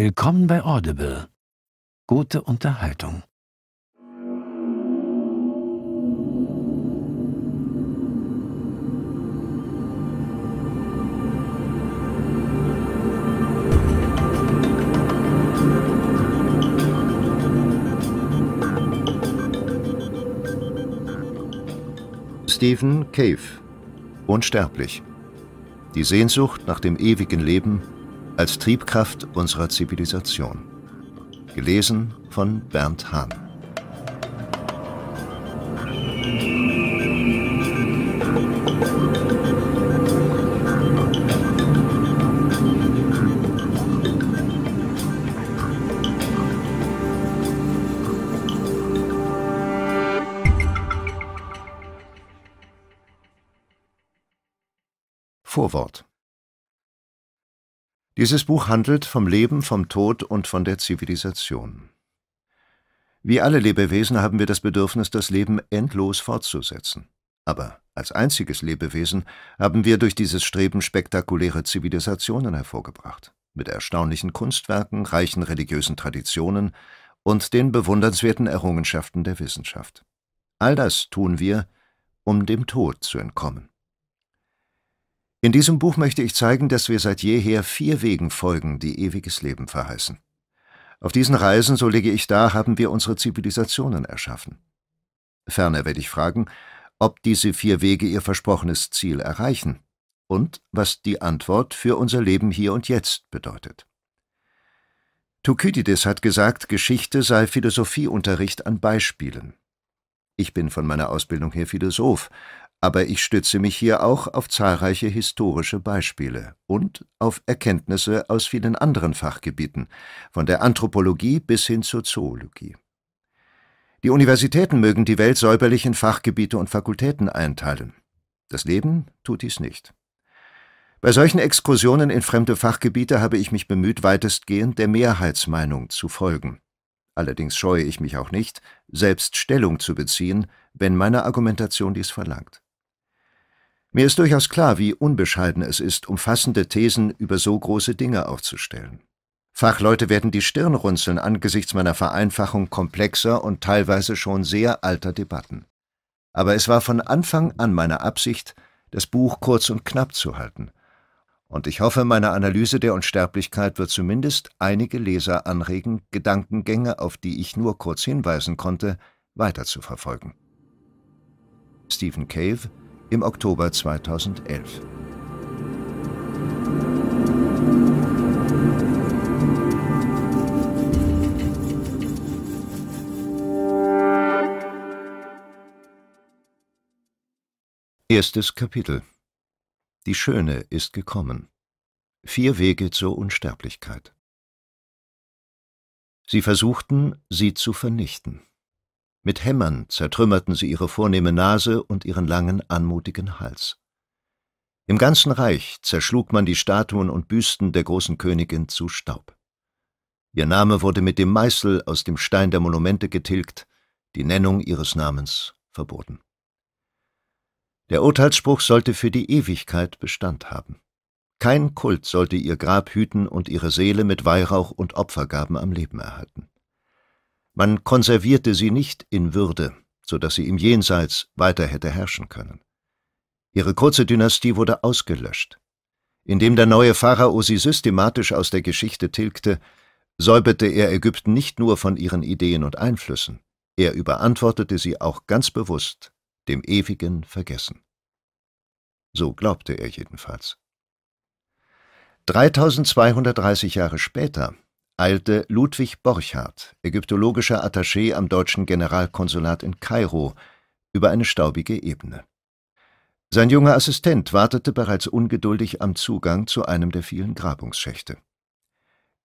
Willkommen bei Audible. Gute Unterhaltung. Stephen Cave Unsterblich. Die Sehnsucht nach dem ewigen Leben als Triebkraft unserer Zivilisation. Gelesen von Bernd Hahn. Dieses Buch handelt vom Leben, vom Tod und von der Zivilisation. Wie alle Lebewesen haben wir das Bedürfnis, das Leben endlos fortzusetzen. Aber als einziges Lebewesen haben wir durch dieses Streben spektakuläre Zivilisationen hervorgebracht, mit erstaunlichen Kunstwerken, reichen religiösen Traditionen und den bewundernswerten Errungenschaften der Wissenschaft. All das tun wir, um dem Tod zu entkommen. In diesem Buch möchte ich zeigen, dass wir seit jeher vier Wegen folgen, die ewiges Leben verheißen. Auf diesen Reisen, so lege ich da, haben wir unsere Zivilisationen erschaffen. Ferner werde ich fragen, ob diese vier Wege ihr versprochenes Ziel erreichen und was die Antwort für unser Leben hier und jetzt bedeutet. Thukydides hat gesagt, Geschichte sei Philosophieunterricht an Beispielen. Ich bin von meiner Ausbildung her Philosoph, aber ich stütze mich hier auch auf zahlreiche historische Beispiele und auf Erkenntnisse aus vielen anderen Fachgebieten, von der Anthropologie bis hin zur Zoologie. Die Universitäten mögen die Welt säuberlich in Fachgebiete und Fakultäten einteilen. Das Leben tut dies nicht. Bei solchen Exkursionen in fremde Fachgebiete habe ich mich bemüht, weitestgehend der Mehrheitsmeinung zu folgen. Allerdings scheue ich mich auch nicht, selbst Stellung zu beziehen, wenn meine Argumentation dies verlangt. Mir ist durchaus klar, wie unbescheiden es ist, umfassende Thesen über so große Dinge aufzustellen. Fachleute werden die Stirn runzeln angesichts meiner Vereinfachung komplexer und teilweise schon sehr alter Debatten. Aber es war von Anfang an meine Absicht, das Buch kurz und knapp zu halten. Und ich hoffe, meine Analyse der Unsterblichkeit wird zumindest einige Leser anregen, Gedankengänge, auf die ich nur kurz hinweisen konnte, weiterzuverfolgen. Stephen Cave, im Oktober 2011. Erstes Kapitel Die Schöne ist gekommen. Vier Wege zur Unsterblichkeit. Sie versuchten, sie zu vernichten. Mit Hämmern zertrümmerten sie ihre vornehme Nase und ihren langen, anmutigen Hals. Im ganzen Reich zerschlug man die Statuen und Büsten der großen Königin zu Staub. Ihr Name wurde mit dem Meißel aus dem Stein der Monumente getilgt, die Nennung ihres Namens verboten. Der Urteilsspruch sollte für die Ewigkeit Bestand haben. Kein Kult sollte ihr Grab hüten und ihre Seele mit Weihrauch und Opfergaben am Leben erhalten. Man konservierte sie nicht in Würde, so dass sie im Jenseits weiter hätte herrschen können. Ihre kurze Dynastie wurde ausgelöscht. Indem der neue Pharao sie systematisch aus der Geschichte tilgte, säuberte er Ägypten nicht nur von ihren Ideen und Einflüssen, er überantwortete sie auch ganz bewusst dem ewigen Vergessen. So glaubte er jedenfalls. 3230 Jahre später eilte Ludwig Borchardt, ägyptologischer Attaché am deutschen Generalkonsulat in Kairo, über eine staubige Ebene. Sein junger Assistent wartete bereits ungeduldig am Zugang zu einem der vielen Grabungsschächte.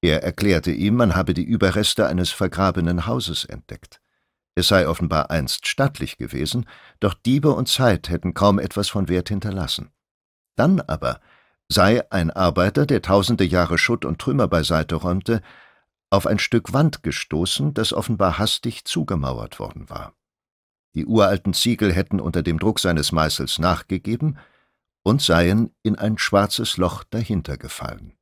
Er erklärte ihm, man habe die Überreste eines vergrabenen Hauses entdeckt. Es sei offenbar einst stattlich gewesen, doch Diebe und Zeit hätten kaum etwas von Wert hinterlassen. Dann aber sei ein Arbeiter, der tausende Jahre Schutt und Trümmer beiseite räumte, auf ein Stück Wand gestoßen, das offenbar hastig zugemauert worden war. Die uralten Ziegel hätten unter dem Druck seines Meißels nachgegeben und seien in ein schwarzes Loch dahinter gefallen.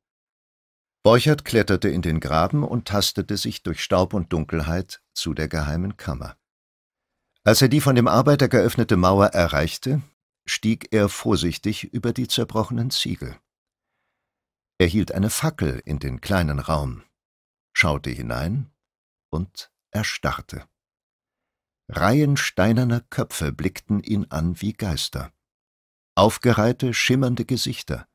Borchert kletterte in den Graben und tastete sich durch Staub und Dunkelheit zu der geheimen Kammer. Als er die von dem Arbeiter geöffnete Mauer erreichte, stieg er vorsichtig über die zerbrochenen Ziegel. Er hielt eine Fackel in den kleinen Raum, schaute hinein und erstarrte. Reihen steinerner Köpfe blickten ihn an wie Geister. Aufgereihte, schimmernde Gesichter,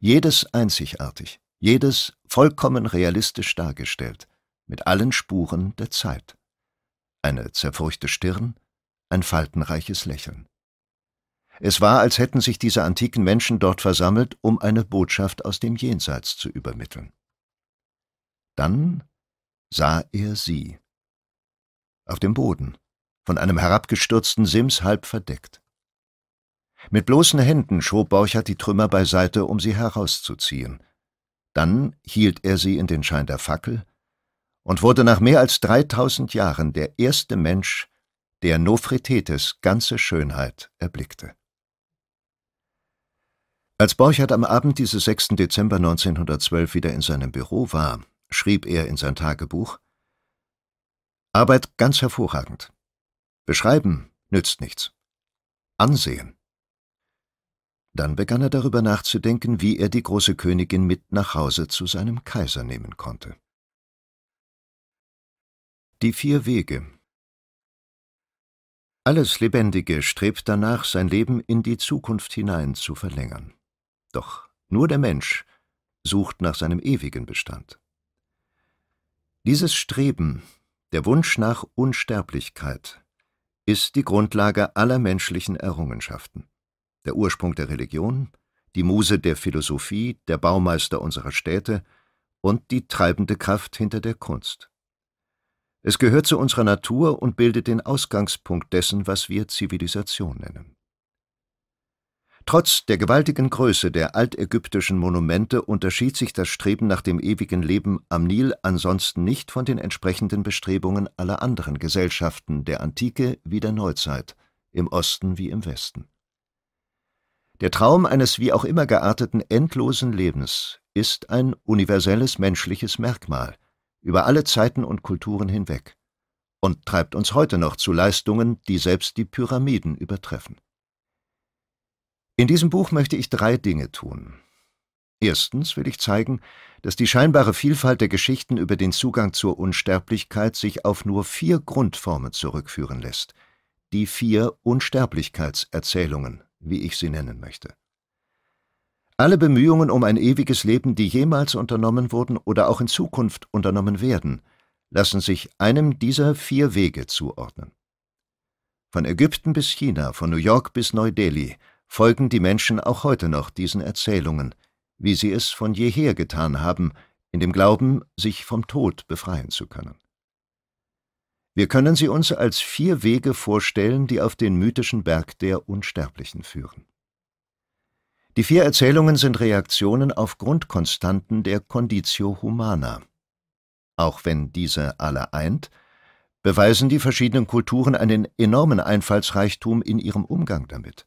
jedes einzigartig, jedes vollkommen realistisch dargestellt, mit allen Spuren der Zeit. Eine zerfurchte Stirn, ein faltenreiches Lächeln. Es war, als hätten sich diese antiken Menschen dort versammelt, um eine Botschaft aus dem Jenseits zu übermitteln. Dann sah er sie. Auf dem Boden, von einem herabgestürzten Sims halb verdeckt. Mit bloßen Händen schob Borchert die Trümmer beiseite, um sie herauszuziehen. Dann hielt er sie in den Schein der Fackel und wurde nach mehr als 3000 Jahren der erste Mensch, der Nofretetes ganze Schönheit erblickte. Als Borchert am Abend dieses 6. Dezember 1912 wieder in seinem Büro war, schrieb er in sein Tagebuch, Arbeit ganz hervorragend. Beschreiben nützt nichts. Ansehen. Dann begann er darüber nachzudenken, wie er die große Königin mit nach Hause zu seinem Kaiser nehmen konnte. Die vier Wege Alles Lebendige strebt danach, sein Leben in die Zukunft hinein zu verlängern. Doch nur der Mensch sucht nach seinem ewigen Bestand. Dieses Streben, der Wunsch nach Unsterblichkeit, ist die Grundlage aller menschlichen Errungenschaften, der Ursprung der Religion, die Muse der Philosophie, der Baumeister unserer Städte und die treibende Kraft hinter der Kunst. Es gehört zu unserer Natur und bildet den Ausgangspunkt dessen, was wir Zivilisation nennen. Trotz der gewaltigen Größe der altägyptischen Monumente unterschied sich das Streben nach dem ewigen Leben am Nil ansonsten nicht von den entsprechenden Bestrebungen aller anderen Gesellschaften der Antike wie der Neuzeit, im Osten wie im Westen. Der Traum eines wie auch immer gearteten endlosen Lebens ist ein universelles menschliches Merkmal über alle Zeiten und Kulturen hinweg und treibt uns heute noch zu Leistungen, die selbst die Pyramiden übertreffen. In diesem Buch möchte ich drei Dinge tun. Erstens will ich zeigen, dass die scheinbare Vielfalt der Geschichten über den Zugang zur Unsterblichkeit sich auf nur vier Grundformen zurückführen lässt. Die vier Unsterblichkeitserzählungen, wie ich sie nennen möchte. Alle Bemühungen um ein ewiges Leben, die jemals unternommen wurden oder auch in Zukunft unternommen werden, lassen sich einem dieser vier Wege zuordnen. Von Ägypten bis China, von New York bis Neu-Delhi – folgen die Menschen auch heute noch diesen Erzählungen, wie sie es von jeher getan haben, in dem Glauben, sich vom Tod befreien zu können. Wir können sie uns als vier Wege vorstellen, die auf den mythischen Berg der Unsterblichen führen. Die vier Erzählungen sind Reaktionen auf Grundkonstanten der Conditio Humana. Auch wenn diese alle eint, beweisen die verschiedenen Kulturen einen enormen Einfallsreichtum in ihrem Umgang damit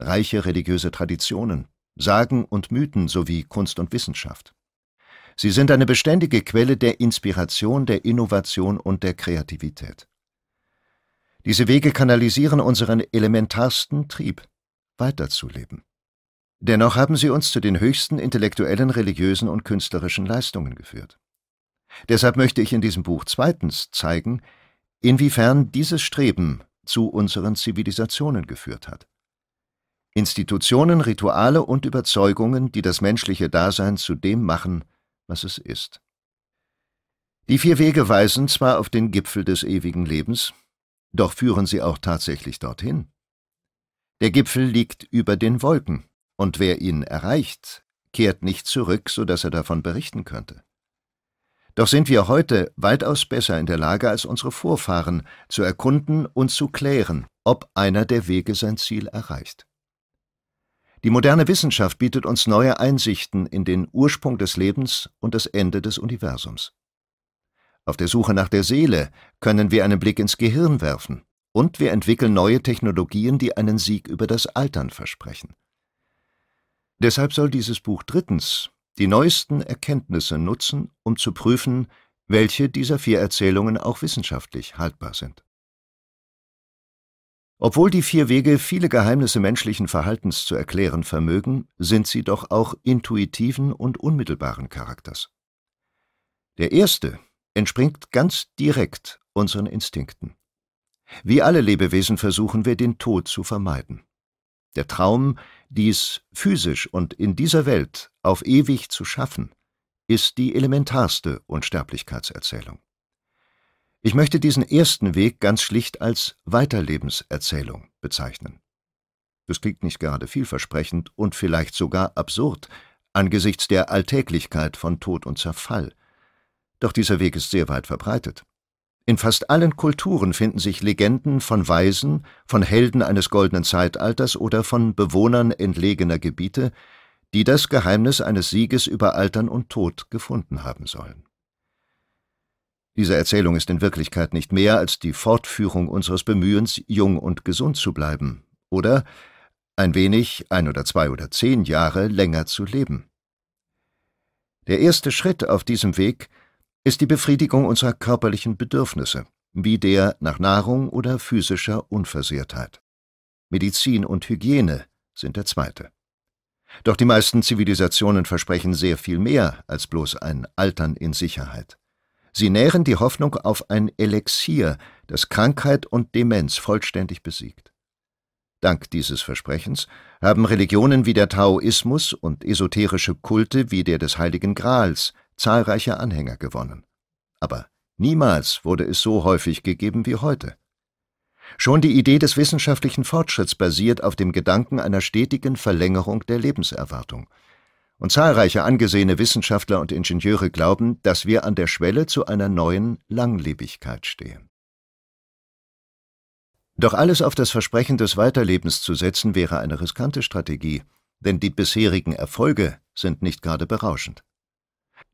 reiche religiöse Traditionen, Sagen und Mythen sowie Kunst und Wissenschaft. Sie sind eine beständige Quelle der Inspiration, der Innovation und der Kreativität. Diese Wege kanalisieren unseren elementarsten Trieb, weiterzuleben. Dennoch haben sie uns zu den höchsten intellektuellen, religiösen und künstlerischen Leistungen geführt. Deshalb möchte ich in diesem Buch zweitens zeigen, inwiefern dieses Streben zu unseren Zivilisationen geführt hat. Institutionen, Rituale und Überzeugungen, die das menschliche Dasein zu dem machen, was es ist. Die vier Wege weisen zwar auf den Gipfel des ewigen Lebens, doch führen sie auch tatsächlich dorthin. Der Gipfel liegt über den Wolken, und wer ihn erreicht, kehrt nicht zurück, so dass er davon berichten könnte. Doch sind wir heute weitaus besser in der Lage als unsere Vorfahren, zu erkunden und zu klären, ob einer der Wege sein Ziel erreicht. Die moderne Wissenschaft bietet uns neue Einsichten in den Ursprung des Lebens und das Ende des Universums. Auf der Suche nach der Seele können wir einen Blick ins Gehirn werfen und wir entwickeln neue Technologien, die einen Sieg über das Altern versprechen. Deshalb soll dieses Buch drittens die neuesten Erkenntnisse nutzen, um zu prüfen, welche dieser vier Erzählungen auch wissenschaftlich haltbar sind. Obwohl die vier Wege viele Geheimnisse menschlichen Verhaltens zu erklären vermögen, sind sie doch auch intuitiven und unmittelbaren Charakters. Der erste entspringt ganz direkt unseren Instinkten. Wie alle Lebewesen versuchen wir, den Tod zu vermeiden. Der Traum, dies physisch und in dieser Welt auf ewig zu schaffen, ist die elementarste Unsterblichkeitserzählung. Ich möchte diesen ersten Weg ganz schlicht als Weiterlebenserzählung bezeichnen. Das klingt nicht gerade vielversprechend und vielleicht sogar absurd angesichts der Alltäglichkeit von Tod und Zerfall. Doch dieser Weg ist sehr weit verbreitet. In fast allen Kulturen finden sich Legenden von Weisen, von Helden eines goldenen Zeitalters oder von Bewohnern entlegener Gebiete, die das Geheimnis eines Sieges über Altern und Tod gefunden haben sollen. Diese Erzählung ist in Wirklichkeit nicht mehr als die Fortführung unseres Bemühens, jung und gesund zu bleiben, oder ein wenig, ein oder zwei oder zehn Jahre länger zu leben. Der erste Schritt auf diesem Weg ist die Befriedigung unserer körperlichen Bedürfnisse, wie der nach Nahrung oder physischer Unversehrtheit. Medizin und Hygiene sind der zweite. Doch die meisten Zivilisationen versprechen sehr viel mehr als bloß ein Altern in Sicherheit. Sie nähren die Hoffnung auf ein Elixier, das Krankheit und Demenz vollständig besiegt. Dank dieses Versprechens haben Religionen wie der Taoismus und esoterische Kulte wie der des Heiligen Grals zahlreiche Anhänger gewonnen. Aber niemals wurde es so häufig gegeben wie heute. Schon die Idee des wissenschaftlichen Fortschritts basiert auf dem Gedanken einer stetigen Verlängerung der Lebenserwartung und zahlreiche angesehene Wissenschaftler und Ingenieure glauben, dass wir an der Schwelle zu einer neuen Langlebigkeit stehen. Doch alles auf das Versprechen des Weiterlebens zu setzen, wäre eine riskante Strategie, denn die bisherigen Erfolge sind nicht gerade berauschend.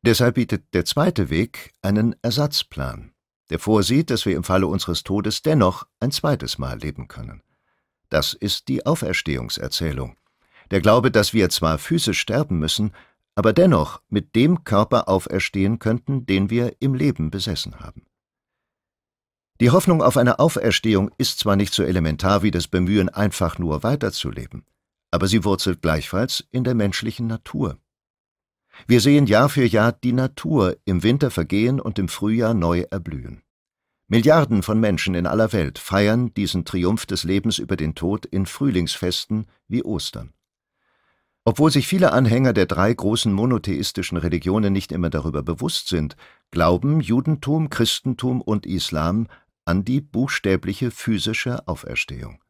Deshalb bietet der zweite Weg einen Ersatzplan, der vorsieht, dass wir im Falle unseres Todes dennoch ein zweites Mal leben können. Das ist die Auferstehungserzählung, der Glaube, dass wir zwar physisch sterben müssen, aber dennoch mit dem Körper auferstehen könnten, den wir im Leben besessen haben. Die Hoffnung auf eine Auferstehung ist zwar nicht so elementar wie das Bemühen, einfach nur weiterzuleben, aber sie wurzelt gleichfalls in der menschlichen Natur. Wir sehen Jahr für Jahr die Natur im Winter vergehen und im Frühjahr neu erblühen. Milliarden von Menschen in aller Welt feiern diesen Triumph des Lebens über den Tod in Frühlingsfesten wie Ostern. Obwohl sich viele Anhänger der drei großen monotheistischen Religionen nicht immer darüber bewusst sind, glauben Judentum, Christentum und Islam an die buchstäbliche physische Auferstehung.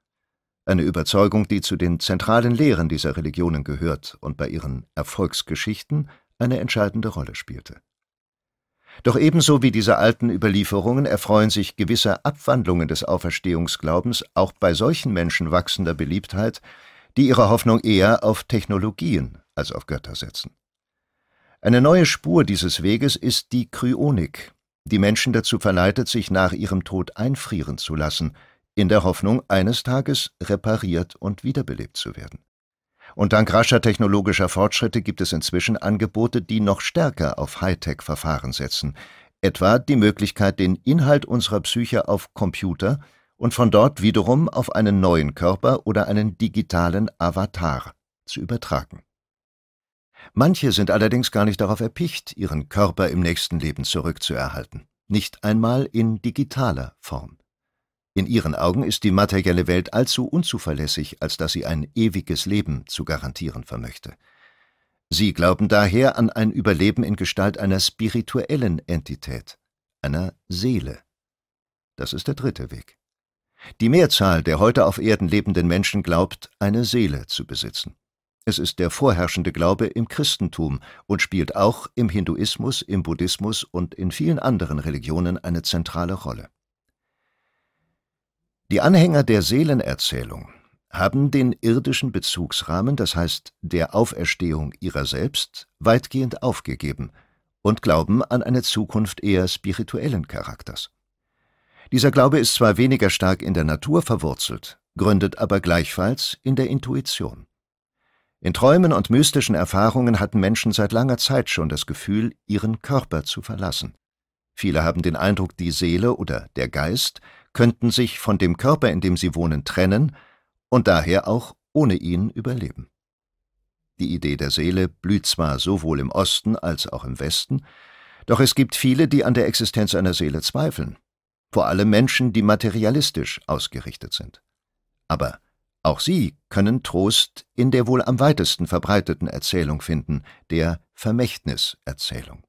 Eine Überzeugung, die zu den zentralen Lehren dieser Religionen gehört und bei ihren Erfolgsgeschichten eine entscheidende Rolle spielte. Doch ebenso wie diese alten Überlieferungen erfreuen sich gewisse Abwandlungen des Auferstehungsglaubens auch bei solchen Menschen wachsender Beliebtheit, die ihre Hoffnung eher auf Technologien als auf Götter setzen. Eine neue Spur dieses Weges ist die Kryonik, die Menschen dazu verleitet, sich nach ihrem Tod einfrieren zu lassen, in der Hoffnung, eines Tages repariert und wiederbelebt zu werden. Und dank rascher technologischer Fortschritte gibt es inzwischen Angebote, die noch stärker auf Hightech-Verfahren setzen, etwa die Möglichkeit, den Inhalt unserer Psyche auf Computer und von dort wiederum auf einen neuen Körper oder einen digitalen Avatar zu übertragen. Manche sind allerdings gar nicht darauf erpicht, ihren Körper im nächsten Leben zurückzuerhalten, nicht einmal in digitaler Form. In ihren Augen ist die materielle Welt allzu unzuverlässig, als dass sie ein ewiges Leben zu garantieren vermöchte. Sie glauben daher an ein Überleben in Gestalt einer spirituellen Entität, einer Seele. Das ist der dritte Weg. Die Mehrzahl der heute auf Erden lebenden Menschen glaubt, eine Seele zu besitzen. Es ist der vorherrschende Glaube im Christentum und spielt auch im Hinduismus, im Buddhismus und in vielen anderen Religionen eine zentrale Rolle. Die Anhänger der Seelenerzählung haben den irdischen Bezugsrahmen, das heißt der Auferstehung ihrer selbst, weitgehend aufgegeben und glauben an eine Zukunft eher spirituellen Charakters. Dieser Glaube ist zwar weniger stark in der Natur verwurzelt, gründet aber gleichfalls in der Intuition. In Träumen und mystischen Erfahrungen hatten Menschen seit langer Zeit schon das Gefühl, ihren Körper zu verlassen. Viele haben den Eindruck, die Seele oder der Geist könnten sich von dem Körper, in dem sie wohnen, trennen und daher auch ohne ihn überleben. Die Idee der Seele blüht zwar sowohl im Osten als auch im Westen, doch es gibt viele, die an der Existenz einer Seele zweifeln vor allem Menschen, die materialistisch ausgerichtet sind. Aber auch sie können Trost in der wohl am weitesten verbreiteten Erzählung finden, der Vermächtniserzählung.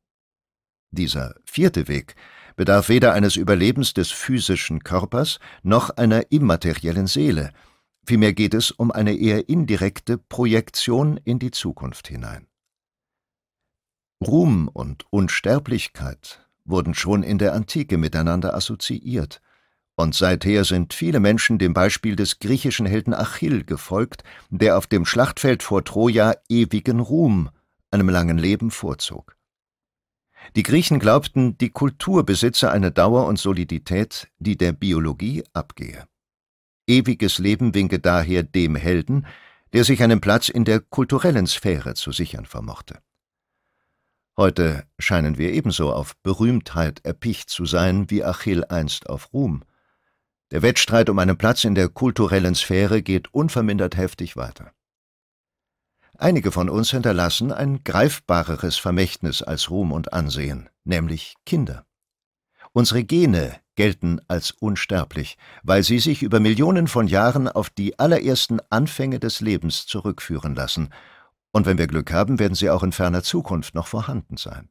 Dieser vierte Weg bedarf weder eines Überlebens des physischen Körpers noch einer immateriellen Seele, vielmehr geht es um eine eher indirekte Projektion in die Zukunft hinein. Ruhm und Unsterblichkeit wurden schon in der Antike miteinander assoziiert, und seither sind viele Menschen dem Beispiel des griechischen Helden Achill gefolgt, der auf dem Schlachtfeld vor Troja ewigen Ruhm, einem langen Leben vorzog. Die Griechen glaubten, die Kultur besitze eine Dauer und Solidität, die der Biologie abgehe. Ewiges Leben winke daher dem Helden, der sich einen Platz in der kulturellen Sphäre zu sichern vermochte. Heute scheinen wir ebenso auf Berühmtheit erpicht zu sein wie Achill einst auf Ruhm. Der Wettstreit um einen Platz in der kulturellen Sphäre geht unvermindert heftig weiter. Einige von uns hinterlassen ein greifbareres Vermächtnis als Ruhm und Ansehen, nämlich Kinder. Unsere Gene gelten als unsterblich, weil sie sich über Millionen von Jahren auf die allerersten Anfänge des Lebens zurückführen lassen und wenn wir Glück haben, werden sie auch in ferner Zukunft noch vorhanden sein.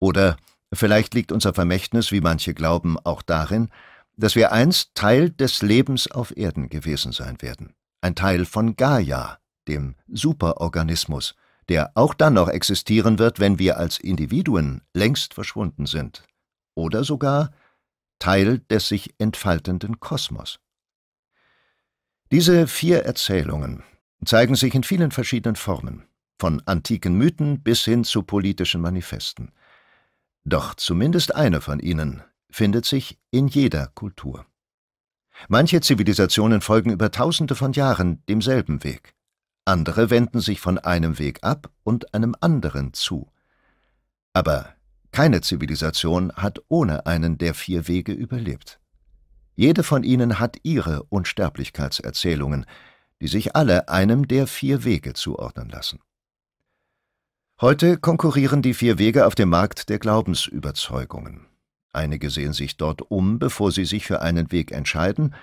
Oder vielleicht liegt unser Vermächtnis, wie manche glauben, auch darin, dass wir einst Teil des Lebens auf Erden gewesen sein werden, ein Teil von Gaia, dem Superorganismus, der auch dann noch existieren wird, wenn wir als Individuen längst verschwunden sind, oder sogar Teil des sich entfaltenden Kosmos. Diese vier Erzählungen zeigen sich in vielen verschiedenen Formen, von antiken Mythen bis hin zu politischen Manifesten. Doch zumindest eine von ihnen findet sich in jeder Kultur. Manche Zivilisationen folgen über Tausende von Jahren demselben Weg, andere wenden sich von einem Weg ab und einem anderen zu. Aber keine Zivilisation hat ohne einen der vier Wege überlebt. Jede von ihnen hat ihre Unsterblichkeitserzählungen, die sich alle einem der vier Wege zuordnen lassen. Heute konkurrieren die vier Wege auf dem Markt der Glaubensüberzeugungen. Einige sehen sich dort um, bevor sie sich für einen Weg entscheiden,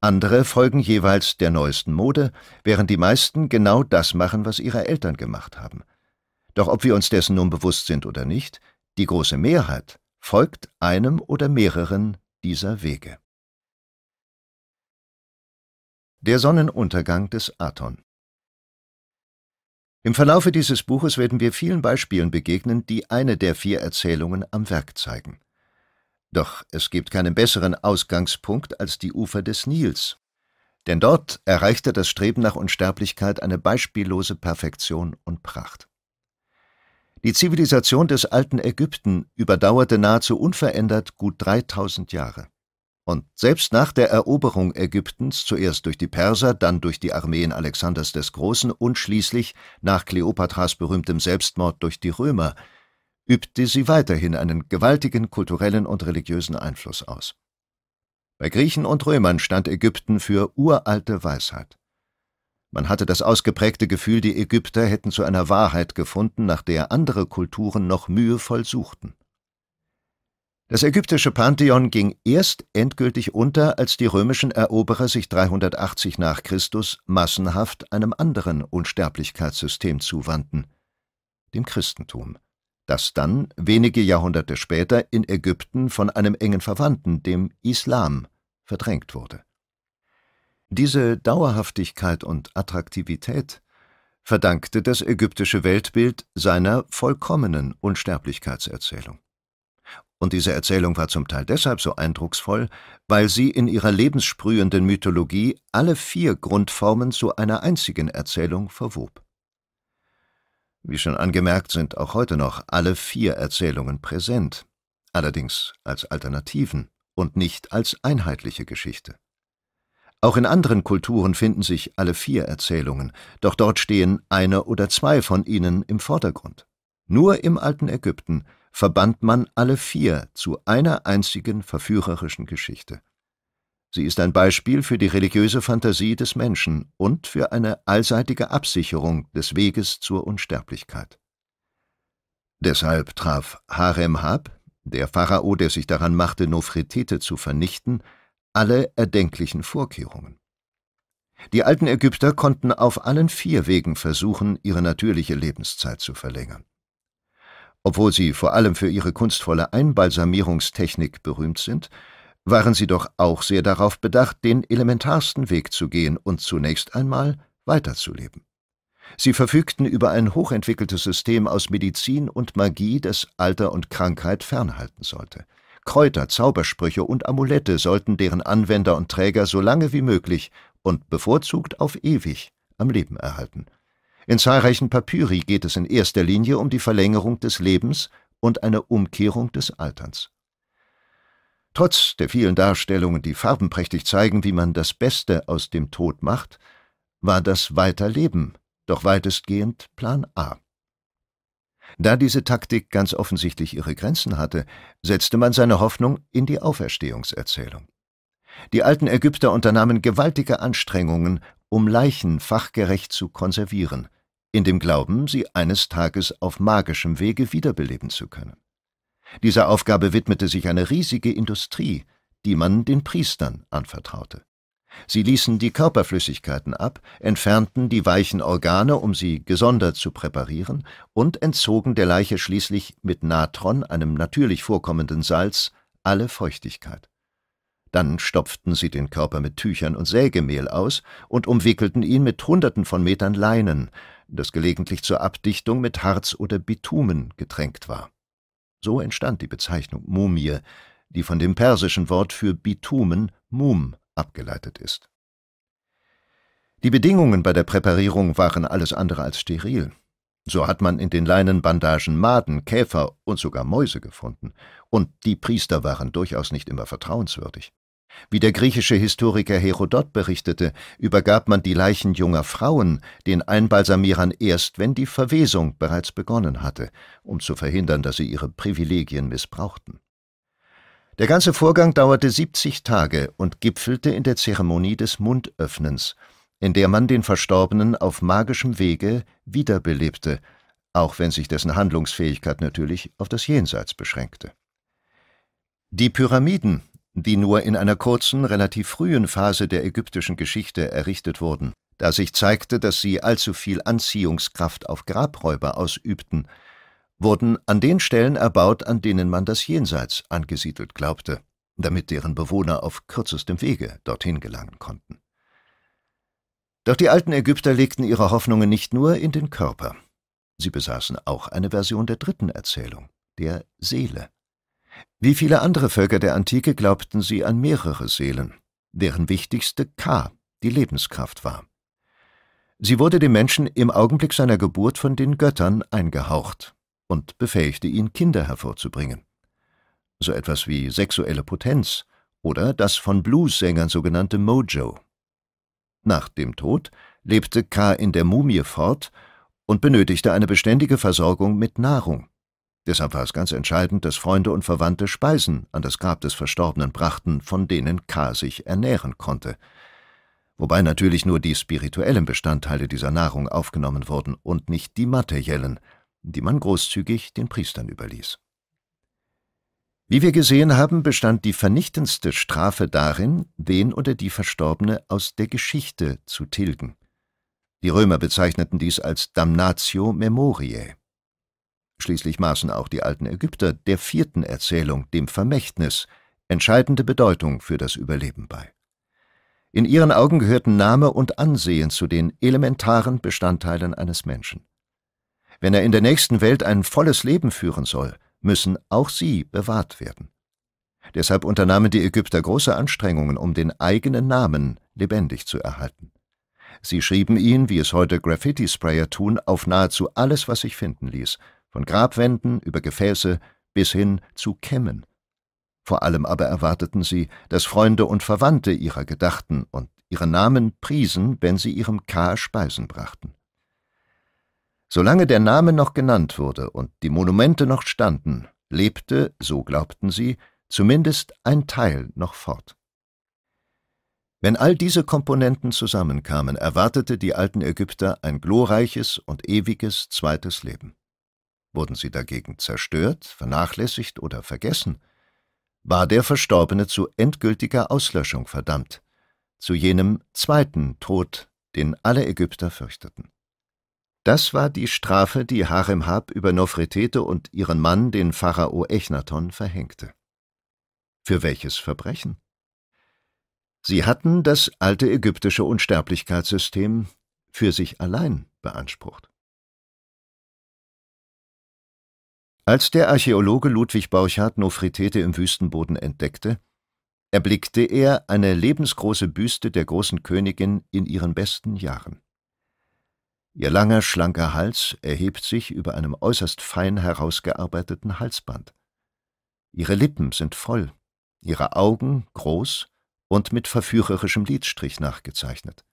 andere folgen jeweils der neuesten Mode, während die meisten genau das machen, was ihre Eltern gemacht haben. Doch ob wir uns dessen nun bewusst sind oder nicht, die große Mehrheit folgt einem oder mehreren dieser Wege. Der Sonnenuntergang des Aton Im Verlaufe dieses Buches werden wir vielen Beispielen begegnen, die eine der vier Erzählungen am Werk zeigen. Doch es gibt keinen besseren Ausgangspunkt als die Ufer des Nils. Denn dort erreichte das Streben nach Unsterblichkeit eine beispiellose Perfektion und Pracht. Die Zivilisation des alten Ägypten überdauerte nahezu unverändert gut 3000 Jahre. Und selbst nach der Eroberung Ägyptens, zuerst durch die Perser, dann durch die Armeen Alexanders des Großen und schließlich nach Kleopatras berühmtem Selbstmord durch die Römer, übte sie weiterhin einen gewaltigen kulturellen und religiösen Einfluss aus. Bei Griechen und Römern stand Ägypten für uralte Weisheit. Man hatte das ausgeprägte Gefühl, die Ägypter hätten zu einer Wahrheit gefunden, nach der andere Kulturen noch mühevoll suchten. Das ägyptische Pantheon ging erst endgültig unter, als die römischen Eroberer sich 380 nach Christus massenhaft einem anderen Unsterblichkeitssystem zuwandten, dem Christentum, das dann wenige Jahrhunderte später in Ägypten von einem engen Verwandten, dem Islam, verdrängt wurde. Diese Dauerhaftigkeit und Attraktivität verdankte das ägyptische Weltbild seiner vollkommenen Unsterblichkeitserzählung und diese Erzählung war zum Teil deshalb so eindrucksvoll, weil sie in ihrer lebenssprühenden Mythologie alle vier Grundformen zu einer einzigen Erzählung verwob. Wie schon angemerkt, sind auch heute noch alle vier Erzählungen präsent, allerdings als Alternativen und nicht als einheitliche Geschichte. Auch in anderen Kulturen finden sich alle vier Erzählungen, doch dort stehen eine oder zwei von ihnen im Vordergrund. Nur im alten Ägypten – verband man alle vier zu einer einzigen verführerischen Geschichte. Sie ist ein Beispiel für die religiöse Fantasie des Menschen und für eine allseitige Absicherung des Weges zur Unsterblichkeit. Deshalb traf Harem Hab, der Pharao, der sich daran machte, Nofretete zu vernichten, alle erdenklichen Vorkehrungen. Die alten Ägypter konnten auf allen vier Wegen versuchen, ihre natürliche Lebenszeit zu verlängern. Obwohl sie vor allem für ihre kunstvolle Einbalsamierungstechnik berühmt sind, waren sie doch auch sehr darauf bedacht, den elementarsten Weg zu gehen und zunächst einmal weiterzuleben. Sie verfügten über ein hochentwickeltes System aus Medizin und Magie, das Alter und Krankheit fernhalten sollte. Kräuter, Zaubersprüche und Amulette sollten deren Anwender und Träger so lange wie möglich und bevorzugt auf ewig am Leben erhalten. In zahlreichen Papyri geht es in erster Linie um die Verlängerung des Lebens und eine Umkehrung des Alterns. Trotz der vielen Darstellungen, die farbenprächtig zeigen, wie man das Beste aus dem Tod macht, war das Weiterleben doch weitestgehend Plan A. Da diese Taktik ganz offensichtlich ihre Grenzen hatte, setzte man seine Hoffnung in die Auferstehungserzählung. Die alten Ägypter unternahmen gewaltige Anstrengungen, um Leichen fachgerecht zu konservieren, in dem Glauben, sie eines Tages auf magischem Wege wiederbeleben zu können. Dieser Aufgabe widmete sich eine riesige Industrie, die man den Priestern anvertraute. Sie ließen die Körperflüssigkeiten ab, entfernten die weichen Organe, um sie gesondert zu präparieren, und entzogen der Leiche schließlich mit Natron, einem natürlich vorkommenden Salz, alle Feuchtigkeit. Dann stopften sie den Körper mit Tüchern und Sägemehl aus und umwickelten ihn mit Hunderten von Metern Leinen, das gelegentlich zur Abdichtung mit Harz oder Bitumen getränkt war. So entstand die Bezeichnung Mumie, die von dem persischen Wort für Bitumen Mum abgeleitet ist. Die Bedingungen bei der Präparierung waren alles andere als steril. So hat man in den Leinenbandagen Maden, Käfer und sogar Mäuse gefunden, und die Priester waren durchaus nicht immer vertrauenswürdig. Wie der griechische Historiker Herodot berichtete, übergab man die Leichen junger Frauen den Einbalsamierern erst, wenn die Verwesung bereits begonnen hatte, um zu verhindern, dass sie ihre Privilegien missbrauchten. Der ganze Vorgang dauerte 70 Tage und gipfelte in der Zeremonie des Mundöffnens, in der man den Verstorbenen auf magischem Wege wiederbelebte, auch wenn sich dessen Handlungsfähigkeit natürlich auf das Jenseits beschränkte. Die Pyramiden, die nur in einer kurzen, relativ frühen Phase der ägyptischen Geschichte errichtet wurden, da sich zeigte, dass sie allzu viel Anziehungskraft auf Grabräuber ausübten, wurden an den Stellen erbaut, an denen man das Jenseits angesiedelt glaubte, damit deren Bewohner auf kürzestem Wege dorthin gelangen konnten. Doch die alten Ägypter legten ihre Hoffnungen nicht nur in den Körper, sie besaßen auch eine Version der dritten Erzählung, der Seele wie viele andere Völker der Antike glaubten sie an mehrere Seelen, deren wichtigste K die Lebenskraft war. Sie wurde dem Menschen im Augenblick seiner Geburt von den Göttern eingehaucht und befähigte ihn, Kinder hervorzubringen. So etwas wie sexuelle Potenz oder das von Blues-Sängern sogenannte Mojo. Nach dem Tod lebte K. in der Mumie fort und benötigte eine beständige Versorgung mit Nahrung, Deshalb war es ganz entscheidend, dass Freunde und Verwandte Speisen an das Grab des Verstorbenen brachten, von denen K. sich ernähren konnte. Wobei natürlich nur die spirituellen Bestandteile dieser Nahrung aufgenommen wurden und nicht die materiellen, die man großzügig den Priestern überließ. Wie wir gesehen haben, bestand die vernichtendste Strafe darin, den oder die Verstorbene aus der Geschichte zu tilgen. Die Römer bezeichneten dies als Damnatio Memoriae schließlich maßen auch die alten Ägypter der vierten Erzählung, dem Vermächtnis, entscheidende Bedeutung für das Überleben bei. In ihren Augen gehörten Name und Ansehen zu den elementaren Bestandteilen eines Menschen. Wenn er in der nächsten Welt ein volles Leben führen soll, müssen auch sie bewahrt werden. Deshalb unternahmen die Ägypter große Anstrengungen, um den eigenen Namen lebendig zu erhalten. Sie schrieben ihn, wie es heute Graffiti-Sprayer tun, auf nahezu alles, was sich finden ließ, von Grabwänden über Gefäße bis hin zu Kämmen. Vor allem aber erwarteten sie, dass Freunde und Verwandte ihrer gedachten und ihren Namen priesen, wenn sie ihrem K. Speisen brachten. Solange der Name noch genannt wurde und die Monumente noch standen, lebte, so glaubten sie, zumindest ein Teil noch fort. Wenn all diese Komponenten zusammenkamen, erwartete die alten Ägypter ein glorreiches und ewiges zweites Leben. Wurden sie dagegen zerstört, vernachlässigt oder vergessen, war der Verstorbene zu endgültiger Auslöschung verdammt, zu jenem zweiten Tod, den alle Ägypter fürchteten. Das war die Strafe, die Haremhab über Nofretete und ihren Mann, den Pharao Echnaton, verhängte. Für welches Verbrechen? Sie hatten das alte ägyptische Unsterblichkeitssystem für sich allein beansprucht. Als der Archäologe Ludwig Borchardt Nofritete im Wüstenboden entdeckte, erblickte er eine lebensgroße Büste der großen Königin in ihren besten Jahren. Ihr langer, schlanker Hals erhebt sich über einem äußerst fein herausgearbeiteten Halsband. Ihre Lippen sind voll, ihre Augen groß und mit verführerischem Lidstrich nachgezeichnet.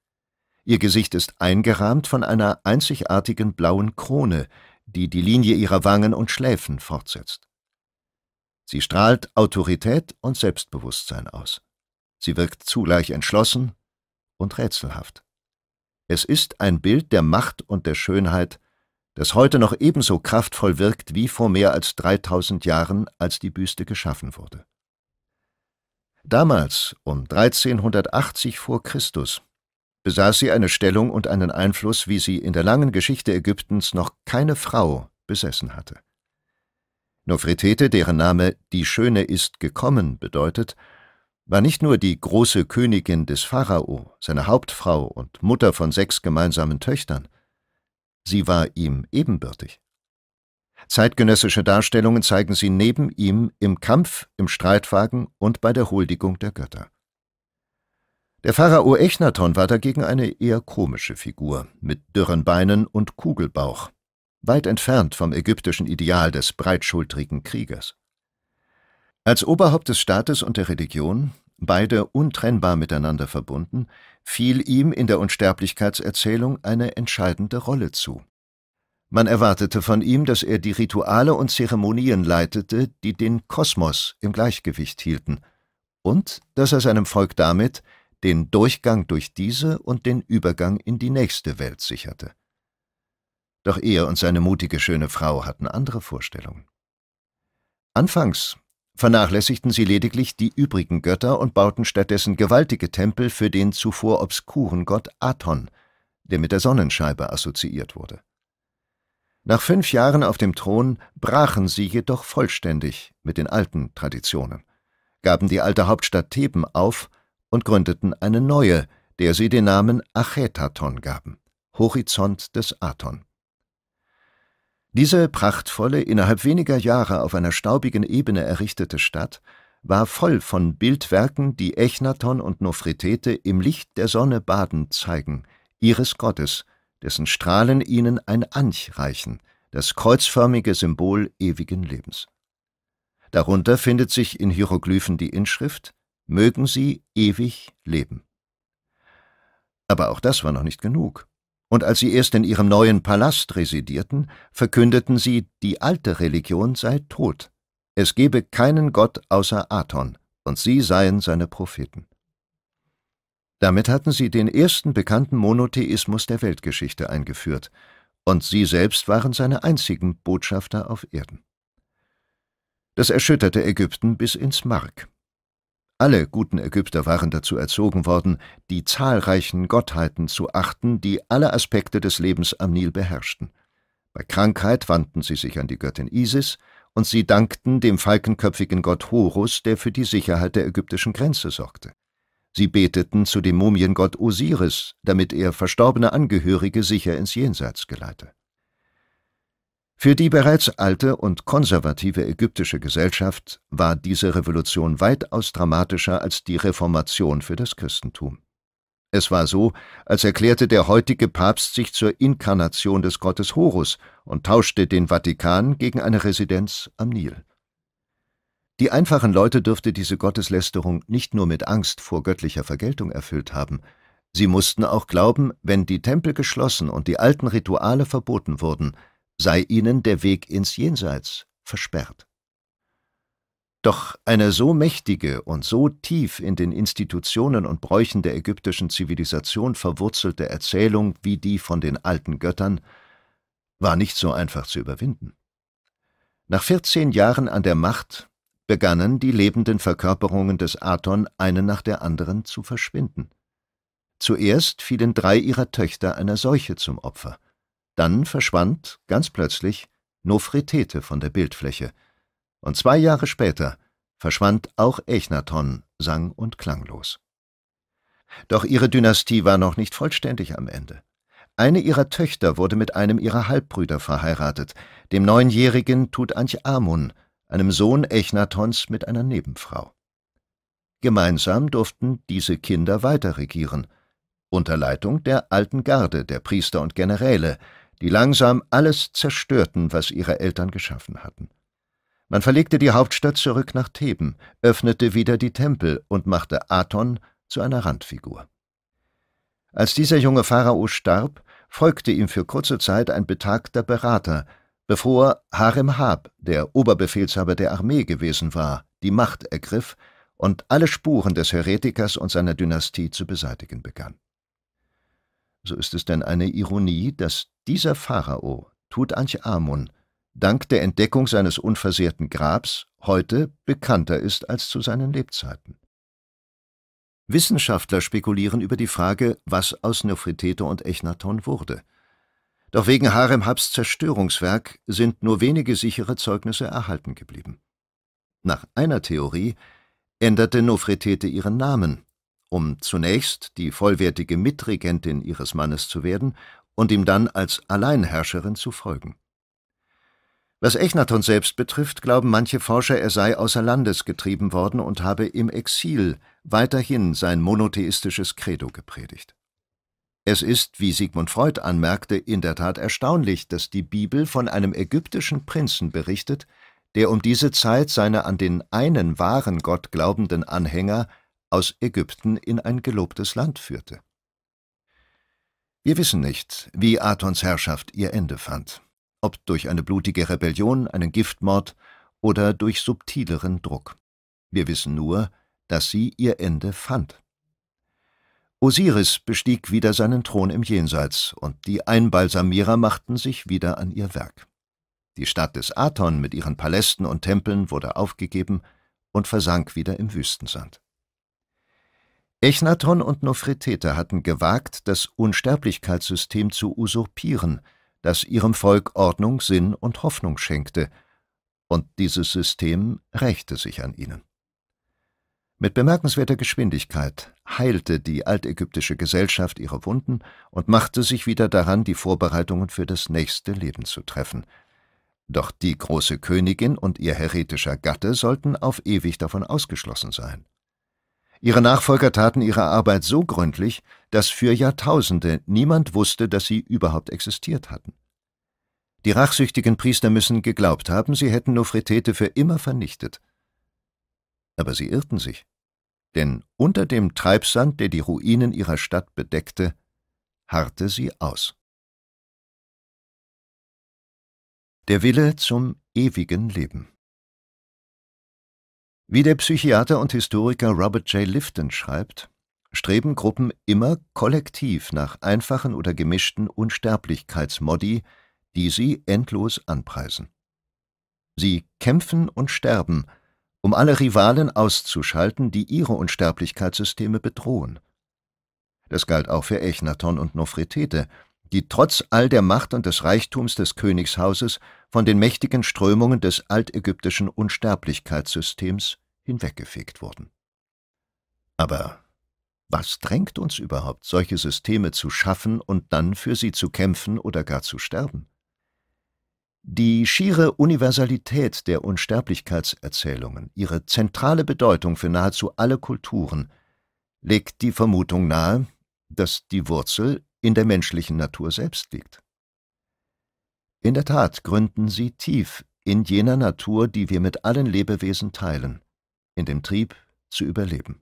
Ihr Gesicht ist eingerahmt von einer einzigartigen blauen Krone, die die Linie ihrer Wangen und Schläfen fortsetzt. Sie strahlt Autorität und Selbstbewusstsein aus. Sie wirkt zugleich entschlossen und rätselhaft. Es ist ein Bild der Macht und der Schönheit, das heute noch ebenso kraftvoll wirkt wie vor mehr als 3000 Jahren, als die Büste geschaffen wurde. Damals, um 1380 vor Christus, besaß sie eine Stellung und einen Einfluss, wie sie in der langen Geschichte Ägyptens noch keine Frau besessen hatte. Nofretete, deren Name »Die Schöne ist gekommen« bedeutet, war nicht nur die große Königin des Pharao, seine Hauptfrau und Mutter von sechs gemeinsamen Töchtern, sie war ihm ebenbürtig. Zeitgenössische Darstellungen zeigen sie neben ihm im Kampf, im Streitwagen und bei der Huldigung der Götter. Der Pharao Echnaton war dagegen eine eher komische Figur, mit dürren Beinen und Kugelbauch, weit entfernt vom ägyptischen Ideal des breitschultrigen Kriegers. Als Oberhaupt des Staates und der Religion, beide untrennbar miteinander verbunden, fiel ihm in der Unsterblichkeitserzählung eine entscheidende Rolle zu. Man erwartete von ihm, dass er die Rituale und Zeremonien leitete, die den Kosmos im Gleichgewicht hielten, und dass er seinem Volk damit den Durchgang durch diese und den Übergang in die nächste Welt sicherte. Doch er und seine mutige schöne Frau hatten andere Vorstellungen. Anfangs vernachlässigten sie lediglich die übrigen Götter und bauten stattdessen gewaltige Tempel für den zuvor obskuren Gott Aton, der mit der Sonnenscheibe assoziiert wurde. Nach fünf Jahren auf dem Thron brachen sie jedoch vollständig mit den alten Traditionen, gaben die alte Hauptstadt Theben auf und gründeten eine neue, der sie den Namen Achetaton gaben, Horizont des Aton. Diese prachtvolle, innerhalb weniger Jahre auf einer staubigen Ebene errichtete Stadt war voll von Bildwerken, die Echnaton und Nofretete im Licht der Sonne badend zeigen, ihres Gottes, dessen Strahlen ihnen ein Anch reichen, das kreuzförmige Symbol ewigen Lebens. Darunter findet sich in Hieroglyphen die Inschrift mögen sie ewig leben. Aber auch das war noch nicht genug. Und als sie erst in ihrem neuen Palast residierten, verkündeten sie, die alte Religion sei tot, es gebe keinen Gott außer Aton, und sie seien seine Propheten. Damit hatten sie den ersten bekannten Monotheismus der Weltgeschichte eingeführt, und sie selbst waren seine einzigen Botschafter auf Erden. Das erschütterte Ägypten bis ins Mark. Alle guten Ägypter waren dazu erzogen worden, die zahlreichen Gottheiten zu achten, die alle Aspekte des Lebens am Nil beherrschten. Bei Krankheit wandten sie sich an die Göttin Isis und sie dankten dem falkenköpfigen Gott Horus, der für die Sicherheit der ägyptischen Grenze sorgte. Sie beteten zu dem Mumiengott Osiris, damit er verstorbene Angehörige sicher ins Jenseits geleite. Für die bereits alte und konservative ägyptische Gesellschaft war diese Revolution weitaus dramatischer als die Reformation für das Christentum. Es war so, als erklärte der heutige Papst sich zur Inkarnation des Gottes Horus und tauschte den Vatikan gegen eine Residenz am Nil. Die einfachen Leute dürfte diese Gotteslästerung nicht nur mit Angst vor göttlicher Vergeltung erfüllt haben, sie mussten auch glauben, wenn die Tempel geschlossen und die alten Rituale verboten wurden, sei ihnen der Weg ins Jenseits versperrt. Doch eine so mächtige und so tief in den Institutionen und Bräuchen der ägyptischen Zivilisation verwurzelte Erzählung wie die von den alten Göttern war nicht so einfach zu überwinden. Nach 14 Jahren an der Macht begannen die lebenden Verkörperungen des Aton eine nach der anderen zu verschwinden. Zuerst fielen drei ihrer Töchter einer Seuche zum Opfer – dann verschwand, ganz plötzlich, Nofretete von der Bildfläche. Und zwei Jahre später verschwand auch Echnaton sang- und klanglos. Doch ihre Dynastie war noch nicht vollständig am Ende. Eine ihrer Töchter wurde mit einem ihrer Halbbrüder verheiratet, dem neunjährigen Tutanchamun, einem Sohn Echnatons mit einer Nebenfrau. Gemeinsam durften diese Kinder weiter regieren, unter Leitung der alten Garde der Priester und Generäle, die langsam alles zerstörten, was ihre Eltern geschaffen hatten. Man verlegte die Hauptstadt zurück nach Theben, öffnete wieder die Tempel und machte Aton zu einer Randfigur. Als dieser junge Pharao starb, folgte ihm für kurze Zeit ein betagter Berater, bevor Harem Hab, der Oberbefehlshaber der Armee gewesen war, die Macht ergriff und alle Spuren des Heretikers und seiner Dynastie zu beseitigen begann so ist es denn eine Ironie, dass dieser Pharao, Tutanchamun, dank der Entdeckung seines unversehrten Grabs heute bekannter ist als zu seinen Lebzeiten. Wissenschaftler spekulieren über die Frage, was aus Nofretete und Echnaton wurde. Doch wegen Haremhabs Zerstörungswerk sind nur wenige sichere Zeugnisse erhalten geblieben. Nach einer Theorie änderte Nofretete ihren Namen um zunächst die vollwertige Mitregentin ihres Mannes zu werden und ihm dann als Alleinherrscherin zu folgen. Was Echnaton selbst betrifft, glauben manche Forscher, er sei außer Landes getrieben worden und habe im Exil weiterhin sein monotheistisches Credo gepredigt. Es ist, wie Sigmund Freud anmerkte, in der Tat erstaunlich, dass die Bibel von einem ägyptischen Prinzen berichtet, der um diese Zeit seine an den einen wahren Gott glaubenden Anhänger aus Ägypten in ein gelobtes Land führte. Wir wissen nicht, wie Athons Herrschaft ihr Ende fand, ob durch eine blutige Rebellion, einen Giftmord oder durch subtileren Druck. Wir wissen nur, dass sie ihr Ende fand. Osiris bestieg wieder seinen Thron im Jenseits, und die Einbalsamierer machten sich wieder an ihr Werk. Die Stadt des Aton mit ihren Palästen und Tempeln wurde aufgegeben und versank wieder im Wüstensand. Echnaton und Nofretete hatten gewagt, das Unsterblichkeitssystem zu usurpieren, das ihrem Volk Ordnung, Sinn und Hoffnung schenkte, und dieses System rächte sich an ihnen. Mit bemerkenswerter Geschwindigkeit heilte die altägyptische Gesellschaft ihre Wunden und machte sich wieder daran, die Vorbereitungen für das nächste Leben zu treffen. Doch die große Königin und ihr heretischer Gatte sollten auf ewig davon ausgeschlossen sein. Ihre Nachfolger taten ihre Arbeit so gründlich, dass für Jahrtausende niemand wusste, dass sie überhaupt existiert hatten. Die rachsüchtigen Priester müssen geglaubt haben, sie hätten Nofretete für immer vernichtet. Aber sie irrten sich, denn unter dem Treibsand, der die Ruinen ihrer Stadt bedeckte, harrte sie aus. Der Wille zum ewigen Leben wie der Psychiater und Historiker Robert J. Lifton schreibt, streben Gruppen immer kollektiv nach einfachen oder gemischten Unsterblichkeitsmodi, die sie endlos anpreisen. Sie kämpfen und sterben, um alle Rivalen auszuschalten, die ihre Unsterblichkeitssysteme bedrohen. Das galt auch für Echnaton und Nofretete, die trotz all der Macht und des Reichtums des Königshauses von den mächtigen Strömungen des altägyptischen Unsterblichkeitssystems hinweggefegt wurden. Aber was drängt uns überhaupt, solche Systeme zu schaffen und dann für sie zu kämpfen oder gar zu sterben? Die schiere Universalität der Unsterblichkeitserzählungen, ihre zentrale Bedeutung für nahezu alle Kulturen, legt die Vermutung nahe, dass die Wurzel in der menschlichen Natur selbst liegt. In der Tat gründen sie tief in jener Natur, die wir mit allen Lebewesen teilen, in dem Trieb zu überleben.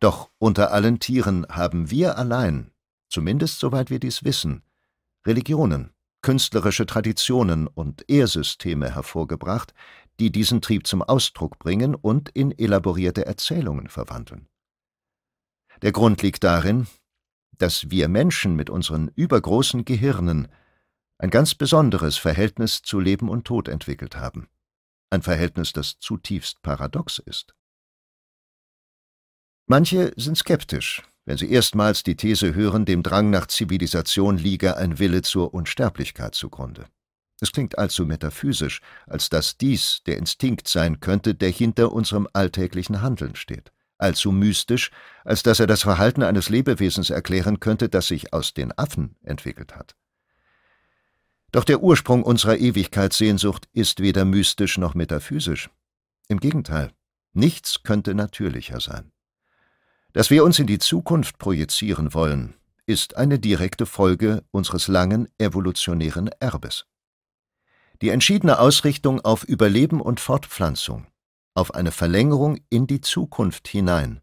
Doch unter allen Tieren haben wir allein, zumindest soweit wir dies wissen, Religionen, künstlerische Traditionen und Ehrsysteme hervorgebracht, die diesen Trieb zum Ausdruck bringen und in elaborierte Erzählungen verwandeln. Der Grund liegt darin, dass wir Menschen mit unseren übergroßen Gehirnen ein ganz besonderes Verhältnis zu Leben und Tod entwickelt haben, ein Verhältnis, das zutiefst paradox ist. Manche sind skeptisch, wenn sie erstmals die These hören, dem Drang nach Zivilisation liege ein Wille zur Unsterblichkeit zugrunde. Es klingt allzu metaphysisch, als dass dies der Instinkt sein könnte, der hinter unserem alltäglichen Handeln steht allzu mystisch, als dass er das Verhalten eines Lebewesens erklären könnte, das sich aus den Affen entwickelt hat. Doch der Ursprung unserer Ewigkeitssehnsucht ist weder mystisch noch metaphysisch. Im Gegenteil, nichts könnte natürlicher sein. Dass wir uns in die Zukunft projizieren wollen, ist eine direkte Folge unseres langen evolutionären Erbes. Die entschiedene Ausrichtung auf Überleben und Fortpflanzung auf eine Verlängerung in die Zukunft hinein,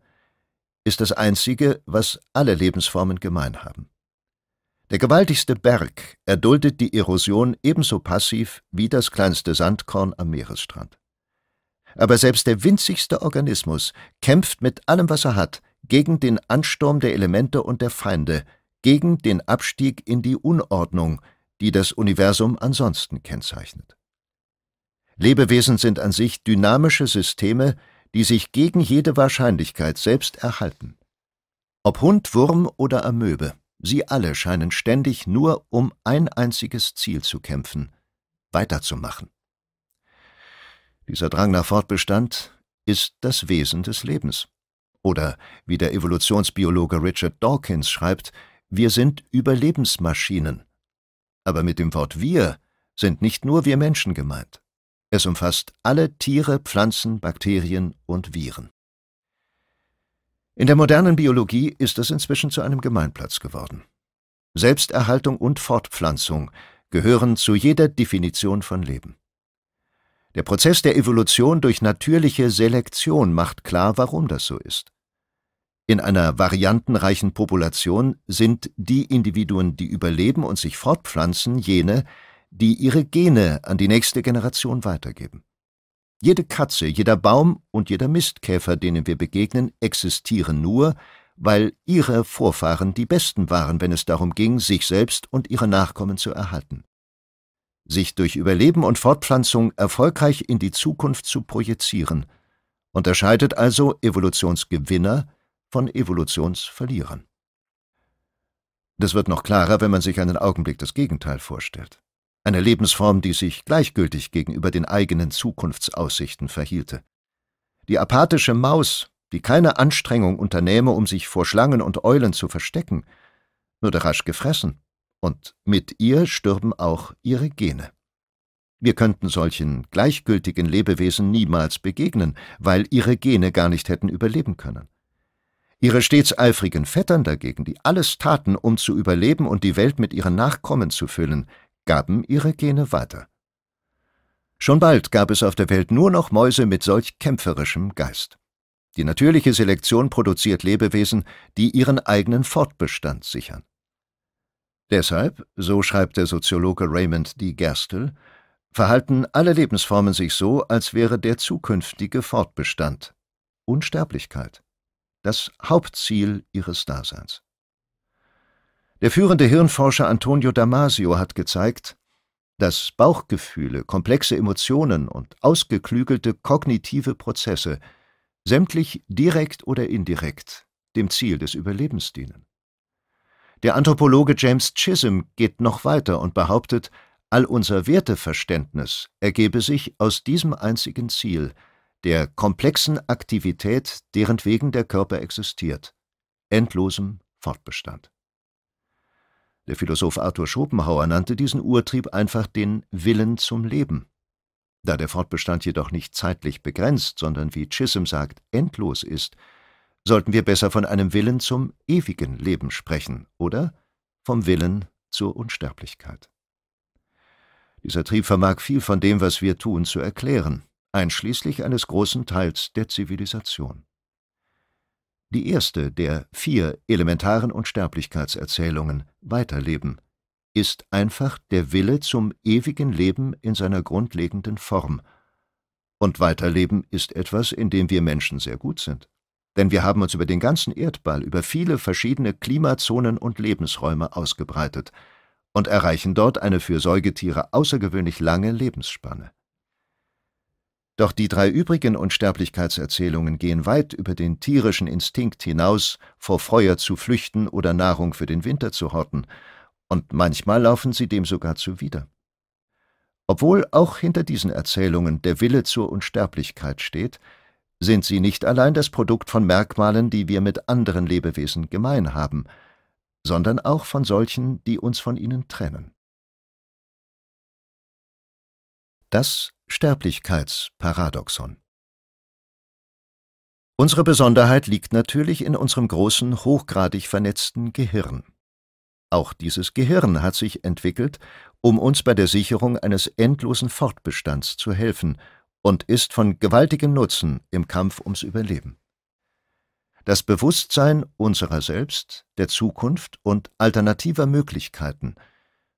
ist das Einzige, was alle Lebensformen gemein haben. Der gewaltigste Berg erduldet die Erosion ebenso passiv wie das kleinste Sandkorn am Meeresstrand. Aber selbst der winzigste Organismus kämpft mit allem, was er hat, gegen den Ansturm der Elemente und der Feinde, gegen den Abstieg in die Unordnung, die das Universum ansonsten kennzeichnet. Lebewesen sind an sich dynamische Systeme, die sich gegen jede Wahrscheinlichkeit selbst erhalten. Ob Hund, Wurm oder Amöbe, sie alle scheinen ständig nur um ein einziges Ziel zu kämpfen, weiterzumachen. Dieser Drang nach Fortbestand ist das Wesen des Lebens. Oder wie der Evolutionsbiologe Richard Dawkins schreibt, wir sind Überlebensmaschinen. Aber mit dem Wort wir sind nicht nur wir Menschen gemeint. Es umfasst alle Tiere, Pflanzen, Bakterien und Viren. In der modernen Biologie ist es inzwischen zu einem Gemeinplatz geworden. Selbsterhaltung und Fortpflanzung gehören zu jeder Definition von Leben. Der Prozess der Evolution durch natürliche Selektion macht klar, warum das so ist. In einer variantenreichen Population sind die Individuen, die überleben und sich fortpflanzen, jene, die ihre Gene an die nächste Generation weitergeben. Jede Katze, jeder Baum und jeder Mistkäfer, denen wir begegnen, existieren nur, weil ihre Vorfahren die Besten waren, wenn es darum ging, sich selbst und ihre Nachkommen zu erhalten. Sich durch Überleben und Fortpflanzung erfolgreich in die Zukunft zu projizieren, unterscheidet also Evolutionsgewinner von Evolutionsverlierern. Das wird noch klarer, wenn man sich einen Augenblick das Gegenteil vorstellt eine Lebensform, die sich gleichgültig gegenüber den eigenen Zukunftsaussichten verhielte. Die apathische Maus, die keine Anstrengung unternähme, um sich vor Schlangen und Eulen zu verstecken, würde rasch gefressen, und mit ihr stürben auch ihre Gene. Wir könnten solchen gleichgültigen Lebewesen niemals begegnen, weil ihre Gene gar nicht hätten überleben können. Ihre stets eifrigen Vettern dagegen, die alles taten, um zu überleben und die Welt mit ihren Nachkommen zu füllen, gaben ihre Gene weiter. Schon bald gab es auf der Welt nur noch Mäuse mit solch kämpferischem Geist. Die natürliche Selektion produziert Lebewesen, die ihren eigenen Fortbestand sichern. Deshalb, so schreibt der Soziologe Raymond D. Gerstel, verhalten alle Lebensformen sich so, als wäre der zukünftige Fortbestand Unsterblichkeit das Hauptziel ihres Daseins. Der führende Hirnforscher Antonio Damasio hat gezeigt, dass Bauchgefühle, komplexe Emotionen und ausgeklügelte kognitive Prozesse sämtlich direkt oder indirekt dem Ziel des Überlebens dienen. Der Anthropologe James Chisholm geht noch weiter und behauptet, all unser Werteverständnis ergebe sich aus diesem einzigen Ziel, der komplexen Aktivität, deren wegen der Körper existiert, endlosem Fortbestand. Der Philosoph Arthur Schopenhauer nannte diesen Urtrieb einfach den Willen zum Leben. Da der Fortbestand jedoch nicht zeitlich begrenzt, sondern wie Chisholm sagt, endlos ist, sollten wir besser von einem Willen zum ewigen Leben sprechen oder vom Willen zur Unsterblichkeit. Dieser Trieb vermag viel von dem, was wir tun, zu erklären, einschließlich eines großen Teils der Zivilisation die erste der vier elementaren Unsterblichkeitserzählungen, Weiterleben, ist einfach der Wille zum ewigen Leben in seiner grundlegenden Form. Und Weiterleben ist etwas, in dem wir Menschen sehr gut sind. Denn wir haben uns über den ganzen Erdball, über viele verschiedene Klimazonen und Lebensräume ausgebreitet und erreichen dort eine für Säugetiere außergewöhnlich lange Lebensspanne. Doch die drei übrigen Unsterblichkeitserzählungen gehen weit über den tierischen Instinkt hinaus, vor Feuer zu flüchten oder Nahrung für den Winter zu horten, und manchmal laufen sie dem sogar zuwider. Obwohl auch hinter diesen Erzählungen der Wille zur Unsterblichkeit steht, sind sie nicht allein das Produkt von Merkmalen, die wir mit anderen Lebewesen gemein haben, sondern auch von solchen, die uns von ihnen trennen. Das Sterblichkeitsparadoxon Unsere Besonderheit liegt natürlich in unserem großen, hochgradig vernetzten Gehirn. Auch dieses Gehirn hat sich entwickelt, um uns bei der Sicherung eines endlosen Fortbestands zu helfen und ist von gewaltigem Nutzen im Kampf ums Überleben. Das Bewusstsein unserer selbst, der Zukunft und alternativer Möglichkeiten –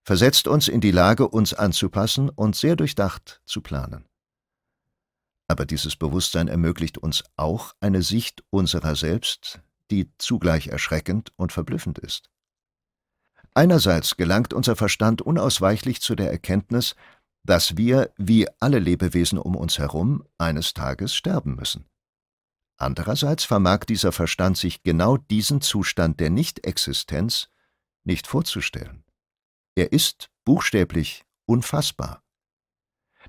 versetzt uns in die Lage, uns anzupassen und sehr durchdacht zu planen. Aber dieses Bewusstsein ermöglicht uns auch eine Sicht unserer selbst, die zugleich erschreckend und verblüffend ist. Einerseits gelangt unser Verstand unausweichlich zu der Erkenntnis, dass wir, wie alle Lebewesen um uns herum, eines Tages sterben müssen. Andererseits vermag dieser Verstand sich genau diesen Zustand der Nichtexistenz nicht vorzustellen. Er ist buchstäblich unfassbar.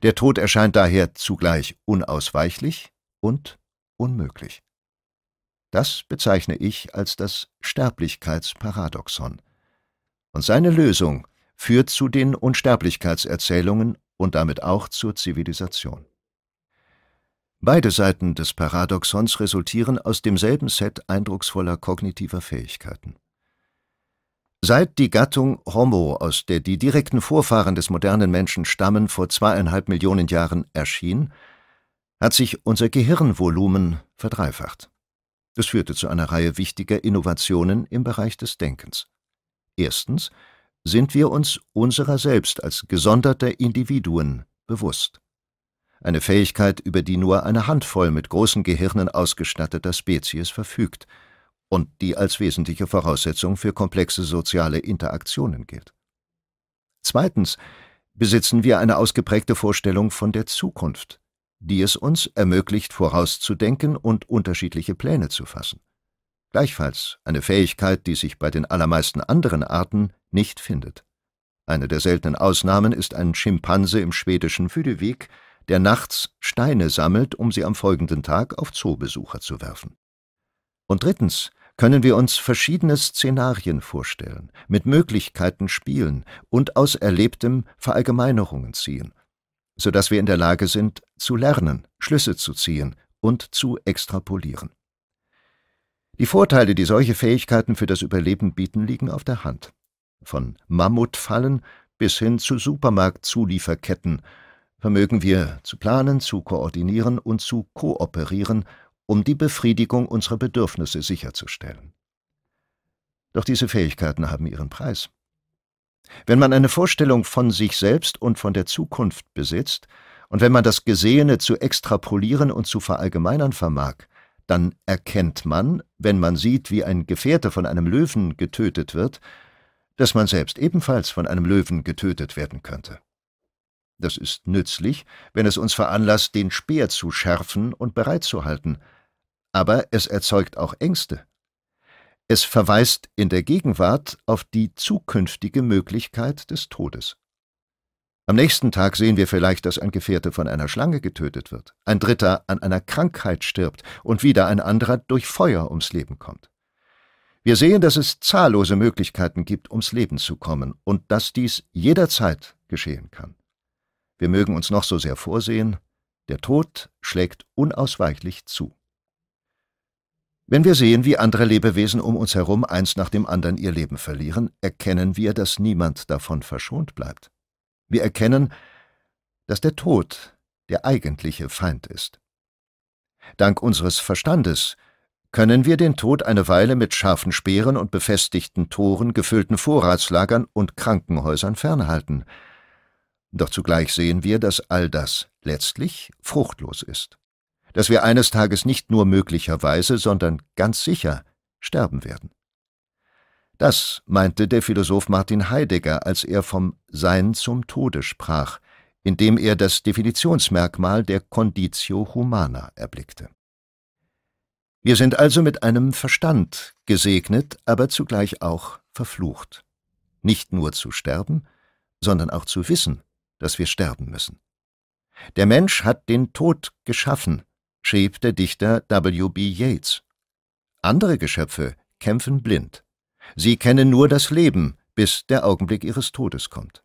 Der Tod erscheint daher zugleich unausweichlich und unmöglich. Das bezeichne ich als das Sterblichkeitsparadoxon. Und seine Lösung führt zu den Unsterblichkeitserzählungen und damit auch zur Zivilisation. Beide Seiten des Paradoxons resultieren aus demselben Set eindrucksvoller kognitiver Fähigkeiten. Seit die Gattung Homo, aus der die direkten Vorfahren des modernen Menschen stammen, vor zweieinhalb Millionen Jahren erschien, hat sich unser Gehirnvolumen verdreifacht. Das führte zu einer Reihe wichtiger Innovationen im Bereich des Denkens. Erstens sind wir uns unserer selbst als gesonderter Individuen bewusst. Eine Fähigkeit, über die nur eine Handvoll mit großen Gehirnen ausgestatteter Spezies verfügt – und die als wesentliche Voraussetzung für komplexe soziale Interaktionen gilt. Zweitens besitzen wir eine ausgeprägte Vorstellung von der Zukunft, die es uns ermöglicht, vorauszudenken und unterschiedliche Pläne zu fassen. Gleichfalls eine Fähigkeit, die sich bei den allermeisten anderen Arten nicht findet. Eine der seltenen Ausnahmen ist ein Schimpanse im schwedischen Füdevik, der nachts Steine sammelt, um sie am folgenden Tag auf Zoobesucher zu werfen. Und drittens können wir uns verschiedene Szenarien vorstellen, mit Möglichkeiten spielen und aus Erlebtem Verallgemeinerungen ziehen, so dass wir in der Lage sind, zu lernen, Schlüsse zu ziehen und zu extrapolieren. Die Vorteile, die solche Fähigkeiten für das Überleben bieten, liegen auf der Hand. Von Mammutfallen bis hin zu Supermarktzulieferketten vermögen wir zu planen, zu koordinieren und zu kooperieren – um die Befriedigung unserer Bedürfnisse sicherzustellen. Doch diese Fähigkeiten haben ihren Preis. Wenn man eine Vorstellung von sich selbst und von der Zukunft besitzt, und wenn man das Gesehene zu extrapolieren und zu verallgemeinern vermag, dann erkennt man, wenn man sieht, wie ein Gefährte von einem Löwen getötet wird, dass man selbst ebenfalls von einem Löwen getötet werden könnte. Das ist nützlich, wenn es uns veranlasst, den Speer zu schärfen und bereitzuhalten, aber es erzeugt auch Ängste. Es verweist in der Gegenwart auf die zukünftige Möglichkeit des Todes. Am nächsten Tag sehen wir vielleicht, dass ein Gefährte von einer Schlange getötet wird, ein dritter an einer Krankheit stirbt und wieder ein anderer durch Feuer ums Leben kommt. Wir sehen, dass es zahllose Möglichkeiten gibt, ums Leben zu kommen und dass dies jederzeit geschehen kann. Wir mögen uns noch so sehr vorsehen, der Tod schlägt unausweichlich zu. Wenn wir sehen, wie andere Lebewesen um uns herum eins nach dem anderen ihr Leben verlieren, erkennen wir, dass niemand davon verschont bleibt. Wir erkennen, dass der Tod der eigentliche Feind ist. Dank unseres Verstandes können wir den Tod eine Weile mit scharfen Speeren und befestigten Toren, gefüllten Vorratslagern und Krankenhäusern fernhalten. Doch zugleich sehen wir, dass all das letztlich fruchtlos ist dass wir eines Tages nicht nur möglicherweise, sondern ganz sicher sterben werden. Das meinte der Philosoph Martin Heidegger, als er vom Sein zum Tode sprach, indem er das Definitionsmerkmal der Conditio Humana erblickte. Wir sind also mit einem Verstand gesegnet, aber zugleich auch verflucht, nicht nur zu sterben, sondern auch zu wissen, dass wir sterben müssen. Der Mensch hat den Tod geschaffen, schrieb der Dichter W. B. Yeats. Andere Geschöpfe kämpfen blind. Sie kennen nur das Leben, bis der Augenblick ihres Todes kommt.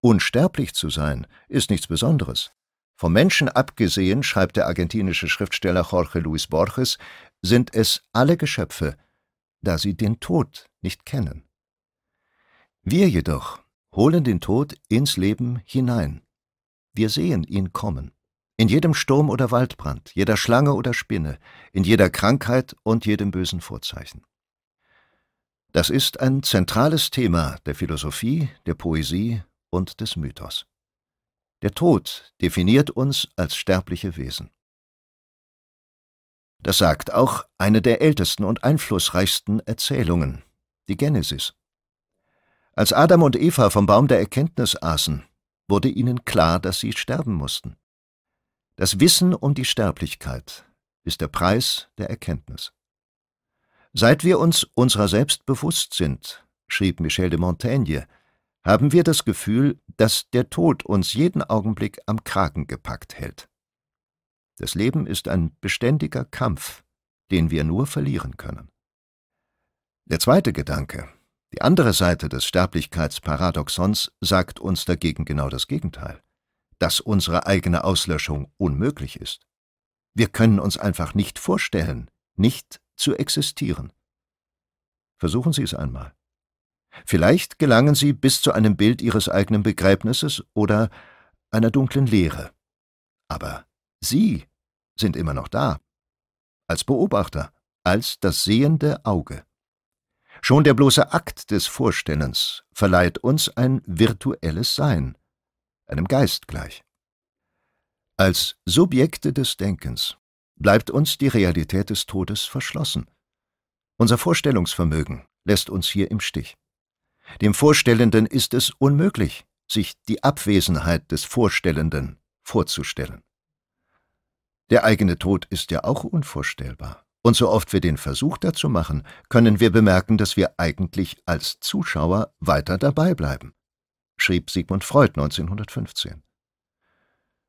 Unsterblich zu sein ist nichts Besonderes. Vom Menschen abgesehen, schreibt der argentinische Schriftsteller Jorge Luis Borges, sind es alle Geschöpfe, da sie den Tod nicht kennen. Wir jedoch holen den Tod ins Leben hinein. Wir sehen ihn kommen in jedem Sturm oder Waldbrand, jeder Schlange oder Spinne, in jeder Krankheit und jedem bösen Vorzeichen. Das ist ein zentrales Thema der Philosophie, der Poesie und des Mythos. Der Tod definiert uns als sterbliche Wesen. Das sagt auch eine der ältesten und einflussreichsten Erzählungen, die Genesis. Als Adam und Eva vom Baum der Erkenntnis aßen, wurde ihnen klar, dass sie sterben mussten. Das Wissen um die Sterblichkeit ist der Preis der Erkenntnis. Seit wir uns unserer selbst bewusst sind, schrieb Michel de Montaigne, haben wir das Gefühl, dass der Tod uns jeden Augenblick am Kragen gepackt hält. Das Leben ist ein beständiger Kampf, den wir nur verlieren können. Der zweite Gedanke, die andere Seite des Sterblichkeitsparadoxons, sagt uns dagegen genau das Gegenteil dass unsere eigene Auslöschung unmöglich ist. Wir können uns einfach nicht vorstellen, nicht zu existieren. Versuchen Sie es einmal. Vielleicht gelangen Sie bis zu einem Bild Ihres eigenen Begräbnisses oder einer dunklen Leere. Aber Sie sind immer noch da. Als Beobachter, als das sehende Auge. Schon der bloße Akt des Vorstellens verleiht uns ein virtuelles Sein, einem Geist gleich. Als Subjekte des Denkens bleibt uns die Realität des Todes verschlossen. Unser Vorstellungsvermögen lässt uns hier im Stich. Dem Vorstellenden ist es unmöglich, sich die Abwesenheit des Vorstellenden vorzustellen. Der eigene Tod ist ja auch unvorstellbar. Und so oft wir den Versuch dazu machen, können wir bemerken, dass wir eigentlich als Zuschauer weiter dabei bleiben schrieb Sigmund Freud 1915.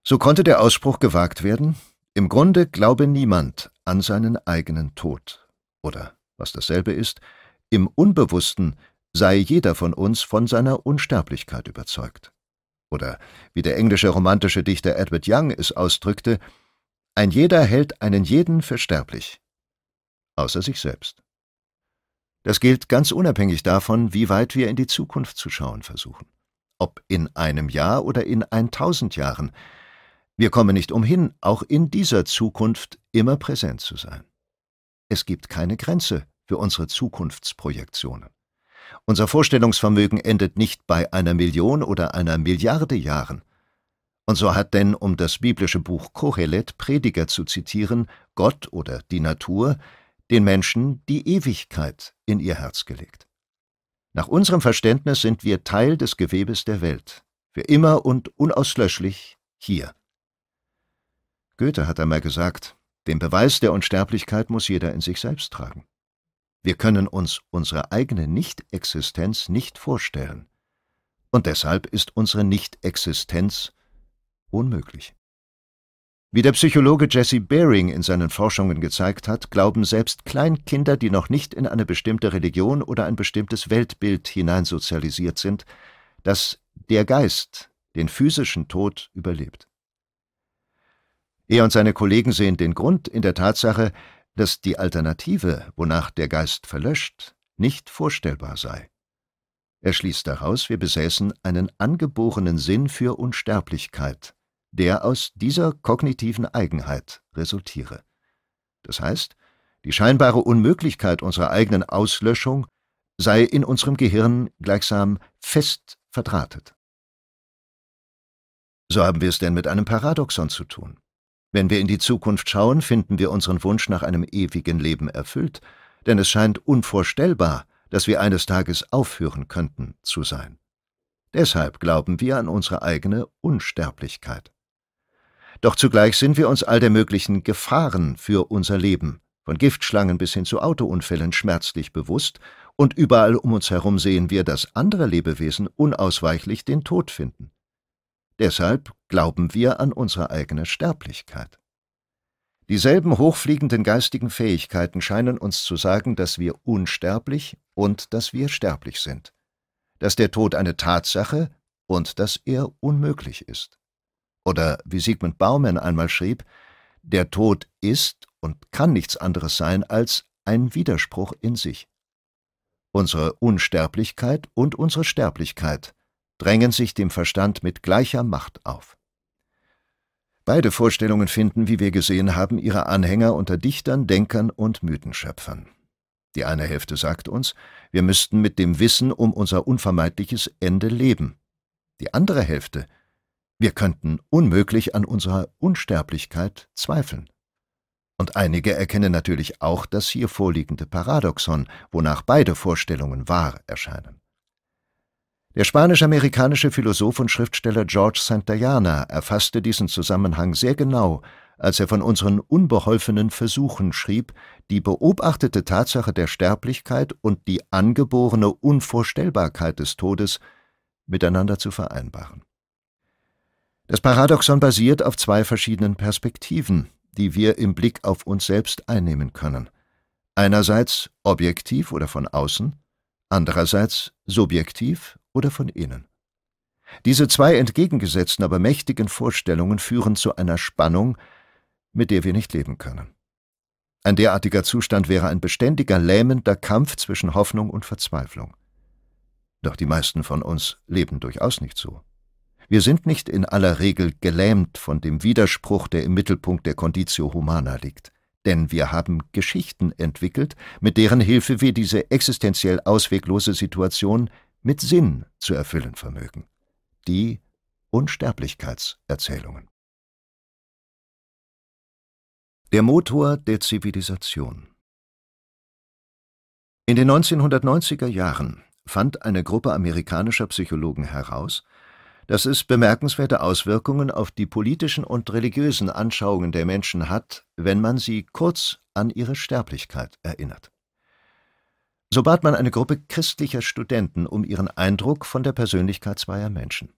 So konnte der Ausspruch gewagt werden, im Grunde glaube niemand an seinen eigenen Tod. Oder, was dasselbe ist, im Unbewussten sei jeder von uns von seiner Unsterblichkeit überzeugt. Oder, wie der englische romantische Dichter Edward Young es ausdrückte, ein jeder hält einen jeden für sterblich, außer sich selbst. Das gilt ganz unabhängig davon, wie weit wir in die Zukunft zu schauen versuchen ob in einem Jahr oder in 1000 Jahren. Wir kommen nicht umhin, auch in dieser Zukunft immer präsent zu sein. Es gibt keine Grenze für unsere Zukunftsprojektionen. Unser Vorstellungsvermögen endet nicht bei einer Million oder einer Milliarde Jahren. Und so hat denn, um das biblische Buch Kohelet Prediger zu zitieren, Gott oder die Natur den Menschen die Ewigkeit in ihr Herz gelegt. Nach unserem Verständnis sind wir Teil des Gewebes der Welt, für immer und unauslöschlich hier. Goethe hat einmal gesagt, den Beweis der Unsterblichkeit muss jeder in sich selbst tragen. Wir können uns unsere eigene Nicht-Existenz nicht vorstellen, und deshalb ist unsere Nicht-Existenz unmöglich. Wie der Psychologe Jesse Baring in seinen Forschungen gezeigt hat, glauben selbst Kleinkinder, die noch nicht in eine bestimmte Religion oder ein bestimmtes Weltbild hineinsozialisiert sind, dass der Geist den physischen Tod überlebt. Er und seine Kollegen sehen den Grund in der Tatsache, dass die Alternative, wonach der Geist verlöscht, nicht vorstellbar sei. Er schließt daraus, wir besäßen einen angeborenen Sinn für Unsterblichkeit der aus dieser kognitiven Eigenheit resultiere. Das heißt, die scheinbare Unmöglichkeit unserer eigenen Auslöschung sei in unserem Gehirn gleichsam fest verdrahtet. So haben wir es denn mit einem Paradoxon zu tun. Wenn wir in die Zukunft schauen, finden wir unseren Wunsch nach einem ewigen Leben erfüllt, denn es scheint unvorstellbar, dass wir eines Tages aufhören könnten zu sein. Deshalb glauben wir an unsere eigene Unsterblichkeit. Doch zugleich sind wir uns all der möglichen Gefahren für unser Leben, von Giftschlangen bis hin zu Autounfällen, schmerzlich bewusst, und überall um uns herum sehen wir, dass andere Lebewesen unausweichlich den Tod finden. Deshalb glauben wir an unsere eigene Sterblichkeit. Dieselben hochfliegenden geistigen Fähigkeiten scheinen uns zu sagen, dass wir unsterblich und dass wir sterblich sind, dass der Tod eine Tatsache und dass er unmöglich ist. Oder wie Sigmund Baumann einmal schrieb, der Tod ist und kann nichts anderes sein als ein Widerspruch in sich. Unsere Unsterblichkeit und unsere Sterblichkeit drängen sich dem Verstand mit gleicher Macht auf. Beide Vorstellungen finden, wie wir gesehen haben, ihre Anhänger unter Dichtern, Denkern und Mythenschöpfern. Die eine Hälfte sagt uns, wir müssten mit dem Wissen um unser unvermeidliches Ende leben. Die andere Hälfte wir könnten unmöglich an unserer Unsterblichkeit zweifeln. Und einige erkennen natürlich auch das hier vorliegende Paradoxon, wonach beide Vorstellungen wahr erscheinen. Der spanisch-amerikanische Philosoph und Schriftsteller George Santayana erfasste diesen Zusammenhang sehr genau, als er von unseren unbeholfenen Versuchen schrieb, die beobachtete Tatsache der Sterblichkeit und die angeborene Unvorstellbarkeit des Todes miteinander zu vereinbaren. Das Paradoxon basiert auf zwei verschiedenen Perspektiven, die wir im Blick auf uns selbst einnehmen können. Einerseits objektiv oder von außen, andererseits subjektiv oder von innen. Diese zwei entgegengesetzten, aber mächtigen Vorstellungen führen zu einer Spannung, mit der wir nicht leben können. Ein derartiger Zustand wäre ein beständiger, lähmender Kampf zwischen Hoffnung und Verzweiflung. Doch die meisten von uns leben durchaus nicht so. Wir sind nicht in aller Regel gelähmt von dem Widerspruch, der im Mittelpunkt der Conditio Humana liegt. Denn wir haben Geschichten entwickelt, mit deren Hilfe wir diese existenziell ausweglose Situation mit Sinn zu erfüllen vermögen. Die Unsterblichkeitserzählungen. Der Motor der Zivilisation In den 1990er Jahren fand eine Gruppe amerikanischer Psychologen heraus, dass es bemerkenswerte Auswirkungen auf die politischen und religiösen Anschauungen der Menschen hat, wenn man sie kurz an ihre Sterblichkeit erinnert. So bat man eine Gruppe christlicher Studenten um ihren Eindruck von der Persönlichkeit zweier Menschen.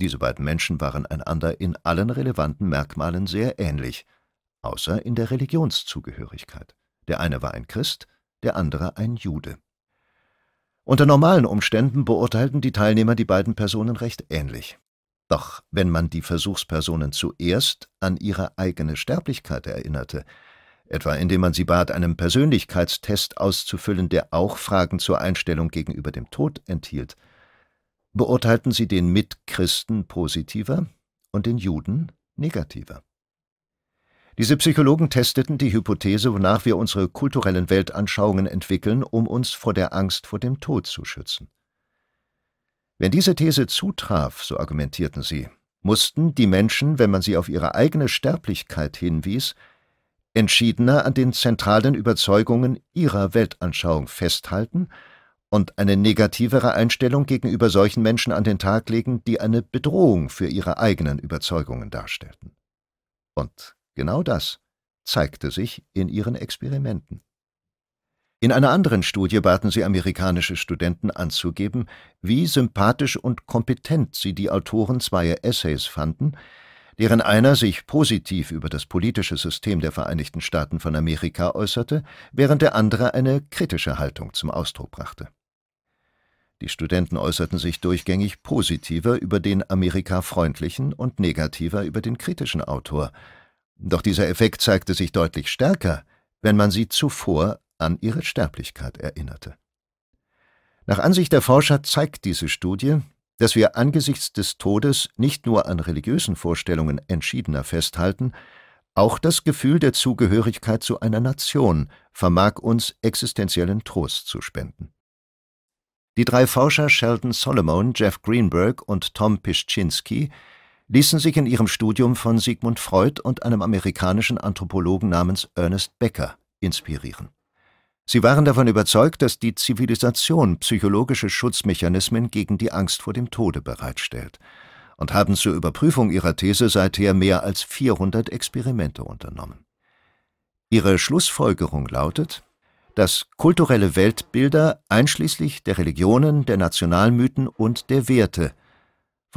Diese beiden Menschen waren einander in allen relevanten Merkmalen sehr ähnlich, außer in der Religionszugehörigkeit. Der eine war ein Christ, der andere ein Jude. Unter normalen Umständen beurteilten die Teilnehmer die beiden Personen recht ähnlich. Doch wenn man die Versuchspersonen zuerst an ihre eigene Sterblichkeit erinnerte, etwa indem man sie bat, einen Persönlichkeitstest auszufüllen, der auch Fragen zur Einstellung gegenüber dem Tod enthielt, beurteilten sie den Mitchristen positiver und den Juden negativer. Diese Psychologen testeten die Hypothese, wonach wir unsere kulturellen Weltanschauungen entwickeln, um uns vor der Angst vor dem Tod zu schützen. Wenn diese These zutraf, so argumentierten sie, mussten die Menschen, wenn man sie auf ihre eigene Sterblichkeit hinwies, entschiedener an den zentralen Überzeugungen ihrer Weltanschauung festhalten und eine negativere Einstellung gegenüber solchen Menschen an den Tag legen, die eine Bedrohung für ihre eigenen Überzeugungen darstellten. Und Genau das zeigte sich in ihren Experimenten. In einer anderen Studie baten sie amerikanische Studenten anzugeben, wie sympathisch und kompetent sie die Autoren zweier Essays fanden, deren einer sich positiv über das politische System der Vereinigten Staaten von Amerika äußerte, während der andere eine kritische Haltung zum Ausdruck brachte. Die Studenten äußerten sich durchgängig positiver über den amerikafreundlichen und negativer über den kritischen Autor, doch dieser Effekt zeigte sich deutlich stärker, wenn man sie zuvor an ihre Sterblichkeit erinnerte. Nach Ansicht der Forscher zeigt diese Studie, dass wir angesichts des Todes nicht nur an religiösen Vorstellungen entschiedener festhalten, auch das Gefühl der Zugehörigkeit zu einer Nation vermag uns existenziellen Trost zu spenden. Die drei Forscher Sheldon Solomon, Jeff Greenberg und Tom Pischczynski ließen sich in ihrem Studium von Sigmund Freud und einem amerikanischen Anthropologen namens Ernest Becker inspirieren. Sie waren davon überzeugt, dass die Zivilisation psychologische Schutzmechanismen gegen die Angst vor dem Tode bereitstellt und haben zur Überprüfung ihrer These seither mehr als 400 Experimente unternommen. Ihre Schlussfolgerung lautet, dass kulturelle Weltbilder einschließlich der Religionen, der Nationalmythen und der Werte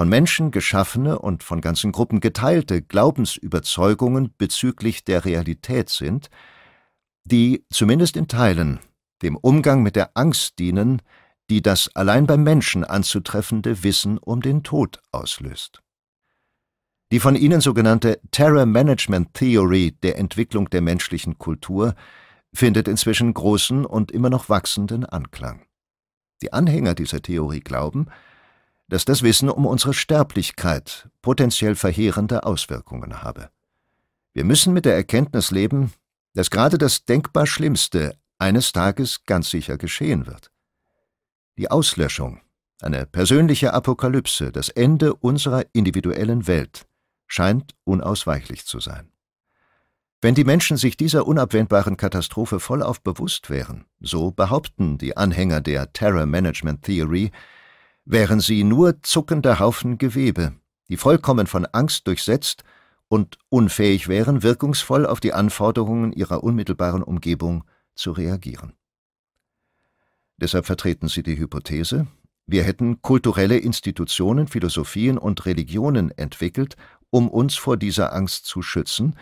von Menschen geschaffene und von ganzen Gruppen geteilte Glaubensüberzeugungen bezüglich der Realität sind, die zumindest in Teilen dem Umgang mit der Angst dienen, die das allein beim Menschen anzutreffende Wissen um den Tod auslöst. Die von ihnen sogenannte Terror Management Theory der Entwicklung der menschlichen Kultur findet inzwischen großen und immer noch wachsenden Anklang. Die Anhänger dieser Theorie glauben, dass das Wissen um unsere Sterblichkeit potenziell verheerende Auswirkungen habe. Wir müssen mit der Erkenntnis leben, dass gerade das denkbar Schlimmste eines Tages ganz sicher geschehen wird. Die Auslöschung, eine persönliche Apokalypse, das Ende unserer individuellen Welt scheint unausweichlich zu sein. Wenn die Menschen sich dieser unabwendbaren Katastrophe vollauf bewusst wären, so behaupten die Anhänger der Terror Management Theory, wären sie nur zuckender Haufen Gewebe, die vollkommen von Angst durchsetzt und unfähig wären, wirkungsvoll auf die Anforderungen ihrer unmittelbaren Umgebung zu reagieren. Deshalb vertreten sie die Hypothese, wir hätten kulturelle Institutionen, Philosophien und Religionen entwickelt, um uns vor dieser Angst zu schützen,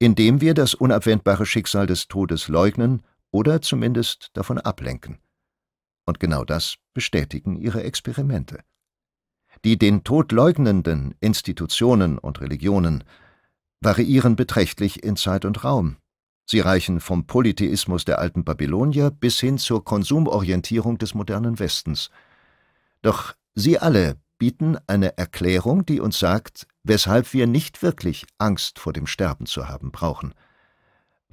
indem wir das unabwendbare Schicksal des Todes leugnen oder zumindest davon ablenken. Und genau das bestätigen ihre Experimente. Die den Tod leugnenden Institutionen und Religionen variieren beträchtlich in Zeit und Raum. Sie reichen vom Polytheismus der alten Babylonier bis hin zur Konsumorientierung des modernen Westens. Doch sie alle bieten eine Erklärung, die uns sagt, weshalb wir nicht wirklich Angst vor dem Sterben zu haben brauchen –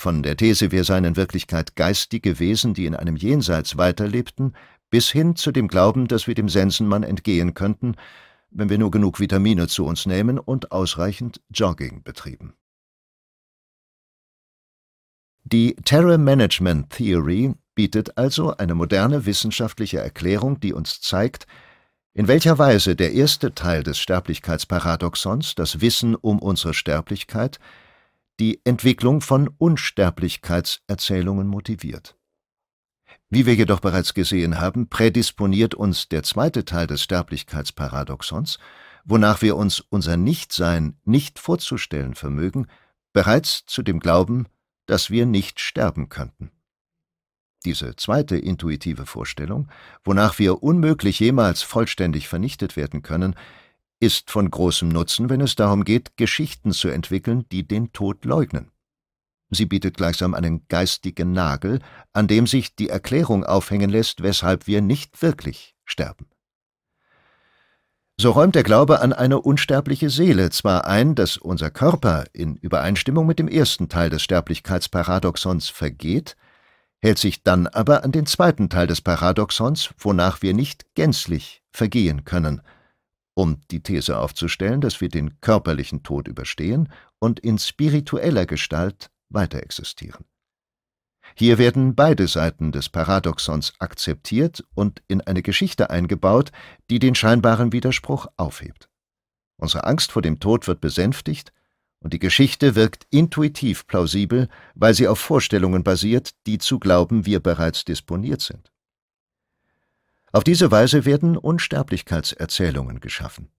von der These, wir seien in Wirklichkeit geistige Wesen, die in einem Jenseits weiterlebten, bis hin zu dem Glauben, dass wir dem Sensenmann entgehen könnten, wenn wir nur genug Vitamine zu uns nehmen und ausreichend Jogging betrieben. Die Terror Management Theory bietet also eine moderne wissenschaftliche Erklärung, die uns zeigt, in welcher Weise der erste Teil des Sterblichkeitsparadoxons, das Wissen um unsere Sterblichkeit, die Entwicklung von Unsterblichkeitserzählungen motiviert. Wie wir jedoch bereits gesehen haben, prädisponiert uns der zweite Teil des Sterblichkeitsparadoxons, wonach wir uns unser Nichtsein nicht vorzustellen vermögen, bereits zu dem Glauben, dass wir nicht sterben könnten. Diese zweite intuitive Vorstellung, wonach wir unmöglich jemals vollständig vernichtet werden können, ist von großem Nutzen, wenn es darum geht, Geschichten zu entwickeln, die den Tod leugnen. Sie bietet gleichsam einen geistigen Nagel, an dem sich die Erklärung aufhängen lässt, weshalb wir nicht wirklich sterben. So räumt der Glaube an eine unsterbliche Seele zwar ein, dass unser Körper in Übereinstimmung mit dem ersten Teil des Sterblichkeitsparadoxons vergeht, hält sich dann aber an den zweiten Teil des Paradoxons, wonach wir nicht gänzlich vergehen können – um die These aufzustellen, dass wir den körperlichen Tod überstehen und in spiritueller Gestalt weiter existieren. Hier werden beide Seiten des Paradoxons akzeptiert und in eine Geschichte eingebaut, die den scheinbaren Widerspruch aufhebt. Unsere Angst vor dem Tod wird besänftigt und die Geschichte wirkt intuitiv plausibel, weil sie auf Vorstellungen basiert, die zu glauben wir bereits disponiert sind. Auf diese Weise werden Unsterblichkeitserzählungen geschaffen.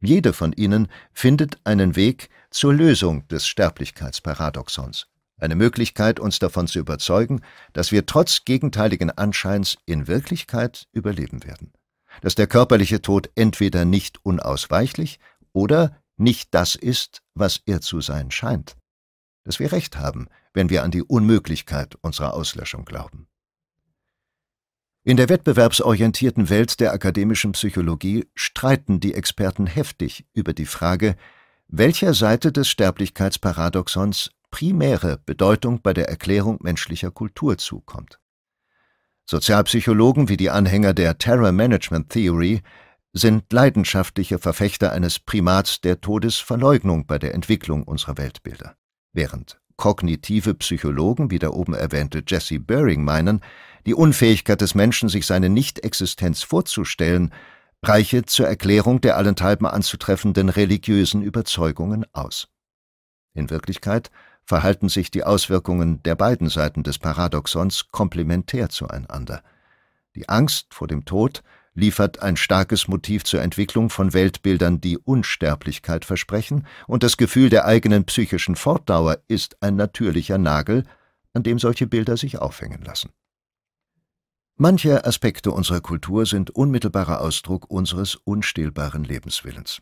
Jede von ihnen findet einen Weg zur Lösung des Sterblichkeitsparadoxons, eine Möglichkeit, uns davon zu überzeugen, dass wir trotz gegenteiligen Anscheins in Wirklichkeit überleben werden, dass der körperliche Tod entweder nicht unausweichlich oder nicht das ist, was er zu sein scheint, dass wir recht haben, wenn wir an die Unmöglichkeit unserer Auslöschung glauben. In der wettbewerbsorientierten Welt der akademischen Psychologie streiten die Experten heftig über die Frage, welcher Seite des Sterblichkeitsparadoxons primäre Bedeutung bei der Erklärung menschlicher Kultur zukommt. Sozialpsychologen wie die Anhänger der Terror Management Theory sind leidenschaftliche Verfechter eines Primats der Todesverleugnung bei der Entwicklung unserer Weltbilder, während Kognitive Psychologen wie der oben erwähnte Jesse Bering meinen, die Unfähigkeit des Menschen, sich seine Nichtexistenz vorzustellen, reiche zur Erklärung der allenthalben anzutreffenden religiösen Überzeugungen aus. In Wirklichkeit verhalten sich die Auswirkungen der beiden Seiten des Paradoxons komplementär zueinander. Die Angst vor dem Tod liefert ein starkes Motiv zur Entwicklung von Weltbildern, die Unsterblichkeit versprechen, und das Gefühl der eigenen psychischen Fortdauer ist ein natürlicher Nagel, an dem solche Bilder sich aufhängen lassen. Manche Aspekte unserer Kultur sind unmittelbarer Ausdruck unseres unstillbaren Lebenswillens.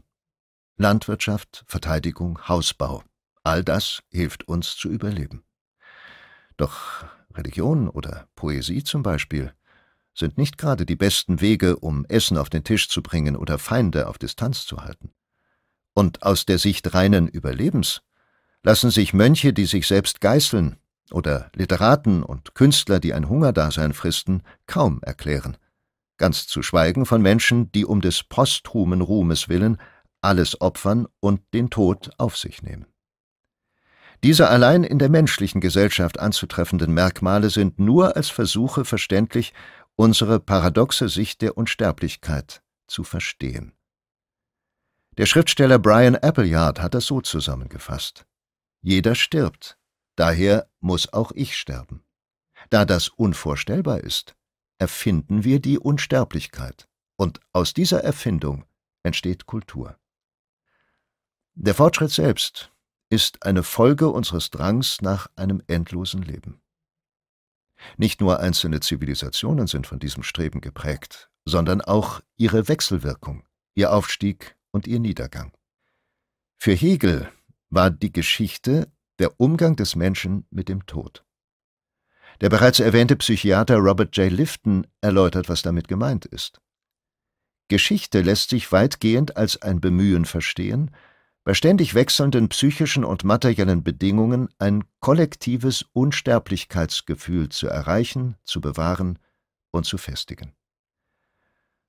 Landwirtschaft, Verteidigung, Hausbau, all das hilft uns zu überleben. Doch Religion oder Poesie zum Beispiel sind nicht gerade die besten Wege, um Essen auf den Tisch zu bringen oder Feinde auf Distanz zu halten. Und aus der Sicht reinen Überlebens lassen sich Mönche, die sich selbst geißeln, oder Literaten und Künstler, die ein Hungerdasein fristen, kaum erklären. Ganz zu schweigen von Menschen, die um des posthumen Ruhmes willen alles opfern und den Tod auf sich nehmen. Diese allein in der menschlichen Gesellschaft anzutreffenden Merkmale sind nur als Versuche verständlich, unsere paradoxe Sicht der Unsterblichkeit zu verstehen. Der Schriftsteller Brian Appleyard hat das so zusammengefasst. Jeder stirbt, daher muss auch ich sterben. Da das unvorstellbar ist, erfinden wir die Unsterblichkeit, und aus dieser Erfindung entsteht Kultur. Der Fortschritt selbst ist eine Folge unseres Drangs nach einem endlosen Leben. Nicht nur einzelne Zivilisationen sind von diesem Streben geprägt, sondern auch ihre Wechselwirkung, ihr Aufstieg und ihr Niedergang. Für Hegel war die Geschichte der Umgang des Menschen mit dem Tod. Der bereits erwähnte Psychiater Robert J. Lifton erläutert, was damit gemeint ist. Geschichte lässt sich weitgehend als ein Bemühen verstehen, bei ständig wechselnden psychischen und materiellen Bedingungen ein kollektives Unsterblichkeitsgefühl zu erreichen, zu bewahren und zu festigen.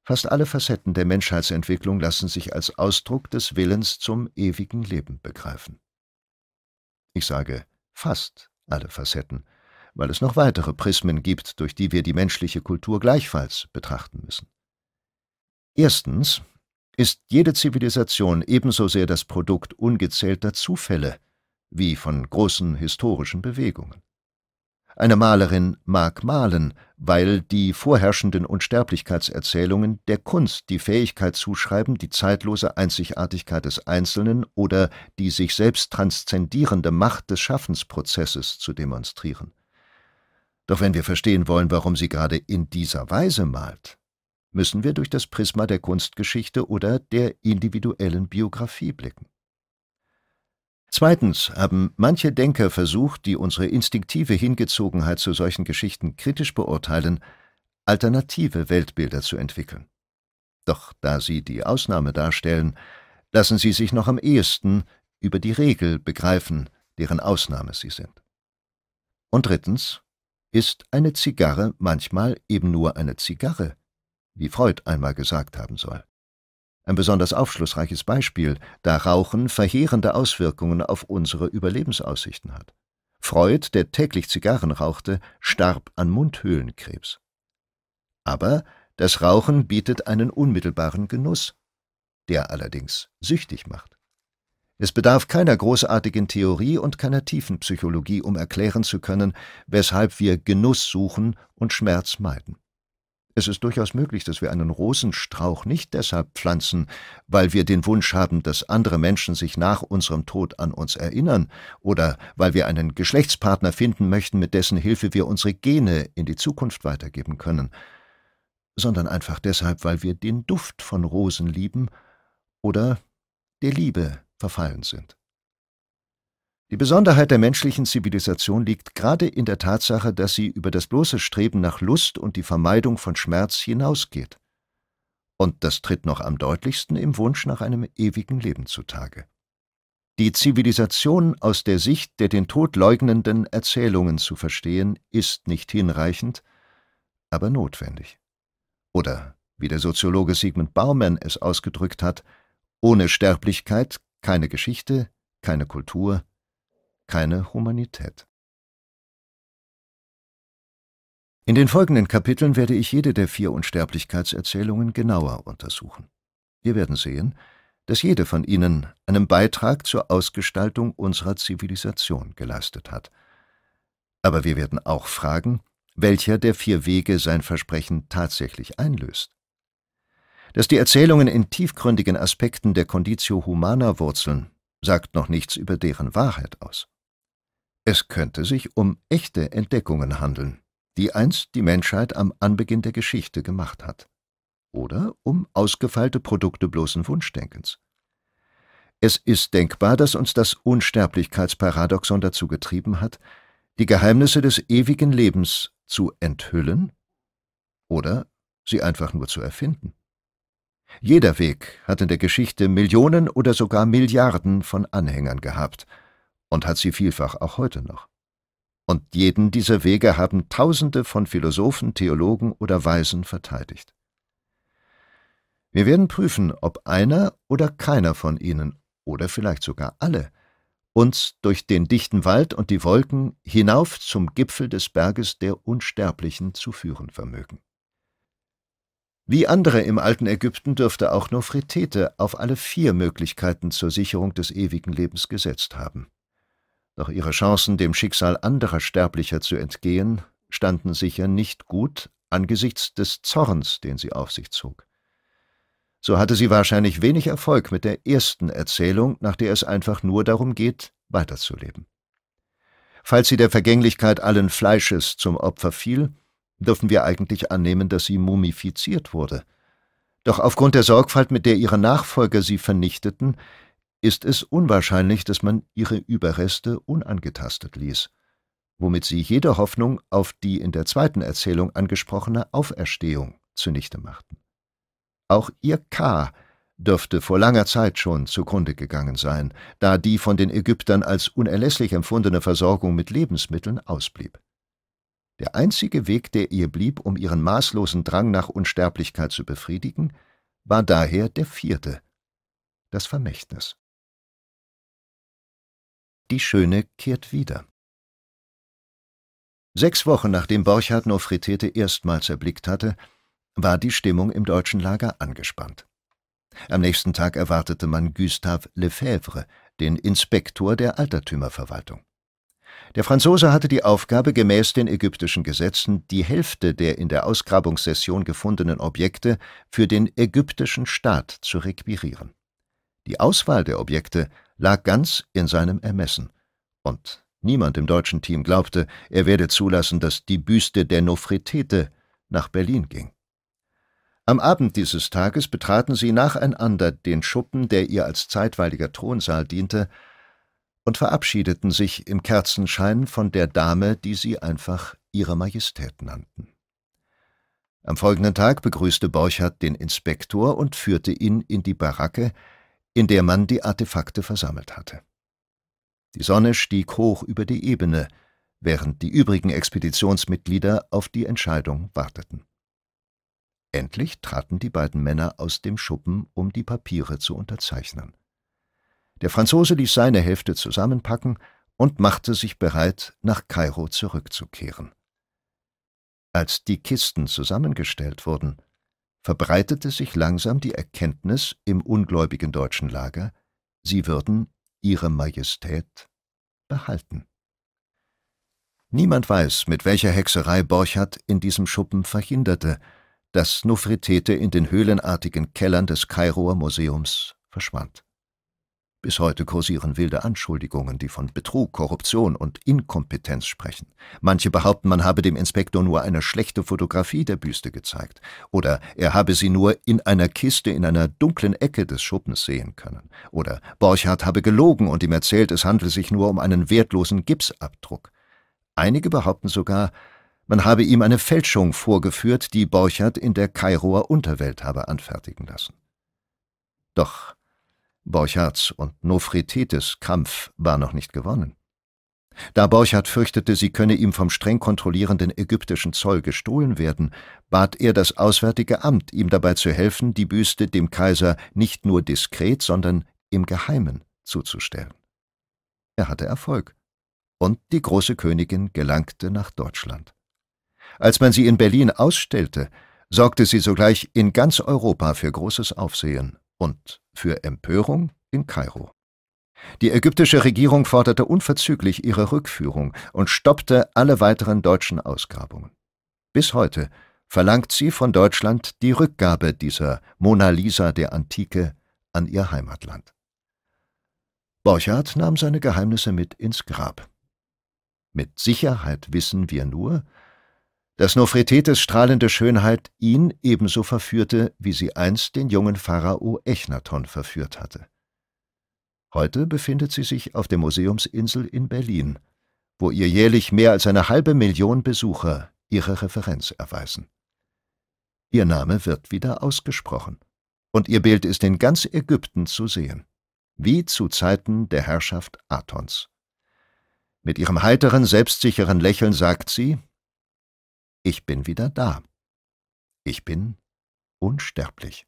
Fast alle Facetten der Menschheitsentwicklung lassen sich als Ausdruck des Willens zum ewigen Leben begreifen. Ich sage fast alle Facetten, weil es noch weitere Prismen gibt, durch die wir die menschliche Kultur gleichfalls betrachten müssen. Erstens ist jede Zivilisation ebenso sehr das Produkt ungezählter Zufälle wie von großen historischen Bewegungen. Eine Malerin mag malen, weil die vorherrschenden Unsterblichkeitserzählungen der Kunst die Fähigkeit zuschreiben, die zeitlose Einzigartigkeit des Einzelnen oder die sich selbst transzendierende Macht des Schaffensprozesses zu demonstrieren. Doch wenn wir verstehen wollen, warum sie gerade in dieser Weise malt, müssen wir durch das Prisma der Kunstgeschichte oder der individuellen Biografie blicken. Zweitens haben manche Denker versucht, die unsere instinktive Hingezogenheit zu solchen Geschichten kritisch beurteilen, alternative Weltbilder zu entwickeln. Doch da sie die Ausnahme darstellen, lassen sie sich noch am ehesten über die Regel begreifen, deren Ausnahme sie sind. Und drittens ist eine Zigarre manchmal eben nur eine Zigarre, wie Freud einmal gesagt haben soll. Ein besonders aufschlussreiches Beispiel, da Rauchen verheerende Auswirkungen auf unsere Überlebensaussichten hat. Freud, der täglich Zigarren rauchte, starb an Mundhöhlenkrebs. Aber das Rauchen bietet einen unmittelbaren Genuss, der allerdings süchtig macht. Es bedarf keiner großartigen Theorie und keiner tiefen Psychologie, um erklären zu können, weshalb wir Genuss suchen und Schmerz meiden. Es ist durchaus möglich, dass wir einen Rosenstrauch nicht deshalb pflanzen, weil wir den Wunsch haben, dass andere Menschen sich nach unserem Tod an uns erinnern oder weil wir einen Geschlechtspartner finden möchten, mit dessen Hilfe wir unsere Gene in die Zukunft weitergeben können, sondern einfach deshalb, weil wir den Duft von Rosen lieben oder der Liebe verfallen sind. Die Besonderheit der menschlichen Zivilisation liegt gerade in der Tatsache, dass sie über das bloße Streben nach Lust und die Vermeidung von Schmerz hinausgeht. Und das tritt noch am deutlichsten im Wunsch nach einem ewigen Leben zutage. Die Zivilisation aus der Sicht der den Tod leugnenden Erzählungen zu verstehen, ist nicht hinreichend, aber notwendig. Oder, wie der Soziologe Sigmund Baumann es ausgedrückt hat, ohne Sterblichkeit keine Geschichte, keine Kultur, keine Humanität. In den folgenden Kapiteln werde ich jede der vier Unsterblichkeitserzählungen genauer untersuchen. Wir werden sehen, dass jede von ihnen einen Beitrag zur Ausgestaltung unserer Zivilisation geleistet hat. Aber wir werden auch fragen, welcher der vier Wege sein Versprechen tatsächlich einlöst. Dass die Erzählungen in tiefgründigen Aspekten der Conditio Humana wurzeln, sagt noch nichts über deren Wahrheit aus. Es könnte sich um echte Entdeckungen handeln, die einst die Menschheit am Anbeginn der Geschichte gemacht hat. Oder um ausgefeilte Produkte bloßen Wunschdenkens. Es ist denkbar, dass uns das Unsterblichkeitsparadoxon dazu getrieben hat, die Geheimnisse des ewigen Lebens zu enthüllen oder sie einfach nur zu erfinden. Jeder Weg hat in der Geschichte Millionen oder sogar Milliarden von Anhängern gehabt und hat sie vielfach auch heute noch. Und jeden dieser Wege haben Tausende von Philosophen, Theologen oder Weisen verteidigt. Wir werden prüfen, ob einer oder keiner von ihnen oder vielleicht sogar alle uns durch den dichten Wald und die Wolken hinauf zum Gipfel des Berges der Unsterblichen zu führen vermögen. Wie andere im alten Ägypten dürfte auch Nofretete auf alle vier Möglichkeiten zur Sicherung des ewigen Lebens gesetzt haben. Doch ihre Chancen, dem Schicksal anderer Sterblicher zu entgehen, standen sicher nicht gut angesichts des Zorns, den sie auf sich zog. So hatte sie wahrscheinlich wenig Erfolg mit der ersten Erzählung, nach der es einfach nur darum geht, weiterzuleben. Falls sie der Vergänglichkeit allen Fleisches zum Opfer fiel, dürfen wir eigentlich annehmen, dass sie mumifiziert wurde. Doch aufgrund der Sorgfalt, mit der ihre Nachfolger sie vernichteten, ist es unwahrscheinlich, dass man ihre Überreste unangetastet ließ, womit sie jede Hoffnung auf die in der zweiten Erzählung angesprochene Auferstehung zunichte machten. Auch ihr K dürfte vor langer Zeit schon zugrunde gegangen sein, da die von den Ägyptern als unerlässlich empfundene Versorgung mit Lebensmitteln ausblieb. Der einzige Weg, der ihr blieb, um ihren maßlosen Drang nach Unsterblichkeit zu befriedigen, war daher der vierte, das Vermächtnis. Die Schöne kehrt wieder. Sechs Wochen nachdem Borchardt Nofretete erstmals erblickt hatte, war die Stimmung im deutschen Lager angespannt. Am nächsten Tag erwartete man Gustave Lefebvre, den Inspektor der Altertümerverwaltung. Der Franzose hatte die Aufgabe, gemäß den ägyptischen Gesetzen die Hälfte der in der Ausgrabungssession gefundenen Objekte für den ägyptischen Staat zu requirieren. Die Auswahl der Objekte lag ganz in seinem Ermessen, und niemand im deutschen Team glaubte, er werde zulassen, dass die Büste der Nofretete nach Berlin ging. Am Abend dieses Tages betraten sie nacheinander den Schuppen, der ihr als zeitweiliger Thronsaal diente, und verabschiedeten sich im Kerzenschein von der Dame, die sie einfach Ihre Majestät nannten. Am folgenden Tag begrüßte Borchardt den Inspektor und führte ihn in die Baracke, in der man die Artefakte versammelt hatte. Die Sonne stieg hoch über die Ebene, während die übrigen Expeditionsmitglieder auf die Entscheidung warteten. Endlich traten die beiden Männer aus dem Schuppen, um die Papiere zu unterzeichnen. Der Franzose ließ seine Hälfte zusammenpacken und machte sich bereit, nach Kairo zurückzukehren. Als die Kisten zusammengestellt wurden, verbreitete sich langsam die Erkenntnis im ungläubigen deutschen Lager, sie würden ihre Majestät behalten. Niemand weiß, mit welcher Hexerei Borchardt in diesem Schuppen verhinderte, dass Nufritete in den höhlenartigen Kellern des Kairoer Museums verschwand. Bis heute kursieren wilde Anschuldigungen, die von Betrug, Korruption und Inkompetenz sprechen. Manche behaupten, man habe dem Inspektor nur eine schlechte Fotografie der Büste gezeigt oder er habe sie nur in einer Kiste in einer dunklen Ecke des Schuppens sehen können oder Borchardt habe gelogen und ihm erzählt, es handle sich nur um einen wertlosen Gipsabdruck. Einige behaupten sogar, man habe ihm eine Fälschung vorgeführt, die Borchardt in der Kairoer Unterwelt habe anfertigen lassen. Doch Borchards und Nofretetes Kampf war noch nicht gewonnen. Da Borchardt fürchtete, sie könne ihm vom streng kontrollierenden ägyptischen Zoll gestohlen werden, bat er das Auswärtige Amt, ihm dabei zu helfen, die Büste dem Kaiser nicht nur diskret, sondern im Geheimen zuzustellen. Er hatte Erfolg, und die große Königin gelangte nach Deutschland. Als man sie in Berlin ausstellte, sorgte sie sogleich in ganz Europa für großes Aufsehen und für Empörung in Kairo. Die ägyptische Regierung forderte unverzüglich ihre Rückführung und stoppte alle weiteren deutschen Ausgrabungen. Bis heute verlangt sie von Deutschland die Rückgabe dieser Mona Lisa der Antike an ihr Heimatland. Borchardt nahm seine Geheimnisse mit ins Grab. Mit Sicherheit wissen wir nur, dass Nofretetes strahlende Schönheit ihn ebenso verführte, wie sie einst den jungen Pharao Echnaton verführt hatte. Heute befindet sie sich auf der Museumsinsel in Berlin, wo ihr jährlich mehr als eine halbe Million Besucher ihre Referenz erweisen. Ihr Name wird wieder ausgesprochen, und ihr Bild ist in ganz Ägypten zu sehen, wie zu Zeiten der Herrschaft Athons. Mit ihrem heiteren, selbstsicheren Lächeln sagt sie, ich bin wieder da. Ich bin unsterblich.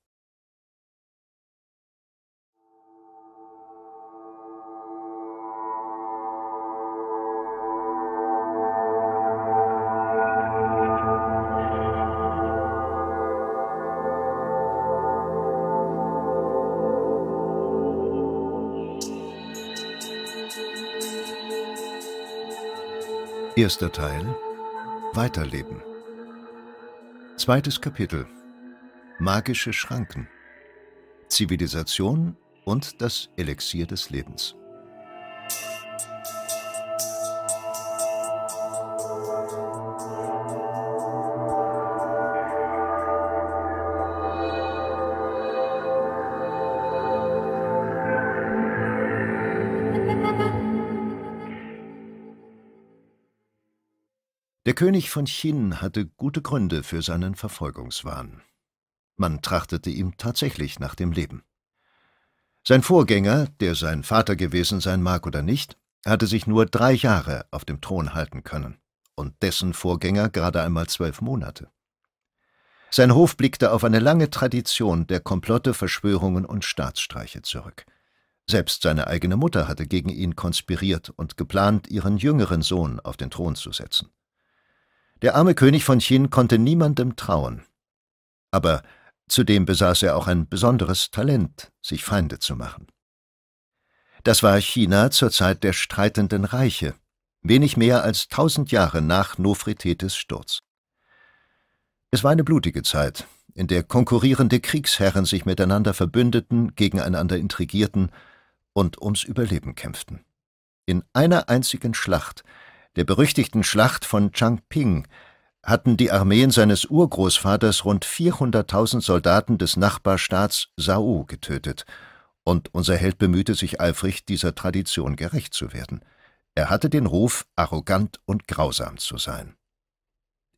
Erster Teil Weiterleben. Zweites Kapitel. Magische Schranken. Zivilisation und das Elixier des Lebens. Der König von Chin hatte gute Gründe für seinen Verfolgungswahn. Man trachtete ihm tatsächlich nach dem Leben. Sein Vorgänger, der sein Vater gewesen sein mag oder nicht, hatte sich nur drei Jahre auf dem Thron halten können und dessen Vorgänger gerade einmal zwölf Monate. Sein Hof blickte auf eine lange Tradition der Komplotte, Verschwörungen und Staatsstreiche zurück. Selbst seine eigene Mutter hatte gegen ihn konspiriert und geplant, ihren jüngeren Sohn auf den Thron zu setzen. Der arme König von Chin konnte niemandem trauen. Aber zudem besaß er auch ein besonderes Talent, sich Feinde zu machen. Das war China zur Zeit der streitenden Reiche, wenig mehr als tausend Jahre nach Nofretetes Sturz. Es war eine blutige Zeit, in der konkurrierende Kriegsherren sich miteinander verbündeten, gegeneinander intrigierten und ums Überleben kämpften. In einer einzigen Schlacht der berüchtigten Schlacht von Changping, hatten die Armeen seines Urgroßvaters rund 400.000 Soldaten des Nachbarstaats Sao getötet, und unser Held bemühte sich eifrig, dieser Tradition gerecht zu werden. Er hatte den Ruf, arrogant und grausam zu sein.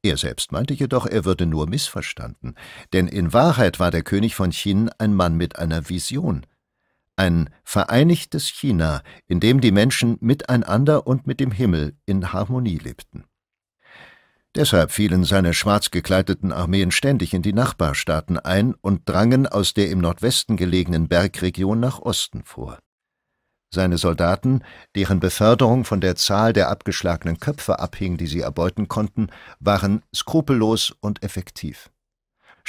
Er selbst meinte jedoch, er würde nur missverstanden, denn in Wahrheit war der König von Qin ein Mann mit einer Vision – ein vereinigtes China, in dem die Menschen miteinander und mit dem Himmel in Harmonie lebten. Deshalb fielen seine schwarz gekleideten Armeen ständig in die Nachbarstaaten ein und drangen aus der im Nordwesten gelegenen Bergregion nach Osten vor. Seine Soldaten, deren Beförderung von der Zahl der abgeschlagenen Köpfe abhing, die sie erbeuten konnten, waren skrupellos und effektiv.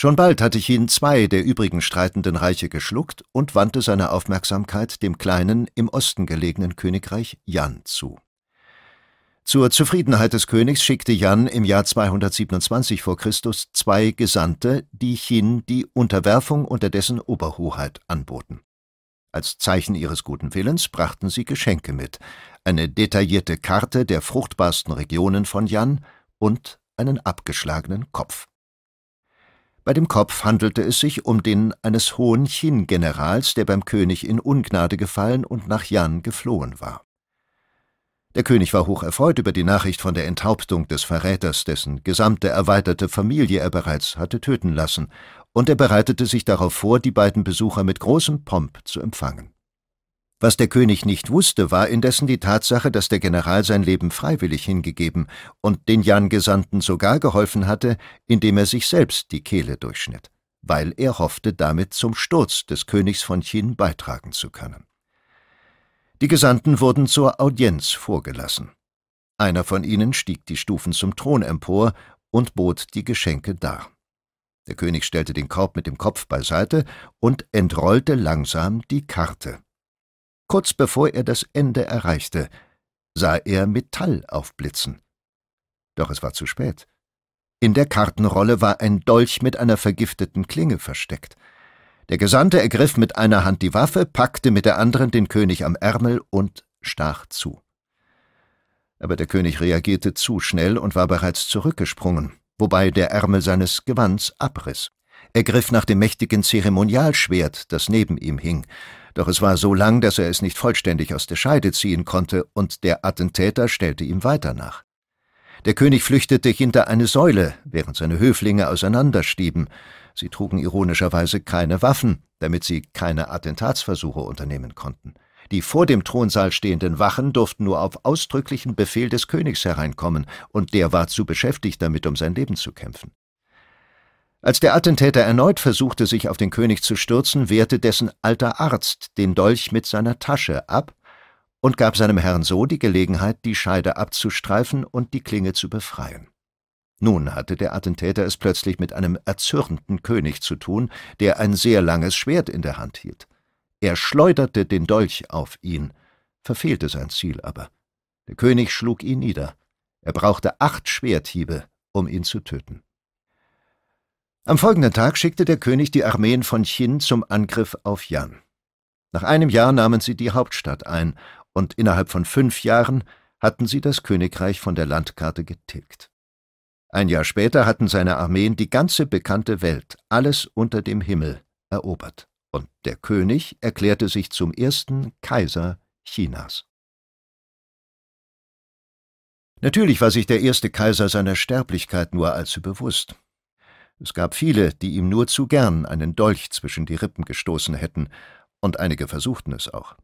Schon bald hatte Chin zwei der übrigen streitenden Reiche geschluckt und wandte seine Aufmerksamkeit dem kleinen, im Osten gelegenen Königreich Yan zu. Zur Zufriedenheit des Königs schickte Yan im Jahr 227 vor Christus zwei Gesandte, die Chin die Unterwerfung unter dessen Oberhoheit anboten. Als Zeichen ihres guten Willens brachten sie Geschenke mit, eine detaillierte Karte der fruchtbarsten Regionen von Yan und einen abgeschlagenen Kopf. Bei dem Kopf handelte es sich um den eines hohen chin generals der beim König in Ungnade gefallen und nach Yan geflohen war. Der König war hocherfreut über die Nachricht von der Enthauptung des Verräters, dessen gesamte erweiterte Familie er bereits hatte töten lassen, und er bereitete sich darauf vor, die beiden Besucher mit großem Pomp zu empfangen. Was der König nicht wusste, war indessen die Tatsache, dass der General sein Leben freiwillig hingegeben und den Jan-Gesandten sogar geholfen hatte, indem er sich selbst die Kehle durchschnitt, weil er hoffte, damit zum Sturz des Königs von Chin beitragen zu können. Die Gesandten wurden zur Audienz vorgelassen. Einer von ihnen stieg die Stufen zum Thron empor und bot die Geschenke dar. Der König stellte den Korb mit dem Kopf beiseite und entrollte langsam die Karte. Kurz bevor er das Ende erreichte, sah er Metall aufblitzen. Doch es war zu spät. In der Kartenrolle war ein Dolch mit einer vergifteten Klinge versteckt. Der Gesandte ergriff mit einer Hand die Waffe, packte mit der anderen den König am Ärmel und stach zu. Aber der König reagierte zu schnell und war bereits zurückgesprungen, wobei der Ärmel seines Gewands abriss. Er griff nach dem mächtigen Zeremonialschwert, das neben ihm hing, doch es war so lang, dass er es nicht vollständig aus der Scheide ziehen konnte, und der Attentäter stellte ihm weiter nach. Der König flüchtete hinter eine Säule, während seine Höflinge auseinanderstieben. Sie trugen ironischerweise keine Waffen, damit sie keine Attentatsversuche unternehmen konnten. Die vor dem Thronsaal stehenden Wachen durften nur auf ausdrücklichen Befehl des Königs hereinkommen, und der war zu beschäftigt damit, um sein Leben zu kämpfen. Als der Attentäter erneut versuchte, sich auf den König zu stürzen, wehrte dessen alter Arzt den Dolch mit seiner Tasche ab und gab seinem Herrn so die Gelegenheit, die Scheide abzustreifen und die Klinge zu befreien. Nun hatte der Attentäter es plötzlich mit einem erzürnten König zu tun, der ein sehr langes Schwert in der Hand hielt. Er schleuderte den Dolch auf ihn, verfehlte sein Ziel aber. Der König schlug ihn nieder. Er brauchte acht Schwerthiebe, um ihn zu töten. Am folgenden Tag schickte der König die Armeen von Qin zum Angriff auf Yan. Nach einem Jahr nahmen sie die Hauptstadt ein, und innerhalb von fünf Jahren hatten sie das Königreich von der Landkarte getilgt. Ein Jahr später hatten seine Armeen die ganze bekannte Welt, alles unter dem Himmel, erobert, und der König erklärte sich zum ersten Kaiser Chinas. Natürlich war sich der erste Kaiser seiner Sterblichkeit nur allzu bewusst. Es gab viele, die ihm nur zu gern einen Dolch zwischen die Rippen gestoßen hätten, und einige versuchten es auch.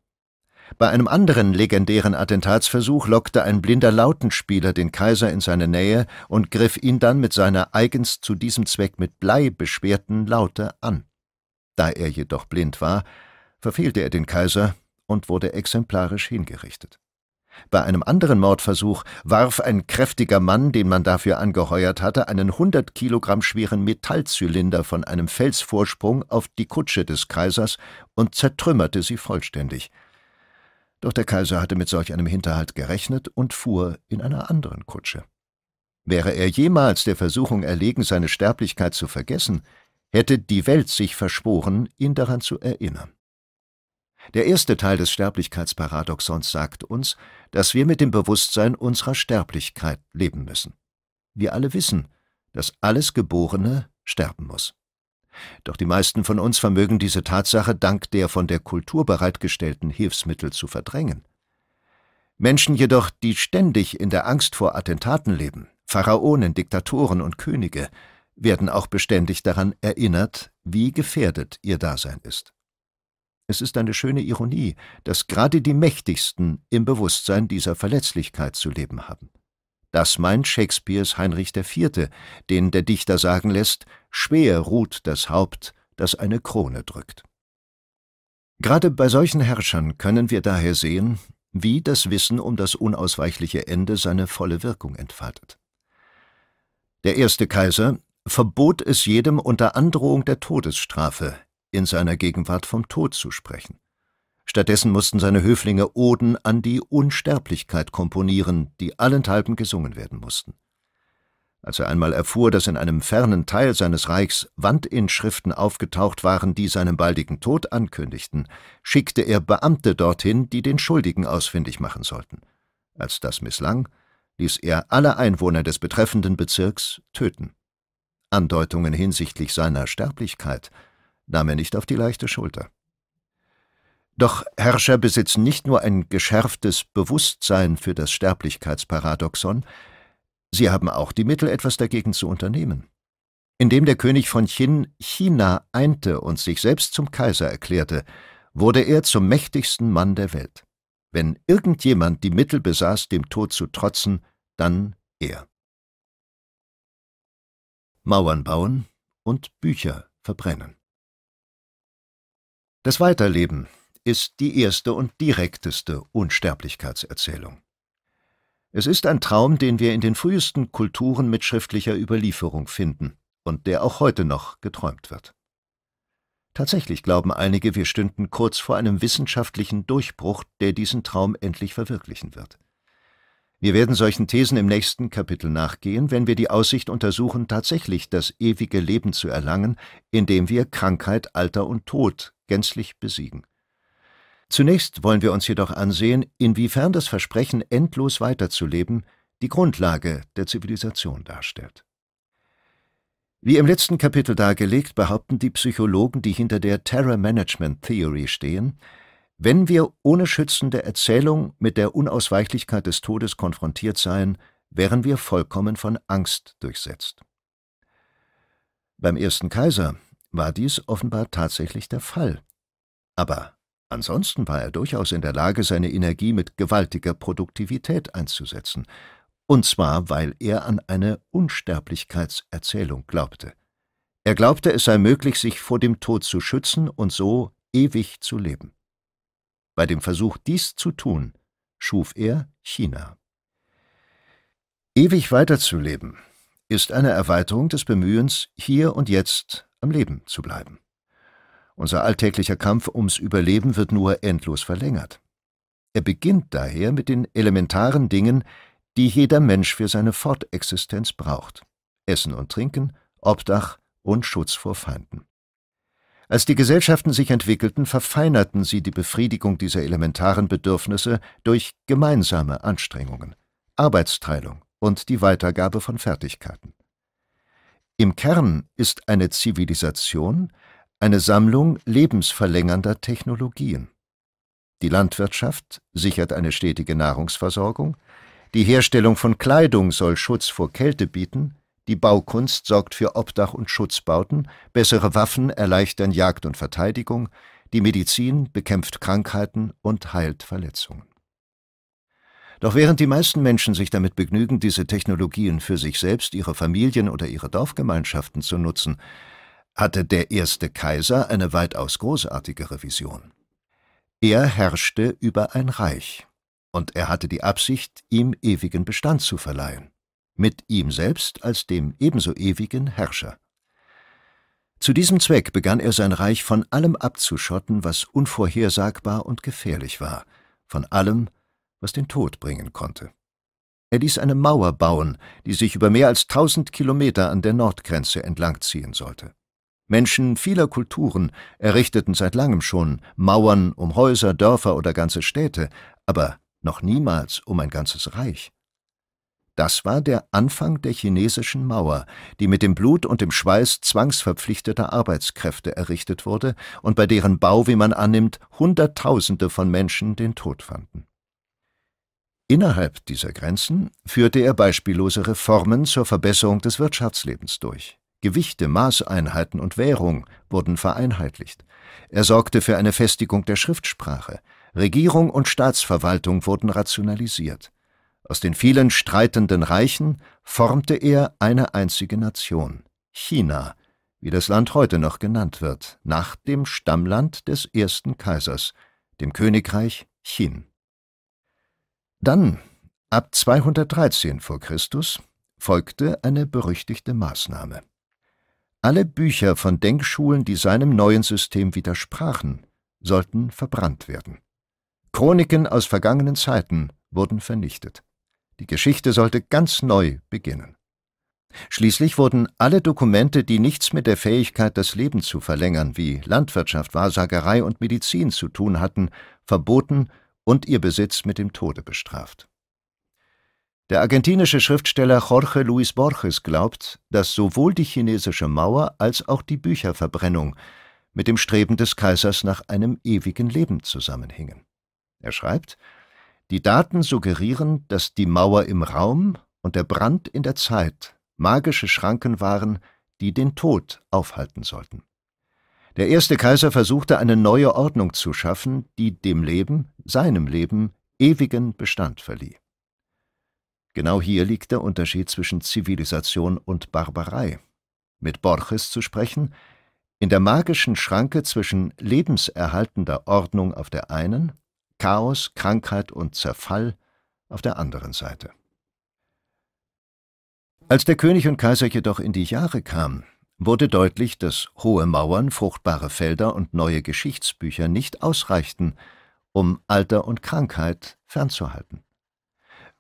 Bei einem anderen legendären Attentatsversuch lockte ein blinder Lautenspieler den Kaiser in seine Nähe und griff ihn dann mit seiner eigens zu diesem Zweck mit Blei beschwerten Laute an. Da er jedoch blind war, verfehlte er den Kaiser und wurde exemplarisch hingerichtet. Bei einem anderen Mordversuch warf ein kräftiger Mann, den man dafür angeheuert hatte, einen 100 Kilogramm schweren Metallzylinder von einem Felsvorsprung auf die Kutsche des Kaisers und zertrümmerte sie vollständig. Doch der Kaiser hatte mit solch einem Hinterhalt gerechnet und fuhr in einer anderen Kutsche. Wäre er jemals der Versuchung erlegen, seine Sterblichkeit zu vergessen, hätte die Welt sich verschworen, ihn daran zu erinnern. Der erste Teil des Sterblichkeitsparadoxons sagt uns, dass wir mit dem Bewusstsein unserer Sterblichkeit leben müssen. Wir alle wissen, dass alles Geborene sterben muss. Doch die meisten von uns vermögen diese Tatsache dank der von der Kultur bereitgestellten Hilfsmittel zu verdrängen. Menschen jedoch, die ständig in der Angst vor Attentaten leben, Pharaonen, Diktatoren und Könige, werden auch beständig daran erinnert, wie gefährdet ihr Dasein ist. Es ist eine schöne Ironie, dass gerade die Mächtigsten im Bewusstsein dieser Verletzlichkeit zu leben haben. Das meint Shakespeares Heinrich IV., den der Dichter sagen lässt, schwer ruht das Haupt, das eine Krone drückt. Gerade bei solchen Herrschern können wir daher sehen, wie das Wissen um das unausweichliche Ende seine volle Wirkung entfaltet. Der erste Kaiser verbot es jedem unter Androhung der Todesstrafe, in seiner Gegenwart vom Tod zu sprechen. Stattdessen mussten seine Höflinge Oden an die Unsterblichkeit komponieren, die allenthalben gesungen werden mussten. Als er einmal erfuhr, dass in einem fernen Teil seines Reichs Wandinschriften aufgetaucht waren, die seinen baldigen Tod ankündigten, schickte er Beamte dorthin, die den Schuldigen ausfindig machen sollten. Als das misslang, ließ er alle Einwohner des betreffenden Bezirks töten. Andeutungen hinsichtlich seiner Sterblichkeit nahm er nicht auf die leichte Schulter. Doch Herrscher besitzen nicht nur ein geschärftes Bewusstsein für das Sterblichkeitsparadoxon, sie haben auch die Mittel, etwas dagegen zu unternehmen. Indem der König von Qin China einte und sich selbst zum Kaiser erklärte, wurde er zum mächtigsten Mann der Welt. Wenn irgendjemand die Mittel besaß, dem Tod zu trotzen, dann er. Mauern bauen und Bücher verbrennen. Das Weiterleben ist die erste und direkteste Unsterblichkeitserzählung. Es ist ein Traum, den wir in den frühesten Kulturen mit schriftlicher Überlieferung finden und der auch heute noch geträumt wird. Tatsächlich glauben einige, wir stünden kurz vor einem wissenschaftlichen Durchbruch, der diesen Traum endlich verwirklichen wird. Wir werden solchen Thesen im nächsten Kapitel nachgehen, wenn wir die Aussicht untersuchen, tatsächlich das ewige Leben zu erlangen, indem wir Krankheit, Alter und Tod gänzlich besiegen. Zunächst wollen wir uns jedoch ansehen, inwiefern das Versprechen, endlos weiterzuleben, die Grundlage der Zivilisation darstellt. Wie im letzten Kapitel dargelegt, behaupten die Psychologen, die hinter der Terror Management Theory stehen, wenn wir ohne schützende Erzählung mit der Unausweichlichkeit des Todes konfrontiert seien, wären wir vollkommen von Angst durchsetzt. Beim ersten Kaiser war dies offenbar tatsächlich der Fall. Aber ansonsten war er durchaus in der Lage, seine Energie mit gewaltiger Produktivität einzusetzen, und zwar weil er an eine Unsterblichkeitserzählung glaubte. Er glaubte, es sei möglich, sich vor dem Tod zu schützen und so ewig zu leben. Bei dem Versuch, dies zu tun, schuf er China. Ewig weiterzuleben ist eine Erweiterung des Bemühens, hier und jetzt am Leben zu bleiben. Unser alltäglicher Kampf ums Überleben wird nur endlos verlängert. Er beginnt daher mit den elementaren Dingen, die jeder Mensch für seine Fortexistenz braucht. Essen und Trinken, Obdach und Schutz vor Feinden. Als die Gesellschaften sich entwickelten, verfeinerten sie die Befriedigung dieser elementaren Bedürfnisse durch gemeinsame Anstrengungen, Arbeitsteilung und die Weitergabe von Fertigkeiten. Im Kern ist eine Zivilisation eine Sammlung lebensverlängernder Technologien. Die Landwirtschaft sichert eine stetige Nahrungsversorgung, die Herstellung von Kleidung soll Schutz vor Kälte bieten, die Baukunst sorgt für Obdach und Schutzbauten, bessere Waffen erleichtern Jagd und Verteidigung, die Medizin bekämpft Krankheiten und heilt Verletzungen. Doch während die meisten Menschen sich damit begnügen, diese Technologien für sich selbst, ihre Familien oder ihre Dorfgemeinschaften zu nutzen, hatte der erste Kaiser eine weitaus großartigere Vision. Er herrschte über ein Reich, und er hatte die Absicht, ihm ewigen Bestand zu verleihen, mit ihm selbst als dem ebenso ewigen Herrscher. Zu diesem Zweck begann er sein Reich von allem abzuschotten, was unvorhersagbar und gefährlich war, von allem, was den Tod bringen konnte. Er ließ eine Mauer bauen, die sich über mehr als tausend Kilometer an der Nordgrenze entlangziehen sollte. Menschen vieler Kulturen errichteten seit langem schon Mauern um Häuser, Dörfer oder ganze Städte, aber noch niemals um ein ganzes Reich. Das war der Anfang der chinesischen Mauer, die mit dem Blut und dem Schweiß zwangsverpflichteter Arbeitskräfte errichtet wurde und bei deren Bau, wie man annimmt, Hunderttausende von Menschen den Tod fanden. Innerhalb dieser Grenzen führte er beispiellose Reformen zur Verbesserung des Wirtschaftslebens durch. Gewichte, Maßeinheiten und Währung wurden vereinheitlicht. Er sorgte für eine Festigung der Schriftsprache. Regierung und Staatsverwaltung wurden rationalisiert. Aus den vielen streitenden Reichen formte er eine einzige Nation, China, wie das Land heute noch genannt wird, nach dem Stammland des ersten Kaisers, dem Königreich Qin. Dann, ab 213 vor Christus, folgte eine berüchtigte Maßnahme. Alle Bücher von Denkschulen, die seinem neuen System widersprachen, sollten verbrannt werden. Chroniken aus vergangenen Zeiten wurden vernichtet. Die Geschichte sollte ganz neu beginnen. Schließlich wurden alle Dokumente, die nichts mit der Fähigkeit, das Leben zu verlängern, wie Landwirtschaft, Wahrsagerei und Medizin zu tun hatten, verboten und ihr Besitz mit dem Tode bestraft. Der argentinische Schriftsteller Jorge Luis Borges glaubt, dass sowohl die chinesische Mauer als auch die Bücherverbrennung mit dem Streben des Kaisers nach einem ewigen Leben zusammenhingen. Er schreibt, die Daten suggerieren, dass die Mauer im Raum und der Brand in der Zeit magische Schranken waren, die den Tod aufhalten sollten. Der erste Kaiser versuchte eine neue Ordnung zu schaffen, die dem Leben, seinem Leben ewigen Bestand verlieh. Genau hier liegt der Unterschied zwischen Zivilisation und Barbarei. Mit Borges zu sprechen, in der magischen Schranke zwischen lebenserhaltender Ordnung auf der einen, Chaos, Krankheit und Zerfall auf der anderen Seite. Als der König und Kaiser jedoch in die Jahre kam, wurde deutlich, dass hohe Mauern, fruchtbare Felder und neue Geschichtsbücher nicht ausreichten, um Alter und Krankheit fernzuhalten.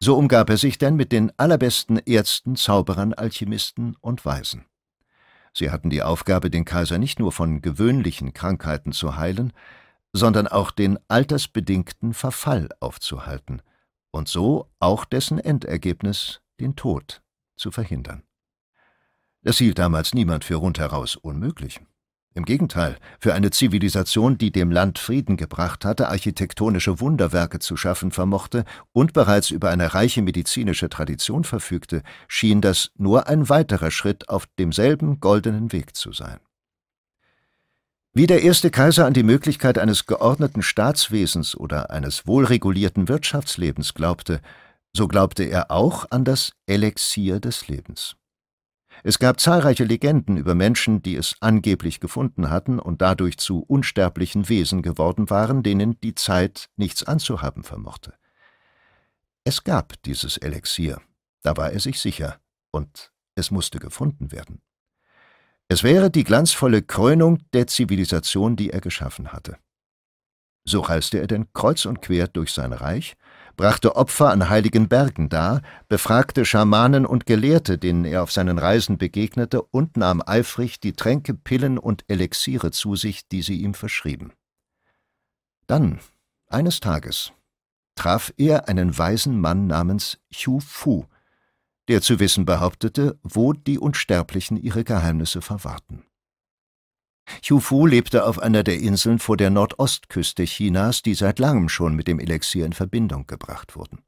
So umgab er sich denn mit den allerbesten Ärzten, Zauberern, Alchemisten und Weisen. Sie hatten die Aufgabe, den Kaiser nicht nur von gewöhnlichen Krankheiten zu heilen, sondern auch den altersbedingten Verfall aufzuhalten und so auch dessen Endergebnis, den Tod, zu verhindern. Das hielt damals niemand für rundheraus unmöglich. Im Gegenteil, für eine Zivilisation, die dem Land Frieden gebracht hatte, architektonische Wunderwerke zu schaffen vermochte und bereits über eine reiche medizinische Tradition verfügte, schien das nur ein weiterer Schritt auf demselben goldenen Weg zu sein. Wie der erste Kaiser an die Möglichkeit eines geordneten Staatswesens oder eines wohlregulierten Wirtschaftslebens glaubte, so glaubte er auch an das Elixier des Lebens. Es gab zahlreiche Legenden über Menschen, die es angeblich gefunden hatten und dadurch zu unsterblichen Wesen geworden waren, denen die Zeit nichts anzuhaben vermochte. Es gab dieses Elixier, da war er sich sicher, und es musste gefunden werden. Es wäre die glanzvolle Krönung der Zivilisation, die er geschaffen hatte. So reiste er denn kreuz und quer durch sein Reich brachte Opfer an heiligen Bergen dar, befragte Schamanen und Gelehrte, denen er auf seinen Reisen begegnete, und nahm eifrig die Tränke, Pillen und Elixiere zu sich, die sie ihm verschrieben. Dann, eines Tages, traf er einen weisen Mann namens Hu Fu, der zu wissen behauptete, wo die Unsterblichen ihre Geheimnisse verwahrten. Hu Fu lebte auf einer der Inseln vor der Nordostküste Chinas, die seit langem schon mit dem Elixier in Verbindung gebracht wurden.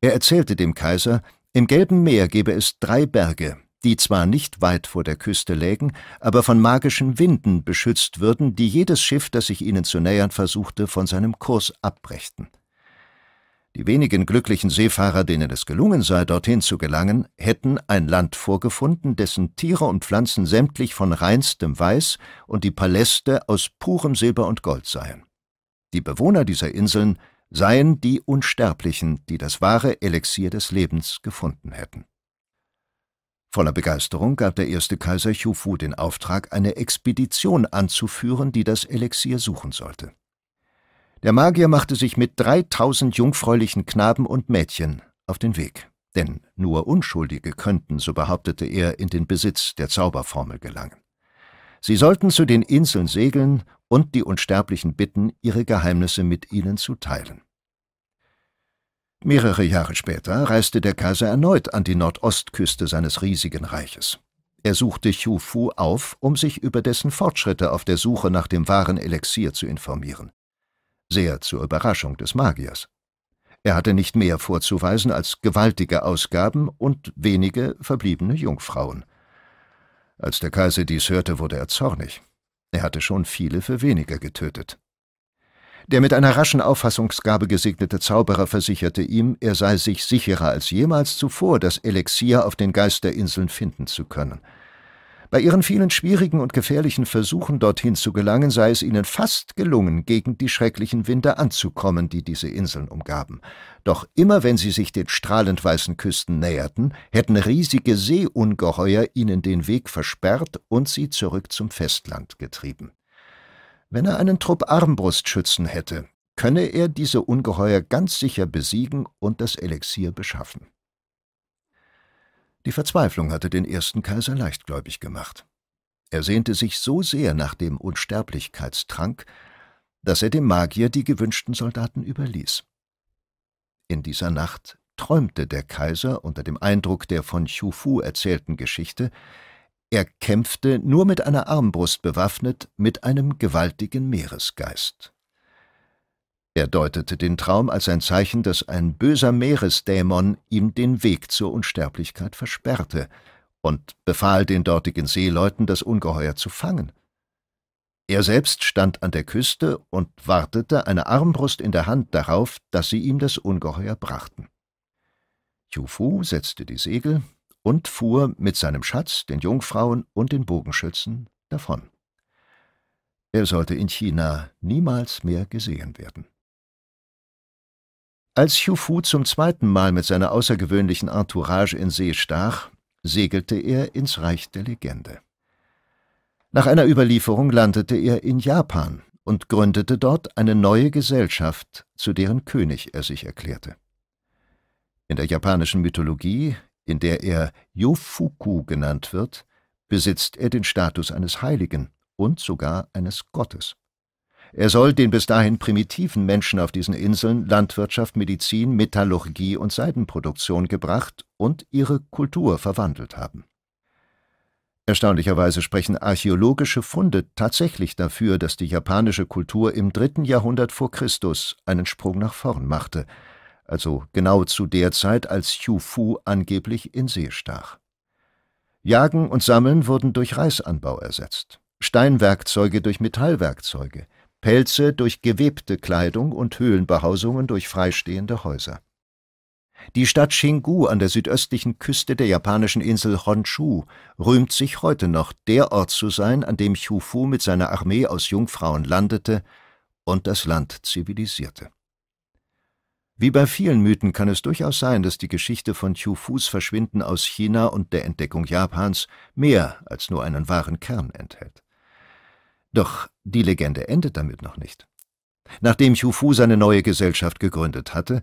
Er erzählte dem Kaiser, im Gelben Meer gebe es drei Berge, die zwar nicht weit vor der Küste lägen, aber von magischen Winden beschützt würden, die jedes Schiff, das sich ihnen zu nähern versuchte, von seinem Kurs abbrächten. Die wenigen glücklichen Seefahrer, denen es gelungen sei, dorthin zu gelangen, hätten ein Land vorgefunden, dessen Tiere und Pflanzen sämtlich von reinstem Weiß und die Paläste aus purem Silber und Gold seien. Die Bewohner dieser Inseln seien die Unsterblichen, die das wahre Elixier des Lebens gefunden hätten. Voller Begeisterung gab der erste Kaiser Chufu den Auftrag, eine Expedition anzuführen, die das Elixier suchen sollte. Der Magier machte sich mit 3000 jungfräulichen Knaben und Mädchen auf den Weg, denn nur Unschuldige könnten, so behauptete er, in den Besitz der Zauberformel gelangen. Sie sollten zu den Inseln segeln und die Unsterblichen bitten, ihre Geheimnisse mit ihnen zu teilen. Mehrere Jahre später reiste der Kaiser erneut an die Nordostküste seines riesigen Reiches. Er suchte Chu Fu auf, um sich über dessen Fortschritte auf der Suche nach dem wahren Elixier zu informieren sehr zur Überraschung des Magiers. Er hatte nicht mehr vorzuweisen als gewaltige Ausgaben und wenige verbliebene Jungfrauen. Als der Kaiser dies hörte, wurde er zornig. Er hatte schon viele für weniger getötet. Der mit einer raschen Auffassungsgabe gesegnete Zauberer versicherte ihm, er sei sich sicherer als jemals zuvor, das Elixier auf den Geisterinseln finden zu können – bei ihren vielen schwierigen und gefährlichen Versuchen, dorthin zu gelangen, sei es ihnen fast gelungen, gegen die schrecklichen Winde anzukommen, die diese Inseln umgaben. Doch immer wenn sie sich den strahlend weißen Küsten näherten, hätten riesige Seeungeheuer ihnen den Weg versperrt und sie zurück zum Festland getrieben. Wenn er einen Trupp Armbrustschützen hätte, könne er diese Ungeheuer ganz sicher besiegen und das Elixier beschaffen. Die Verzweiflung hatte den ersten Kaiser leichtgläubig gemacht. Er sehnte sich so sehr nach dem Unsterblichkeitstrank, dass er dem Magier die gewünschten Soldaten überließ. In dieser Nacht träumte der Kaiser unter dem Eindruck der von Chufu erzählten Geschichte, er kämpfte, nur mit einer Armbrust bewaffnet, mit einem gewaltigen Meeresgeist. Er deutete den Traum als ein Zeichen, dass ein böser Meeresdämon ihm den Weg zur Unsterblichkeit versperrte und befahl den dortigen Seeleuten, das Ungeheuer zu fangen. Er selbst stand an der Küste und wartete, eine Armbrust in der Hand, darauf, dass sie ihm das Ungeheuer brachten. Jufu setzte die Segel und fuhr mit seinem Schatz, den Jungfrauen und den Bogenschützen davon. Er sollte in China niemals mehr gesehen werden. Als Hugh Fu zum zweiten Mal mit seiner außergewöhnlichen Entourage in See stach, segelte er ins Reich der Legende. Nach einer Überlieferung landete er in Japan und gründete dort eine neue Gesellschaft, zu deren König er sich erklärte. In der japanischen Mythologie, in der er Yofuku genannt wird, besitzt er den Status eines Heiligen und sogar eines Gottes. Er soll den bis dahin primitiven Menschen auf diesen Inseln Landwirtschaft, Medizin, Metallurgie und Seidenproduktion gebracht und ihre Kultur verwandelt haben. Erstaunlicherweise sprechen archäologische Funde tatsächlich dafür, dass die japanische Kultur im dritten Jahrhundert vor Christus einen Sprung nach vorn machte, also genau zu der Zeit, als Chufu angeblich in See stach. Jagen und Sammeln wurden durch Reisanbau ersetzt, Steinwerkzeuge durch Metallwerkzeuge, Pelze durch gewebte Kleidung und Höhlenbehausungen durch freistehende Häuser. Die Stadt Xingu an der südöstlichen Küste der japanischen Insel Honshu rühmt sich heute noch, der Ort zu sein, an dem Chufu mit seiner Armee aus Jungfrauen landete und das Land zivilisierte. Wie bei vielen Mythen kann es durchaus sein, dass die Geschichte von Chufus Verschwinden aus China und der Entdeckung Japans mehr als nur einen wahren Kern enthält. Doch die Legende endet damit noch nicht. Nachdem Chufu seine neue Gesellschaft gegründet hatte,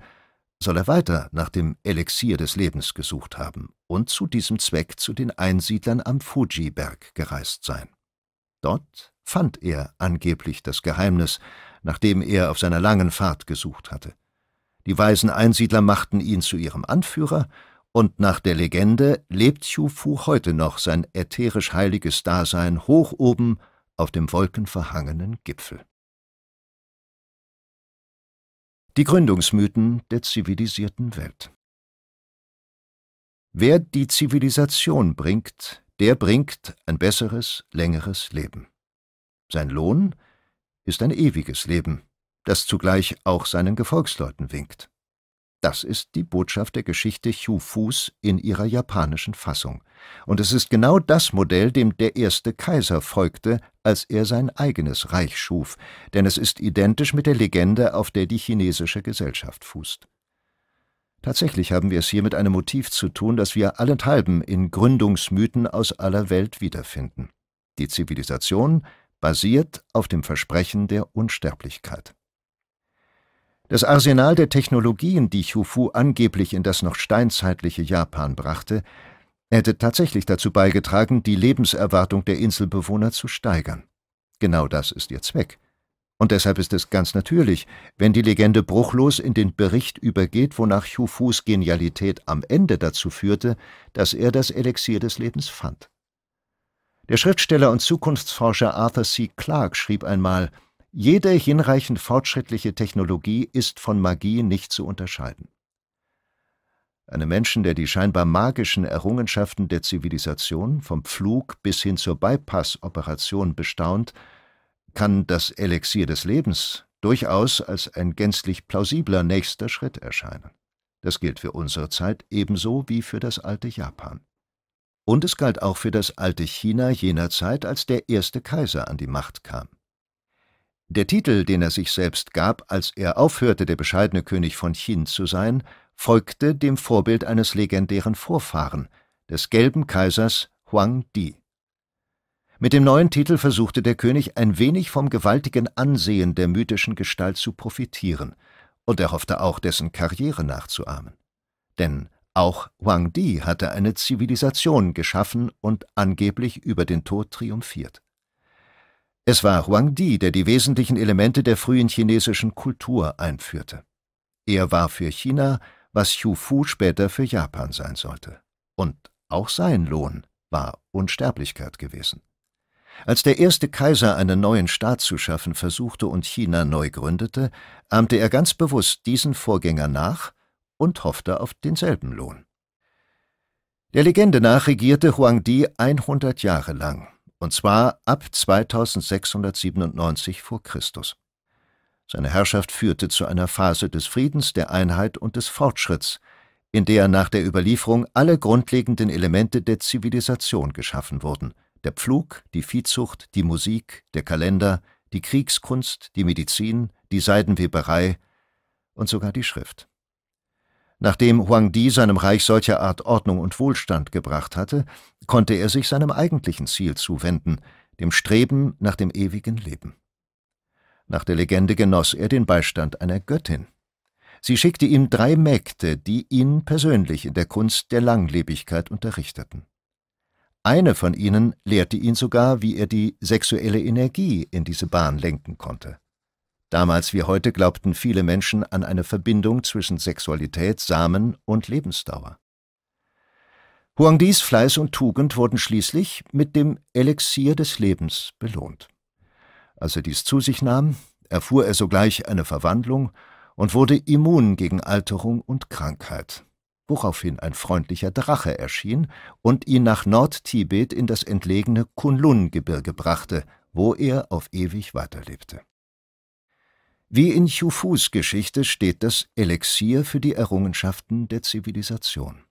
soll er weiter nach dem Elixier des Lebens gesucht haben und zu diesem Zweck zu den Einsiedlern am Fuji-Berg gereist sein. Dort fand er angeblich das Geheimnis, nach dem er auf seiner langen Fahrt gesucht hatte. Die weisen Einsiedler machten ihn zu ihrem Anführer, und nach der Legende lebt Chufu heute noch sein ätherisch heiliges Dasein hoch oben auf dem wolkenverhangenen Gipfel. Die Gründungsmythen der zivilisierten Welt Wer die Zivilisation bringt, der bringt ein besseres, längeres Leben. Sein Lohn ist ein ewiges Leben, das zugleich auch seinen Gefolgsleuten winkt. Das ist die Botschaft der Geschichte Chufus in ihrer japanischen Fassung. Und es ist genau das Modell, dem der erste Kaiser folgte, als er sein eigenes Reich schuf, denn es ist identisch mit der Legende, auf der die chinesische Gesellschaft fußt. Tatsächlich haben wir es hier mit einem Motiv zu tun, das wir allenthalben in Gründungsmythen aus aller Welt wiederfinden. Die Zivilisation basiert auf dem Versprechen der Unsterblichkeit. Das Arsenal der Technologien, die Chufu angeblich in das noch steinzeitliche Japan brachte, hätte tatsächlich dazu beigetragen, die Lebenserwartung der Inselbewohner zu steigern. Genau das ist ihr Zweck. Und deshalb ist es ganz natürlich, wenn die Legende bruchlos in den Bericht übergeht, wonach Chufus Genialität am Ende dazu führte, dass er das Elixier des Lebens fand. Der Schriftsteller und Zukunftsforscher Arthur C. Clarke schrieb einmal, jede hinreichend fortschrittliche Technologie ist von Magie nicht zu unterscheiden. Einem Menschen, der die scheinbar magischen Errungenschaften der Zivilisation vom Pflug bis hin zur Bypass-Operation bestaunt, kann das Elixier des Lebens durchaus als ein gänzlich plausibler nächster Schritt erscheinen. Das gilt für unsere Zeit ebenso wie für das alte Japan. Und es galt auch für das alte China jener Zeit, als der erste Kaiser an die Macht kam. Der Titel, den er sich selbst gab, als er aufhörte, der bescheidene König von Chin zu sein, folgte dem Vorbild eines legendären Vorfahren, des gelben Kaisers Huang Di. Mit dem neuen Titel versuchte der König ein wenig vom gewaltigen Ansehen der mythischen Gestalt zu profitieren, und er hoffte auch, dessen Karriere nachzuahmen. Denn auch Huang Di hatte eine Zivilisation geschaffen und angeblich über den Tod triumphiert. Es war Huang Di, der die wesentlichen Elemente der frühen chinesischen Kultur einführte. Er war für China, was Xu Fu später für Japan sein sollte. Und auch sein Lohn war Unsterblichkeit gewesen. Als der erste Kaiser einen neuen Staat zu schaffen versuchte und China neu gründete, ahmte er ganz bewusst diesen Vorgänger nach und hoffte auf denselben Lohn. Der Legende nach regierte Huang Di 100 Jahre lang und zwar ab 2697 vor Christus. Seine Herrschaft führte zu einer Phase des Friedens, der Einheit und des Fortschritts, in der nach der Überlieferung alle grundlegenden Elemente der Zivilisation geschaffen wurden: der Pflug, die Viehzucht, die Musik, der Kalender, die Kriegskunst, die Medizin, die Seidenweberei und sogar die Schrift Nachdem Huang Di seinem Reich solcher Art Ordnung und Wohlstand gebracht hatte, konnte er sich seinem eigentlichen Ziel zuwenden, dem Streben nach dem ewigen Leben. Nach der Legende genoss er den Beistand einer Göttin. Sie schickte ihm drei Mägde, die ihn persönlich in der Kunst der Langlebigkeit unterrichteten. Eine von ihnen lehrte ihn sogar, wie er die sexuelle Energie in diese Bahn lenken konnte. Damals wie heute glaubten viele Menschen an eine Verbindung zwischen Sexualität, Samen und Lebensdauer. Huangdis Fleiß und Tugend wurden schließlich mit dem Elixier des Lebens belohnt. Als er dies zu sich nahm, erfuhr er sogleich eine Verwandlung und wurde immun gegen Alterung und Krankheit, woraufhin ein freundlicher Drache erschien und ihn nach Nordtibet in das entlegene Kunlun-Gebirge brachte, wo er auf ewig weiterlebte. Wie in Chufus Geschichte steht das Elixier für die Errungenschaften der Zivilisation.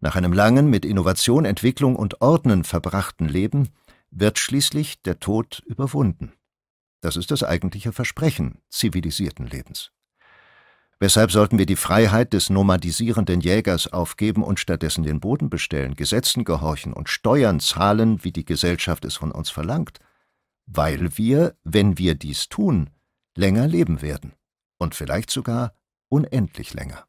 Nach einem langen, mit Innovation, Entwicklung und Ordnen verbrachten Leben wird schließlich der Tod überwunden. Das ist das eigentliche Versprechen zivilisierten Lebens. Weshalb sollten wir die Freiheit des nomadisierenden Jägers aufgeben und stattdessen den Boden bestellen, Gesetzen gehorchen und Steuern zahlen, wie die Gesellschaft es von uns verlangt? Weil wir, wenn wir dies tun, länger leben werden und vielleicht sogar unendlich länger.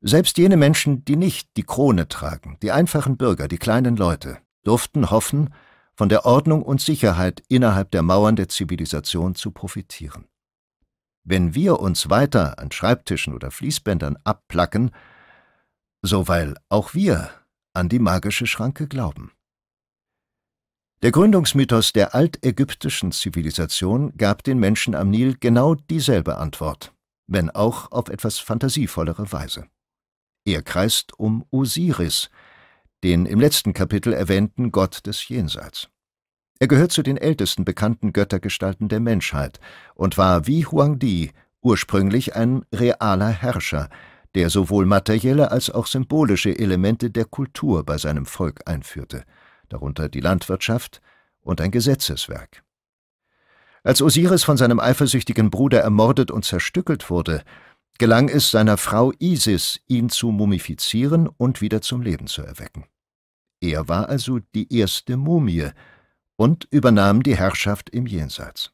Selbst jene Menschen, die nicht die Krone tragen, die einfachen Bürger, die kleinen Leute, durften hoffen, von der Ordnung und Sicherheit innerhalb der Mauern der Zivilisation zu profitieren. Wenn wir uns weiter an Schreibtischen oder Fließbändern abplacken, so weil auch wir an die magische Schranke glauben. Der Gründungsmythos der altägyptischen Zivilisation gab den Menschen am Nil genau dieselbe Antwort, wenn auch auf etwas fantasievollere Weise. Er kreist um Osiris, den im letzten Kapitel erwähnten Gott des Jenseits. Er gehört zu den ältesten bekannten Göttergestalten der Menschheit und war wie Huangdi ursprünglich ein realer Herrscher, der sowohl materielle als auch symbolische Elemente der Kultur bei seinem Volk einführte – darunter die Landwirtschaft und ein Gesetzeswerk. Als Osiris von seinem eifersüchtigen Bruder ermordet und zerstückelt wurde, gelang es seiner Frau Isis, ihn zu mumifizieren und wieder zum Leben zu erwecken. Er war also die erste Mumie und übernahm die Herrschaft im Jenseits.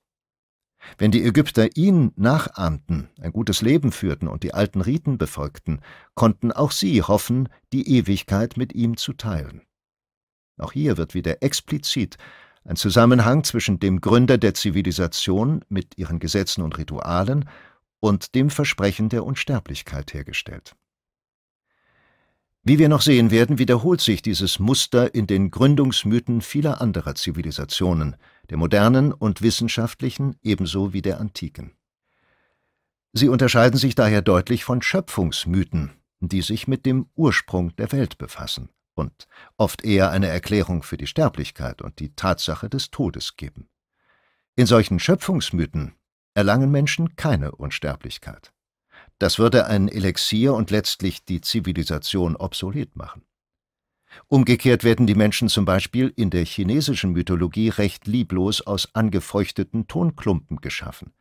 Wenn die Ägypter ihn nachahmten, ein gutes Leben führten und die alten Riten befolgten, konnten auch sie hoffen, die Ewigkeit mit ihm zu teilen. Auch hier wird wieder explizit ein Zusammenhang zwischen dem Gründer der Zivilisation mit ihren Gesetzen und Ritualen und dem Versprechen der Unsterblichkeit hergestellt. Wie wir noch sehen werden, wiederholt sich dieses Muster in den Gründungsmythen vieler anderer Zivilisationen, der modernen und wissenschaftlichen ebenso wie der antiken. Sie unterscheiden sich daher deutlich von Schöpfungsmythen, die sich mit dem Ursprung der Welt befassen und oft eher eine Erklärung für die Sterblichkeit und die Tatsache des Todes geben. In solchen Schöpfungsmythen erlangen Menschen keine Unsterblichkeit. Das würde ein Elixier und letztlich die Zivilisation obsolet machen. Umgekehrt werden die Menschen zum Beispiel in der chinesischen Mythologie recht lieblos aus angefeuchteten Tonklumpen geschaffen.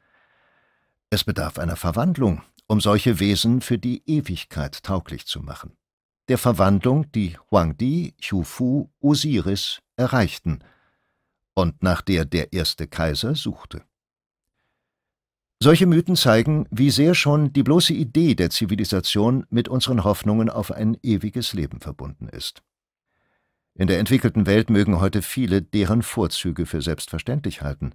Es bedarf einer Verwandlung, um solche Wesen für die Ewigkeit tauglich zu machen der Verwandlung, die Huang Huangdi, Chufu, Osiris erreichten und nach der der erste Kaiser suchte. Solche Mythen zeigen, wie sehr schon die bloße Idee der Zivilisation mit unseren Hoffnungen auf ein ewiges Leben verbunden ist. In der entwickelten Welt mögen heute viele deren Vorzüge für selbstverständlich halten.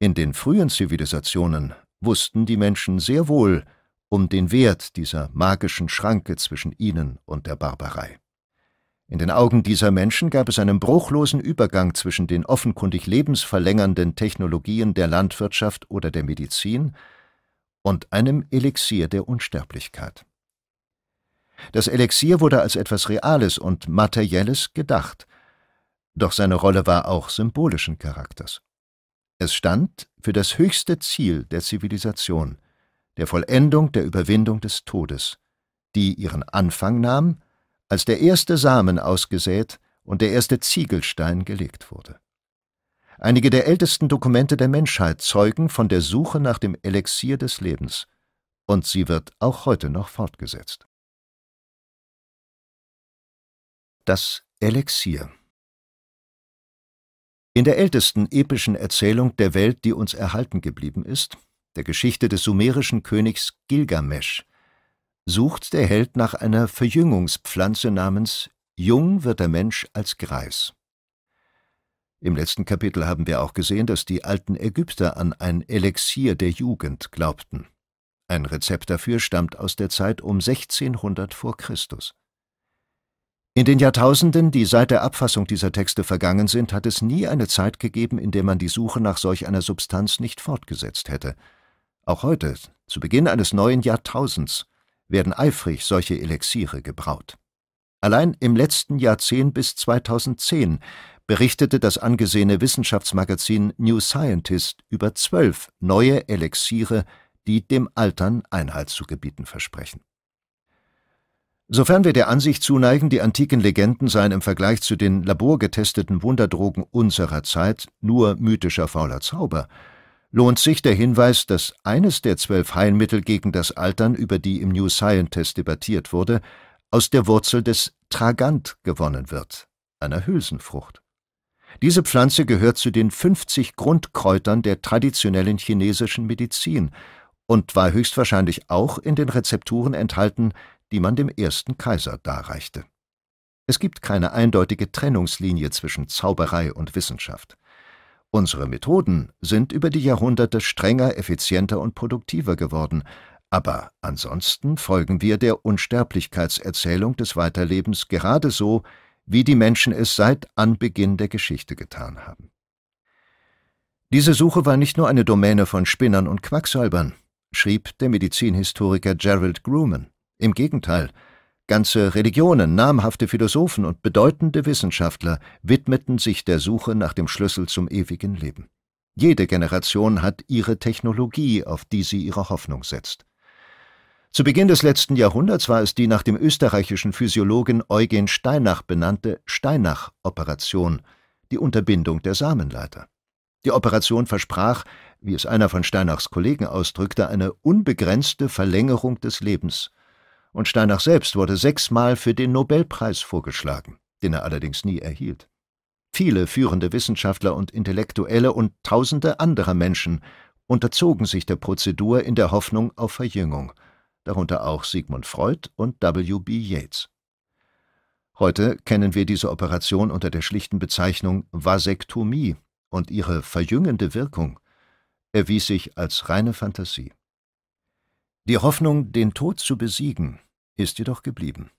In den frühen Zivilisationen wussten die Menschen sehr wohl, um den Wert dieser magischen Schranke zwischen ihnen und der Barbarei. In den Augen dieser Menschen gab es einen bruchlosen Übergang zwischen den offenkundig lebensverlängernden Technologien der Landwirtschaft oder der Medizin und einem Elixier der Unsterblichkeit. Das Elixier wurde als etwas Reales und Materielles gedacht, doch seine Rolle war auch symbolischen Charakters. Es stand für das höchste Ziel der Zivilisation – der Vollendung der Überwindung des Todes, die ihren Anfang nahm, als der erste Samen ausgesät und der erste Ziegelstein gelegt wurde. Einige der ältesten Dokumente der Menschheit zeugen von der Suche nach dem Elixier des Lebens, und sie wird auch heute noch fortgesetzt. Das Elixier In der ältesten epischen Erzählung der Welt, die uns erhalten geblieben ist, der Geschichte des sumerischen Königs Gilgamesch, sucht der Held nach einer Verjüngungspflanze namens Jung wird der Mensch als Greis. Im letzten Kapitel haben wir auch gesehen, dass die alten Ägypter an ein Elixier der Jugend glaubten. Ein Rezept dafür stammt aus der Zeit um 1600 vor Christus. In den Jahrtausenden, die seit der Abfassung dieser Texte vergangen sind, hat es nie eine Zeit gegeben, in der man die Suche nach solch einer Substanz nicht fortgesetzt hätte – auch heute, zu Beginn eines neuen Jahrtausends, werden eifrig solche Elixiere gebraut. Allein im letzten Jahrzehnt bis 2010 berichtete das angesehene Wissenschaftsmagazin New Scientist über zwölf neue Elixiere, die dem Altern Einhalt zu gebieten versprechen. Sofern wir der Ansicht zuneigen, die antiken Legenden seien im Vergleich zu den laborgetesteten Wunderdrogen unserer Zeit nur mythischer fauler Zauber, lohnt sich der Hinweis, dass eines der zwölf Heilmittel gegen das Altern, über die im New Scientist debattiert wurde, aus der Wurzel des Tragant gewonnen wird, einer Hülsenfrucht. Diese Pflanze gehört zu den 50 Grundkräutern der traditionellen chinesischen Medizin und war höchstwahrscheinlich auch in den Rezepturen enthalten, die man dem ersten Kaiser darreichte. Es gibt keine eindeutige Trennungslinie zwischen Zauberei und Wissenschaft. Unsere Methoden sind über die Jahrhunderte strenger, effizienter und produktiver geworden, aber ansonsten folgen wir der Unsterblichkeitserzählung des Weiterlebens gerade so, wie die Menschen es seit Anbeginn der Geschichte getan haben. Diese Suche war nicht nur eine Domäne von Spinnern und Quacksalbern, schrieb der Medizinhistoriker Gerald Grumman. Im Gegenteil, Ganze Religionen, namhafte Philosophen und bedeutende Wissenschaftler widmeten sich der Suche nach dem Schlüssel zum ewigen Leben. Jede Generation hat ihre Technologie, auf die sie ihre Hoffnung setzt. Zu Beginn des letzten Jahrhunderts war es die nach dem österreichischen Physiologen Eugen Steinach benannte Steinach-Operation, die Unterbindung der Samenleiter. Die Operation versprach, wie es einer von Steinachs Kollegen ausdrückte, eine unbegrenzte Verlängerung des Lebens – und Steinach selbst wurde sechsmal für den Nobelpreis vorgeschlagen, den er allerdings nie erhielt. Viele führende Wissenschaftler und Intellektuelle und tausende anderer Menschen unterzogen sich der Prozedur in der Hoffnung auf Verjüngung, darunter auch Sigmund Freud und W.B. Yeats. Heute kennen wir diese Operation unter der schlichten Bezeichnung Vasektomie und ihre verjüngende Wirkung erwies sich als reine Fantasie. Die Hoffnung, den Tod zu besiegen, ist jedoch geblieben.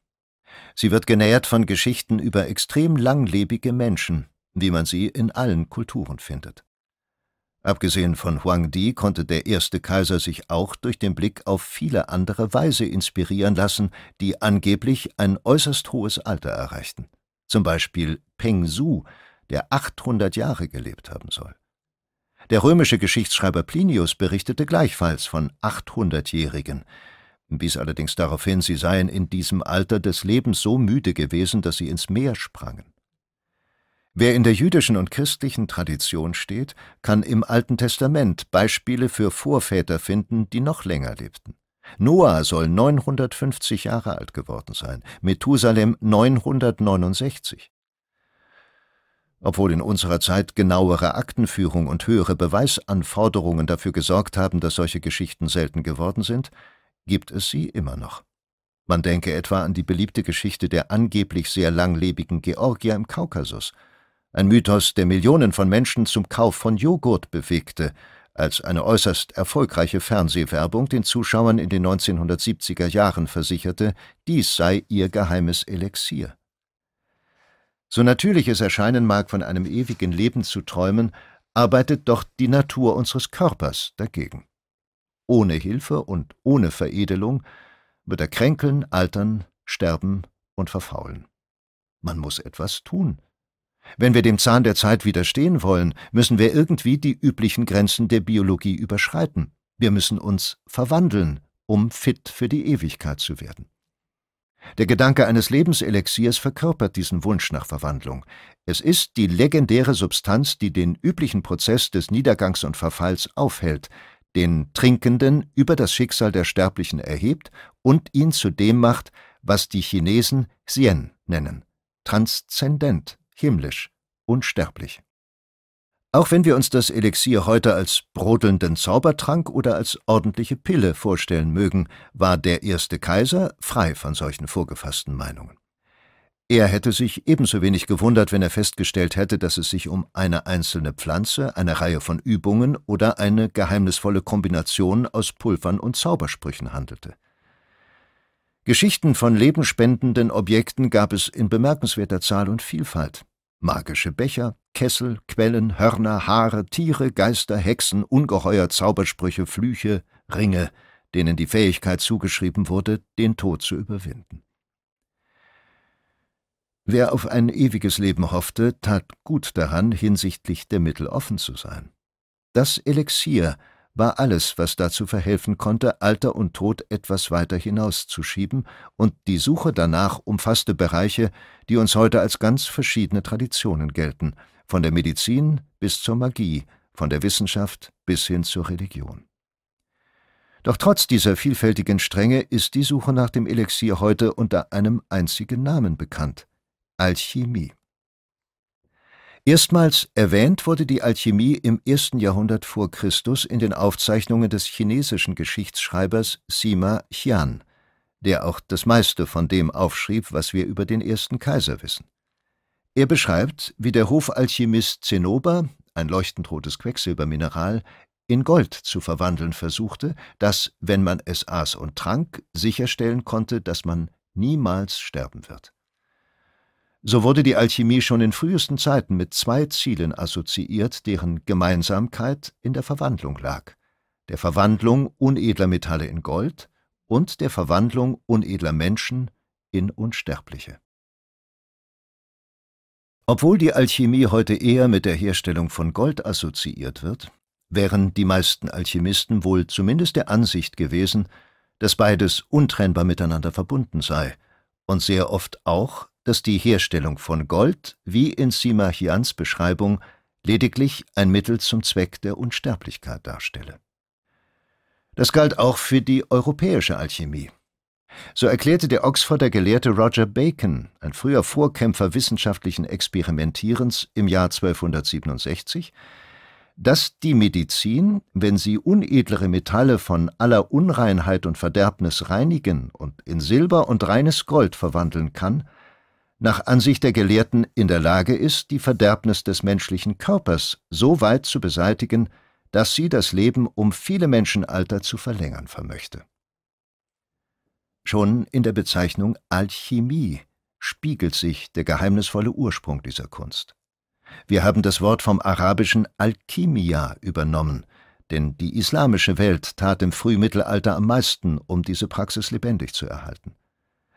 Sie wird genährt von Geschichten über extrem langlebige Menschen, wie man sie in allen Kulturen findet. Abgesehen von Huang Di konnte der erste Kaiser sich auch durch den Blick auf viele andere Weise inspirieren lassen, die angeblich ein äußerst hohes Alter erreichten. Zum Beispiel Peng Su, der 800 Jahre gelebt haben soll. Der römische Geschichtsschreiber Plinius berichtete gleichfalls von 800-Jährigen, wies allerdings darauf hin, sie seien in diesem Alter des Lebens so müde gewesen, dass sie ins Meer sprangen. Wer in der jüdischen und christlichen Tradition steht, kann im Alten Testament Beispiele für Vorväter finden, die noch länger lebten. Noah soll 950 Jahre alt geworden sein, Methusalem 969. Obwohl in unserer Zeit genauere Aktenführung und höhere Beweisanforderungen dafür gesorgt haben, dass solche Geschichten selten geworden sind, gibt es sie immer noch. Man denke etwa an die beliebte Geschichte der angeblich sehr langlebigen Georgier im Kaukasus, ein Mythos, der Millionen von Menschen zum Kauf von Joghurt bewegte, als eine äußerst erfolgreiche Fernsehwerbung den Zuschauern in den 1970er Jahren versicherte, dies sei ihr geheimes Elixier. So natürlich es erscheinen mag, von einem ewigen Leben zu träumen, arbeitet doch die Natur unseres Körpers dagegen. Ohne Hilfe und ohne Veredelung wird er kränkeln, altern, sterben und verfaulen. Man muss etwas tun. Wenn wir dem Zahn der Zeit widerstehen wollen, müssen wir irgendwie die üblichen Grenzen der Biologie überschreiten. Wir müssen uns verwandeln, um fit für die Ewigkeit zu werden. Der Gedanke eines Lebenselixiers verkörpert diesen Wunsch nach Verwandlung. Es ist die legendäre Substanz, die den üblichen Prozess des Niedergangs und Verfalls aufhält, den Trinkenden über das Schicksal der Sterblichen erhebt und ihn zu dem macht, was die Chinesen Xian nennen, transzendent, himmlisch, unsterblich. Auch wenn wir uns das Elixier heute als brodelnden Zaubertrank oder als ordentliche Pille vorstellen mögen, war der erste Kaiser frei von solchen vorgefassten Meinungen. Er hätte sich ebenso wenig gewundert, wenn er festgestellt hätte, dass es sich um eine einzelne Pflanze, eine Reihe von Übungen oder eine geheimnisvolle Kombination aus Pulvern und Zaubersprüchen handelte. Geschichten von lebenspendenden Objekten gab es in bemerkenswerter Zahl und Vielfalt. Magische Becher, Kessel, Quellen, Hörner, Haare, Tiere, Geister, Hexen, Ungeheuer, Zaubersprüche, Flüche, Ringe, denen die Fähigkeit zugeschrieben wurde, den Tod zu überwinden. Wer auf ein ewiges Leben hoffte, tat gut daran, hinsichtlich der Mittel offen zu sein. Das Elixier, war alles, was dazu verhelfen konnte, Alter und Tod etwas weiter hinauszuschieben, und die Suche danach umfasste Bereiche, die uns heute als ganz verschiedene Traditionen gelten, von der Medizin bis zur Magie, von der Wissenschaft bis hin zur Religion. Doch trotz dieser vielfältigen Stränge ist die Suche nach dem Elixier heute unter einem einzigen Namen bekannt Alchemie. Erstmals erwähnt wurde die Alchemie im ersten Jahrhundert vor Christus in den Aufzeichnungen des chinesischen Geschichtsschreibers Sima Qian, der auch das meiste von dem aufschrieb, was wir über den ersten Kaiser wissen. Er beschreibt, wie der Hofalchemist Zinnober, ein leuchtend rotes Quecksilbermineral, in Gold zu verwandeln versuchte, das, wenn man es aß und trank, sicherstellen konnte, dass man niemals sterben wird. So wurde die Alchemie schon in frühesten Zeiten mit zwei Zielen assoziiert, deren Gemeinsamkeit in der Verwandlung lag: der Verwandlung unedler Metalle in Gold und der Verwandlung unedler Menschen in Unsterbliche. Obwohl die Alchemie heute eher mit der Herstellung von Gold assoziiert wird, wären die meisten Alchemisten wohl zumindest der Ansicht gewesen, dass beides untrennbar miteinander verbunden sei und sehr oft auch dass die Herstellung von Gold, wie in Sima Xians Beschreibung, lediglich ein Mittel zum Zweck der Unsterblichkeit darstelle. Das galt auch für die europäische Alchemie. So erklärte der Oxforder Gelehrte Roger Bacon, ein früher Vorkämpfer wissenschaftlichen Experimentierens im Jahr 1267, dass die Medizin, wenn sie unedlere Metalle von aller Unreinheit und Verderbnis reinigen und in Silber und reines Gold verwandeln kann, nach Ansicht der Gelehrten in der Lage ist, die Verderbnis des menschlichen Körpers so weit zu beseitigen, dass sie das Leben um viele Menschenalter zu verlängern vermöchte. Schon in der Bezeichnung Alchemie spiegelt sich der geheimnisvolle Ursprung dieser Kunst. Wir haben das Wort vom arabischen Alchimia übernommen, denn die islamische Welt tat im Frühmittelalter am meisten, um diese Praxis lebendig zu erhalten.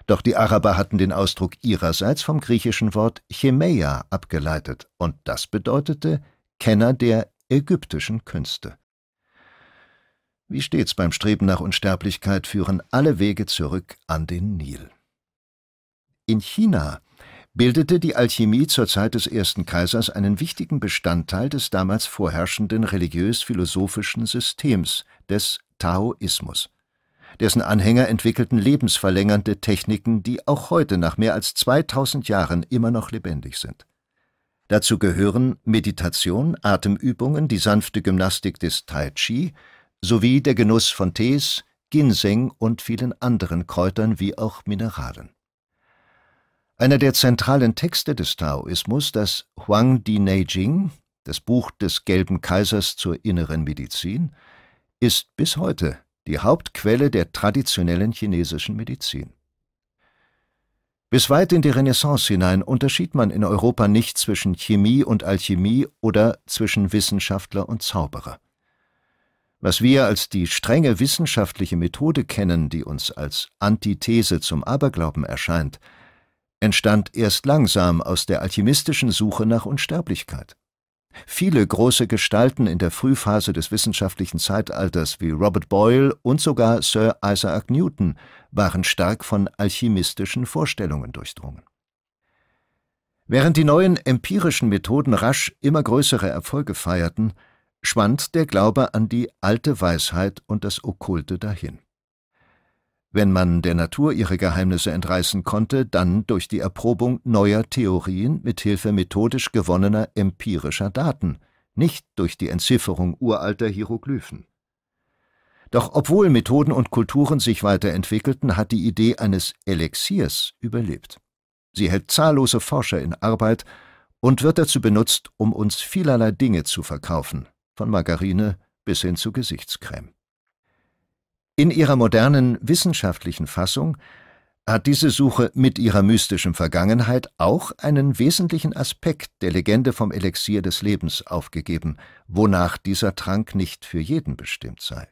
Doch die Araber hatten den Ausdruck ihrerseits vom griechischen Wort Chemeia abgeleitet, und das bedeutete Kenner der ägyptischen Künste. Wie stets beim Streben nach Unsterblichkeit führen alle Wege zurück an den Nil. In China bildete die Alchemie zur Zeit des ersten Kaisers einen wichtigen Bestandteil des damals vorherrschenden religiös-philosophischen Systems, des Taoismus. Dessen Anhänger entwickelten lebensverlängernde Techniken, die auch heute nach mehr als 2000 Jahren immer noch lebendig sind. Dazu gehören Meditation, Atemübungen, die sanfte Gymnastik des Tai Chi sowie der Genuss von Tees, Ginseng und vielen anderen Kräutern wie auch Mineralen. Einer der zentralen Texte des Taoismus, das Huang Di Neijing, das Buch des Gelben Kaisers zur inneren Medizin, ist bis heute die Hauptquelle der traditionellen chinesischen Medizin. Bis weit in die Renaissance hinein unterschied man in Europa nicht zwischen Chemie und Alchemie oder zwischen Wissenschaftler und Zauberer. Was wir als die strenge wissenschaftliche Methode kennen, die uns als Antithese zum Aberglauben erscheint, entstand erst langsam aus der alchemistischen Suche nach Unsterblichkeit. Viele große Gestalten in der Frühphase des wissenschaftlichen Zeitalters wie Robert Boyle und sogar Sir Isaac Newton waren stark von alchemistischen Vorstellungen durchdrungen. Während die neuen empirischen Methoden rasch immer größere Erfolge feierten, schwand der Glaube an die alte Weisheit und das Okkulte dahin. Wenn man der Natur ihre Geheimnisse entreißen konnte, dann durch die Erprobung neuer Theorien mit Hilfe methodisch gewonnener empirischer Daten, nicht durch die Entzifferung uralter Hieroglyphen. Doch obwohl Methoden und Kulturen sich weiterentwickelten, hat die Idee eines Elixiers überlebt. Sie hält zahllose Forscher in Arbeit und wird dazu benutzt, um uns vielerlei Dinge zu verkaufen, von Margarine bis hin zu Gesichtscreme. In ihrer modernen wissenschaftlichen Fassung hat diese Suche mit ihrer mystischen Vergangenheit auch einen wesentlichen Aspekt der Legende vom Elixier des Lebens aufgegeben, wonach dieser Trank nicht für jeden bestimmt sei.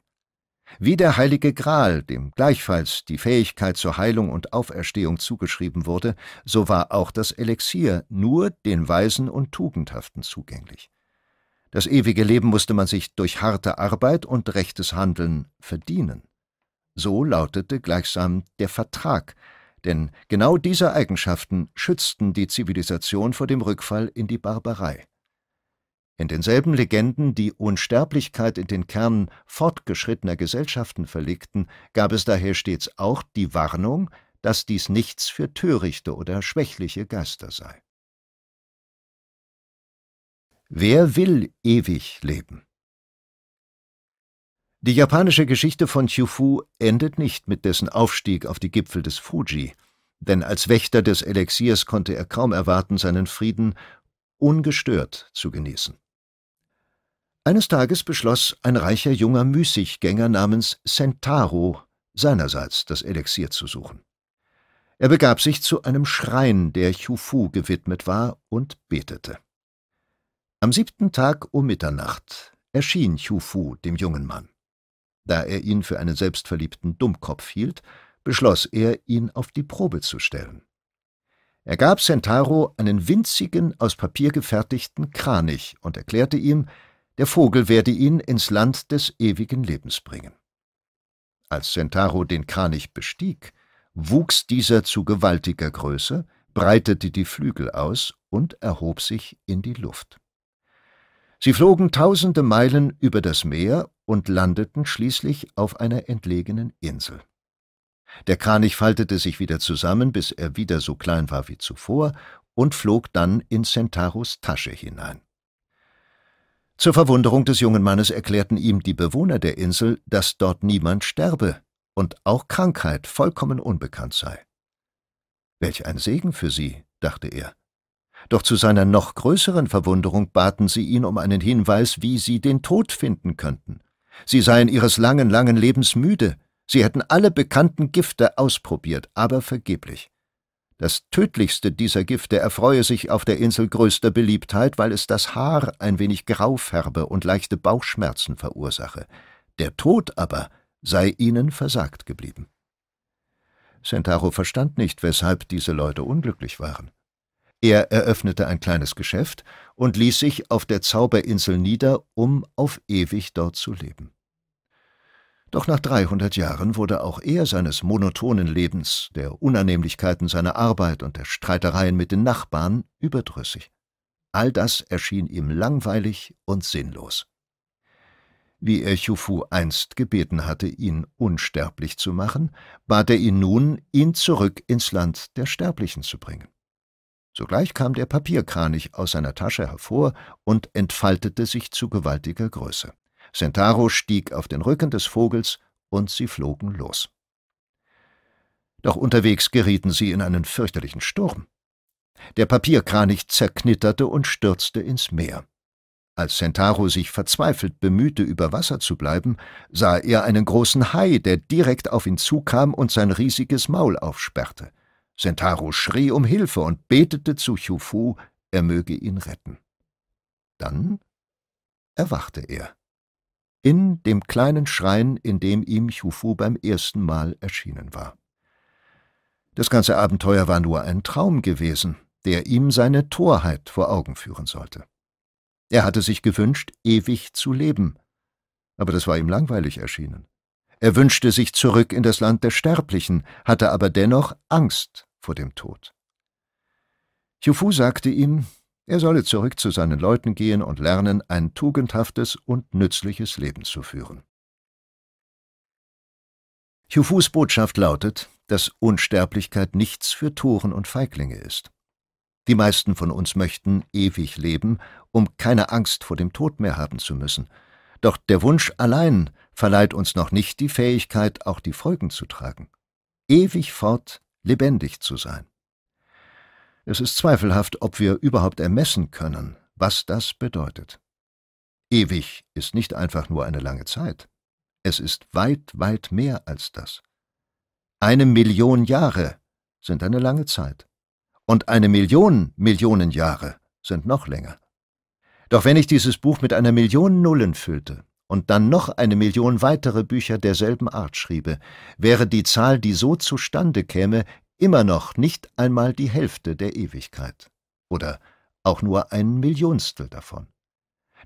Wie der heilige Gral, dem gleichfalls die Fähigkeit zur Heilung und Auferstehung zugeschrieben wurde, so war auch das Elixier nur den Weisen und Tugendhaften zugänglich. Das ewige Leben musste man sich durch harte Arbeit und rechtes Handeln verdienen. So lautete gleichsam der Vertrag, denn genau diese Eigenschaften schützten die Zivilisation vor dem Rückfall in die Barbarei. In denselben Legenden, die Unsterblichkeit in den Kern fortgeschrittener Gesellschaften verlegten, gab es daher stets auch die Warnung, dass dies nichts für törichte oder schwächliche Geister sei. Wer will ewig leben? Die japanische Geschichte von Chufu endet nicht mit dessen Aufstieg auf die Gipfel des Fuji, denn als Wächter des Elixiers konnte er kaum erwarten, seinen Frieden ungestört zu genießen. Eines Tages beschloss ein reicher junger Müßiggänger namens Sentaro, seinerseits das Elixier zu suchen. Er begab sich zu einem Schrein, der Chufu gewidmet war, und betete. Am siebten Tag um Mitternacht erschien Chufu dem jungen Mann. Da er ihn für einen selbstverliebten Dummkopf hielt, beschloss er, ihn auf die Probe zu stellen. Er gab Sentaro einen winzigen, aus Papier gefertigten Kranich und erklärte ihm, der Vogel werde ihn ins Land des ewigen Lebens bringen. Als Sentaro den Kranich bestieg, wuchs dieser zu gewaltiger Größe, breitete die Flügel aus und erhob sich in die Luft. Sie flogen tausende Meilen über das Meer und landeten schließlich auf einer entlegenen Insel. Der Kranich faltete sich wieder zusammen, bis er wieder so klein war wie zuvor, und flog dann in Centaurus Tasche hinein. Zur Verwunderung des jungen Mannes erklärten ihm die Bewohner der Insel, dass dort niemand sterbe und auch Krankheit vollkommen unbekannt sei. Welch ein Segen für sie, dachte er. Doch zu seiner noch größeren Verwunderung baten sie ihn um einen Hinweis, wie sie den Tod finden könnten. Sie seien ihres langen, langen Lebens müde. Sie hätten alle bekannten Gifte ausprobiert, aber vergeblich. Das tödlichste dieser Gifte erfreue sich auf der Insel größter Beliebtheit, weil es das Haar ein wenig grau färbe und leichte Bauchschmerzen verursache. Der Tod aber sei ihnen versagt geblieben. Sentaro verstand nicht, weshalb diese Leute unglücklich waren. Er eröffnete ein kleines Geschäft und ließ sich auf der Zauberinsel nieder, um auf ewig dort zu leben. Doch nach 300 Jahren wurde auch er seines monotonen Lebens, der Unannehmlichkeiten seiner Arbeit und der Streitereien mit den Nachbarn überdrüssig. All das erschien ihm langweilig und sinnlos. Wie er Chufu einst gebeten hatte, ihn unsterblich zu machen, bat er ihn nun, ihn zurück ins Land der Sterblichen zu bringen. Sogleich kam der Papierkranich aus seiner Tasche hervor und entfaltete sich zu gewaltiger Größe. Sentaro stieg auf den Rücken des Vogels und sie flogen los. Doch unterwegs gerieten sie in einen fürchterlichen Sturm. Der Papierkranich zerknitterte und stürzte ins Meer. Als Sentaro sich verzweifelt bemühte, über Wasser zu bleiben, sah er einen großen Hai, der direkt auf ihn zukam und sein riesiges Maul aufsperrte. Sentaro schrie um Hilfe und betete zu Chufu, er möge ihn retten. Dann erwachte er. In dem kleinen Schrein, in dem ihm Chufu beim ersten Mal erschienen war. Das ganze Abenteuer war nur ein Traum gewesen, der ihm seine Torheit vor Augen führen sollte. Er hatte sich gewünscht, ewig zu leben, aber das war ihm langweilig erschienen. Er wünschte sich zurück in das Land der Sterblichen, hatte aber dennoch Angst vor dem Tod. Chufu sagte ihm, er solle zurück zu seinen Leuten gehen und lernen, ein tugendhaftes und nützliches Leben zu führen. Chufus Botschaft lautet, dass Unsterblichkeit nichts für Toren und Feiglinge ist. Die meisten von uns möchten ewig leben, um keine Angst vor dem Tod mehr haben zu müssen. Doch der Wunsch allein verleiht uns noch nicht die Fähigkeit, auch die Folgen zu tragen. Ewig fort lebendig zu sein. Es ist zweifelhaft, ob wir überhaupt ermessen können, was das bedeutet. Ewig ist nicht einfach nur eine lange Zeit. Es ist weit, weit mehr als das. Eine Million Jahre sind eine lange Zeit. Und eine Million Millionen Jahre sind noch länger. Doch wenn ich dieses Buch mit einer Million Nullen füllte, und dann noch eine Million weitere Bücher derselben Art schriebe, wäre die Zahl, die so zustande käme, immer noch nicht einmal die Hälfte der Ewigkeit oder auch nur ein Millionstel davon.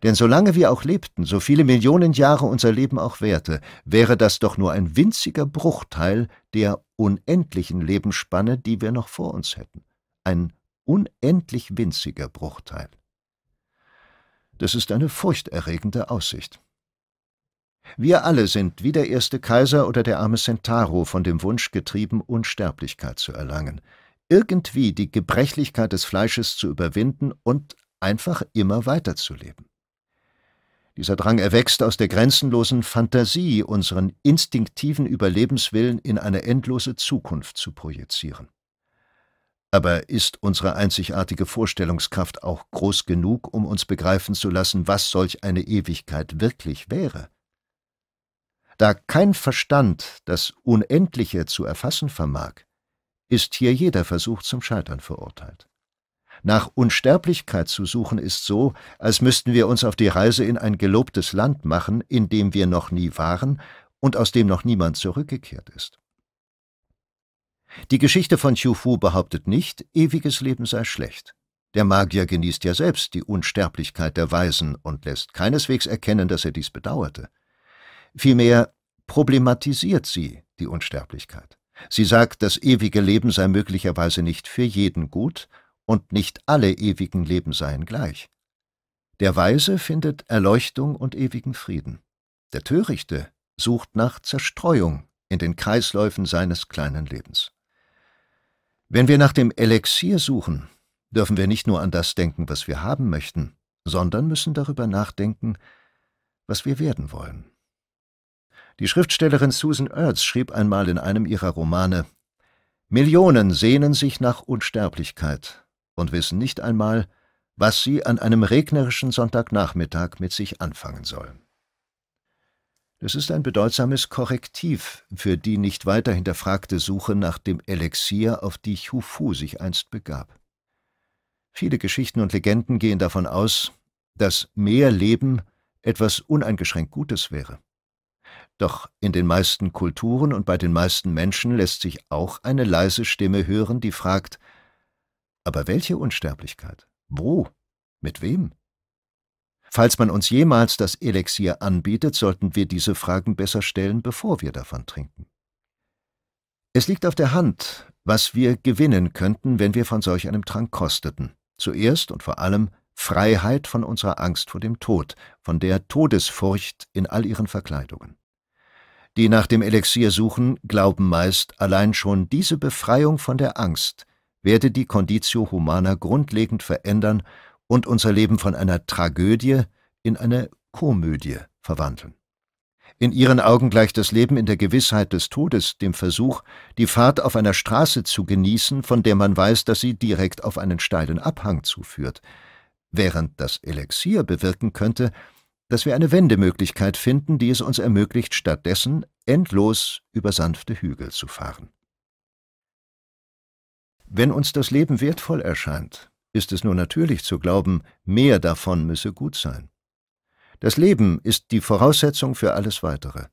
Denn solange wir auch lebten, so viele Millionen Jahre unser Leben auch währte, wäre das doch nur ein winziger Bruchteil der unendlichen Lebensspanne, die wir noch vor uns hätten. Ein unendlich winziger Bruchteil. Das ist eine furchterregende Aussicht. Wir alle sind wie der erste Kaiser oder der arme Sentaro von dem Wunsch getrieben, Unsterblichkeit zu erlangen, irgendwie die Gebrechlichkeit des Fleisches zu überwinden und einfach immer weiterzuleben. Dieser Drang erwächst aus der grenzenlosen Fantasie, unseren instinktiven Überlebenswillen in eine endlose Zukunft zu projizieren. Aber ist unsere einzigartige Vorstellungskraft auch groß genug, um uns begreifen zu lassen, was solch eine Ewigkeit wirklich wäre? Da kein Verstand das Unendliche zu erfassen vermag, ist hier jeder Versuch zum Scheitern verurteilt. Nach Unsterblichkeit zu suchen ist so, als müssten wir uns auf die Reise in ein gelobtes Land machen, in dem wir noch nie waren und aus dem noch niemand zurückgekehrt ist. Die Geschichte von Qiu Fu behauptet nicht, ewiges Leben sei schlecht. Der Magier genießt ja selbst die Unsterblichkeit der Weisen und lässt keineswegs erkennen, dass er dies bedauerte. Vielmehr problematisiert sie die Unsterblichkeit. Sie sagt, das ewige Leben sei möglicherweise nicht für jeden gut und nicht alle ewigen Leben seien gleich. Der Weise findet Erleuchtung und ewigen Frieden. Der Törichte sucht nach Zerstreuung in den Kreisläufen seines kleinen Lebens. Wenn wir nach dem Elixier suchen, dürfen wir nicht nur an das denken, was wir haben möchten, sondern müssen darüber nachdenken, was wir werden wollen. Die Schriftstellerin Susan Ertz schrieb einmal in einem ihrer Romane Millionen sehnen sich nach Unsterblichkeit und wissen nicht einmal, was sie an einem regnerischen Sonntagnachmittag mit sich anfangen sollen. Das ist ein bedeutsames Korrektiv für die nicht weiter hinterfragte Suche nach dem Elixier, auf die Chufu sich einst begab. Viele Geschichten und Legenden gehen davon aus, dass mehr Leben etwas uneingeschränkt Gutes wäre. Doch in den meisten Kulturen und bei den meisten Menschen lässt sich auch eine leise Stimme hören, die fragt, aber welche Unsterblichkeit? Wo? Mit wem? Falls man uns jemals das Elixier anbietet, sollten wir diese Fragen besser stellen, bevor wir davon trinken. Es liegt auf der Hand, was wir gewinnen könnten, wenn wir von solch einem Trank kosteten. Zuerst und vor allem Freiheit von unserer Angst vor dem Tod, von der Todesfurcht in all ihren Verkleidungen. Die nach dem Elixier suchen, glauben meist, allein schon diese Befreiung von der Angst werde die Conditio Humana grundlegend verändern und unser Leben von einer Tragödie in eine Komödie verwandeln. In ihren Augen gleicht das Leben in der Gewissheit des Todes dem Versuch, die Fahrt auf einer Straße zu genießen, von der man weiß, dass sie direkt auf einen steilen Abhang zuführt, während das Elixier bewirken könnte, dass wir eine Wendemöglichkeit finden, die es uns ermöglicht, stattdessen endlos über sanfte Hügel zu fahren. Wenn uns das Leben wertvoll erscheint, ist es nur natürlich zu glauben, mehr davon müsse gut sein. Das Leben ist die Voraussetzung für alles Weitere.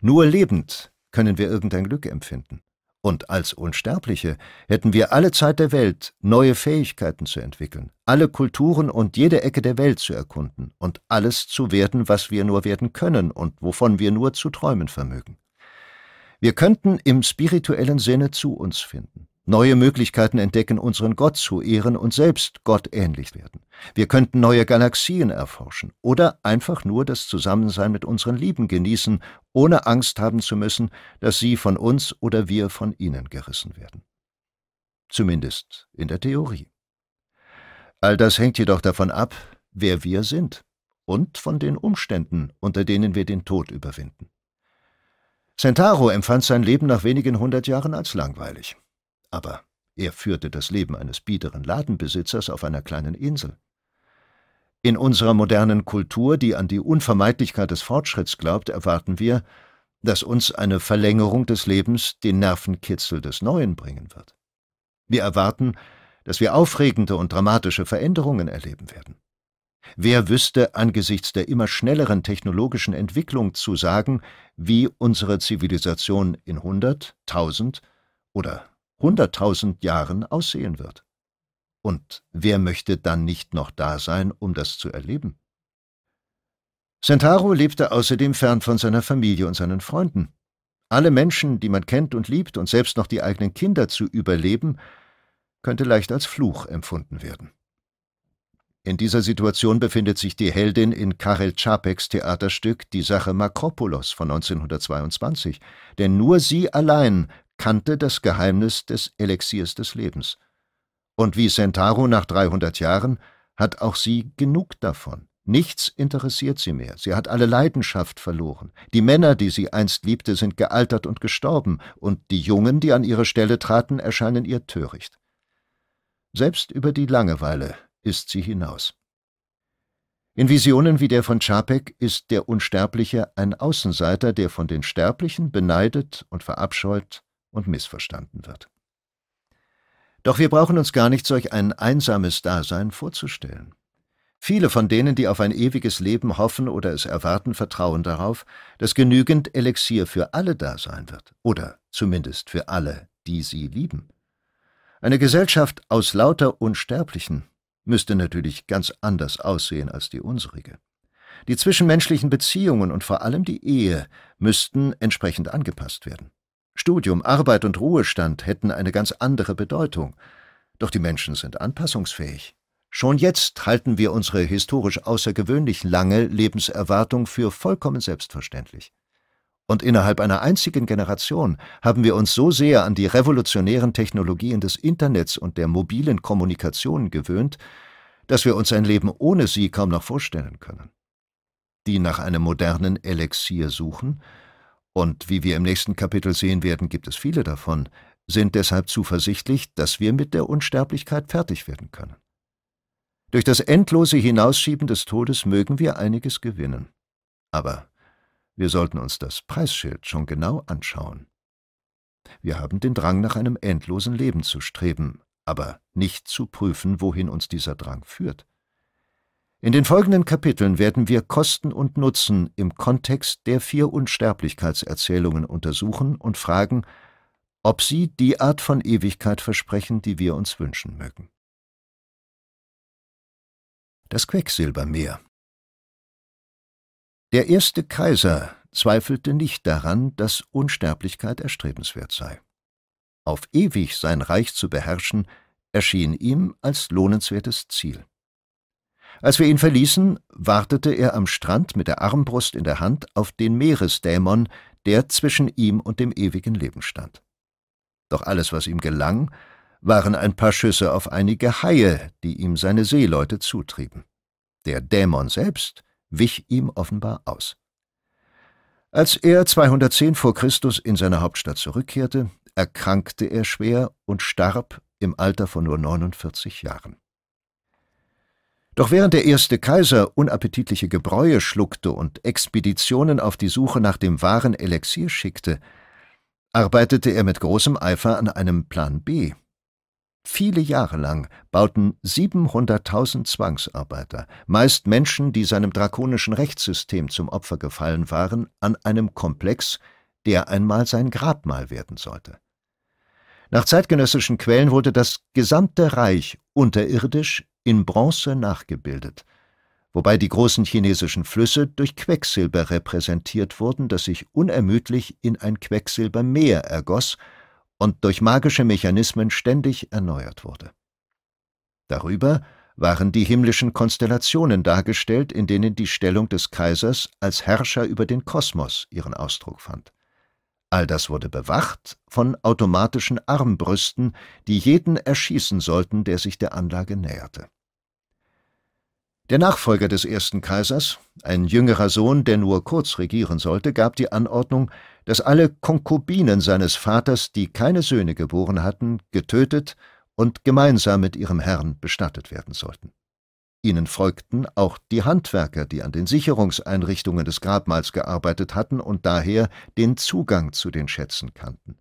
Nur lebend können wir irgendein Glück empfinden. Und als Unsterbliche hätten wir alle Zeit der Welt, neue Fähigkeiten zu entwickeln, alle Kulturen und jede Ecke der Welt zu erkunden und alles zu werden, was wir nur werden können und wovon wir nur zu träumen vermögen. Wir könnten im spirituellen Sinne zu uns finden neue Möglichkeiten entdecken, unseren Gott zu ehren und selbst gottähnlich werden. Wir könnten neue Galaxien erforschen oder einfach nur das Zusammensein mit unseren Lieben genießen, ohne Angst haben zu müssen, dass sie von uns oder wir von ihnen gerissen werden. Zumindest in der Theorie. All das hängt jedoch davon ab, wer wir sind und von den Umständen, unter denen wir den Tod überwinden. Sentaro empfand sein Leben nach wenigen hundert Jahren als langweilig aber er führte das Leben eines biederen Ladenbesitzers auf einer kleinen Insel. In unserer modernen Kultur, die an die Unvermeidlichkeit des Fortschritts glaubt, erwarten wir, dass uns eine Verlängerung des Lebens den Nervenkitzel des Neuen bringen wird. Wir erwarten, dass wir aufregende und dramatische Veränderungen erleben werden. Wer wüsste angesichts der immer schnelleren technologischen Entwicklung zu sagen, wie unsere Zivilisation in 100, 1000 oder hunderttausend Jahren aussehen wird. Und wer möchte dann nicht noch da sein, um das zu erleben? Sentaro lebte außerdem fern von seiner Familie und seinen Freunden. Alle Menschen, die man kennt und liebt und selbst noch die eigenen Kinder zu überleben, könnte leicht als Fluch empfunden werden. In dieser Situation befindet sich die Heldin in Karel Čapeks Theaterstück Die Sache Makropolos von 1922, denn nur sie allein kannte das Geheimnis des Elixiers des Lebens. Und wie Sentaro nach 300 Jahren hat auch sie genug davon. Nichts interessiert sie mehr, sie hat alle Leidenschaft verloren. Die Männer, die sie einst liebte, sind gealtert und gestorben, und die Jungen, die an ihre Stelle traten, erscheinen ihr töricht. Selbst über die Langeweile ist sie hinaus. In Visionen wie der von Czapek ist der Unsterbliche ein Außenseiter, der von den Sterblichen beneidet und verabscheut und missverstanden wird. Doch wir brauchen uns gar nicht solch ein einsames Dasein vorzustellen. Viele von denen, die auf ein ewiges Leben hoffen oder es erwarten, vertrauen darauf, dass genügend Elixier für alle da sein wird, oder zumindest für alle, die sie lieben. Eine Gesellschaft aus lauter Unsterblichen müsste natürlich ganz anders aussehen als die unsrige. Die zwischenmenschlichen Beziehungen und vor allem die Ehe müssten entsprechend angepasst werden. Studium, Arbeit und Ruhestand hätten eine ganz andere Bedeutung. Doch die Menschen sind anpassungsfähig. Schon jetzt halten wir unsere historisch außergewöhnlich lange Lebenserwartung für vollkommen selbstverständlich. Und innerhalb einer einzigen Generation haben wir uns so sehr an die revolutionären Technologien des Internets und der mobilen Kommunikation gewöhnt, dass wir uns ein Leben ohne sie kaum noch vorstellen können. Die nach einem modernen Elixier suchen, und wie wir im nächsten Kapitel sehen werden, gibt es viele davon, sind deshalb zuversichtlich, dass wir mit der Unsterblichkeit fertig werden können. Durch das endlose Hinausschieben des Todes mögen wir einiges gewinnen. Aber wir sollten uns das Preisschild schon genau anschauen. Wir haben den Drang nach einem endlosen Leben zu streben, aber nicht zu prüfen, wohin uns dieser Drang führt. In den folgenden Kapiteln werden wir Kosten und Nutzen im Kontext der vier Unsterblichkeitserzählungen untersuchen und fragen, ob sie die Art von Ewigkeit versprechen, die wir uns wünschen mögen. Das Quecksilbermeer Der erste Kaiser zweifelte nicht daran, dass Unsterblichkeit erstrebenswert sei. Auf ewig sein Reich zu beherrschen, erschien ihm als lohnenswertes Ziel. Als wir ihn verließen, wartete er am Strand mit der Armbrust in der Hand auf den Meeresdämon, der zwischen ihm und dem ewigen Leben stand. Doch alles, was ihm gelang, waren ein paar Schüsse auf einige Haie, die ihm seine Seeleute zutrieben. Der Dämon selbst wich ihm offenbar aus. Als er 210 vor Christus in seine Hauptstadt zurückkehrte, erkrankte er schwer und starb im Alter von nur 49 Jahren. Doch während der erste Kaiser unappetitliche Gebräue schluckte und Expeditionen auf die Suche nach dem wahren Elixier schickte, arbeitete er mit großem Eifer an einem Plan B. Viele Jahre lang bauten 700.000 Zwangsarbeiter, meist Menschen, die seinem drakonischen Rechtssystem zum Opfer gefallen waren, an einem Komplex, der einmal sein Grabmal werden sollte. Nach zeitgenössischen Quellen wurde das gesamte Reich unterirdisch in Bronze nachgebildet, wobei die großen chinesischen Flüsse durch Quecksilber repräsentiert wurden, das sich unermüdlich in ein Quecksilbermeer ergoss und durch magische Mechanismen ständig erneuert wurde. Darüber waren die himmlischen Konstellationen dargestellt, in denen die Stellung des Kaisers als Herrscher über den Kosmos ihren Ausdruck fand. All das wurde bewacht von automatischen Armbrüsten, die jeden erschießen sollten, der sich der Anlage näherte. Der Nachfolger des ersten Kaisers, ein jüngerer Sohn, der nur kurz regieren sollte, gab die Anordnung, dass alle Konkubinen seines Vaters, die keine Söhne geboren hatten, getötet und gemeinsam mit ihrem Herrn bestattet werden sollten. Ihnen folgten auch die Handwerker, die an den Sicherungseinrichtungen des Grabmals gearbeitet hatten und daher den Zugang zu den Schätzen kannten.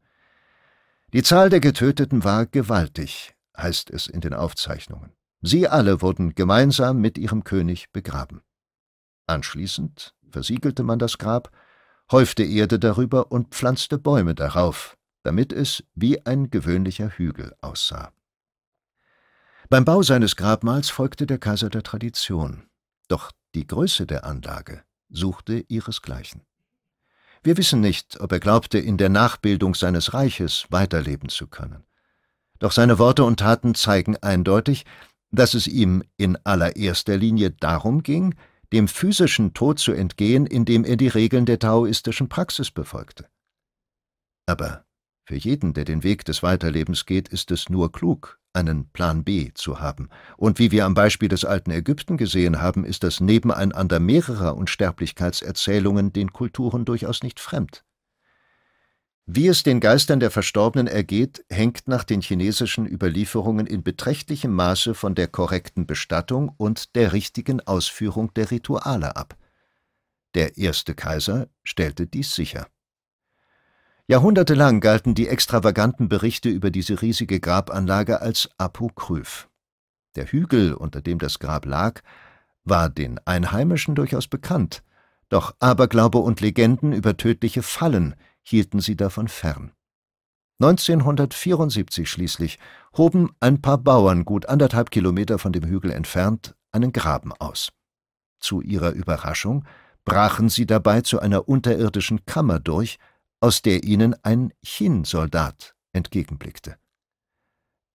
Die Zahl der Getöteten war gewaltig, heißt es in den Aufzeichnungen. Sie alle wurden gemeinsam mit ihrem König begraben. Anschließend versiegelte man das Grab, häufte Erde darüber und pflanzte Bäume darauf, damit es wie ein gewöhnlicher Hügel aussah. Beim Bau seines Grabmals folgte der Kaiser der Tradition, doch die Größe der Anlage suchte ihresgleichen. Wir wissen nicht, ob er glaubte, in der Nachbildung seines Reiches weiterleben zu können. Doch seine Worte und Taten zeigen eindeutig, dass es ihm in allererster Linie darum ging, dem physischen Tod zu entgehen, indem er die Regeln der taoistischen Praxis befolgte. Aber für jeden, der den Weg des Weiterlebens geht, ist es nur klug, einen Plan B zu haben. Und wie wir am Beispiel des alten Ägypten gesehen haben, ist das Nebeneinander mehrerer Unsterblichkeitserzählungen den Kulturen durchaus nicht fremd. Wie es den Geistern der Verstorbenen ergeht, hängt nach den chinesischen Überlieferungen in beträchtlichem Maße von der korrekten Bestattung und der richtigen Ausführung der Rituale ab. Der erste Kaiser stellte dies sicher. Jahrhundertelang galten die extravaganten Berichte über diese riesige Grabanlage als apokryph. Der Hügel, unter dem das Grab lag, war den Einheimischen durchaus bekannt, doch Aberglaube und Legenden über tödliche Fallen hielten sie davon fern. 1974 schließlich hoben ein paar Bauern gut anderthalb Kilometer von dem Hügel entfernt einen Graben aus. Zu ihrer Überraschung brachen sie dabei zu einer unterirdischen Kammer durch, aus der ihnen ein Chin-Soldat entgegenblickte.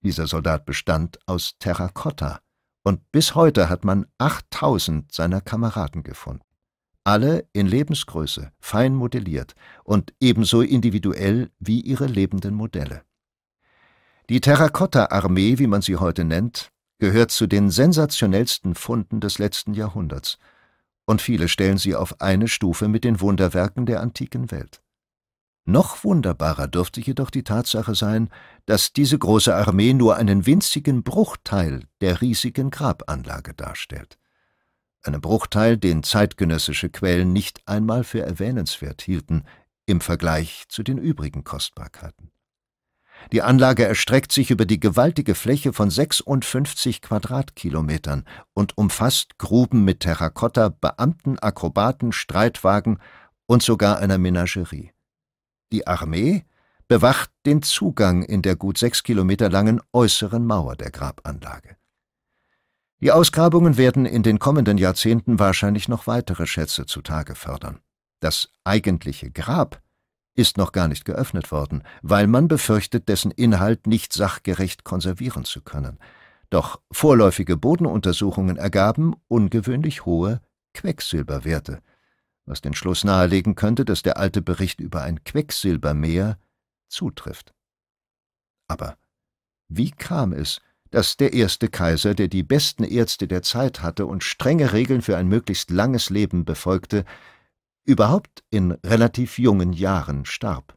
Dieser Soldat bestand aus Terrakotta, und bis heute hat man 8000 seiner Kameraden gefunden. Alle in Lebensgröße, fein modelliert und ebenso individuell wie ihre lebenden Modelle. Die Terrakotta-Armee, wie man sie heute nennt, gehört zu den sensationellsten Funden des letzten Jahrhunderts, und viele stellen sie auf eine Stufe mit den Wunderwerken der antiken Welt. Noch wunderbarer dürfte jedoch die Tatsache sein, dass diese große Armee nur einen winzigen Bruchteil der riesigen Grabanlage darstellt. Einen Bruchteil, den zeitgenössische Quellen nicht einmal für erwähnenswert hielten im Vergleich zu den übrigen Kostbarkeiten. Die Anlage erstreckt sich über die gewaltige Fläche von 56 Quadratkilometern und umfasst Gruben mit Terrakotta, Beamten, Akrobaten, Streitwagen und sogar einer Menagerie. Die Armee bewacht den Zugang in der gut sechs Kilometer langen äußeren Mauer der Grabanlage. Die Ausgrabungen werden in den kommenden Jahrzehnten wahrscheinlich noch weitere Schätze zutage fördern. Das eigentliche Grab ist noch gar nicht geöffnet worden, weil man befürchtet, dessen Inhalt nicht sachgerecht konservieren zu können. Doch vorläufige Bodenuntersuchungen ergaben ungewöhnlich hohe Quecksilberwerte was den Schluss nahelegen könnte, dass der alte Bericht über ein Quecksilbermeer zutrifft. Aber wie kam es, dass der erste Kaiser, der die besten Ärzte der Zeit hatte und strenge Regeln für ein möglichst langes Leben befolgte, überhaupt in relativ jungen Jahren starb?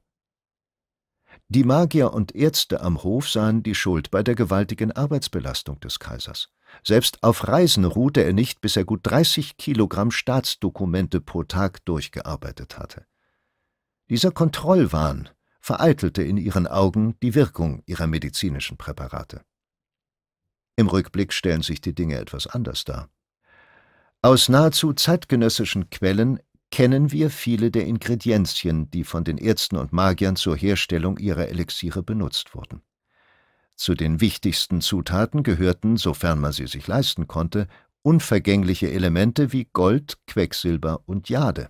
Die Magier und Ärzte am Hof sahen die Schuld bei der gewaltigen Arbeitsbelastung des Kaisers. Selbst auf Reisen ruhte er nicht, bis er gut 30 Kilogramm Staatsdokumente pro Tag durchgearbeitet hatte. Dieser Kontrollwahn vereitelte in ihren Augen die Wirkung ihrer medizinischen Präparate. Im Rückblick stellen sich die Dinge etwas anders dar. Aus nahezu zeitgenössischen Quellen kennen wir viele der Ingredienzien, die von den Ärzten und Magiern zur Herstellung ihrer Elixiere benutzt wurden. Zu den wichtigsten Zutaten gehörten, sofern man sie sich leisten konnte, unvergängliche Elemente wie Gold, Quecksilber und Jade.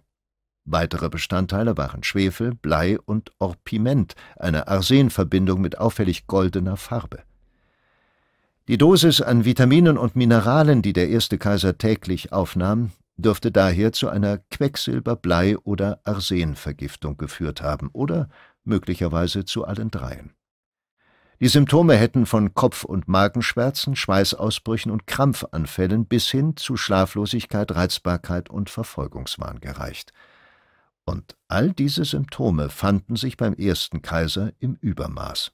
Weitere Bestandteile waren Schwefel, Blei und Orpiment, eine Arsenverbindung mit auffällig goldener Farbe. Die Dosis an Vitaminen und Mineralen, die der erste Kaiser täglich aufnahm, dürfte daher zu einer Quecksilber-, Blei- oder Arsenvergiftung geführt haben oder möglicherweise zu allen dreien. Die Symptome hätten von Kopf- und Magenschmerzen, Schweißausbrüchen und Krampfanfällen bis hin zu Schlaflosigkeit, Reizbarkeit und Verfolgungswahn gereicht. Und all diese Symptome fanden sich beim ersten Kaiser im Übermaß.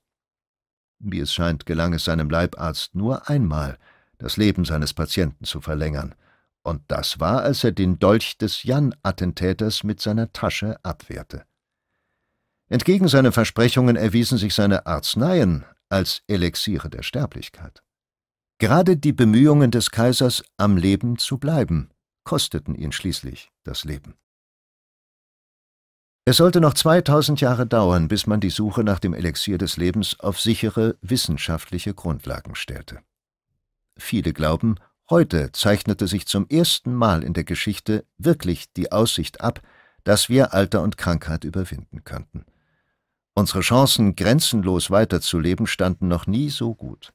Wie es scheint, gelang es seinem Leibarzt nur einmal, das Leben seines Patienten zu verlängern, und das war, als er den Dolch des Jan-Attentäters mit seiner Tasche abwehrte. Entgegen seinen Versprechungen erwiesen sich seine Arzneien als Elixiere der Sterblichkeit. Gerade die Bemühungen des Kaisers, am Leben zu bleiben, kosteten ihn schließlich das Leben. Es sollte noch 2000 Jahre dauern, bis man die Suche nach dem Elixier des Lebens auf sichere wissenschaftliche Grundlagen stellte. Viele glauben, heute zeichnete sich zum ersten Mal in der Geschichte wirklich die Aussicht ab, dass wir Alter und Krankheit überwinden könnten. Unsere Chancen, grenzenlos weiterzuleben, standen noch nie so gut.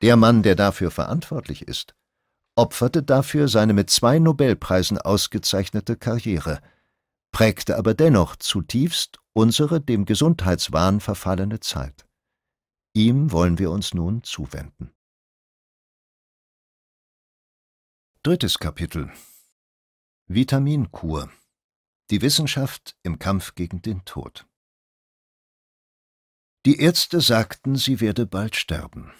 Der Mann, der dafür verantwortlich ist, opferte dafür seine mit zwei Nobelpreisen ausgezeichnete Karriere, prägte aber dennoch zutiefst unsere dem Gesundheitswahn verfallene Zeit. Ihm wollen wir uns nun zuwenden. Drittes Kapitel Vitaminkur Die Wissenschaft im Kampf gegen den Tod die Ärzte sagten, sie werde bald sterben.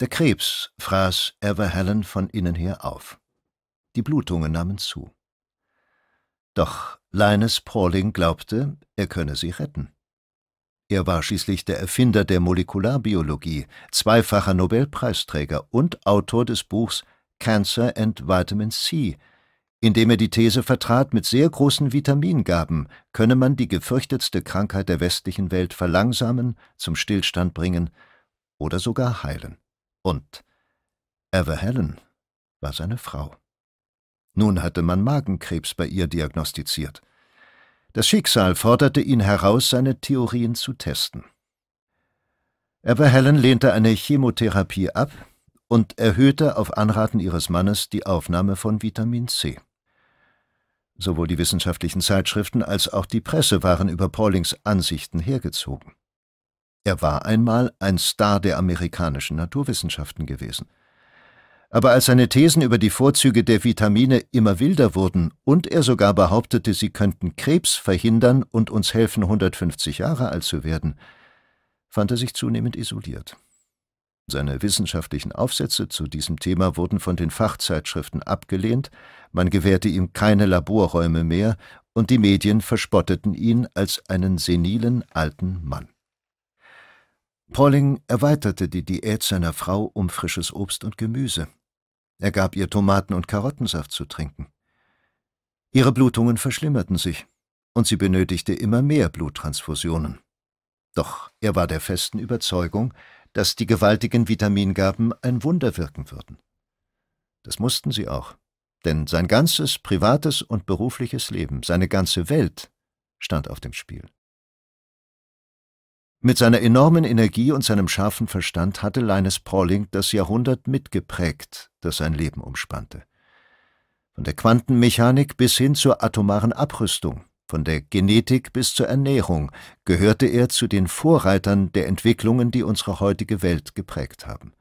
Der Krebs fraß Everhelen von innen her auf. Die Blutungen nahmen zu. Doch Linus Pauling glaubte, er könne sie retten. Er war schließlich der Erfinder der Molekularbiologie, zweifacher Nobelpreisträger und Autor des Buchs Cancer and Vitamin C, indem er die These vertrat, mit sehr großen Vitamingaben könne man die gefürchtetste Krankheit der westlichen Welt verlangsamen, zum Stillstand bringen oder sogar heilen. Und Ever Helen war seine Frau. Nun hatte man Magenkrebs bei ihr diagnostiziert. Das Schicksal forderte ihn heraus, seine Theorien zu testen. Ever Helen lehnte eine Chemotherapie ab und erhöhte auf Anraten ihres Mannes die Aufnahme von Vitamin C. Sowohl die wissenschaftlichen Zeitschriften als auch die Presse waren über Paulings Ansichten hergezogen. Er war einmal ein Star der amerikanischen Naturwissenschaften gewesen. Aber als seine Thesen über die Vorzüge der Vitamine immer wilder wurden und er sogar behauptete, sie könnten Krebs verhindern und uns helfen, 150 Jahre alt zu werden, fand er sich zunehmend isoliert. Seine wissenschaftlichen Aufsätze zu diesem Thema wurden von den Fachzeitschriften abgelehnt, man gewährte ihm keine Laborräume mehr und die Medien verspotteten ihn als einen senilen alten Mann. Pauling erweiterte die Diät seiner Frau um frisches Obst und Gemüse. Er gab ihr Tomaten- und Karottensaft zu trinken. Ihre Blutungen verschlimmerten sich, und sie benötigte immer mehr Bluttransfusionen. Doch er war der festen Überzeugung, dass die gewaltigen Vitamingaben ein Wunder wirken würden. Das mussten sie auch, denn sein ganzes privates und berufliches Leben, seine ganze Welt stand auf dem Spiel. Mit seiner enormen Energie und seinem scharfen Verstand hatte Linus Pauling das Jahrhundert mitgeprägt, das sein Leben umspannte. Von der Quantenmechanik bis hin zur atomaren Abrüstung von der Genetik bis zur Ernährung gehörte er zu den Vorreitern der Entwicklungen, die unsere heutige Welt geprägt haben.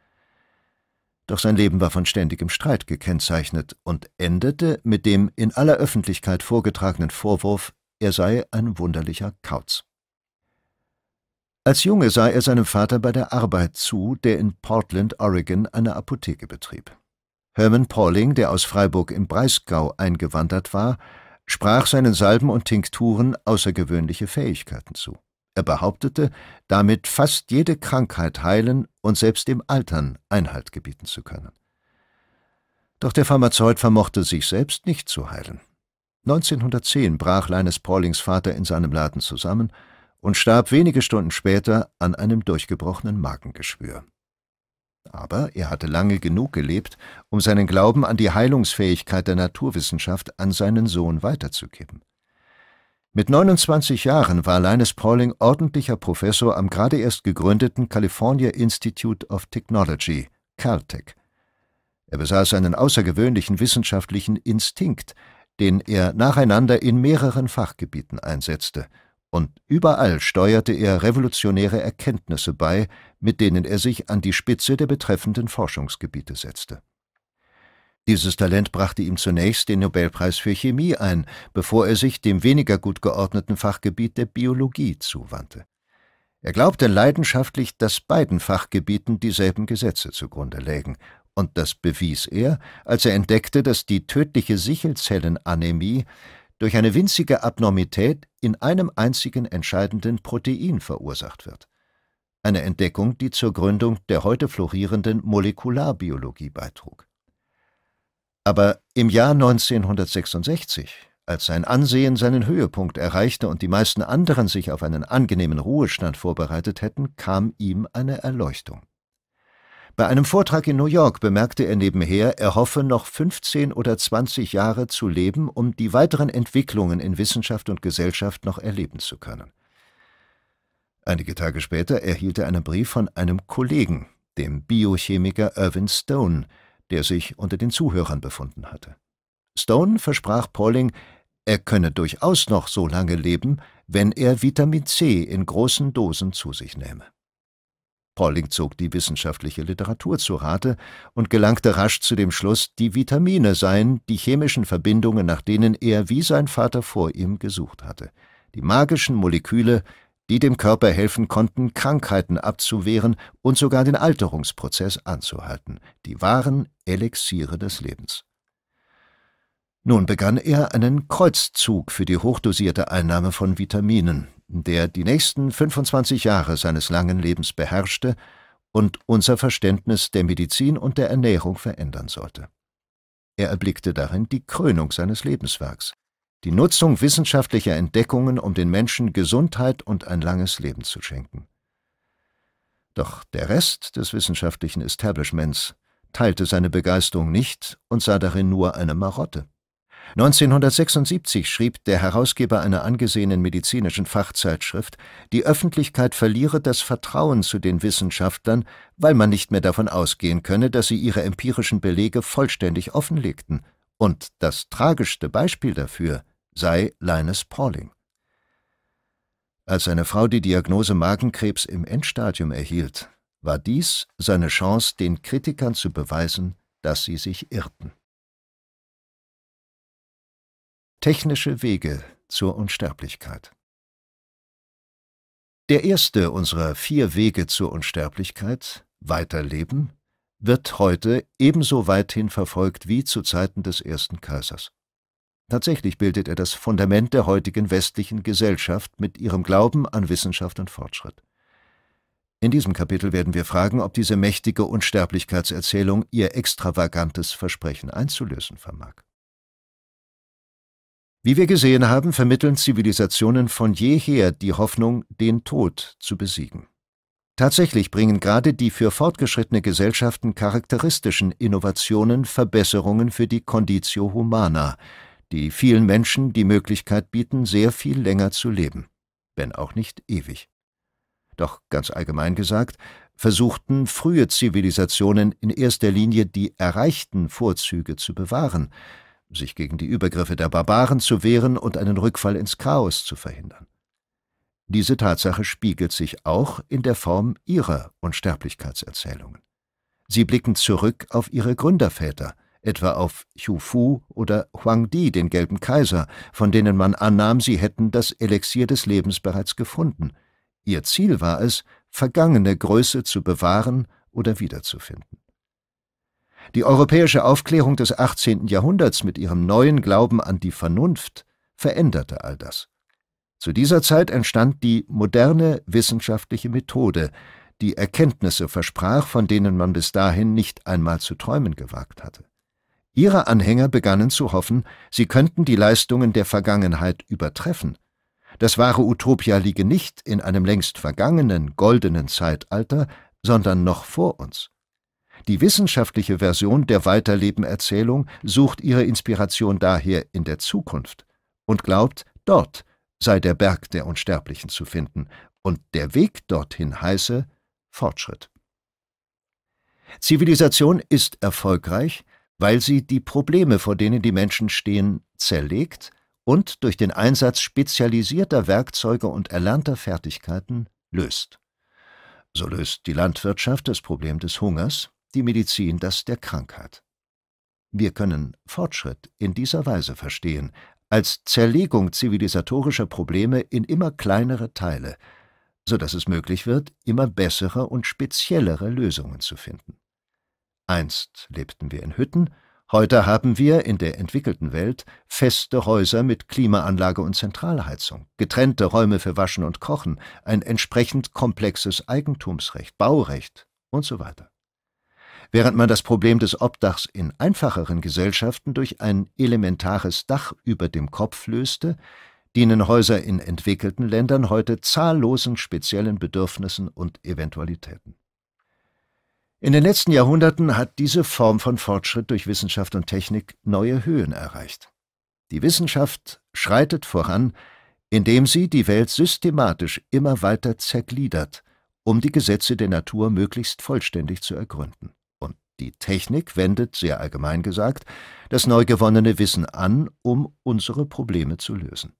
Doch sein Leben war von ständigem Streit gekennzeichnet und endete mit dem in aller Öffentlichkeit vorgetragenen Vorwurf, er sei ein wunderlicher Kauz. Als Junge sah er seinem Vater bei der Arbeit zu, der in Portland, Oregon, eine Apotheke betrieb. Herman Pauling, der aus Freiburg im Breisgau eingewandert war, sprach seinen Salben und Tinkturen außergewöhnliche Fähigkeiten zu. Er behauptete, damit fast jede Krankheit heilen und selbst dem Altern Einhalt gebieten zu können. Doch der Pharmazeut vermochte sich selbst nicht zu heilen. 1910 brach Linus Paulings Vater in seinem Laden zusammen und starb wenige Stunden später an einem durchgebrochenen Magengeschwür. Aber er hatte lange genug gelebt, um seinen Glauben an die Heilungsfähigkeit der Naturwissenschaft an seinen Sohn weiterzugeben. Mit 29 Jahren war Linus Pauling ordentlicher Professor am gerade erst gegründeten California Institute of Technology, Caltech. Er besaß einen außergewöhnlichen wissenschaftlichen Instinkt, den er nacheinander in mehreren Fachgebieten einsetzte – und überall steuerte er revolutionäre Erkenntnisse bei, mit denen er sich an die Spitze der betreffenden Forschungsgebiete setzte. Dieses Talent brachte ihm zunächst den Nobelpreis für Chemie ein, bevor er sich dem weniger gut geordneten Fachgebiet der Biologie zuwandte. Er glaubte leidenschaftlich, dass beiden Fachgebieten dieselben Gesetze zugrunde lägen, und das bewies er, als er entdeckte, dass die tödliche Sichelzellenanämie durch eine winzige Abnormität in einem einzigen entscheidenden Protein verursacht wird. Eine Entdeckung, die zur Gründung der heute florierenden Molekularbiologie beitrug. Aber im Jahr 1966, als sein Ansehen seinen Höhepunkt erreichte und die meisten anderen sich auf einen angenehmen Ruhestand vorbereitet hätten, kam ihm eine Erleuchtung. Bei einem Vortrag in New York bemerkte er nebenher, er hoffe, noch 15 oder 20 Jahre zu leben, um die weiteren Entwicklungen in Wissenschaft und Gesellschaft noch erleben zu können. Einige Tage später erhielt er einen Brief von einem Kollegen, dem Biochemiker Irvin Stone, der sich unter den Zuhörern befunden hatte. Stone versprach Pauling, er könne durchaus noch so lange leben, wenn er Vitamin C in großen Dosen zu sich nehme. Pauling zog die wissenschaftliche Literatur zu Rate und gelangte rasch zu dem Schluss, die Vitamine seien die chemischen Verbindungen, nach denen er wie sein Vater vor ihm gesucht hatte, die magischen Moleküle, die dem Körper helfen konnten, Krankheiten abzuwehren und sogar den Alterungsprozess anzuhalten, die wahren Elixiere des Lebens. Nun begann er einen Kreuzzug für die hochdosierte Einnahme von Vitaminen, der die nächsten 25 Jahre seines langen Lebens beherrschte und unser Verständnis der Medizin und der Ernährung verändern sollte. Er erblickte darin die Krönung seines Lebenswerks, die Nutzung wissenschaftlicher Entdeckungen, um den Menschen Gesundheit und ein langes Leben zu schenken. Doch der Rest des wissenschaftlichen Establishments teilte seine Begeisterung nicht und sah darin nur eine Marotte. 1976 schrieb der Herausgeber einer angesehenen medizinischen Fachzeitschrift, die Öffentlichkeit verliere das Vertrauen zu den Wissenschaftlern, weil man nicht mehr davon ausgehen könne, dass sie ihre empirischen Belege vollständig offenlegten. Und das tragischste Beispiel dafür sei Linus Pauling. Als seine Frau die Diagnose Magenkrebs im Endstadium erhielt, war dies seine Chance, den Kritikern zu beweisen, dass sie sich irrten. Technische Wege zur Unsterblichkeit. Der erste unserer vier Wege zur Unsterblichkeit, Weiterleben, wird heute ebenso weithin verfolgt wie zu Zeiten des ersten Kaisers. Tatsächlich bildet er das Fundament der heutigen westlichen Gesellschaft mit ihrem Glauben an Wissenschaft und Fortschritt. In diesem Kapitel werden wir fragen, ob diese mächtige Unsterblichkeitserzählung ihr extravagantes Versprechen einzulösen vermag. Wie wir gesehen haben, vermitteln Zivilisationen von jeher die Hoffnung, den Tod zu besiegen. Tatsächlich bringen gerade die für fortgeschrittene Gesellschaften charakteristischen Innovationen Verbesserungen für die Conditio Humana, die vielen Menschen die Möglichkeit bieten, sehr viel länger zu leben, wenn auch nicht ewig. Doch ganz allgemein gesagt, versuchten frühe Zivilisationen in erster Linie die erreichten Vorzüge zu bewahren, sich gegen die Übergriffe der Barbaren zu wehren und einen Rückfall ins Chaos zu verhindern. Diese Tatsache spiegelt sich auch in der Form ihrer Unsterblichkeitserzählungen. Sie blicken zurück auf ihre Gründerväter, etwa auf Hu Fu oder Huang Di, den gelben Kaiser, von denen man annahm, sie hätten das Elixier des Lebens bereits gefunden. Ihr Ziel war es, vergangene Größe zu bewahren oder wiederzufinden. Die europäische Aufklärung des 18. Jahrhunderts mit ihrem neuen Glauben an die Vernunft veränderte all das. Zu dieser Zeit entstand die moderne wissenschaftliche Methode, die Erkenntnisse versprach, von denen man bis dahin nicht einmal zu träumen gewagt hatte. Ihre Anhänger begannen zu hoffen, sie könnten die Leistungen der Vergangenheit übertreffen. Das wahre Utopia liege nicht in einem längst vergangenen, goldenen Zeitalter, sondern noch vor uns. Die wissenschaftliche Version der Weiterleben-Erzählung sucht ihre Inspiration daher in der Zukunft und glaubt, dort sei der Berg der Unsterblichen zu finden und der Weg dorthin heiße Fortschritt. Zivilisation ist erfolgreich, weil sie die Probleme, vor denen die Menschen stehen, zerlegt und durch den Einsatz spezialisierter Werkzeuge und erlernter Fertigkeiten löst. So löst die Landwirtschaft das Problem des Hungers, die Medizin das der Krankheit. Wir können Fortschritt in dieser Weise verstehen, als Zerlegung zivilisatorischer Probleme in immer kleinere Teile, so dass es möglich wird, immer bessere und speziellere Lösungen zu finden. Einst lebten wir in Hütten, heute haben wir in der entwickelten Welt feste Häuser mit Klimaanlage und Zentralheizung, getrennte Räume für Waschen und Kochen, ein entsprechend komplexes Eigentumsrecht, Baurecht und so weiter. Während man das Problem des Obdachs in einfacheren Gesellschaften durch ein elementares Dach über dem Kopf löste, dienen Häuser in entwickelten Ländern heute zahllosen speziellen Bedürfnissen und Eventualitäten. In den letzten Jahrhunderten hat diese Form von Fortschritt durch Wissenschaft und Technik neue Höhen erreicht. Die Wissenschaft schreitet voran, indem sie die Welt systematisch immer weiter zergliedert, um die Gesetze der Natur möglichst vollständig zu ergründen. Die Technik wendet, sehr allgemein gesagt, das neu gewonnene Wissen an, um unsere Probleme zu lösen.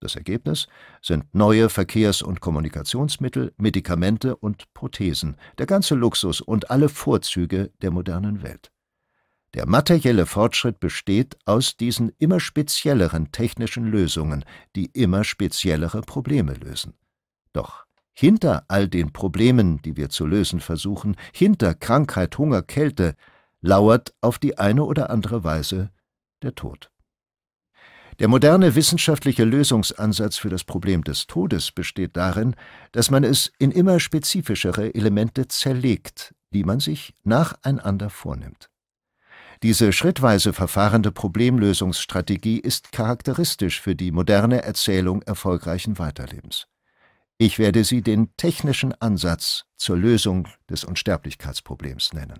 Das Ergebnis sind neue Verkehrs- und Kommunikationsmittel, Medikamente und Prothesen, der ganze Luxus und alle Vorzüge der modernen Welt. Der materielle Fortschritt besteht aus diesen immer spezielleren technischen Lösungen, die immer speziellere Probleme lösen. Doch hinter all den Problemen, die wir zu lösen versuchen, hinter Krankheit, Hunger, Kälte, lauert auf die eine oder andere Weise der Tod. Der moderne wissenschaftliche Lösungsansatz für das Problem des Todes besteht darin, dass man es in immer spezifischere Elemente zerlegt, die man sich nacheinander vornimmt. Diese schrittweise verfahrende Problemlösungsstrategie ist charakteristisch für die moderne Erzählung erfolgreichen Weiterlebens. Ich werde sie den technischen Ansatz zur Lösung des Unsterblichkeitsproblems nennen.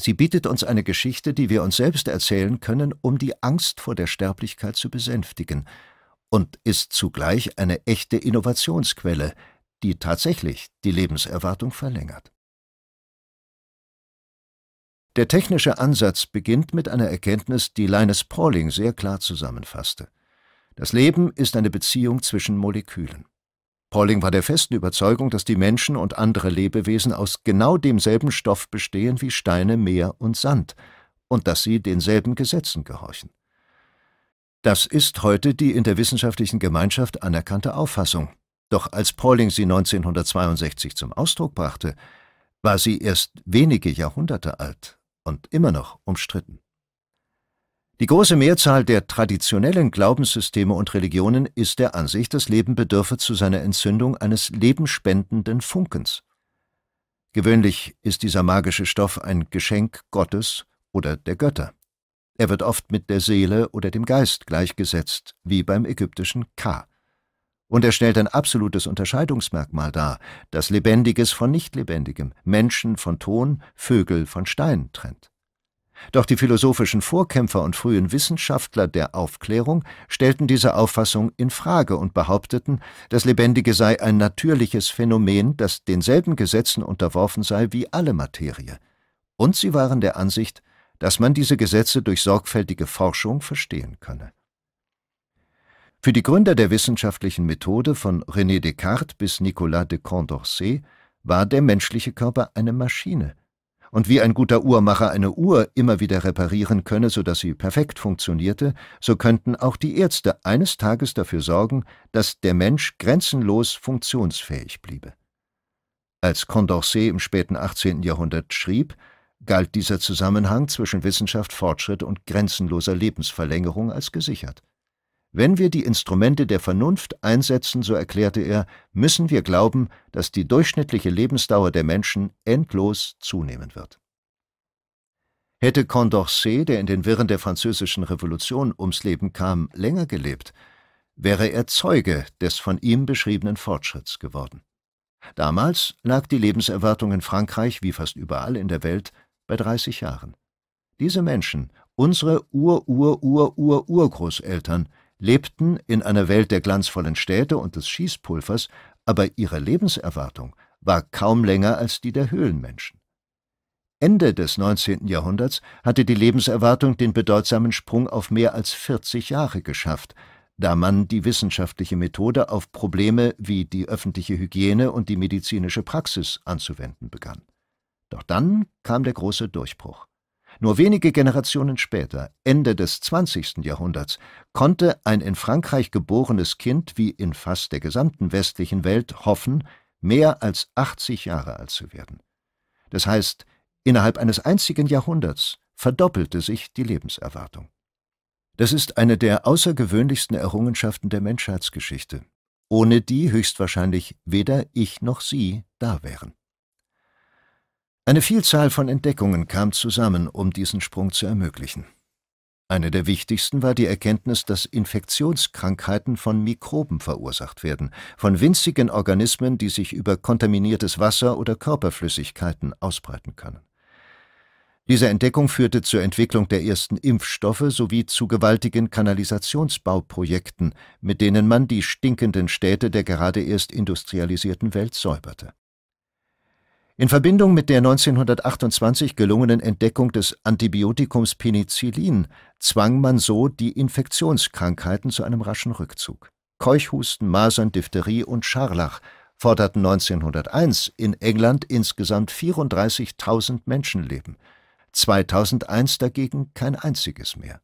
Sie bietet uns eine Geschichte, die wir uns selbst erzählen können, um die Angst vor der Sterblichkeit zu besänftigen, und ist zugleich eine echte Innovationsquelle, die tatsächlich die Lebenserwartung verlängert. Der technische Ansatz beginnt mit einer Erkenntnis, die Linus Pauling sehr klar zusammenfasste. Das Leben ist eine Beziehung zwischen Molekülen. Pauling war der festen Überzeugung, dass die Menschen und andere Lebewesen aus genau demselben Stoff bestehen wie Steine, Meer und Sand und dass sie denselben Gesetzen gehorchen. Das ist heute die in der wissenschaftlichen Gemeinschaft anerkannte Auffassung. Doch als Pauling sie 1962 zum Ausdruck brachte, war sie erst wenige Jahrhunderte alt und immer noch umstritten. Die große Mehrzahl der traditionellen Glaubenssysteme und Religionen ist der Ansicht, das Leben bedürfe zu seiner Entzündung eines lebenspendenden Funkens. Gewöhnlich ist dieser magische Stoff ein Geschenk Gottes oder der Götter. Er wird oft mit der Seele oder dem Geist gleichgesetzt, wie beim ägyptischen K. Und er stellt ein absolutes Unterscheidungsmerkmal dar, das Lebendiges von Nichtlebendigem, Menschen von Ton, Vögel von Stein trennt. Doch die philosophischen Vorkämpfer und frühen Wissenschaftler der Aufklärung stellten diese Auffassung in Frage und behaupteten, das Lebendige sei ein natürliches Phänomen, das denselben Gesetzen unterworfen sei wie alle Materie. Und sie waren der Ansicht, dass man diese Gesetze durch sorgfältige Forschung verstehen könne. Für die Gründer der wissenschaftlichen Methode von René Descartes bis Nicolas de Condorcet war der menschliche Körper eine Maschine, und wie ein guter Uhrmacher eine Uhr immer wieder reparieren könne, so dass sie perfekt funktionierte, so könnten auch die Ärzte eines Tages dafür sorgen, dass der Mensch grenzenlos funktionsfähig bliebe. Als Condorcet im späten 18. Jahrhundert schrieb, galt dieser Zusammenhang zwischen Wissenschaft, Fortschritt und grenzenloser Lebensverlängerung als gesichert. Wenn wir die Instrumente der Vernunft einsetzen, so erklärte er, müssen wir glauben, dass die durchschnittliche Lebensdauer der Menschen endlos zunehmen wird. Hätte Condorcet, der in den Wirren der Französischen Revolution ums Leben kam, länger gelebt, wäre er Zeuge des von ihm beschriebenen Fortschritts geworden. Damals lag die Lebenserwartung in Frankreich, wie fast überall in der Welt, bei 30 Jahren. Diese Menschen, unsere Ur-Ur-Ur-Ur-Urgroßeltern, -Ur lebten in einer Welt der glanzvollen Städte und des Schießpulvers, aber ihre Lebenserwartung war kaum länger als die der Höhlenmenschen. Ende des 19. Jahrhunderts hatte die Lebenserwartung den bedeutsamen Sprung auf mehr als 40 Jahre geschafft, da man die wissenschaftliche Methode auf Probleme wie die öffentliche Hygiene und die medizinische Praxis anzuwenden begann. Doch dann kam der große Durchbruch. Nur wenige Generationen später, Ende des 20. Jahrhunderts, konnte ein in Frankreich geborenes Kind wie in fast der gesamten westlichen Welt hoffen, mehr als 80 Jahre alt zu werden. Das heißt, innerhalb eines einzigen Jahrhunderts verdoppelte sich die Lebenserwartung. Das ist eine der außergewöhnlichsten Errungenschaften der Menschheitsgeschichte, ohne die höchstwahrscheinlich weder ich noch Sie da wären. Eine Vielzahl von Entdeckungen kam zusammen, um diesen Sprung zu ermöglichen. Eine der wichtigsten war die Erkenntnis, dass Infektionskrankheiten von Mikroben verursacht werden, von winzigen Organismen, die sich über kontaminiertes Wasser oder Körperflüssigkeiten ausbreiten können. Diese Entdeckung führte zur Entwicklung der ersten Impfstoffe sowie zu gewaltigen Kanalisationsbauprojekten, mit denen man die stinkenden Städte der gerade erst industrialisierten Welt säuberte. In Verbindung mit der 1928 gelungenen Entdeckung des Antibiotikums Penicillin zwang man so die Infektionskrankheiten zu einem raschen Rückzug. Keuchhusten, Masern, Diphtherie und Scharlach forderten 1901 in England insgesamt 34.000 Menschenleben, 2001 dagegen kein einziges mehr.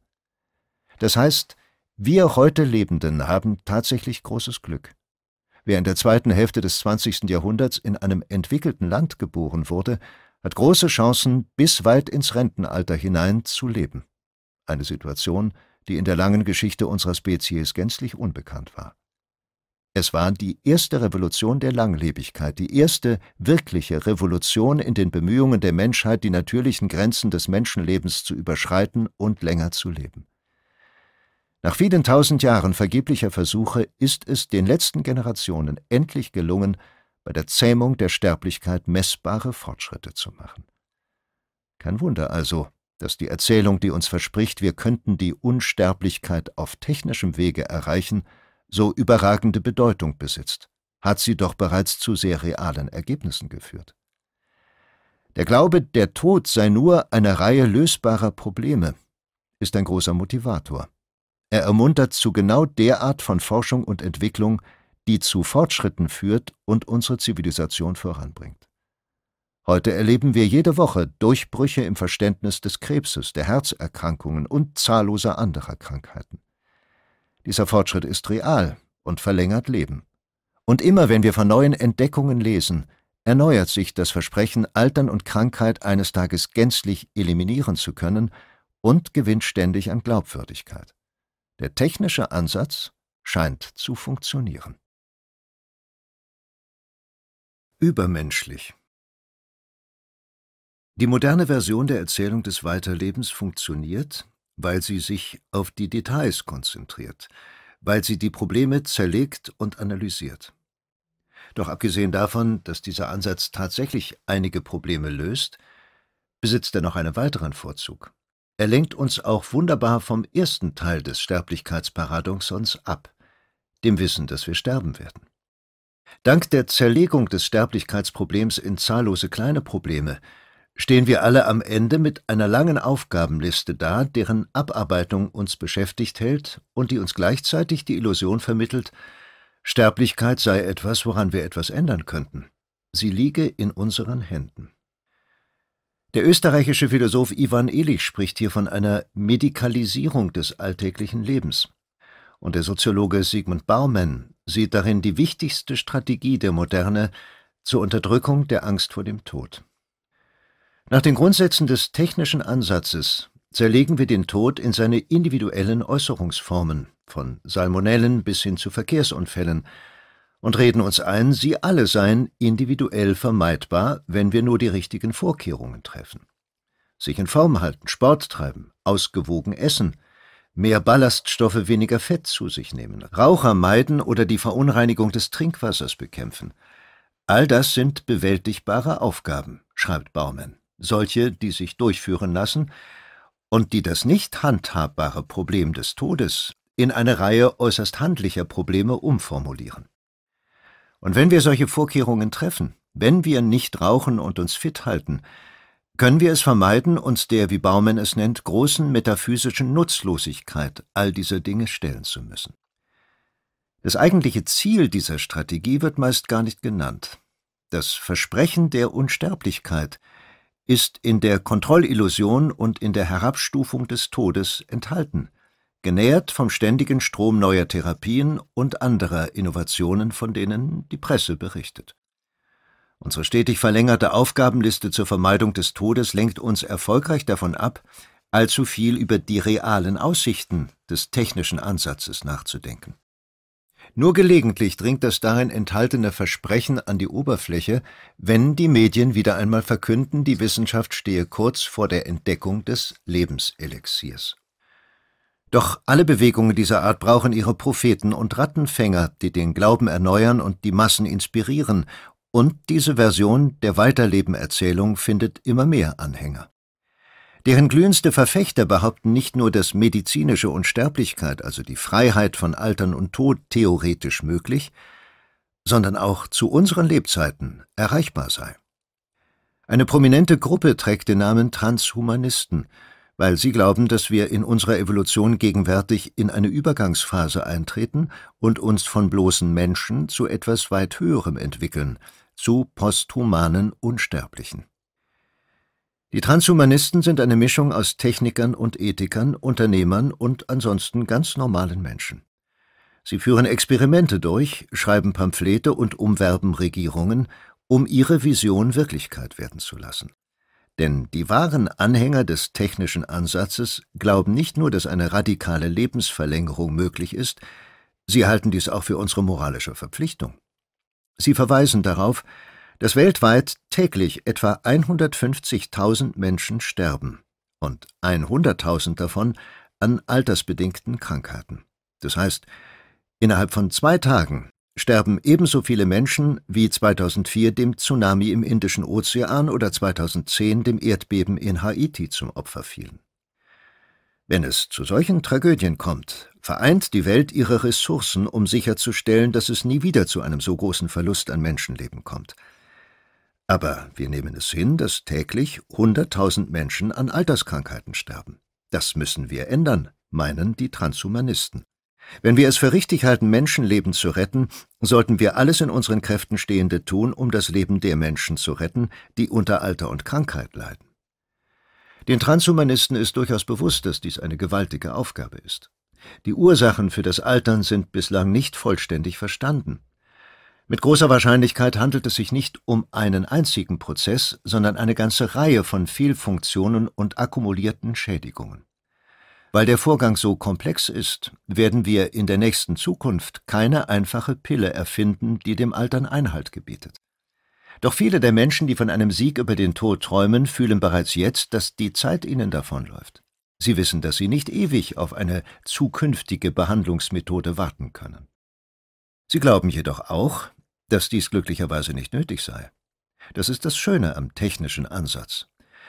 Das heißt, wir heute Lebenden haben tatsächlich großes Glück. Wer in der zweiten Hälfte des 20. Jahrhunderts in einem entwickelten Land geboren wurde, hat große Chancen, bis weit ins Rentenalter hinein zu leben. Eine Situation, die in der langen Geschichte unserer Spezies gänzlich unbekannt war. Es war die erste Revolution der Langlebigkeit, die erste wirkliche Revolution in den Bemühungen der Menschheit, die natürlichen Grenzen des Menschenlebens zu überschreiten und länger zu leben. Nach vielen tausend Jahren vergeblicher Versuche ist es den letzten Generationen endlich gelungen, bei der Zähmung der Sterblichkeit messbare Fortschritte zu machen. Kein Wunder also, dass die Erzählung, die uns verspricht, wir könnten die Unsterblichkeit auf technischem Wege erreichen, so überragende Bedeutung besitzt, hat sie doch bereits zu sehr realen Ergebnissen geführt. Der Glaube, der Tod sei nur eine Reihe lösbarer Probleme, ist ein großer Motivator. Er ermuntert zu genau der Art von Forschung und Entwicklung, die zu Fortschritten führt und unsere Zivilisation voranbringt. Heute erleben wir jede Woche Durchbrüche im Verständnis des Krebses, der Herzerkrankungen und zahlloser anderer Krankheiten. Dieser Fortschritt ist real und verlängert Leben. Und immer wenn wir von neuen Entdeckungen lesen, erneuert sich das Versprechen, Altern und Krankheit eines Tages gänzlich eliminieren zu können und gewinnt ständig an Glaubwürdigkeit. Der technische Ansatz scheint zu funktionieren. Übermenschlich Die moderne Version der Erzählung des Weiterlebens funktioniert, weil sie sich auf die Details konzentriert, weil sie die Probleme zerlegt und analysiert. Doch abgesehen davon, dass dieser Ansatz tatsächlich einige Probleme löst, besitzt er noch einen weiteren Vorzug. Er lenkt uns auch wunderbar vom ersten Teil des Sterblichkeitsparadoxons ab, dem Wissen, dass wir sterben werden. Dank der Zerlegung des Sterblichkeitsproblems in zahllose kleine Probleme stehen wir alle am Ende mit einer langen Aufgabenliste da, deren Abarbeitung uns beschäftigt hält und die uns gleichzeitig die Illusion vermittelt, Sterblichkeit sei etwas, woran wir etwas ändern könnten. Sie liege in unseren Händen. Der österreichische Philosoph Ivan Illich spricht hier von einer Medikalisierung des alltäglichen Lebens. Und der Soziologe Sigmund Baumann sieht darin die wichtigste Strategie der Moderne zur Unterdrückung der Angst vor dem Tod. Nach den Grundsätzen des technischen Ansatzes zerlegen wir den Tod in seine individuellen Äußerungsformen, von Salmonellen bis hin zu Verkehrsunfällen, und reden uns ein, sie alle seien individuell vermeidbar, wenn wir nur die richtigen Vorkehrungen treffen. Sich in Form halten, Sport treiben, ausgewogen essen, mehr Ballaststoffe, weniger Fett zu sich nehmen, Raucher meiden oder die Verunreinigung des Trinkwassers bekämpfen. All das sind bewältigbare Aufgaben, schreibt Baumann, solche, die sich durchführen lassen und die das nicht handhabbare Problem des Todes in eine Reihe äußerst handlicher Probleme umformulieren. Und wenn wir solche Vorkehrungen treffen, wenn wir nicht rauchen und uns fit halten, können wir es vermeiden, uns der, wie Baumann es nennt, großen metaphysischen Nutzlosigkeit all dieser Dinge stellen zu müssen. Das eigentliche Ziel dieser Strategie wird meist gar nicht genannt. Das Versprechen der Unsterblichkeit ist in der Kontrollillusion und in der Herabstufung des Todes enthalten, genährt vom ständigen Strom neuer Therapien und anderer Innovationen, von denen die Presse berichtet. Unsere stetig verlängerte Aufgabenliste zur Vermeidung des Todes lenkt uns erfolgreich davon ab, allzu viel über die realen Aussichten des technischen Ansatzes nachzudenken. Nur gelegentlich dringt das darin enthaltene Versprechen an die Oberfläche, wenn die Medien wieder einmal verkünden, die Wissenschaft stehe kurz vor der Entdeckung des Lebenselixiers. Doch alle Bewegungen dieser Art brauchen ihre Propheten und Rattenfänger, die den Glauben erneuern und die Massen inspirieren, und diese Version der Weiterlebenerzählung findet immer mehr Anhänger. Deren glühendste Verfechter behaupten nicht nur, dass medizinische Unsterblichkeit, also die Freiheit von Altern und Tod, theoretisch möglich, sondern auch zu unseren Lebzeiten erreichbar sei. Eine prominente Gruppe trägt den Namen Transhumanisten – weil Sie glauben, dass wir in unserer Evolution gegenwärtig in eine Übergangsphase eintreten und uns von bloßen Menschen zu etwas weit Höherem entwickeln, zu posthumanen Unsterblichen. Die Transhumanisten sind eine Mischung aus Technikern und Ethikern, Unternehmern und ansonsten ganz normalen Menschen. Sie führen Experimente durch, schreiben Pamphlete und umwerben Regierungen, um ihre Vision Wirklichkeit werden zu lassen. Denn die wahren Anhänger des technischen Ansatzes glauben nicht nur, dass eine radikale Lebensverlängerung möglich ist, sie halten dies auch für unsere moralische Verpflichtung. Sie verweisen darauf, dass weltweit täglich etwa 150.000 Menschen sterben und 100.000 davon an altersbedingten Krankheiten. Das heißt, innerhalb von zwei Tagen sterben ebenso viele Menschen wie 2004 dem Tsunami im Indischen Ozean oder 2010 dem Erdbeben in Haiti zum Opfer fielen. Wenn es zu solchen Tragödien kommt, vereint die Welt ihre Ressourcen, um sicherzustellen, dass es nie wieder zu einem so großen Verlust an Menschenleben kommt. Aber wir nehmen es hin, dass täglich 100.000 Menschen an Alterskrankheiten sterben. Das müssen wir ändern, meinen die Transhumanisten. Wenn wir es für richtig halten, Menschenleben zu retten, sollten wir alles in unseren Kräften Stehende tun, um das Leben der Menschen zu retten, die unter Alter und Krankheit leiden. Den Transhumanisten ist durchaus bewusst, dass dies eine gewaltige Aufgabe ist. Die Ursachen für das Altern sind bislang nicht vollständig verstanden. Mit großer Wahrscheinlichkeit handelt es sich nicht um einen einzigen Prozess, sondern eine ganze Reihe von Fehlfunktionen und akkumulierten Schädigungen. Weil der Vorgang so komplex ist, werden wir in der nächsten Zukunft keine einfache Pille erfinden, die dem Altern Einhalt gebietet. Doch viele der Menschen, die von einem Sieg über den Tod träumen, fühlen bereits jetzt, dass die Zeit ihnen davonläuft. Sie wissen, dass sie nicht ewig auf eine zukünftige Behandlungsmethode warten können. Sie glauben jedoch auch, dass dies glücklicherweise nicht nötig sei. Das ist das Schöne am technischen Ansatz.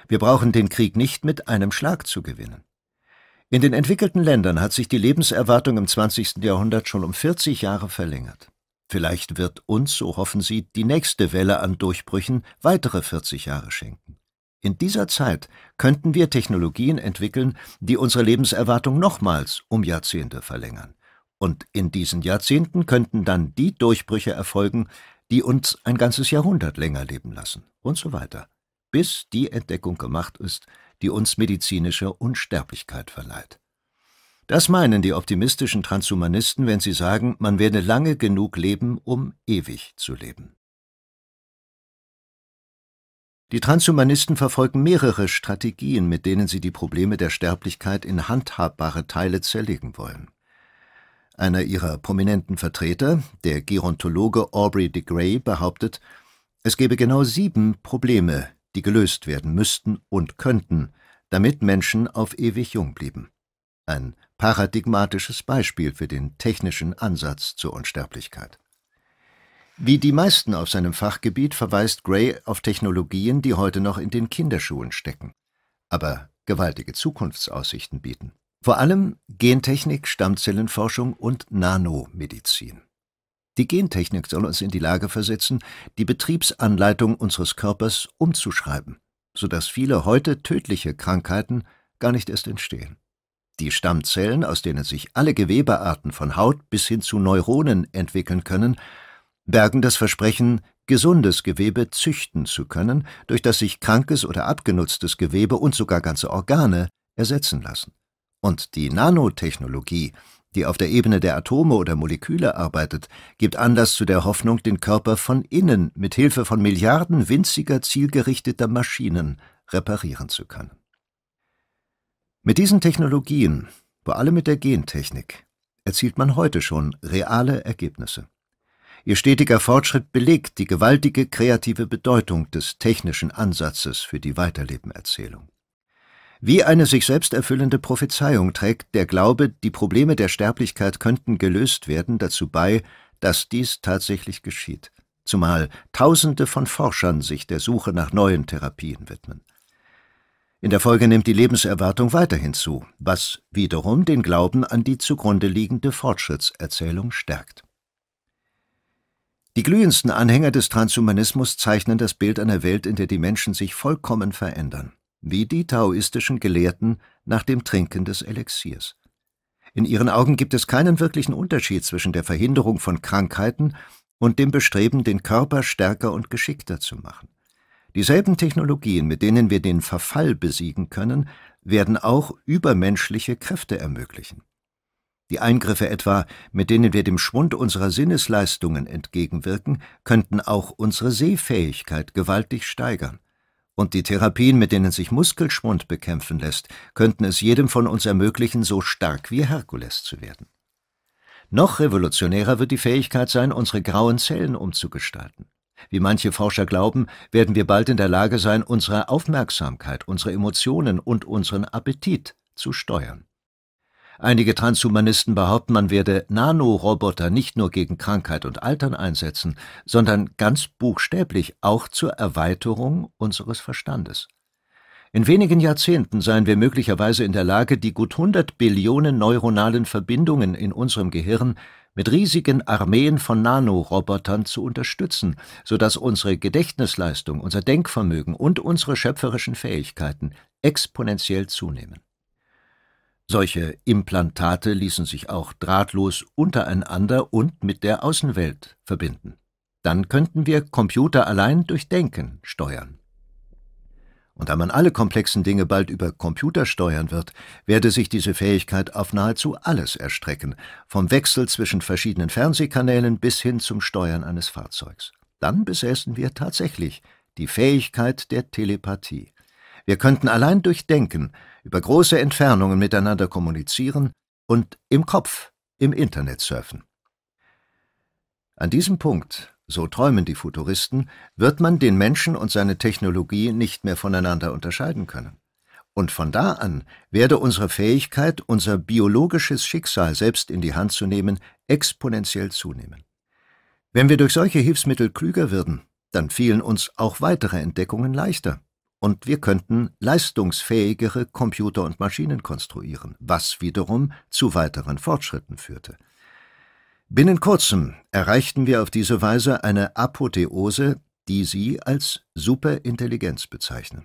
Wir brauchen den Krieg nicht mit einem Schlag zu gewinnen. In den entwickelten Ländern hat sich die Lebenserwartung im 20. Jahrhundert schon um 40 Jahre verlängert. Vielleicht wird uns, so hoffen sie, die nächste Welle an Durchbrüchen weitere 40 Jahre schenken. In dieser Zeit könnten wir Technologien entwickeln, die unsere Lebenserwartung nochmals um Jahrzehnte verlängern. Und in diesen Jahrzehnten könnten dann die Durchbrüche erfolgen, die uns ein ganzes Jahrhundert länger leben lassen und so weiter, bis die Entdeckung gemacht ist, die uns medizinische Unsterblichkeit verleiht. Das meinen die optimistischen Transhumanisten, wenn sie sagen, man werde lange genug leben, um ewig zu leben. Die Transhumanisten verfolgen mehrere Strategien, mit denen sie die Probleme der Sterblichkeit in handhabbare Teile zerlegen wollen. Einer ihrer prominenten Vertreter, der Gerontologe Aubrey de Grey, behauptet, es gebe genau sieben Probleme, die gelöst werden müssten und könnten, damit Menschen auf ewig jung blieben. Ein paradigmatisches Beispiel für den technischen Ansatz zur Unsterblichkeit. Wie die meisten auf seinem Fachgebiet verweist Gray auf Technologien, die heute noch in den Kinderschuhen stecken, aber gewaltige Zukunftsaussichten bieten. Vor allem Gentechnik, Stammzellenforschung und Nanomedizin. Die Gentechnik soll uns in die Lage versetzen, die Betriebsanleitung unseres Körpers umzuschreiben, sodass viele heute tödliche Krankheiten gar nicht erst entstehen. Die Stammzellen, aus denen sich alle Gewebearten von Haut bis hin zu Neuronen entwickeln können, bergen das Versprechen, gesundes Gewebe züchten zu können, durch das sich krankes oder abgenutztes Gewebe und sogar ganze Organe ersetzen lassen. Und die Nanotechnologie die auf der Ebene der Atome oder Moleküle arbeitet, gibt Anlass zu der Hoffnung, den Körper von innen mit Hilfe von Milliarden winziger, zielgerichteter Maschinen reparieren zu können. Mit diesen Technologien, vor allem mit der Gentechnik, erzielt man heute schon reale Ergebnisse. Ihr stetiger Fortschritt belegt die gewaltige kreative Bedeutung des technischen Ansatzes für die Weiterlebenerzählung. Wie eine sich selbst erfüllende Prophezeiung trägt der Glaube, die Probleme der Sterblichkeit könnten gelöst werden, dazu bei, dass dies tatsächlich geschieht, zumal Tausende von Forschern sich der Suche nach neuen Therapien widmen. In der Folge nimmt die Lebenserwartung weiterhin zu, was wiederum den Glauben an die zugrunde liegende Fortschrittserzählung stärkt. Die glühendsten Anhänger des Transhumanismus zeichnen das Bild einer Welt, in der die Menschen sich vollkommen verändern wie die taoistischen Gelehrten nach dem Trinken des Elixiers. In ihren Augen gibt es keinen wirklichen Unterschied zwischen der Verhinderung von Krankheiten und dem Bestreben, den Körper stärker und geschickter zu machen. Dieselben Technologien, mit denen wir den Verfall besiegen können, werden auch übermenschliche Kräfte ermöglichen. Die Eingriffe etwa, mit denen wir dem Schwund unserer Sinnesleistungen entgegenwirken, könnten auch unsere Sehfähigkeit gewaltig steigern und die Therapien, mit denen sich Muskelschwund bekämpfen lässt, könnten es jedem von uns ermöglichen, so stark wie Herkules zu werden. Noch revolutionärer wird die Fähigkeit sein, unsere grauen Zellen umzugestalten. Wie manche Forscher glauben, werden wir bald in der Lage sein, unsere Aufmerksamkeit, unsere Emotionen und unseren Appetit zu steuern. Einige Transhumanisten behaupten, man werde Nanoroboter nicht nur gegen Krankheit und Altern einsetzen, sondern ganz buchstäblich auch zur Erweiterung unseres Verstandes. In wenigen Jahrzehnten seien wir möglicherweise in der Lage, die gut 100 Billionen neuronalen Verbindungen in unserem Gehirn mit riesigen Armeen von Nanorobotern zu unterstützen, sodass unsere Gedächtnisleistung, unser Denkvermögen und unsere schöpferischen Fähigkeiten exponentiell zunehmen. Solche Implantate ließen sich auch drahtlos untereinander und mit der Außenwelt verbinden. Dann könnten wir Computer allein durch Denken steuern. Und da man alle komplexen Dinge bald über Computer steuern wird, werde sich diese Fähigkeit auf nahezu alles erstrecken, vom Wechsel zwischen verschiedenen Fernsehkanälen bis hin zum Steuern eines Fahrzeugs. Dann besäßen wir tatsächlich die Fähigkeit der Telepathie. Wir könnten allein durch Denken über große Entfernungen miteinander kommunizieren und im Kopf im Internet surfen. An diesem Punkt, so träumen die Futuristen, wird man den Menschen und seine Technologie nicht mehr voneinander unterscheiden können. Und von da an werde unsere Fähigkeit, unser biologisches Schicksal selbst in die Hand zu nehmen, exponentiell zunehmen. Wenn wir durch solche Hilfsmittel klüger würden, dann fielen uns auch weitere Entdeckungen leichter, und wir könnten leistungsfähigere Computer und Maschinen konstruieren, was wiederum zu weiteren Fortschritten führte. Binnen kurzem erreichten wir auf diese Weise eine Apotheose, die Sie als Superintelligenz bezeichnen.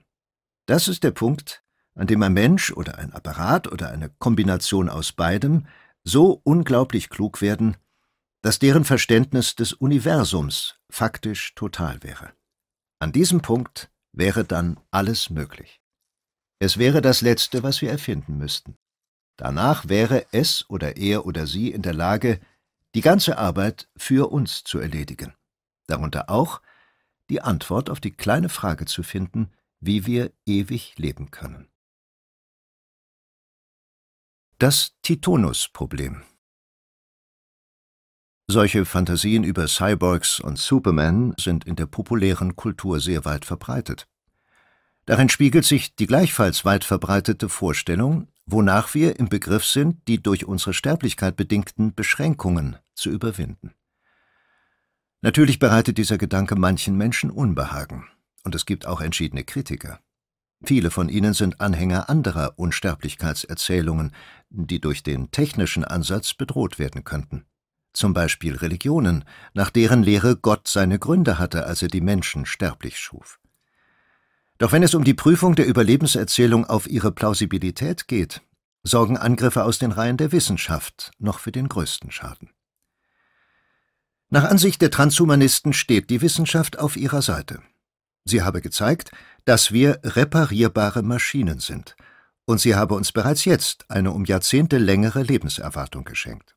Das ist der Punkt, an dem ein Mensch oder ein Apparat oder eine Kombination aus beidem so unglaublich klug werden, dass deren Verständnis des Universums faktisch total wäre. An diesem Punkt wäre dann alles möglich. Es wäre das Letzte, was wir erfinden müssten. Danach wäre es oder er oder sie in der Lage, die ganze Arbeit für uns zu erledigen, darunter auch die Antwort auf die kleine Frage zu finden, wie wir ewig leben können. Das Titonus-Problem solche Fantasien über Cyborgs und Superman sind in der populären Kultur sehr weit verbreitet. Darin spiegelt sich die gleichfalls weit verbreitete Vorstellung, wonach wir im Begriff sind, die durch unsere Sterblichkeit bedingten Beschränkungen zu überwinden. Natürlich bereitet dieser Gedanke manchen Menschen Unbehagen, und es gibt auch entschiedene Kritiker. Viele von ihnen sind Anhänger anderer Unsterblichkeitserzählungen, die durch den technischen Ansatz bedroht werden könnten zum Beispiel Religionen, nach deren Lehre Gott seine Gründe hatte, als er die Menschen sterblich schuf. Doch wenn es um die Prüfung der Überlebenserzählung auf ihre Plausibilität geht, sorgen Angriffe aus den Reihen der Wissenschaft noch für den größten Schaden. Nach Ansicht der Transhumanisten steht die Wissenschaft auf ihrer Seite. Sie habe gezeigt, dass wir reparierbare Maschinen sind, und sie habe uns bereits jetzt eine um Jahrzehnte längere Lebenserwartung geschenkt.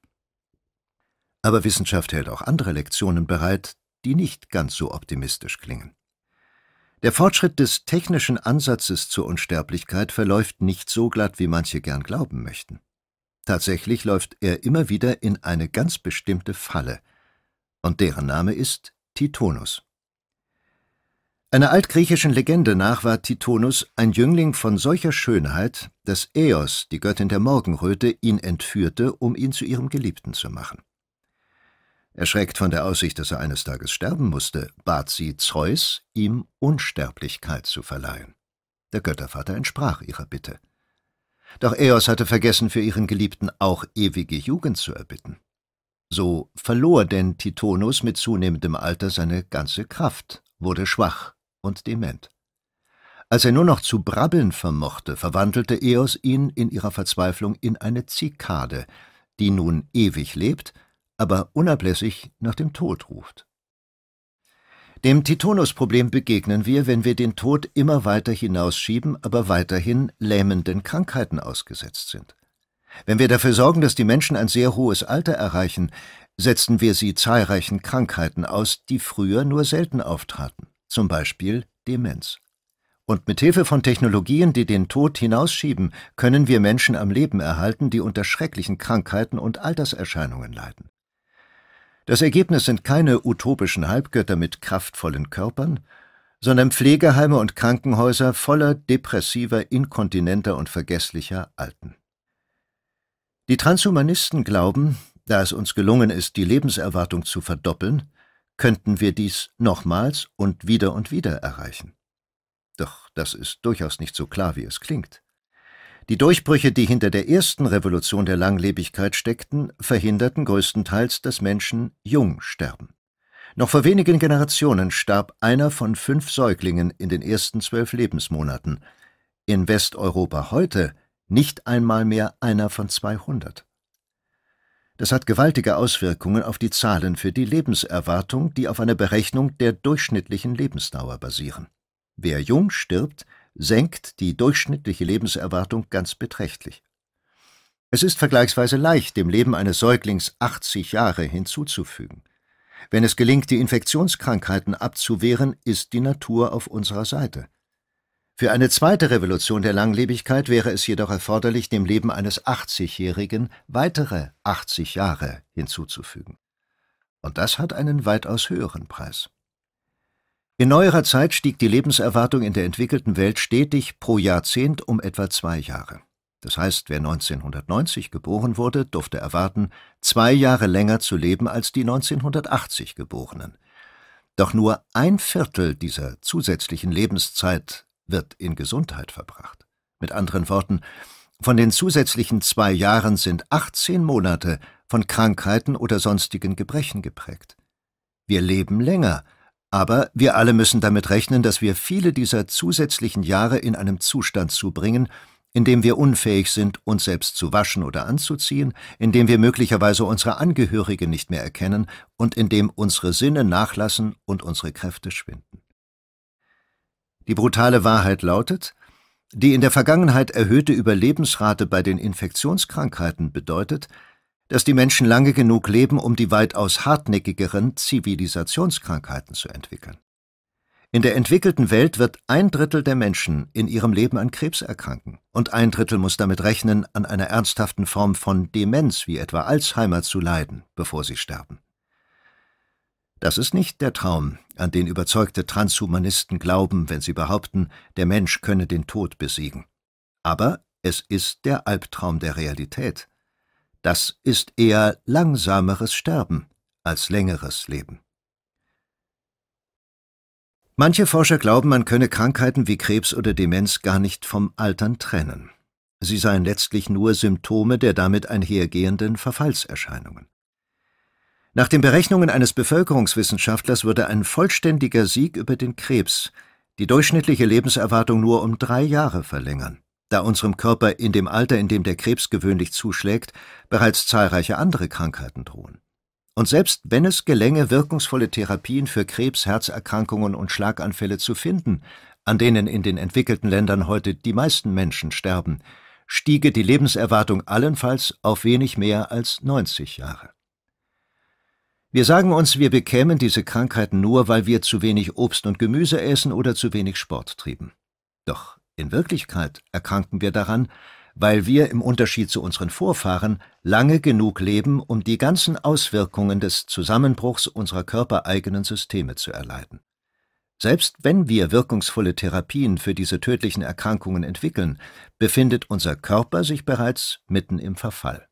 Aber Wissenschaft hält auch andere Lektionen bereit, die nicht ganz so optimistisch klingen. Der Fortschritt des technischen Ansatzes zur Unsterblichkeit verläuft nicht so glatt, wie manche gern glauben möchten. Tatsächlich läuft er immer wieder in eine ganz bestimmte Falle, und deren Name ist Titonus. Einer altgriechischen Legende nach war Titonus ein Jüngling von solcher Schönheit, dass Eos, die Göttin der Morgenröte, ihn entführte, um ihn zu ihrem Geliebten zu machen. Erschreckt von der Aussicht, dass er eines Tages sterben musste, bat sie Zeus, ihm Unsterblichkeit zu verleihen. Der Göttervater entsprach ihrer Bitte. Doch Eos hatte vergessen, für ihren Geliebten auch ewige Jugend zu erbitten. So verlor denn Titonus mit zunehmendem Alter seine ganze Kraft, wurde schwach und dement. Als er nur noch zu brabbeln vermochte, verwandelte Eos ihn in ihrer Verzweiflung in eine Zikade, die nun ewig lebt aber unablässig nach dem Tod ruft. Dem Titonus-Problem begegnen wir, wenn wir den Tod immer weiter hinausschieben, aber weiterhin lähmenden Krankheiten ausgesetzt sind. Wenn wir dafür sorgen, dass die Menschen ein sehr hohes Alter erreichen, setzen wir sie zahlreichen Krankheiten aus, die früher nur selten auftraten, zum Beispiel Demenz. Und mit Hilfe von Technologien, die den Tod hinausschieben, können wir Menschen am Leben erhalten, die unter schrecklichen Krankheiten und Alterserscheinungen leiden. Das Ergebnis sind keine utopischen Halbgötter mit kraftvollen Körpern, sondern Pflegeheime und Krankenhäuser voller depressiver, inkontinenter und vergesslicher Alten. Die Transhumanisten glauben, da es uns gelungen ist, die Lebenserwartung zu verdoppeln, könnten wir dies nochmals und wieder und wieder erreichen. Doch das ist durchaus nicht so klar, wie es klingt. Die Durchbrüche, die hinter der ersten Revolution der Langlebigkeit steckten, verhinderten größtenteils, dass Menschen jung sterben. Noch vor wenigen Generationen starb einer von fünf Säuglingen in den ersten zwölf Lebensmonaten, in Westeuropa heute nicht einmal mehr einer von 200. Das hat gewaltige Auswirkungen auf die Zahlen für die Lebenserwartung, die auf einer Berechnung der durchschnittlichen Lebensdauer basieren. Wer jung stirbt, senkt die durchschnittliche Lebenserwartung ganz beträchtlich. Es ist vergleichsweise leicht, dem Leben eines Säuglings 80 Jahre hinzuzufügen. Wenn es gelingt, die Infektionskrankheiten abzuwehren, ist die Natur auf unserer Seite. Für eine zweite Revolution der Langlebigkeit wäre es jedoch erforderlich, dem Leben eines 80-Jährigen weitere 80 Jahre hinzuzufügen. Und das hat einen weitaus höheren Preis. In neuerer Zeit stieg die Lebenserwartung in der entwickelten Welt stetig pro Jahrzehnt um etwa zwei Jahre. Das heißt, wer 1990 geboren wurde, durfte erwarten, zwei Jahre länger zu leben als die 1980 Geborenen. Doch nur ein Viertel dieser zusätzlichen Lebenszeit wird in Gesundheit verbracht. Mit anderen Worten, von den zusätzlichen zwei Jahren sind 18 Monate von Krankheiten oder sonstigen Gebrechen geprägt. Wir leben länger – aber wir alle müssen damit rechnen, dass wir viele dieser zusätzlichen Jahre in einem Zustand zubringen, in dem wir unfähig sind, uns selbst zu waschen oder anzuziehen, in dem wir möglicherweise unsere Angehörigen nicht mehr erkennen und in dem unsere Sinne nachlassen und unsere Kräfte schwinden. Die brutale Wahrheit lautet, die in der Vergangenheit erhöhte Überlebensrate bei den Infektionskrankheiten bedeutet, dass die Menschen lange genug leben, um die weitaus hartnäckigeren Zivilisationskrankheiten zu entwickeln. In der entwickelten Welt wird ein Drittel der Menschen in ihrem Leben an Krebs erkranken und ein Drittel muss damit rechnen, an einer ernsthaften Form von Demenz wie etwa Alzheimer zu leiden, bevor sie sterben. Das ist nicht der Traum, an den überzeugte Transhumanisten glauben, wenn sie behaupten, der Mensch könne den Tod besiegen. Aber es ist der Albtraum der Realität das ist eher langsameres Sterben als längeres Leben. Manche Forscher glauben, man könne Krankheiten wie Krebs oder Demenz gar nicht vom Altern trennen. Sie seien letztlich nur Symptome der damit einhergehenden Verfallserscheinungen. Nach den Berechnungen eines Bevölkerungswissenschaftlers würde ein vollständiger Sieg über den Krebs die durchschnittliche Lebenserwartung nur um drei Jahre verlängern da unserem Körper in dem Alter, in dem der Krebs gewöhnlich zuschlägt, bereits zahlreiche andere Krankheiten drohen. Und selbst wenn es gelänge, wirkungsvolle Therapien für Krebs, Herzerkrankungen und Schlaganfälle zu finden, an denen in den entwickelten Ländern heute die meisten Menschen sterben, stiege die Lebenserwartung allenfalls auf wenig mehr als 90 Jahre. Wir sagen uns, wir bekämen diese Krankheiten nur, weil wir zu wenig Obst und Gemüse essen oder zu wenig Sport trieben. Doch in Wirklichkeit erkranken wir daran, weil wir im Unterschied zu unseren Vorfahren lange genug leben, um die ganzen Auswirkungen des Zusammenbruchs unserer körpereigenen Systeme zu erleiden. Selbst wenn wir wirkungsvolle Therapien für diese tödlichen Erkrankungen entwickeln, befindet unser Körper sich bereits mitten im Verfall.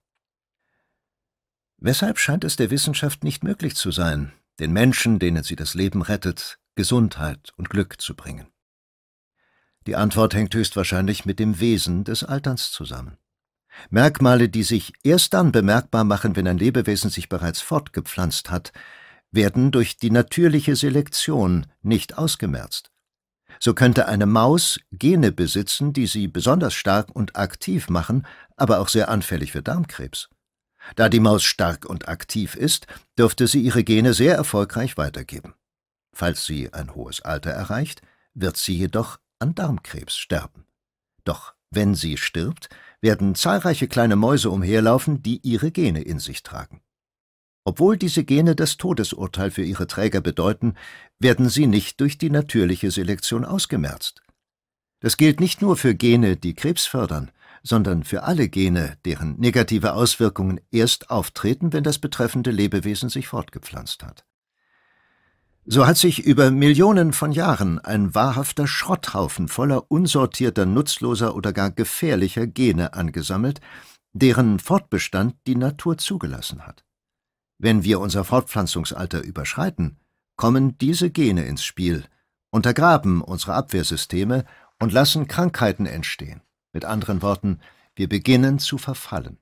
Weshalb scheint es der Wissenschaft nicht möglich zu sein, den Menschen, denen sie das Leben rettet, Gesundheit und Glück zu bringen? Die Antwort hängt höchstwahrscheinlich mit dem Wesen des Alterns zusammen. Merkmale, die sich erst dann bemerkbar machen, wenn ein Lebewesen sich bereits fortgepflanzt hat, werden durch die natürliche Selektion nicht ausgemerzt. So könnte eine Maus Gene besitzen, die sie besonders stark und aktiv machen, aber auch sehr anfällig für Darmkrebs. Da die Maus stark und aktiv ist, dürfte sie ihre Gene sehr erfolgreich weitergeben. Falls sie ein hohes Alter erreicht, wird sie jedoch an Darmkrebs sterben. Doch wenn sie stirbt, werden zahlreiche kleine Mäuse umherlaufen, die ihre Gene in sich tragen. Obwohl diese Gene das Todesurteil für ihre Träger bedeuten, werden sie nicht durch die natürliche Selektion ausgemerzt. Das gilt nicht nur für Gene, die Krebs fördern, sondern für alle Gene, deren negative Auswirkungen erst auftreten, wenn das betreffende Lebewesen sich fortgepflanzt hat. So hat sich über Millionen von Jahren ein wahrhafter Schrotthaufen voller unsortierter, nutzloser oder gar gefährlicher Gene angesammelt, deren Fortbestand die Natur zugelassen hat. Wenn wir unser Fortpflanzungsalter überschreiten, kommen diese Gene ins Spiel, untergraben unsere Abwehrsysteme und lassen Krankheiten entstehen. Mit anderen Worten, wir beginnen zu verfallen.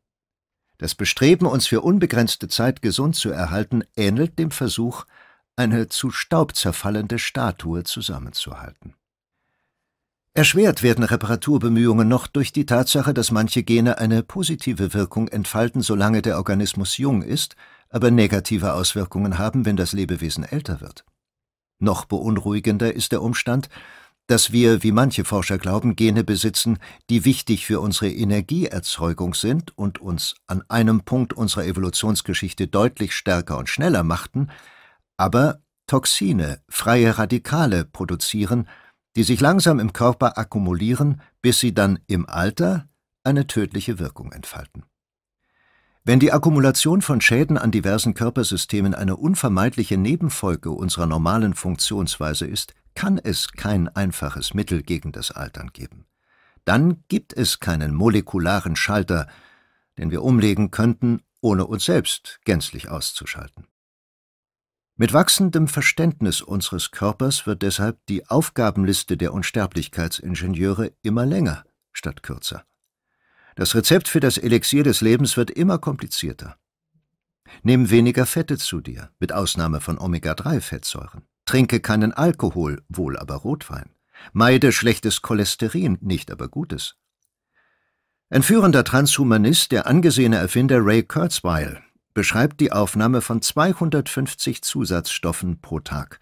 Das Bestreben, uns für unbegrenzte Zeit gesund zu erhalten, ähnelt dem Versuch, eine zu Staub zerfallende Statue zusammenzuhalten. Erschwert werden Reparaturbemühungen noch durch die Tatsache, dass manche Gene eine positive Wirkung entfalten, solange der Organismus jung ist, aber negative Auswirkungen haben, wenn das Lebewesen älter wird. Noch beunruhigender ist der Umstand, dass wir, wie manche Forscher glauben, Gene besitzen, die wichtig für unsere Energieerzeugung sind und uns an einem Punkt unserer Evolutionsgeschichte deutlich stärker und schneller machten, aber Toxine, freie Radikale produzieren, die sich langsam im Körper akkumulieren, bis sie dann im Alter eine tödliche Wirkung entfalten. Wenn die Akkumulation von Schäden an diversen Körpersystemen eine unvermeidliche Nebenfolge unserer normalen Funktionsweise ist, kann es kein einfaches Mittel gegen das Altern geben. Dann gibt es keinen molekularen Schalter, den wir umlegen könnten, ohne uns selbst gänzlich auszuschalten. Mit wachsendem Verständnis unseres Körpers wird deshalb die Aufgabenliste der Unsterblichkeitsingenieure immer länger statt kürzer. Das Rezept für das Elixier des Lebens wird immer komplizierter. Nimm weniger Fette zu dir, mit Ausnahme von Omega-3-Fettsäuren. Trinke keinen Alkohol, wohl aber Rotwein. Meide schlechtes Cholesterin, nicht aber gutes. Ein führender Transhumanist, der angesehene Erfinder Ray Kurzweil, beschreibt die Aufnahme von 250 Zusatzstoffen pro Tag.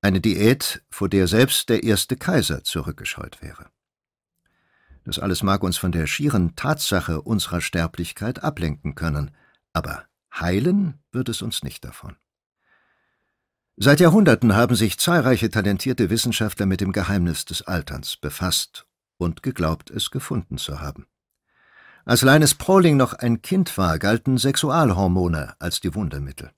Eine Diät, vor der selbst der erste Kaiser zurückgescheut wäre. Das alles mag uns von der schieren Tatsache unserer Sterblichkeit ablenken können, aber heilen wird es uns nicht davon. Seit Jahrhunderten haben sich zahlreiche talentierte Wissenschaftler mit dem Geheimnis des Alterns befasst und geglaubt, es gefunden zu haben. Als Linus Pauling noch ein Kind war, galten Sexualhormone als die Wundermittel.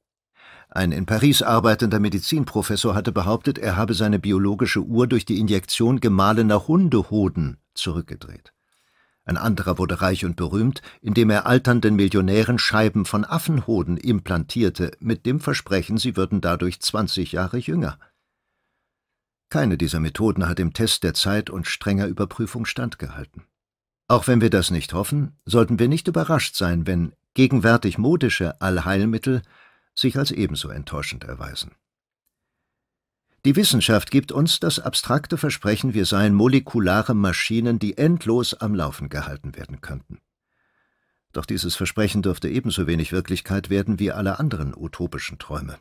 Ein in Paris arbeitender Medizinprofessor hatte behauptet, er habe seine biologische Uhr durch die Injektion gemahlener Hundehoden zurückgedreht. Ein anderer wurde reich und berühmt, indem er alternden Millionären Scheiben von Affenhoden implantierte, mit dem Versprechen, sie würden dadurch 20 Jahre jünger. Keine dieser Methoden hat im Test der Zeit und strenger Überprüfung standgehalten. Auch wenn wir das nicht hoffen, sollten wir nicht überrascht sein, wenn gegenwärtig modische Allheilmittel sich als ebenso enttäuschend erweisen. Die Wissenschaft gibt uns das abstrakte Versprechen, wir seien molekulare Maschinen, die endlos am Laufen gehalten werden könnten. Doch dieses Versprechen dürfte ebenso wenig Wirklichkeit werden wie alle anderen utopischen Träume.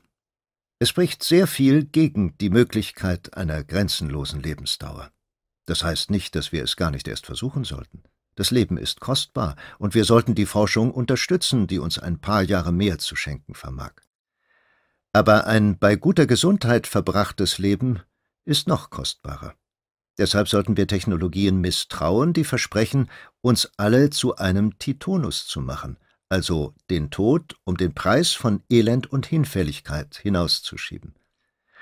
Es spricht sehr viel gegen die Möglichkeit einer grenzenlosen Lebensdauer. Das heißt nicht, dass wir es gar nicht erst versuchen sollten. Das Leben ist kostbar, und wir sollten die Forschung unterstützen, die uns ein paar Jahre mehr zu schenken vermag. Aber ein bei guter Gesundheit verbrachtes Leben ist noch kostbarer. Deshalb sollten wir Technologien misstrauen, die versprechen, uns alle zu einem Titonus zu machen, also den Tod um den Preis von Elend und Hinfälligkeit hinauszuschieben.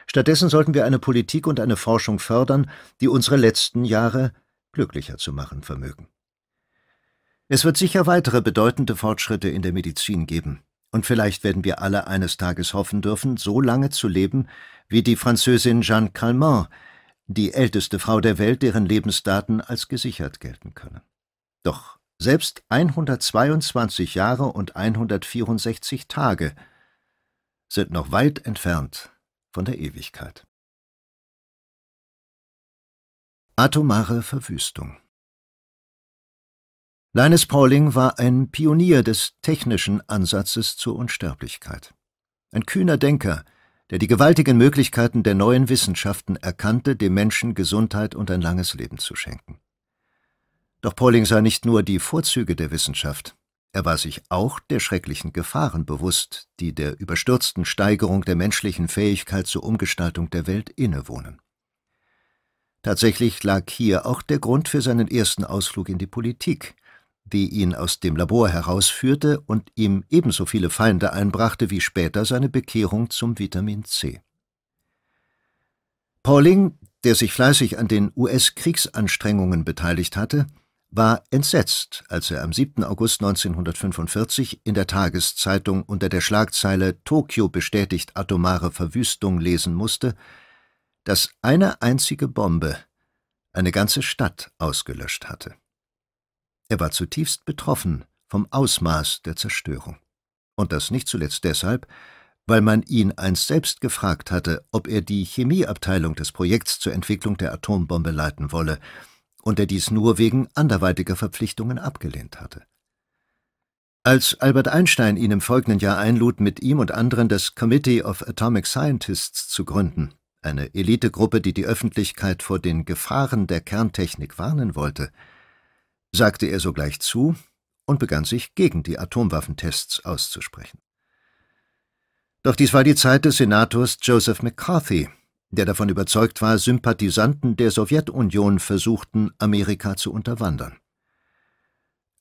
Stattdessen sollten wir eine Politik und eine Forschung fördern, die unsere letzten Jahre glücklicher zu machen vermögen. Es wird sicher weitere bedeutende Fortschritte in der Medizin geben. Und vielleicht werden wir alle eines Tages hoffen dürfen, so lange zu leben wie die Französin Jeanne Calment, die älteste Frau der Welt, deren Lebensdaten als gesichert gelten können. Doch selbst 122 Jahre und 164 Tage sind noch weit entfernt von der Ewigkeit. Atomare Verwüstung Linus Pauling war ein Pionier des technischen Ansatzes zur Unsterblichkeit. Ein kühner Denker, der die gewaltigen Möglichkeiten der neuen Wissenschaften erkannte, dem Menschen Gesundheit und ein langes Leben zu schenken. Doch Pauling sah nicht nur die Vorzüge der Wissenschaft, er war sich auch der schrecklichen Gefahren bewusst, die der überstürzten Steigerung der menschlichen Fähigkeit zur Umgestaltung der Welt innewohnen. Tatsächlich lag hier auch der Grund für seinen ersten Ausflug in die Politik, die ihn aus dem Labor herausführte und ihm ebenso viele Feinde einbrachte wie später seine Bekehrung zum Vitamin C. Pauling, der sich fleißig an den US-Kriegsanstrengungen beteiligt hatte, war entsetzt, als er am 7. August 1945 in der Tageszeitung unter der Schlagzeile Tokio bestätigt atomare Verwüstung lesen musste, dass eine einzige Bombe eine ganze Stadt ausgelöscht hatte. Er war zutiefst betroffen vom Ausmaß der Zerstörung. Und das nicht zuletzt deshalb, weil man ihn einst selbst gefragt hatte, ob er die Chemieabteilung des Projekts zur Entwicklung der Atombombe leiten wolle, und er dies nur wegen anderweitiger Verpflichtungen abgelehnt hatte. Als Albert Einstein ihn im folgenden Jahr einlud, mit ihm und anderen das Committee of Atomic Scientists zu gründen, eine Elitegruppe, die die Öffentlichkeit vor den Gefahren der Kerntechnik warnen wollte, sagte er sogleich zu und begann sich gegen die Atomwaffentests auszusprechen. Doch dies war die Zeit des Senators Joseph McCarthy, der davon überzeugt war, Sympathisanten der Sowjetunion versuchten, Amerika zu unterwandern.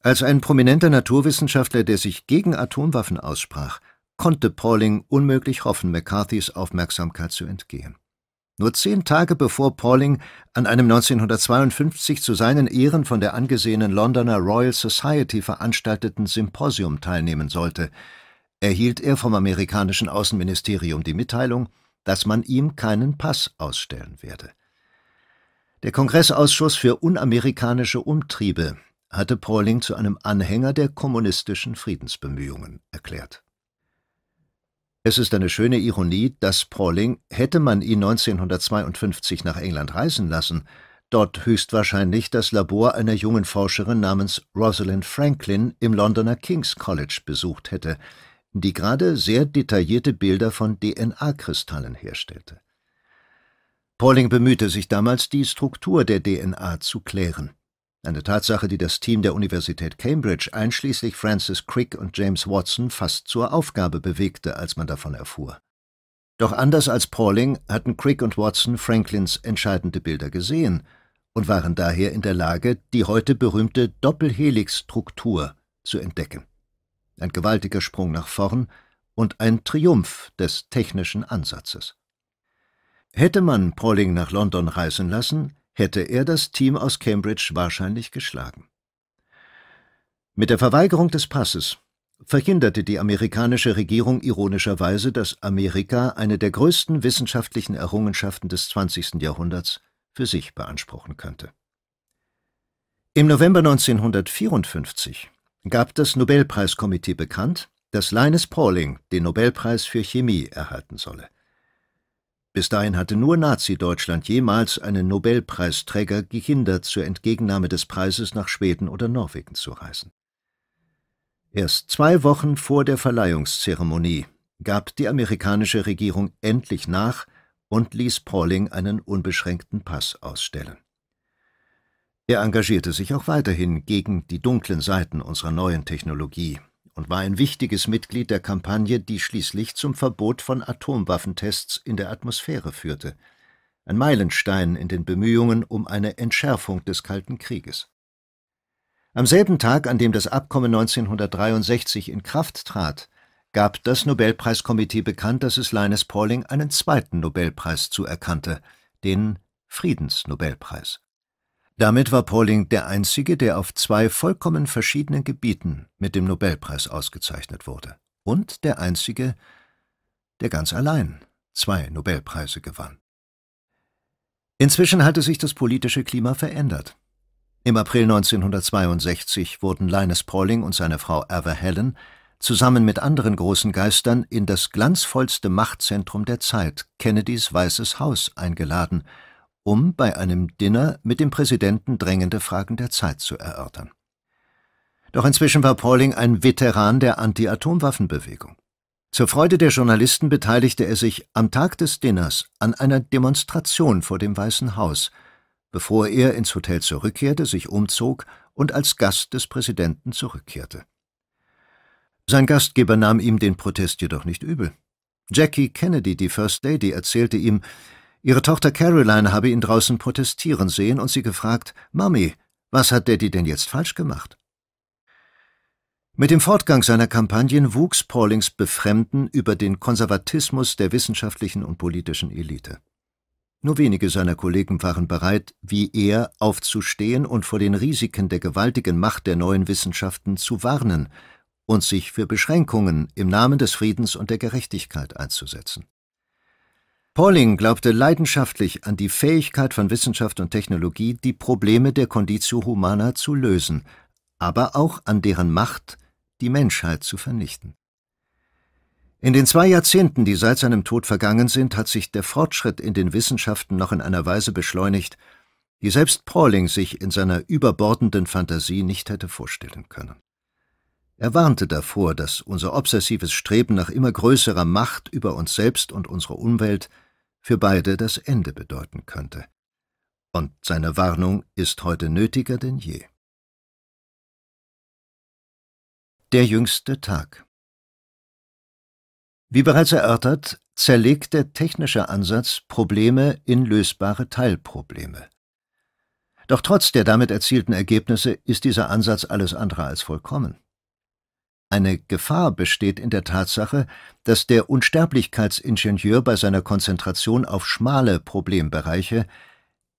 Als ein prominenter Naturwissenschaftler, der sich gegen Atomwaffen aussprach, konnte Pauling unmöglich hoffen, McCarthys Aufmerksamkeit zu entgehen. Nur zehn Tage bevor Pauling an einem 1952 zu seinen Ehren von der angesehenen Londoner Royal Society veranstalteten Symposium teilnehmen sollte, erhielt er vom amerikanischen Außenministerium die Mitteilung, dass man ihm keinen Pass ausstellen werde. Der Kongressausschuss für unamerikanische Umtriebe hatte Pauling zu einem Anhänger der kommunistischen Friedensbemühungen erklärt es ist eine schöne Ironie, dass Pauling, hätte man ihn 1952 nach England reisen lassen, dort höchstwahrscheinlich das Labor einer jungen Forscherin namens Rosalind Franklin im Londoner King's College besucht hätte, die gerade sehr detaillierte Bilder von DNA-Kristallen herstellte. Pauling bemühte sich damals, die Struktur der DNA zu klären eine Tatsache, die das Team der Universität Cambridge einschließlich Francis Crick und James Watson fast zur Aufgabe bewegte, als man davon erfuhr. Doch anders als Pauling hatten Crick und Watson Franklins entscheidende Bilder gesehen und waren daher in der Lage, die heute berühmte Doppelhelix-Struktur zu entdecken. Ein gewaltiger Sprung nach vorn und ein Triumph des technischen Ansatzes. Hätte man Pauling nach London reisen lassen, hätte er das Team aus Cambridge wahrscheinlich geschlagen. Mit der Verweigerung des Passes verhinderte die amerikanische Regierung ironischerweise, dass Amerika eine der größten wissenschaftlichen Errungenschaften des 20. Jahrhunderts für sich beanspruchen könnte. Im November 1954 gab das Nobelpreiskomitee bekannt, dass Linus Pauling den Nobelpreis für Chemie erhalten solle. Bis dahin hatte nur Nazi-Deutschland jemals einen Nobelpreisträger gehindert, zur Entgegennahme des Preises nach Schweden oder Norwegen zu reisen. Erst zwei Wochen vor der Verleihungszeremonie gab die amerikanische Regierung endlich nach und ließ Pauling einen unbeschränkten Pass ausstellen. Er engagierte sich auch weiterhin gegen die dunklen Seiten unserer neuen Technologie, und war ein wichtiges Mitglied der Kampagne, die schließlich zum Verbot von Atomwaffentests in der Atmosphäre führte, ein Meilenstein in den Bemühungen um eine Entschärfung des Kalten Krieges. Am selben Tag, an dem das Abkommen 1963 in Kraft trat, gab das Nobelpreiskomitee bekannt, dass es Linus Pauling einen zweiten Nobelpreis zuerkannte, den Friedensnobelpreis. Damit war Pauling der Einzige, der auf zwei vollkommen verschiedenen Gebieten mit dem Nobelpreis ausgezeichnet wurde. Und der Einzige, der ganz allein zwei Nobelpreise gewann. Inzwischen hatte sich das politische Klima verändert. Im April 1962 wurden Linus Pauling und seine Frau Eva Helen zusammen mit anderen großen Geistern in das glanzvollste Machtzentrum der Zeit, Kennedys Weißes Haus, eingeladen – um bei einem Dinner mit dem Präsidenten drängende Fragen der Zeit zu erörtern. Doch inzwischen war Pauling ein Veteran der Anti-Atomwaffenbewegung. Zur Freude der Journalisten beteiligte er sich am Tag des Dinners an einer Demonstration vor dem Weißen Haus, bevor er ins Hotel zurückkehrte, sich umzog und als Gast des Präsidenten zurückkehrte. Sein Gastgeber nahm ihm den Protest jedoch nicht übel. Jackie Kennedy, die First Lady, erzählte ihm, Ihre Tochter Caroline habe ihn draußen protestieren sehen und sie gefragt, Mami, was hat Daddy denn jetzt falsch gemacht? Mit dem Fortgang seiner Kampagnen wuchs Paulings Befremden über den Konservatismus der wissenschaftlichen und politischen Elite. Nur wenige seiner Kollegen waren bereit, wie er, aufzustehen und vor den Risiken der gewaltigen Macht der neuen Wissenschaften zu warnen und sich für Beschränkungen im Namen des Friedens und der Gerechtigkeit einzusetzen. Pauling glaubte leidenschaftlich an die Fähigkeit von Wissenschaft und Technologie, die Probleme der Conditio Humana zu lösen, aber auch an deren Macht, die Menschheit zu vernichten. In den zwei Jahrzehnten, die seit seinem Tod vergangen sind, hat sich der Fortschritt in den Wissenschaften noch in einer Weise beschleunigt, die selbst Pauling sich in seiner überbordenden Fantasie nicht hätte vorstellen können. Er warnte davor, dass unser obsessives Streben nach immer größerer Macht über uns selbst und unsere Umwelt – für beide das Ende bedeuten könnte. Und seine Warnung ist heute nötiger denn je. Der jüngste Tag Wie bereits erörtert, zerlegt der technische Ansatz Probleme in lösbare Teilprobleme. Doch trotz der damit erzielten Ergebnisse ist dieser Ansatz alles andere als vollkommen. Eine Gefahr besteht in der Tatsache, dass der Unsterblichkeitsingenieur bei seiner Konzentration auf schmale Problembereiche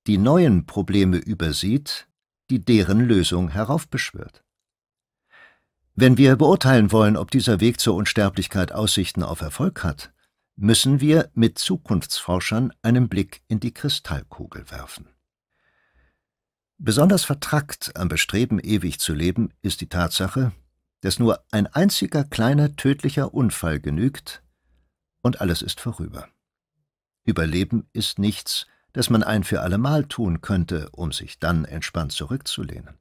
die neuen Probleme übersieht, die deren Lösung heraufbeschwört. Wenn wir beurteilen wollen, ob dieser Weg zur Unsterblichkeit Aussichten auf Erfolg hat, müssen wir mit Zukunftsforschern einen Blick in die Kristallkugel werfen. Besonders vertrackt am Bestreben, ewig zu leben, ist die Tatsache, dass nur ein einziger kleiner tödlicher Unfall genügt, und alles ist vorüber. Überleben ist nichts, das man ein für allemal tun könnte, um sich dann entspannt zurückzulehnen.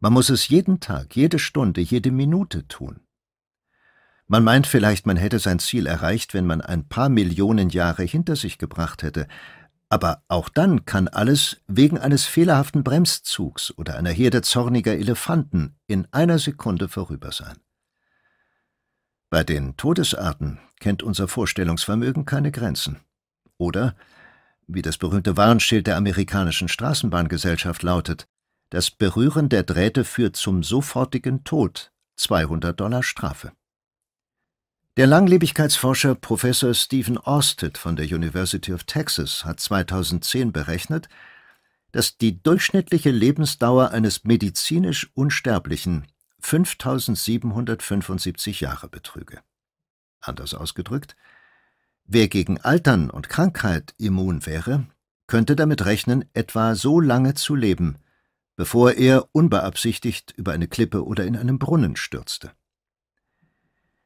Man muss es jeden Tag, jede Stunde, jede Minute tun. Man meint vielleicht, man hätte sein Ziel erreicht, wenn man ein paar Millionen Jahre hinter sich gebracht hätte, aber auch dann kann alles wegen eines fehlerhaften Bremszugs oder einer Herde zorniger Elefanten in einer Sekunde vorüber sein. Bei den Todesarten kennt unser Vorstellungsvermögen keine Grenzen. Oder, wie das berühmte Warnschild der amerikanischen Straßenbahngesellschaft lautet, das Berühren der Drähte führt zum sofortigen Tod, 200 Dollar Strafe. Der Langlebigkeitsforscher Professor Stephen Austed von der University of Texas hat 2010 berechnet, dass die durchschnittliche Lebensdauer eines medizinisch Unsterblichen 5775 Jahre betrüge. Anders ausgedrückt, wer gegen Altern und Krankheit immun wäre, könnte damit rechnen, etwa so lange zu leben, bevor er unbeabsichtigt über eine Klippe oder in einen Brunnen stürzte.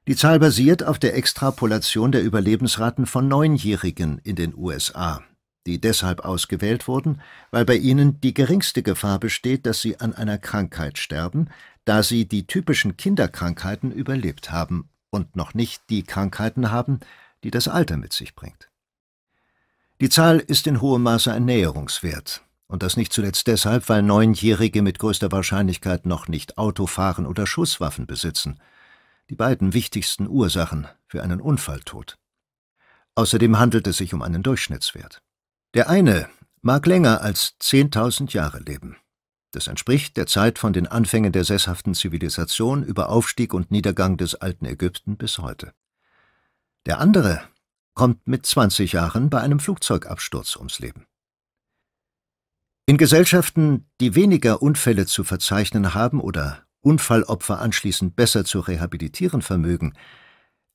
Die Zahl basiert auf der Extrapolation der Überlebensraten von Neunjährigen in den USA, die deshalb ausgewählt wurden, weil bei ihnen die geringste Gefahr besteht, dass sie an einer Krankheit sterben, da sie die typischen Kinderkrankheiten überlebt haben und noch nicht die Krankheiten haben, die das Alter mit sich bringt. Die Zahl ist in hohem Maße ein Näherungswert, und das nicht zuletzt deshalb, weil Neunjährige mit größter Wahrscheinlichkeit noch nicht Autofahren oder Schusswaffen besitzen – die beiden wichtigsten Ursachen für einen Unfalltod. Außerdem handelt es sich um einen Durchschnittswert. Der eine mag länger als 10.000 Jahre leben. Das entspricht der Zeit von den Anfängen der sesshaften Zivilisation über Aufstieg und Niedergang des alten Ägypten bis heute. Der andere kommt mit 20 Jahren bei einem Flugzeugabsturz ums Leben. In Gesellschaften, die weniger Unfälle zu verzeichnen haben oder Unfallopfer anschließend besser zu rehabilitieren vermögen,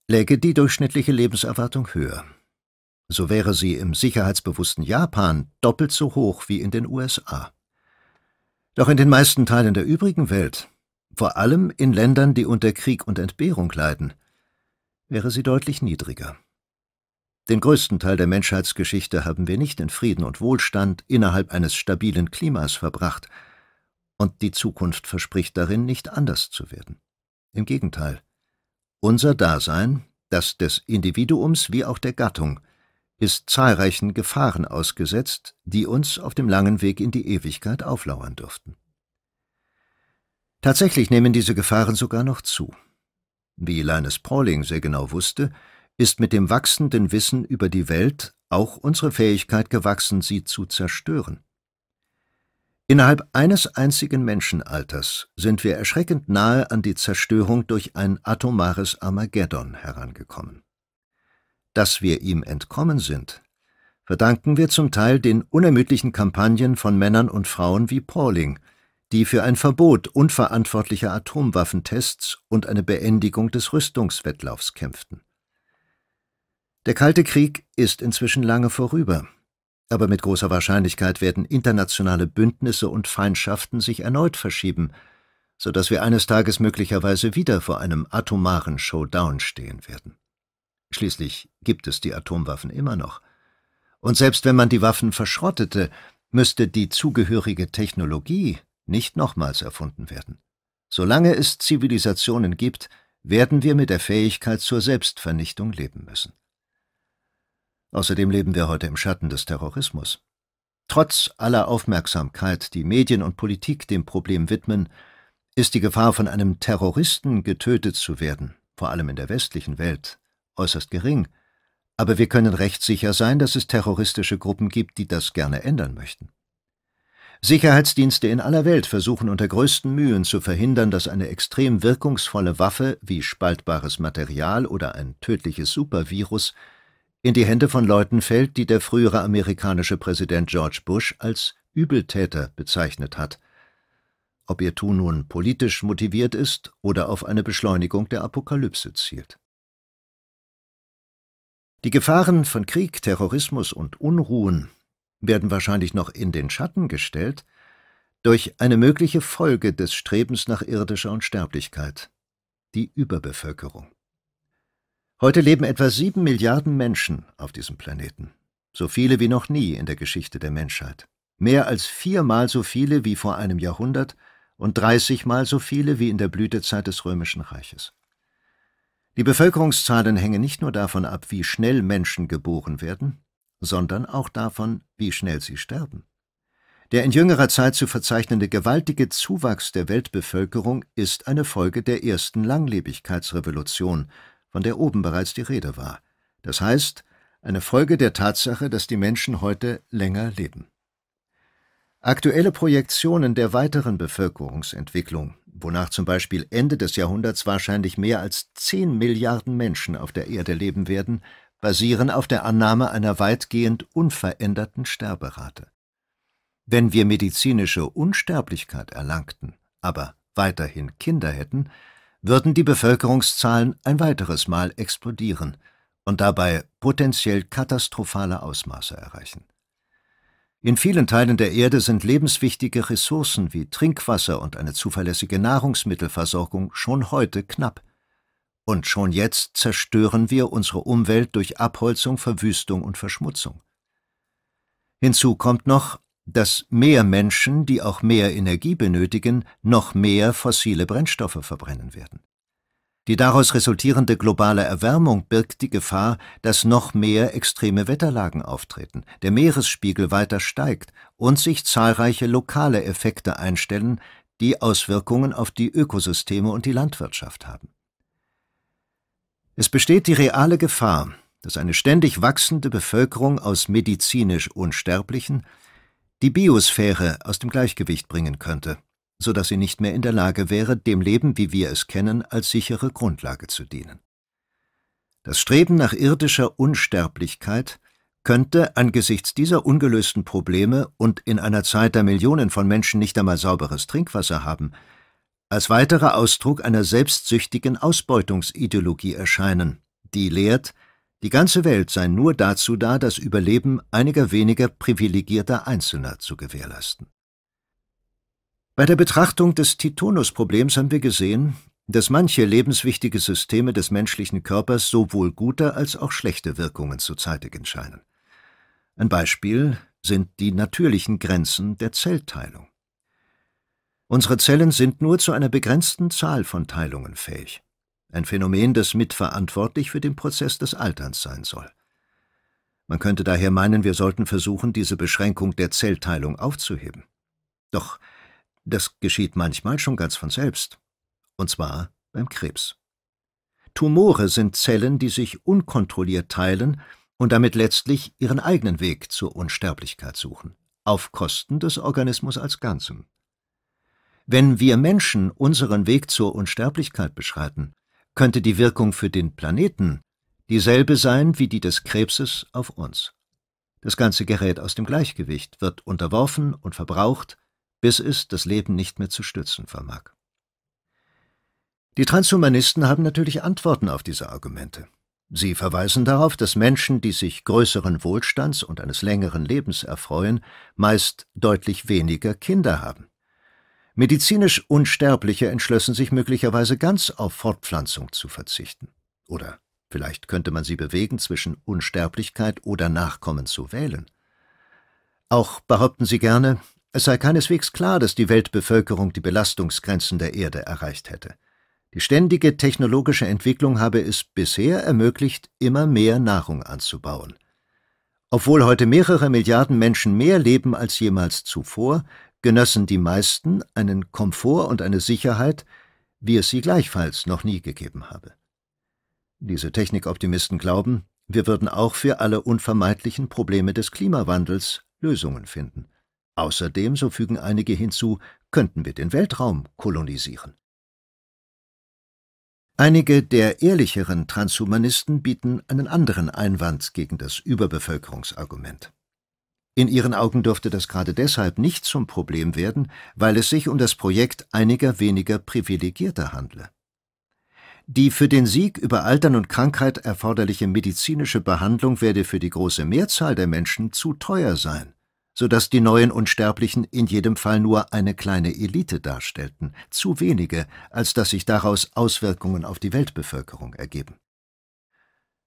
läge die durchschnittliche Lebenserwartung höher. So wäre sie im sicherheitsbewussten Japan doppelt so hoch wie in den USA. Doch in den meisten Teilen der übrigen Welt, vor allem in Ländern, die unter Krieg und Entbehrung leiden, wäre sie deutlich niedriger. Den größten Teil der Menschheitsgeschichte haben wir nicht in Frieden und Wohlstand innerhalb eines stabilen Klimas verbracht, und die Zukunft verspricht darin, nicht anders zu werden. Im Gegenteil, unser Dasein, das des Individuums wie auch der Gattung, ist zahlreichen Gefahren ausgesetzt, die uns auf dem langen Weg in die Ewigkeit auflauern dürften. Tatsächlich nehmen diese Gefahren sogar noch zu. Wie Linus Pauling sehr genau wusste, ist mit dem wachsenden Wissen über die Welt auch unsere Fähigkeit gewachsen, sie zu zerstören. Innerhalb eines einzigen Menschenalters sind wir erschreckend nahe an die Zerstörung durch ein atomares Armageddon herangekommen. Dass wir ihm entkommen sind, verdanken wir zum Teil den unermüdlichen Kampagnen von Männern und Frauen wie Pauling, die für ein Verbot unverantwortlicher Atomwaffentests und eine Beendigung des Rüstungswettlaufs kämpften. Der Kalte Krieg ist inzwischen lange vorüber, aber mit großer Wahrscheinlichkeit werden internationale Bündnisse und Feindschaften sich erneut verschieben, so dass wir eines Tages möglicherweise wieder vor einem atomaren Showdown stehen werden. Schließlich gibt es die Atomwaffen immer noch. Und selbst wenn man die Waffen verschrottete, müsste die zugehörige Technologie nicht nochmals erfunden werden. Solange es Zivilisationen gibt, werden wir mit der Fähigkeit zur Selbstvernichtung leben müssen. Außerdem leben wir heute im Schatten des Terrorismus. Trotz aller Aufmerksamkeit, die Medien und Politik dem Problem widmen, ist die Gefahr, von einem Terroristen getötet zu werden, vor allem in der westlichen Welt, äußerst gering. Aber wir können recht sicher sein, dass es terroristische Gruppen gibt, die das gerne ändern möchten. Sicherheitsdienste in aller Welt versuchen unter größten Mühen zu verhindern, dass eine extrem wirkungsvolle Waffe wie spaltbares Material oder ein tödliches Supervirus in die Hände von Leuten fällt, die der frühere amerikanische Präsident George Bush als Übeltäter bezeichnet hat. Ob ihr Tun nun politisch motiviert ist oder auf eine Beschleunigung der Apokalypse zielt. Die Gefahren von Krieg, Terrorismus und Unruhen werden wahrscheinlich noch in den Schatten gestellt durch eine mögliche Folge des Strebens nach irdischer Unsterblichkeit, die Überbevölkerung. Heute leben etwa sieben Milliarden Menschen auf diesem Planeten. So viele wie noch nie in der Geschichte der Menschheit. Mehr als viermal so viele wie vor einem Jahrhundert und 30 mal so viele wie in der Blütezeit des Römischen Reiches. Die Bevölkerungszahlen hängen nicht nur davon ab, wie schnell Menschen geboren werden, sondern auch davon, wie schnell sie sterben. Der in jüngerer Zeit zu verzeichnende gewaltige Zuwachs der Weltbevölkerung ist eine Folge der ersten Langlebigkeitsrevolution, von der oben bereits die Rede war. Das heißt, eine Folge der Tatsache, dass die Menschen heute länger leben. Aktuelle Projektionen der weiteren Bevölkerungsentwicklung, wonach zum Beispiel Ende des Jahrhunderts wahrscheinlich mehr als 10 Milliarden Menschen auf der Erde leben werden, basieren auf der Annahme einer weitgehend unveränderten Sterberate. Wenn wir medizinische Unsterblichkeit erlangten, aber weiterhin Kinder hätten, würden die Bevölkerungszahlen ein weiteres Mal explodieren und dabei potenziell katastrophale Ausmaße erreichen. In vielen Teilen der Erde sind lebenswichtige Ressourcen wie Trinkwasser und eine zuverlässige Nahrungsmittelversorgung schon heute knapp. Und schon jetzt zerstören wir unsere Umwelt durch Abholzung, Verwüstung und Verschmutzung. Hinzu kommt noch, dass mehr Menschen, die auch mehr Energie benötigen, noch mehr fossile Brennstoffe verbrennen werden. Die daraus resultierende globale Erwärmung birgt die Gefahr, dass noch mehr extreme Wetterlagen auftreten, der Meeresspiegel weiter steigt und sich zahlreiche lokale Effekte einstellen, die Auswirkungen auf die Ökosysteme und die Landwirtschaft haben. Es besteht die reale Gefahr, dass eine ständig wachsende Bevölkerung aus medizinisch Unsterblichen die Biosphäre aus dem Gleichgewicht bringen könnte, so dass sie nicht mehr in der Lage wäre, dem Leben, wie wir es kennen, als sichere Grundlage zu dienen. Das Streben nach irdischer Unsterblichkeit könnte angesichts dieser ungelösten Probleme und in einer Zeit, da Millionen von Menschen nicht einmal sauberes Trinkwasser haben, als weiterer Ausdruck einer selbstsüchtigen Ausbeutungsideologie erscheinen, die lehrt, die ganze Welt sei nur dazu da, das Überleben einiger weniger privilegierter Einzelner zu gewährleisten. Bei der Betrachtung des Titonus-Problems haben wir gesehen, dass manche lebenswichtige Systeme des menschlichen Körpers sowohl gute als auch schlechte Wirkungen zu zeitigen scheinen. Ein Beispiel sind die natürlichen Grenzen der Zellteilung. Unsere Zellen sind nur zu einer begrenzten Zahl von Teilungen fähig ein Phänomen, das mitverantwortlich für den Prozess des Alterns sein soll. Man könnte daher meinen, wir sollten versuchen, diese Beschränkung der Zellteilung aufzuheben. Doch das geschieht manchmal schon ganz von selbst, und zwar beim Krebs. Tumore sind Zellen, die sich unkontrolliert teilen und damit letztlich ihren eigenen Weg zur Unsterblichkeit suchen, auf Kosten des Organismus als Ganzem. Wenn wir Menschen unseren Weg zur Unsterblichkeit beschreiten, könnte die Wirkung für den Planeten dieselbe sein wie die des Krebses auf uns. Das ganze gerät aus dem Gleichgewicht, wird unterworfen und verbraucht, bis es das Leben nicht mehr zu stützen vermag. Die Transhumanisten haben natürlich Antworten auf diese Argumente. Sie verweisen darauf, dass Menschen, die sich größeren Wohlstands und eines längeren Lebens erfreuen, meist deutlich weniger Kinder haben. Medizinisch Unsterbliche entschlössen sich möglicherweise ganz auf Fortpflanzung zu verzichten. Oder vielleicht könnte man sie bewegen, zwischen Unsterblichkeit oder Nachkommen zu wählen. Auch behaupten sie gerne, es sei keineswegs klar, dass die Weltbevölkerung die Belastungsgrenzen der Erde erreicht hätte. Die ständige technologische Entwicklung habe es bisher ermöglicht, immer mehr Nahrung anzubauen. Obwohl heute mehrere Milliarden Menschen mehr leben als jemals zuvor, genossen die meisten einen Komfort und eine Sicherheit, wie es sie gleichfalls noch nie gegeben habe. Diese Technikoptimisten glauben, wir würden auch für alle unvermeidlichen Probleme des Klimawandels Lösungen finden. Außerdem, so fügen einige hinzu, könnten wir den Weltraum kolonisieren. Einige der ehrlicheren Transhumanisten bieten einen anderen Einwand gegen das Überbevölkerungsargument. In ihren Augen dürfte das gerade deshalb nicht zum Problem werden, weil es sich um das Projekt einiger weniger Privilegierter handle. Die für den Sieg über Altern und Krankheit erforderliche medizinische Behandlung werde für die große Mehrzahl der Menschen zu teuer sein, so dass die neuen Unsterblichen in jedem Fall nur eine kleine Elite darstellten, zu wenige, als dass sich daraus Auswirkungen auf die Weltbevölkerung ergeben.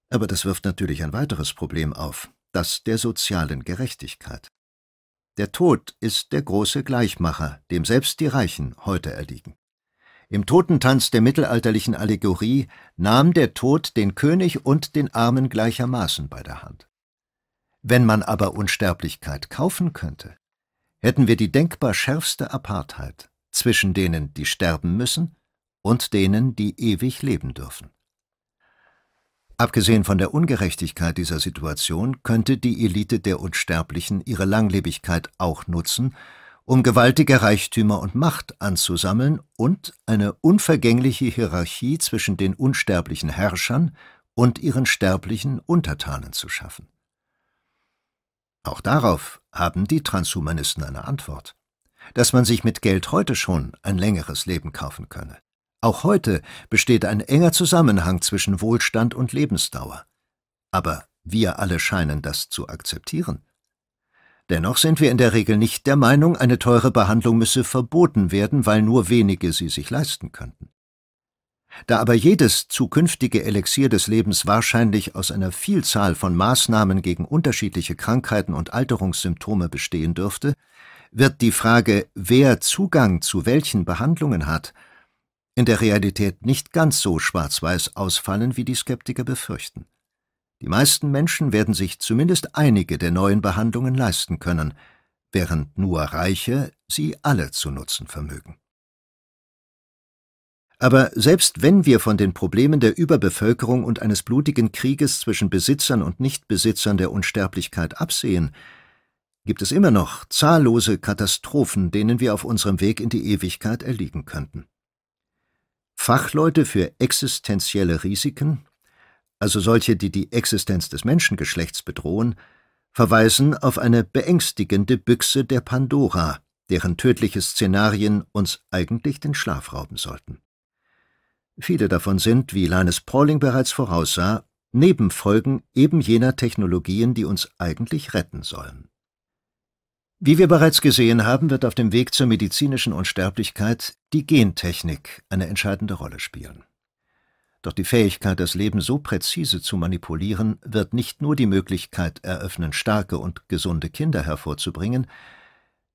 Aber das wirft natürlich ein weiteres Problem auf das der sozialen Gerechtigkeit. Der Tod ist der große Gleichmacher, dem selbst die Reichen heute erliegen. Im Totentanz der mittelalterlichen Allegorie nahm der Tod den König und den Armen gleichermaßen bei der Hand. Wenn man aber Unsterblichkeit kaufen könnte, hätten wir die denkbar schärfste Apartheid zwischen denen, die sterben müssen, und denen, die ewig leben dürfen. Abgesehen von der Ungerechtigkeit dieser Situation könnte die Elite der Unsterblichen ihre Langlebigkeit auch nutzen, um gewaltige Reichtümer und Macht anzusammeln und eine unvergängliche Hierarchie zwischen den unsterblichen Herrschern und ihren sterblichen Untertanen zu schaffen. Auch darauf haben die Transhumanisten eine Antwort, dass man sich mit Geld heute schon ein längeres Leben kaufen könne. Auch heute besteht ein enger Zusammenhang zwischen Wohlstand und Lebensdauer. Aber wir alle scheinen das zu akzeptieren. Dennoch sind wir in der Regel nicht der Meinung, eine teure Behandlung müsse verboten werden, weil nur wenige sie sich leisten könnten. Da aber jedes zukünftige Elixier des Lebens wahrscheinlich aus einer Vielzahl von Maßnahmen gegen unterschiedliche Krankheiten und Alterungssymptome bestehen dürfte, wird die Frage, wer Zugang zu welchen Behandlungen hat, in der Realität nicht ganz so schwarz-weiß ausfallen, wie die Skeptiker befürchten. Die meisten Menschen werden sich zumindest einige der neuen Behandlungen leisten können, während nur Reiche sie alle zu nutzen vermögen. Aber selbst wenn wir von den Problemen der Überbevölkerung und eines blutigen Krieges zwischen Besitzern und Nichtbesitzern der Unsterblichkeit absehen, gibt es immer noch zahllose Katastrophen, denen wir auf unserem Weg in die Ewigkeit erliegen könnten. Fachleute für existenzielle Risiken, also solche, die die Existenz des Menschengeschlechts bedrohen, verweisen auf eine beängstigende Büchse der Pandora, deren tödliche Szenarien uns eigentlich den Schlaf rauben sollten. Viele davon sind, wie Linus Pauling bereits voraussah, Nebenfolgen eben jener Technologien, die uns eigentlich retten sollen. Wie wir bereits gesehen haben, wird auf dem Weg zur medizinischen Unsterblichkeit die Gentechnik eine entscheidende Rolle spielen. Doch die Fähigkeit, das Leben so präzise zu manipulieren, wird nicht nur die Möglichkeit eröffnen, starke und gesunde Kinder hervorzubringen,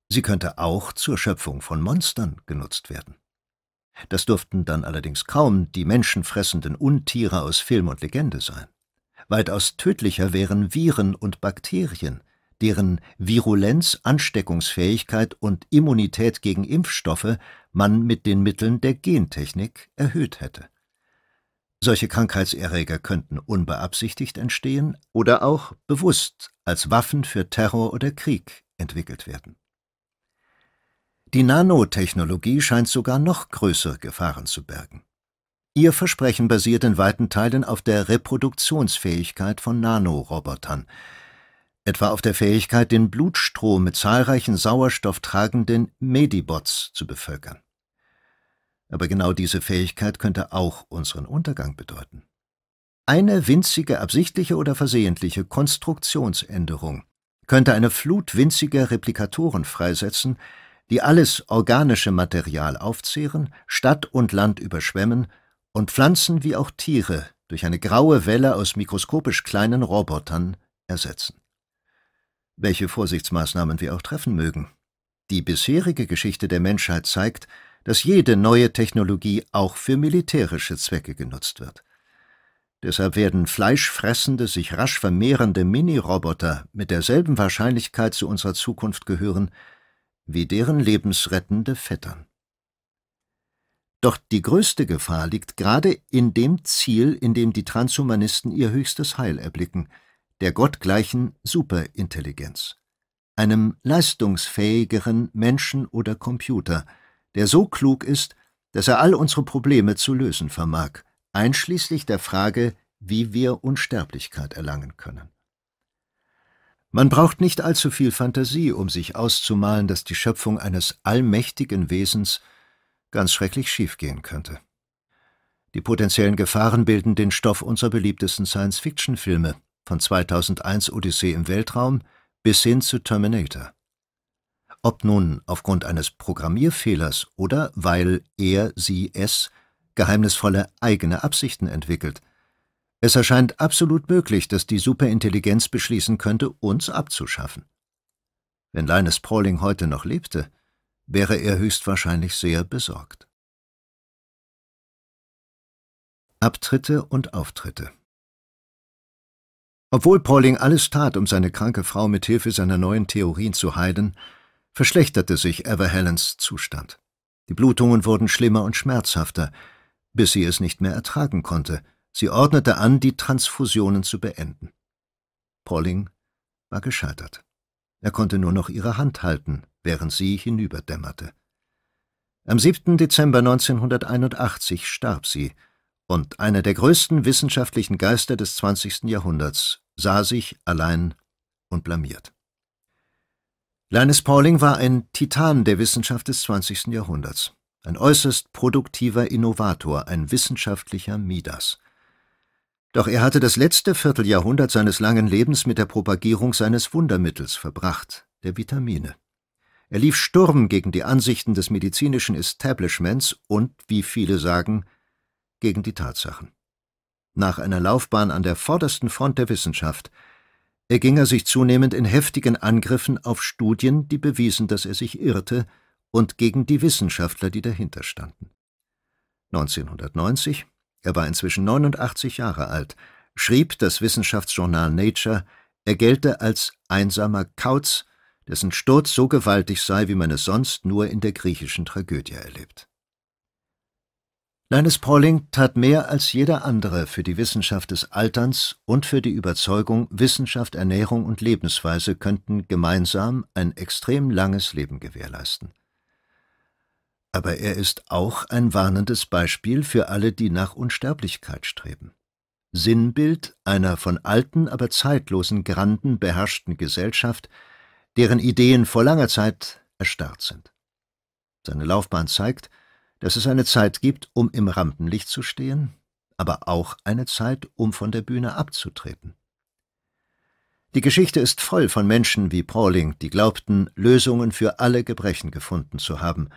sie könnte auch zur Schöpfung von Monstern genutzt werden. Das dürften dann allerdings kaum die menschenfressenden Untiere aus Film und Legende sein. Weitaus tödlicher wären Viren und Bakterien – deren Virulenz, Ansteckungsfähigkeit und Immunität gegen Impfstoffe man mit den Mitteln der Gentechnik erhöht hätte. Solche Krankheitserreger könnten unbeabsichtigt entstehen oder auch bewusst als Waffen für Terror oder Krieg entwickelt werden. Die Nanotechnologie scheint sogar noch größere Gefahren zu bergen. Ihr Versprechen basiert in weiten Teilen auf der Reproduktionsfähigkeit von Nanorobotern, etwa auf der Fähigkeit, den Blutstrom mit zahlreichen sauerstofftragenden Medibots zu bevölkern. Aber genau diese Fähigkeit könnte auch unseren Untergang bedeuten. Eine winzige absichtliche oder versehentliche Konstruktionsänderung könnte eine Flut winziger Replikatoren freisetzen, die alles organische Material aufzehren, Stadt und Land überschwemmen und Pflanzen wie auch Tiere durch eine graue Welle aus mikroskopisch kleinen Robotern ersetzen welche Vorsichtsmaßnahmen wir auch treffen mögen. Die bisherige Geschichte der Menschheit zeigt, dass jede neue Technologie auch für militärische Zwecke genutzt wird. Deshalb werden fleischfressende, sich rasch vermehrende Miniroboter mit derselben Wahrscheinlichkeit zu unserer Zukunft gehören wie deren lebensrettende Vettern. Doch die größte Gefahr liegt gerade in dem Ziel, in dem die Transhumanisten ihr höchstes Heil erblicken – der gottgleichen Superintelligenz, einem leistungsfähigeren Menschen oder Computer, der so klug ist, dass er all unsere Probleme zu lösen vermag, einschließlich der Frage, wie wir Unsterblichkeit erlangen können. Man braucht nicht allzu viel Fantasie, um sich auszumalen, dass die Schöpfung eines allmächtigen Wesens ganz schrecklich schiefgehen könnte. Die potenziellen Gefahren bilden den Stoff unserer beliebtesten Science-Fiction-Filme, von 2001 Odyssee im Weltraum bis hin zu Terminator. Ob nun aufgrund eines Programmierfehlers oder weil er, sie, es geheimnisvolle eigene Absichten entwickelt. Es erscheint absolut möglich, dass die Superintelligenz beschließen könnte, uns abzuschaffen. Wenn Linus Pauling heute noch lebte, wäre er höchstwahrscheinlich sehr besorgt. Abtritte und Auftritte obwohl Pauling alles tat, um seine kranke Frau mit Hilfe seiner neuen Theorien zu heilen, verschlechterte sich Ever Everhelens Zustand. Die Blutungen wurden schlimmer und schmerzhafter, bis sie es nicht mehr ertragen konnte. Sie ordnete an, die Transfusionen zu beenden. Pauling war gescheitert. Er konnte nur noch ihre Hand halten, während sie hinüberdämmerte. Am 7. Dezember 1981 starb sie, und einer der größten wissenschaftlichen Geister des 20. Jahrhunderts sah sich allein und blamiert. Linus Pauling war ein Titan der Wissenschaft des 20. Jahrhunderts, ein äußerst produktiver Innovator, ein wissenschaftlicher Midas. Doch er hatte das letzte Vierteljahrhundert seines langen Lebens mit der Propagierung seines Wundermittels verbracht, der Vitamine. Er lief Sturm gegen die Ansichten des medizinischen Establishments und, wie viele sagen, gegen die Tatsachen. Nach einer Laufbahn an der vordersten Front der Wissenschaft erging er sich zunehmend in heftigen Angriffen auf Studien, die bewiesen, dass er sich irrte, und gegen die Wissenschaftler, die dahinter standen. 1990, er war inzwischen 89 Jahre alt, schrieb das Wissenschaftsjournal Nature, er gelte als einsamer Kauz, dessen Sturz so gewaltig sei, wie man es sonst nur in der griechischen Tragödie erlebt. Linus Pauling tat mehr als jeder andere für die Wissenschaft des Alterns und für die Überzeugung, Wissenschaft, Ernährung und Lebensweise könnten gemeinsam ein extrem langes Leben gewährleisten. Aber er ist auch ein warnendes Beispiel für alle, die nach Unsterblichkeit streben. Sinnbild einer von alten, aber zeitlosen Granden beherrschten Gesellschaft, deren Ideen vor langer Zeit erstarrt sind. Seine Laufbahn zeigt, dass es eine Zeit gibt, um im Rampenlicht zu stehen, aber auch eine Zeit, um von der Bühne abzutreten. Die Geschichte ist voll von Menschen wie Pauling, die glaubten, Lösungen für alle Gebrechen gefunden zu haben,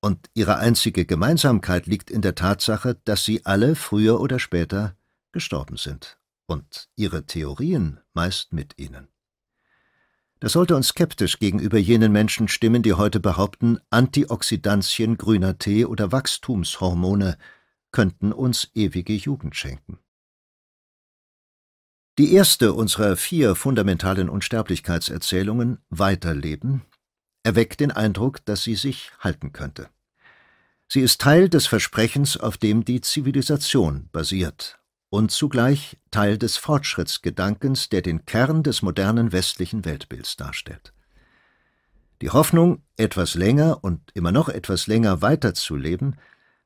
und ihre einzige Gemeinsamkeit liegt in der Tatsache, dass sie alle früher oder später gestorben sind und ihre Theorien meist mit ihnen. Das sollte uns skeptisch gegenüber jenen Menschen stimmen, die heute behaupten, Antioxidantien, grüner Tee oder Wachstumshormone könnten uns ewige Jugend schenken. Die erste unserer vier fundamentalen Unsterblichkeitserzählungen, Weiterleben, erweckt den Eindruck, dass sie sich halten könnte. Sie ist Teil des Versprechens, auf dem die Zivilisation basiert und zugleich Teil des Fortschrittsgedankens, der den Kern des modernen westlichen Weltbilds darstellt. Die Hoffnung, etwas länger und immer noch etwas länger weiterzuleben,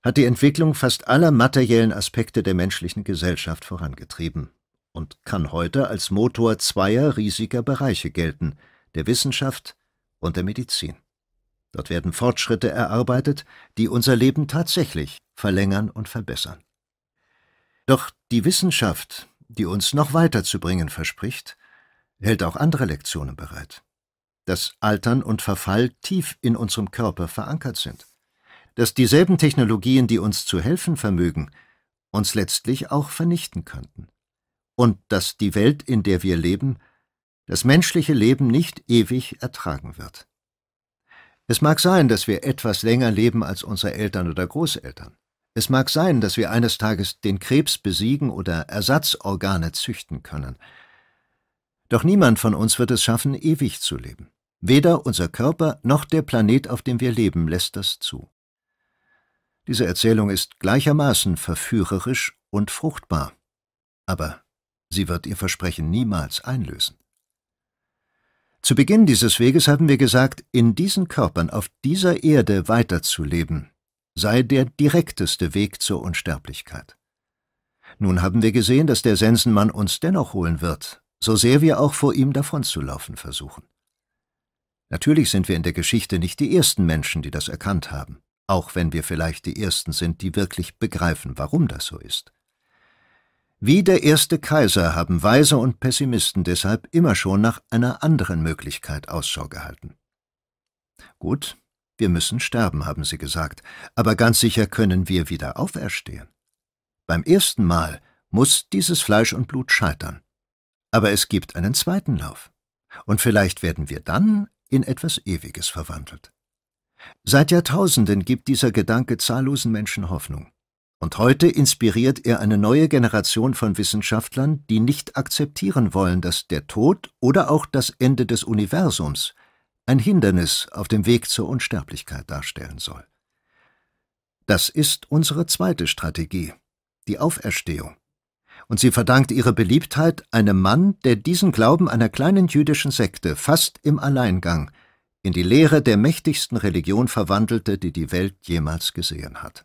hat die Entwicklung fast aller materiellen Aspekte der menschlichen Gesellschaft vorangetrieben und kann heute als Motor zweier riesiger Bereiche gelten, der Wissenschaft und der Medizin. Dort werden Fortschritte erarbeitet, die unser Leben tatsächlich verlängern und verbessern. Doch die Wissenschaft, die uns noch weiterzubringen verspricht, hält auch andere Lektionen bereit. Dass Altern und Verfall tief in unserem Körper verankert sind. Dass dieselben Technologien, die uns zu helfen vermögen, uns letztlich auch vernichten könnten. Und dass die Welt, in der wir leben, das menschliche Leben nicht ewig ertragen wird. Es mag sein, dass wir etwas länger leben als unsere Eltern oder Großeltern. Es mag sein, dass wir eines Tages den Krebs besiegen oder Ersatzorgane züchten können. Doch niemand von uns wird es schaffen, ewig zu leben. Weder unser Körper noch der Planet, auf dem wir leben, lässt das zu. Diese Erzählung ist gleichermaßen verführerisch und fruchtbar, aber sie wird ihr Versprechen niemals einlösen. Zu Beginn dieses Weges haben wir gesagt, in diesen Körpern auf dieser Erde weiterzuleben, sei der direkteste Weg zur Unsterblichkeit. Nun haben wir gesehen, dass der Sensenmann uns dennoch holen wird, so sehr wir auch vor ihm davonzulaufen versuchen. Natürlich sind wir in der Geschichte nicht die ersten Menschen, die das erkannt haben, auch wenn wir vielleicht die ersten sind, die wirklich begreifen, warum das so ist. Wie der erste Kaiser haben Weise und Pessimisten deshalb immer schon nach einer anderen Möglichkeit Ausschau gehalten. Gut, wir müssen sterben, haben sie gesagt, aber ganz sicher können wir wieder auferstehen. Beim ersten Mal muss dieses Fleisch und Blut scheitern. Aber es gibt einen zweiten Lauf. Und vielleicht werden wir dann in etwas Ewiges verwandelt. Seit Jahrtausenden gibt dieser Gedanke zahllosen Menschen Hoffnung. Und heute inspiriert er eine neue Generation von Wissenschaftlern, die nicht akzeptieren wollen, dass der Tod oder auch das Ende des Universums ein Hindernis auf dem Weg zur Unsterblichkeit darstellen soll. Das ist unsere zweite Strategie, die Auferstehung. Und sie verdankt ihre Beliebtheit einem Mann, der diesen Glauben einer kleinen jüdischen Sekte fast im Alleingang in die Lehre der mächtigsten Religion verwandelte, die die Welt jemals gesehen hat.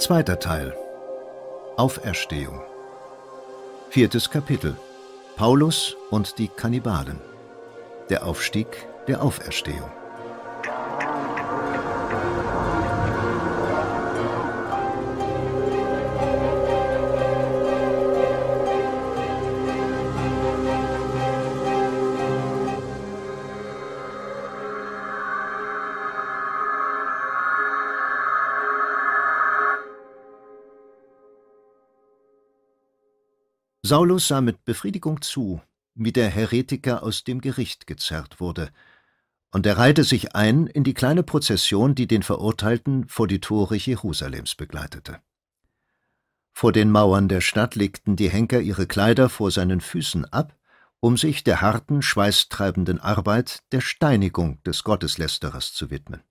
Zweiter Teil Auferstehung Viertes Kapitel Paulus und die Kannibalen Der Aufstieg der Auferstehung Saulus sah mit Befriedigung zu, wie der Heretiker aus dem Gericht gezerrt wurde, und er reihte sich ein in die kleine Prozession, die den Verurteilten vor die Tore Jerusalems begleitete. Vor den Mauern der Stadt legten die Henker ihre Kleider vor seinen Füßen ab, um sich der harten, schweißtreibenden Arbeit der Steinigung des Gotteslästerers zu widmen.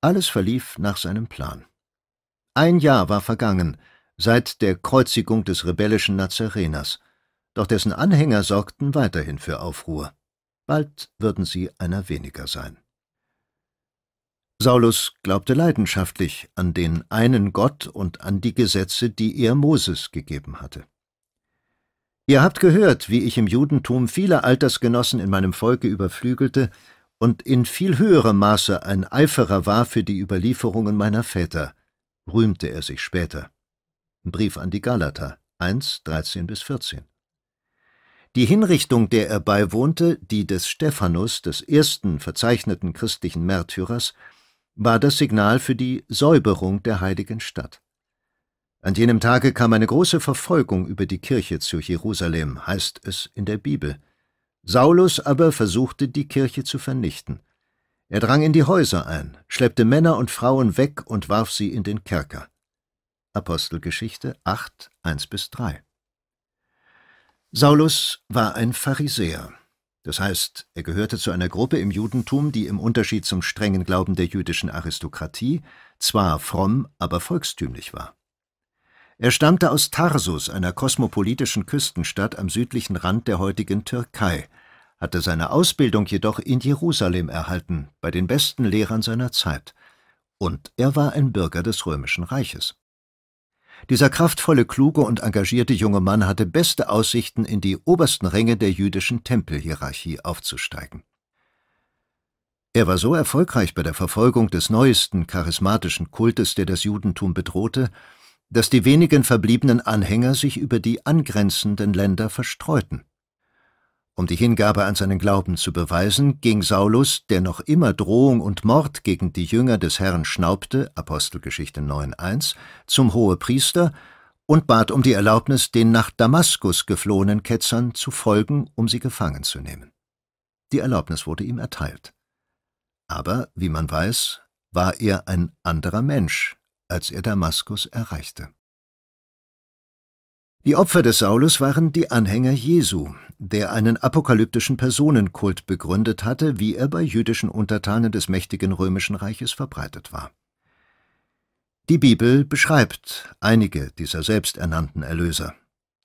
Alles verlief nach seinem Plan. Ein Jahr war vergangen, seit der Kreuzigung des rebellischen Nazareners, doch dessen Anhänger sorgten weiterhin für Aufruhr. Bald würden sie einer weniger sein. Saulus glaubte leidenschaftlich an den einen Gott und an die Gesetze, die er Moses gegeben hatte. Ihr habt gehört, wie ich im Judentum viele Altersgenossen in meinem Volke überflügelte und in viel höherem Maße ein Eiferer war für die Überlieferungen meiner Väter, rühmte er sich später. Brief an die Galater 1, 13 bis 14. Die Hinrichtung, der er beiwohnte, die des Stephanus, des ersten verzeichneten christlichen Märtyrers, war das Signal für die Säuberung der heiligen Stadt. An jenem Tage kam eine große Verfolgung über die Kirche zu Jerusalem, heißt es in der Bibel. Saulus aber versuchte, die Kirche zu vernichten. Er drang in die Häuser ein, schleppte Männer und Frauen weg und warf sie in den Kerker. Apostelgeschichte 8, 1 3. Saulus war ein Pharisäer, das heißt, er gehörte zu einer Gruppe im Judentum, die im Unterschied zum strengen Glauben der jüdischen Aristokratie zwar fromm, aber volkstümlich war. Er stammte aus Tarsus, einer kosmopolitischen Küstenstadt am südlichen Rand der heutigen Türkei, hatte seine Ausbildung jedoch in Jerusalem erhalten, bei den besten Lehrern seiner Zeit, und er war ein Bürger des Römischen Reiches. Dieser kraftvolle, kluge und engagierte junge Mann hatte beste Aussichten, in die obersten Ränge der jüdischen Tempelhierarchie aufzusteigen. Er war so erfolgreich bei der Verfolgung des neuesten charismatischen Kultes, der das Judentum bedrohte, dass die wenigen verbliebenen Anhänger sich über die angrenzenden Länder verstreuten. Um die Hingabe an seinen Glauben zu beweisen, ging Saulus, der noch immer Drohung und Mord gegen die Jünger des Herrn schnaubte, Apostelgeschichte 9.1, zum Hohepriester und bat um die Erlaubnis, den nach Damaskus geflohenen Ketzern zu folgen, um sie gefangen zu nehmen. Die Erlaubnis wurde ihm erteilt. Aber, wie man weiß, war er ein anderer Mensch, als er Damaskus erreichte. Die Opfer des Saulus waren die Anhänger Jesu, der einen apokalyptischen Personenkult begründet hatte, wie er bei jüdischen Untertanen des mächtigen römischen Reiches verbreitet war. Die Bibel beschreibt einige dieser selbsternannten Erlöser,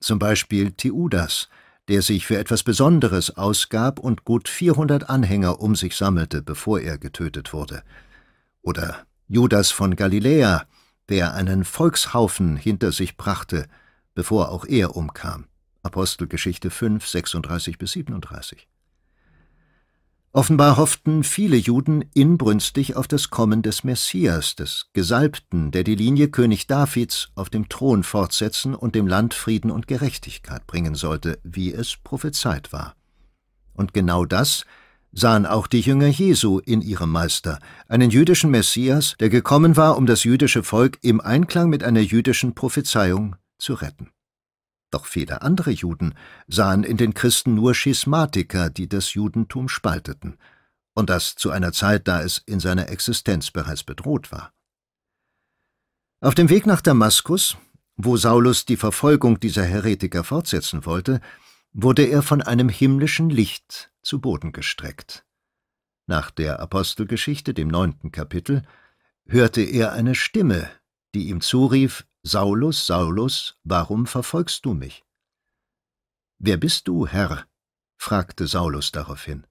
zum Beispiel Theudas, der sich für etwas Besonderes ausgab und gut 400 Anhänger um sich sammelte, bevor er getötet wurde, oder Judas von Galiläa, der einen Volkshaufen hinter sich brachte – bevor auch er umkam. Apostelgeschichte 5, 36 bis 37. Offenbar hofften viele Juden inbrünstig auf das Kommen des Messias, des Gesalbten, der die Linie König Davids auf dem Thron fortsetzen und dem Land Frieden und Gerechtigkeit bringen sollte, wie es prophezeit war. Und genau das sahen auch die Jünger Jesu in ihrem Meister, einen jüdischen Messias, der gekommen war, um das jüdische Volk im Einklang mit einer jüdischen Prophezeiung zu retten. Doch viele andere Juden sahen in den Christen nur Schismatiker, die das Judentum spalteten, und das zu einer Zeit, da es in seiner Existenz bereits bedroht war. Auf dem Weg nach Damaskus, wo Saulus die Verfolgung dieser Heretiker fortsetzen wollte, wurde er von einem himmlischen Licht zu Boden gestreckt. Nach der Apostelgeschichte, dem neunten Kapitel, hörte er eine Stimme, die ihm zurief, Saulus, Saulus, warum verfolgst du mich? Wer bist du, Herr? fragte Saulus daraufhin.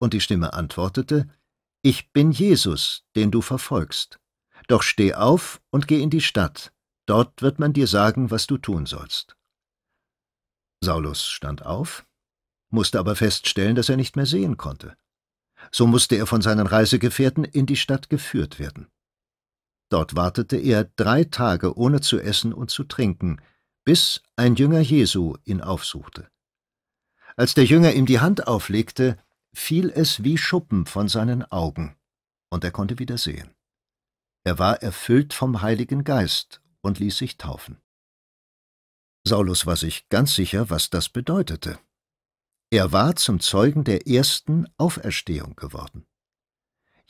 Und die Stimme antwortete, Ich bin Jesus, den du verfolgst. Doch steh auf und geh in die Stadt, dort wird man dir sagen, was du tun sollst. Saulus stand auf, musste aber feststellen, dass er nicht mehr sehen konnte. So musste er von seinen Reisegefährten in die Stadt geführt werden. Dort wartete er drei Tage ohne zu essen und zu trinken, bis ein Jünger Jesu ihn aufsuchte. Als der Jünger ihm die Hand auflegte, fiel es wie Schuppen von seinen Augen, und er konnte wieder sehen. Er war erfüllt vom Heiligen Geist und ließ sich taufen. Saulus war sich ganz sicher, was das bedeutete. Er war zum Zeugen der ersten Auferstehung geworden.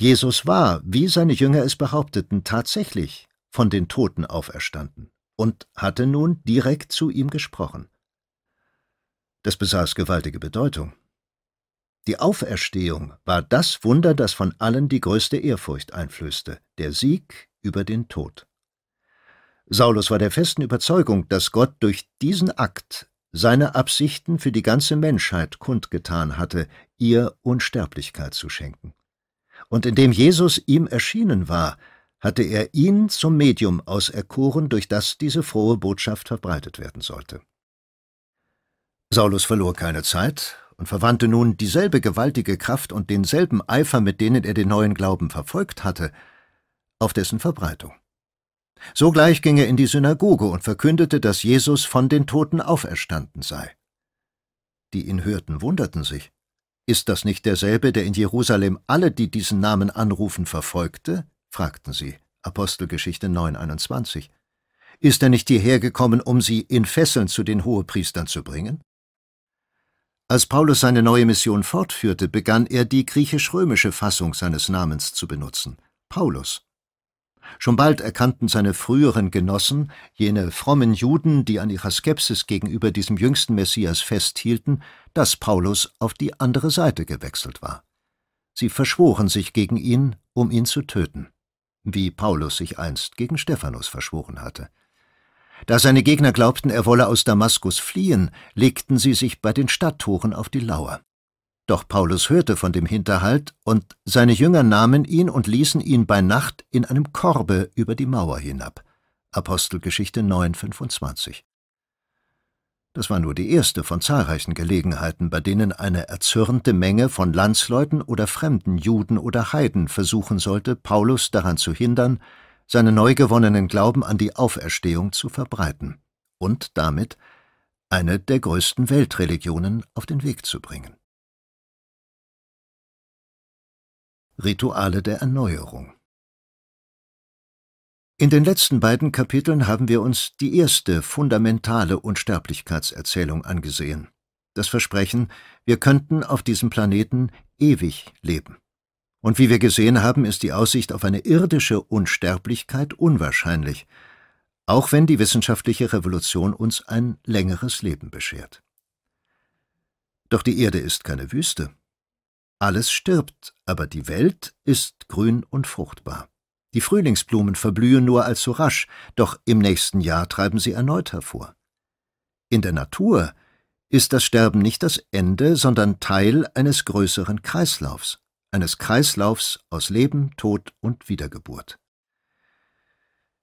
Jesus war, wie seine Jünger es behaupteten, tatsächlich von den Toten auferstanden und hatte nun direkt zu ihm gesprochen. Das besaß gewaltige Bedeutung. Die Auferstehung war das Wunder, das von allen die größte Ehrfurcht einflößte, der Sieg über den Tod. Saulus war der festen Überzeugung, dass Gott durch diesen Akt seine Absichten für die ganze Menschheit kundgetan hatte, ihr Unsterblichkeit zu schenken und indem Jesus ihm erschienen war, hatte er ihn zum Medium auserkoren, durch das diese frohe Botschaft verbreitet werden sollte. Saulus verlor keine Zeit und verwandte nun dieselbe gewaltige Kraft und denselben Eifer, mit denen er den neuen Glauben verfolgt hatte, auf dessen Verbreitung. Sogleich ging er in die Synagoge und verkündete, dass Jesus von den Toten auferstanden sei. Die ihn hörten, wunderten sich. Ist das nicht derselbe, der in Jerusalem alle, die diesen Namen anrufen, verfolgte? fragten sie. Apostelgeschichte 9,21. Ist er nicht hierher gekommen, um sie in Fesseln zu den Hohepriestern zu bringen? Als Paulus seine neue Mission fortführte, begann er die griechisch-römische Fassung seines Namens zu benutzen, Paulus. Schon bald erkannten seine früheren Genossen, jene frommen Juden, die an ihrer Skepsis gegenüber diesem jüngsten Messias festhielten, dass Paulus auf die andere Seite gewechselt war. Sie verschworen sich gegen ihn, um ihn zu töten, wie Paulus sich einst gegen Stephanus verschworen hatte. Da seine Gegner glaubten, er wolle aus Damaskus fliehen, legten sie sich bei den Stadttoren auf die Lauer. Doch Paulus hörte von dem Hinterhalt, und seine Jünger nahmen ihn und ließen ihn bei Nacht in einem Korbe über die Mauer hinab. Apostelgeschichte 9,25. Das war nur die erste von zahlreichen Gelegenheiten, bei denen eine erzürnte Menge von Landsleuten oder fremden Juden oder Heiden versuchen sollte, Paulus daran zu hindern, seinen neu gewonnenen Glauben an die Auferstehung zu verbreiten und damit eine der größten Weltreligionen auf den Weg zu bringen. Rituale der Erneuerung. In den letzten beiden Kapiteln haben wir uns die erste fundamentale Unsterblichkeitserzählung angesehen. Das Versprechen, wir könnten auf diesem Planeten ewig leben. Und wie wir gesehen haben, ist die Aussicht auf eine irdische Unsterblichkeit unwahrscheinlich, auch wenn die wissenschaftliche Revolution uns ein längeres Leben beschert. Doch die Erde ist keine Wüste, alles stirbt, aber die Welt ist grün und fruchtbar. Die Frühlingsblumen verblühen nur allzu rasch, doch im nächsten Jahr treiben sie erneut hervor. In der Natur ist das Sterben nicht das Ende, sondern Teil eines größeren Kreislaufs, eines Kreislaufs aus Leben, Tod und Wiedergeburt.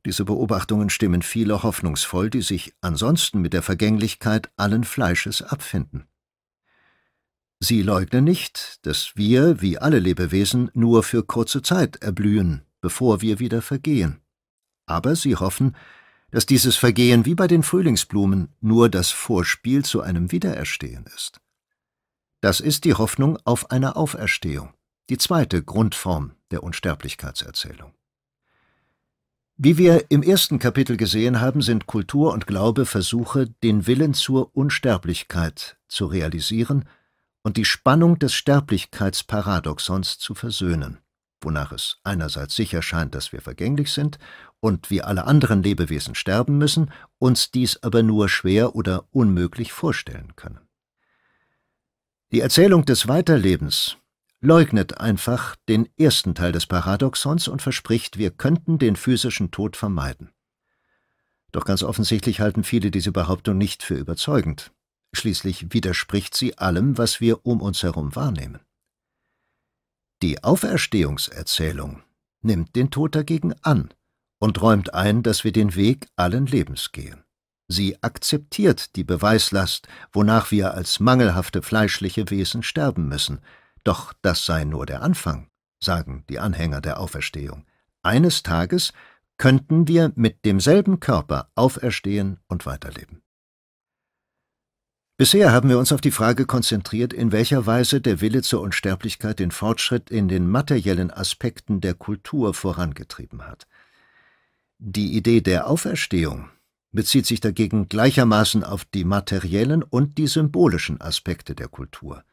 Diese Beobachtungen stimmen viele hoffnungsvoll, die sich ansonsten mit der Vergänglichkeit allen Fleisches abfinden. Sie leugnen nicht, dass wir, wie alle Lebewesen, nur für kurze Zeit erblühen, bevor wir wieder vergehen. Aber sie hoffen, dass dieses Vergehen wie bei den Frühlingsblumen nur das Vorspiel zu einem Wiedererstehen ist. Das ist die Hoffnung auf eine Auferstehung, die zweite Grundform der Unsterblichkeitserzählung. Wie wir im ersten Kapitel gesehen haben, sind Kultur und Glaube Versuche, den Willen zur Unsterblichkeit zu realisieren und die Spannung des Sterblichkeitsparadoxons zu versöhnen, wonach es einerseits sicher scheint, dass wir vergänglich sind und wie alle anderen Lebewesen sterben müssen, uns dies aber nur schwer oder unmöglich vorstellen können. Die Erzählung des Weiterlebens leugnet einfach den ersten Teil des Paradoxons und verspricht, wir könnten den physischen Tod vermeiden. Doch ganz offensichtlich halten viele diese Behauptung nicht für überzeugend, Schließlich widerspricht sie allem, was wir um uns herum wahrnehmen. Die Auferstehungserzählung nimmt den Tod dagegen an und räumt ein, dass wir den Weg allen Lebens gehen. Sie akzeptiert die Beweislast, wonach wir als mangelhafte fleischliche Wesen sterben müssen. Doch das sei nur der Anfang, sagen die Anhänger der Auferstehung. Eines Tages könnten wir mit demselben Körper auferstehen und weiterleben. Bisher haben wir uns auf die Frage konzentriert, in welcher Weise der Wille zur Unsterblichkeit den Fortschritt in den materiellen Aspekten der Kultur vorangetrieben hat. Die Idee der Auferstehung bezieht sich dagegen gleichermaßen auf die materiellen und die symbolischen Aspekte der Kultur.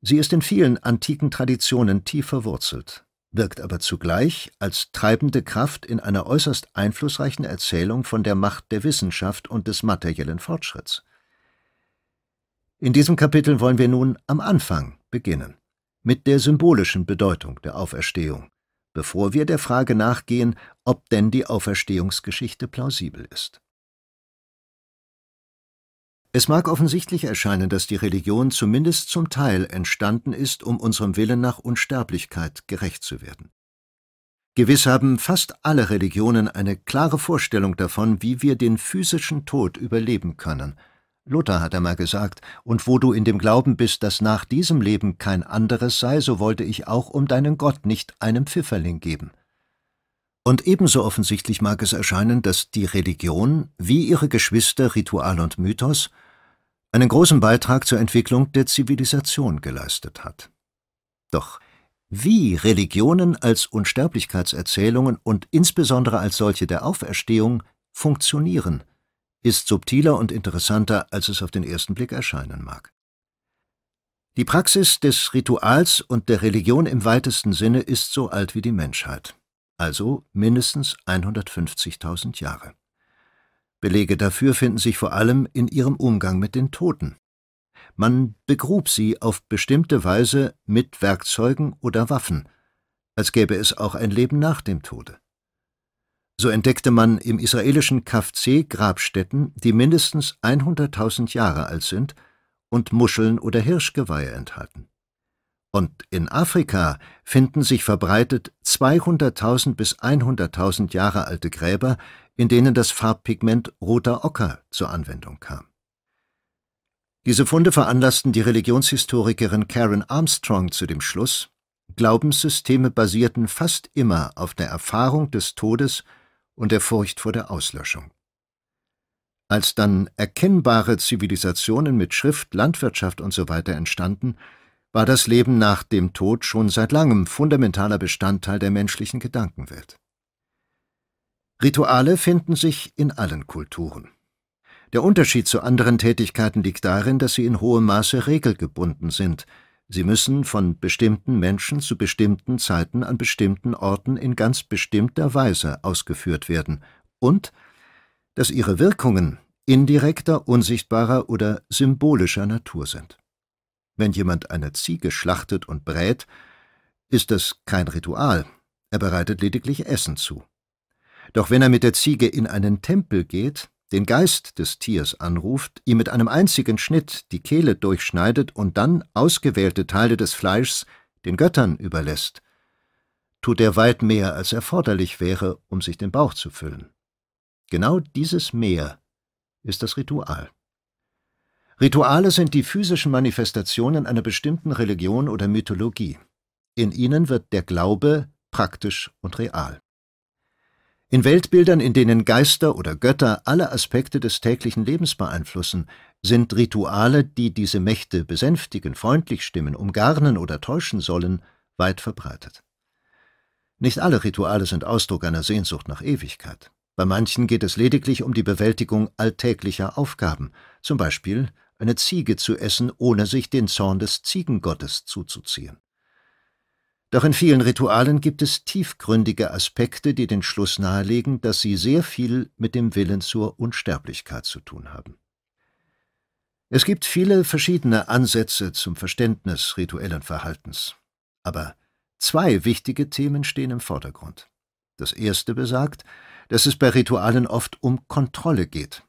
Sie ist in vielen antiken Traditionen tief verwurzelt, wirkt aber zugleich als treibende Kraft in einer äußerst einflussreichen Erzählung von der Macht der Wissenschaft und des materiellen Fortschritts. In diesem Kapitel wollen wir nun am Anfang beginnen, mit der symbolischen Bedeutung der Auferstehung, bevor wir der Frage nachgehen, ob denn die Auferstehungsgeschichte plausibel ist. Es mag offensichtlich erscheinen, dass die Religion zumindest zum Teil entstanden ist, um unserem Willen nach Unsterblichkeit gerecht zu werden. Gewiss haben fast alle Religionen eine klare Vorstellung davon, wie wir den physischen Tod überleben können – Luther hat einmal gesagt, und wo du in dem Glauben bist, dass nach diesem Leben kein anderes sei, so wollte ich auch um deinen Gott nicht einem Pfifferling geben. Und ebenso offensichtlich mag es erscheinen, dass die Religion, wie ihre Geschwister Ritual und Mythos, einen großen Beitrag zur Entwicklung der Zivilisation geleistet hat. Doch wie Religionen als Unsterblichkeitserzählungen und insbesondere als solche der Auferstehung funktionieren – ist subtiler und interessanter, als es auf den ersten Blick erscheinen mag. Die Praxis des Rituals und der Religion im weitesten Sinne ist so alt wie die Menschheit, also mindestens 150.000 Jahre. Belege dafür finden sich vor allem in ihrem Umgang mit den Toten. Man begrub sie auf bestimmte Weise mit Werkzeugen oder Waffen, als gäbe es auch ein Leben nach dem Tode. So entdeckte man im israelischen Kafzeh Grabstätten, die mindestens 100.000 Jahre alt sind und Muscheln oder Hirschgeweihe enthalten. Und in Afrika finden sich verbreitet 200.000 bis 100.000 Jahre alte Gräber, in denen das Farbpigment roter Ocker zur Anwendung kam. Diese Funde veranlassten die Religionshistorikerin Karen Armstrong zu dem Schluss, Glaubenssysteme basierten fast immer auf der Erfahrung des Todes und der Furcht vor der Auslöschung. Als dann erkennbare Zivilisationen mit Schrift, Landwirtschaft usw. So entstanden, war das Leben nach dem Tod schon seit langem fundamentaler Bestandteil der menschlichen Gedankenwelt. Rituale finden sich in allen Kulturen. Der Unterschied zu anderen Tätigkeiten liegt darin, dass sie in hohem Maße regelgebunden sind – Sie müssen von bestimmten Menschen zu bestimmten Zeiten an bestimmten Orten in ganz bestimmter Weise ausgeführt werden und dass ihre Wirkungen indirekter, unsichtbarer oder symbolischer Natur sind. Wenn jemand eine Ziege schlachtet und brät, ist das kein Ritual, er bereitet lediglich Essen zu. Doch wenn er mit der Ziege in einen Tempel geht, den Geist des Tiers anruft, ihm mit einem einzigen Schnitt die Kehle durchschneidet und dann ausgewählte Teile des Fleischs den Göttern überlässt, tut er weit mehr, als erforderlich wäre, um sich den Bauch zu füllen. Genau dieses Mehr ist das Ritual. Rituale sind die physischen Manifestationen einer bestimmten Religion oder Mythologie. In ihnen wird der Glaube praktisch und real. In Weltbildern, in denen Geister oder Götter alle Aspekte des täglichen Lebens beeinflussen, sind Rituale, die diese Mächte besänftigen, freundlich stimmen, umgarnen oder täuschen sollen, weit verbreitet. Nicht alle Rituale sind Ausdruck einer Sehnsucht nach Ewigkeit. Bei manchen geht es lediglich um die Bewältigung alltäglicher Aufgaben, zum Beispiel eine Ziege zu essen, ohne sich den Zorn des Ziegengottes zuzuziehen. Doch in vielen Ritualen gibt es tiefgründige Aspekte, die den Schluss nahelegen, dass sie sehr viel mit dem Willen zur Unsterblichkeit zu tun haben. Es gibt viele verschiedene Ansätze zum Verständnis rituellen Verhaltens, aber zwei wichtige Themen stehen im Vordergrund. Das erste besagt, dass es bei Ritualen oft um Kontrolle geht.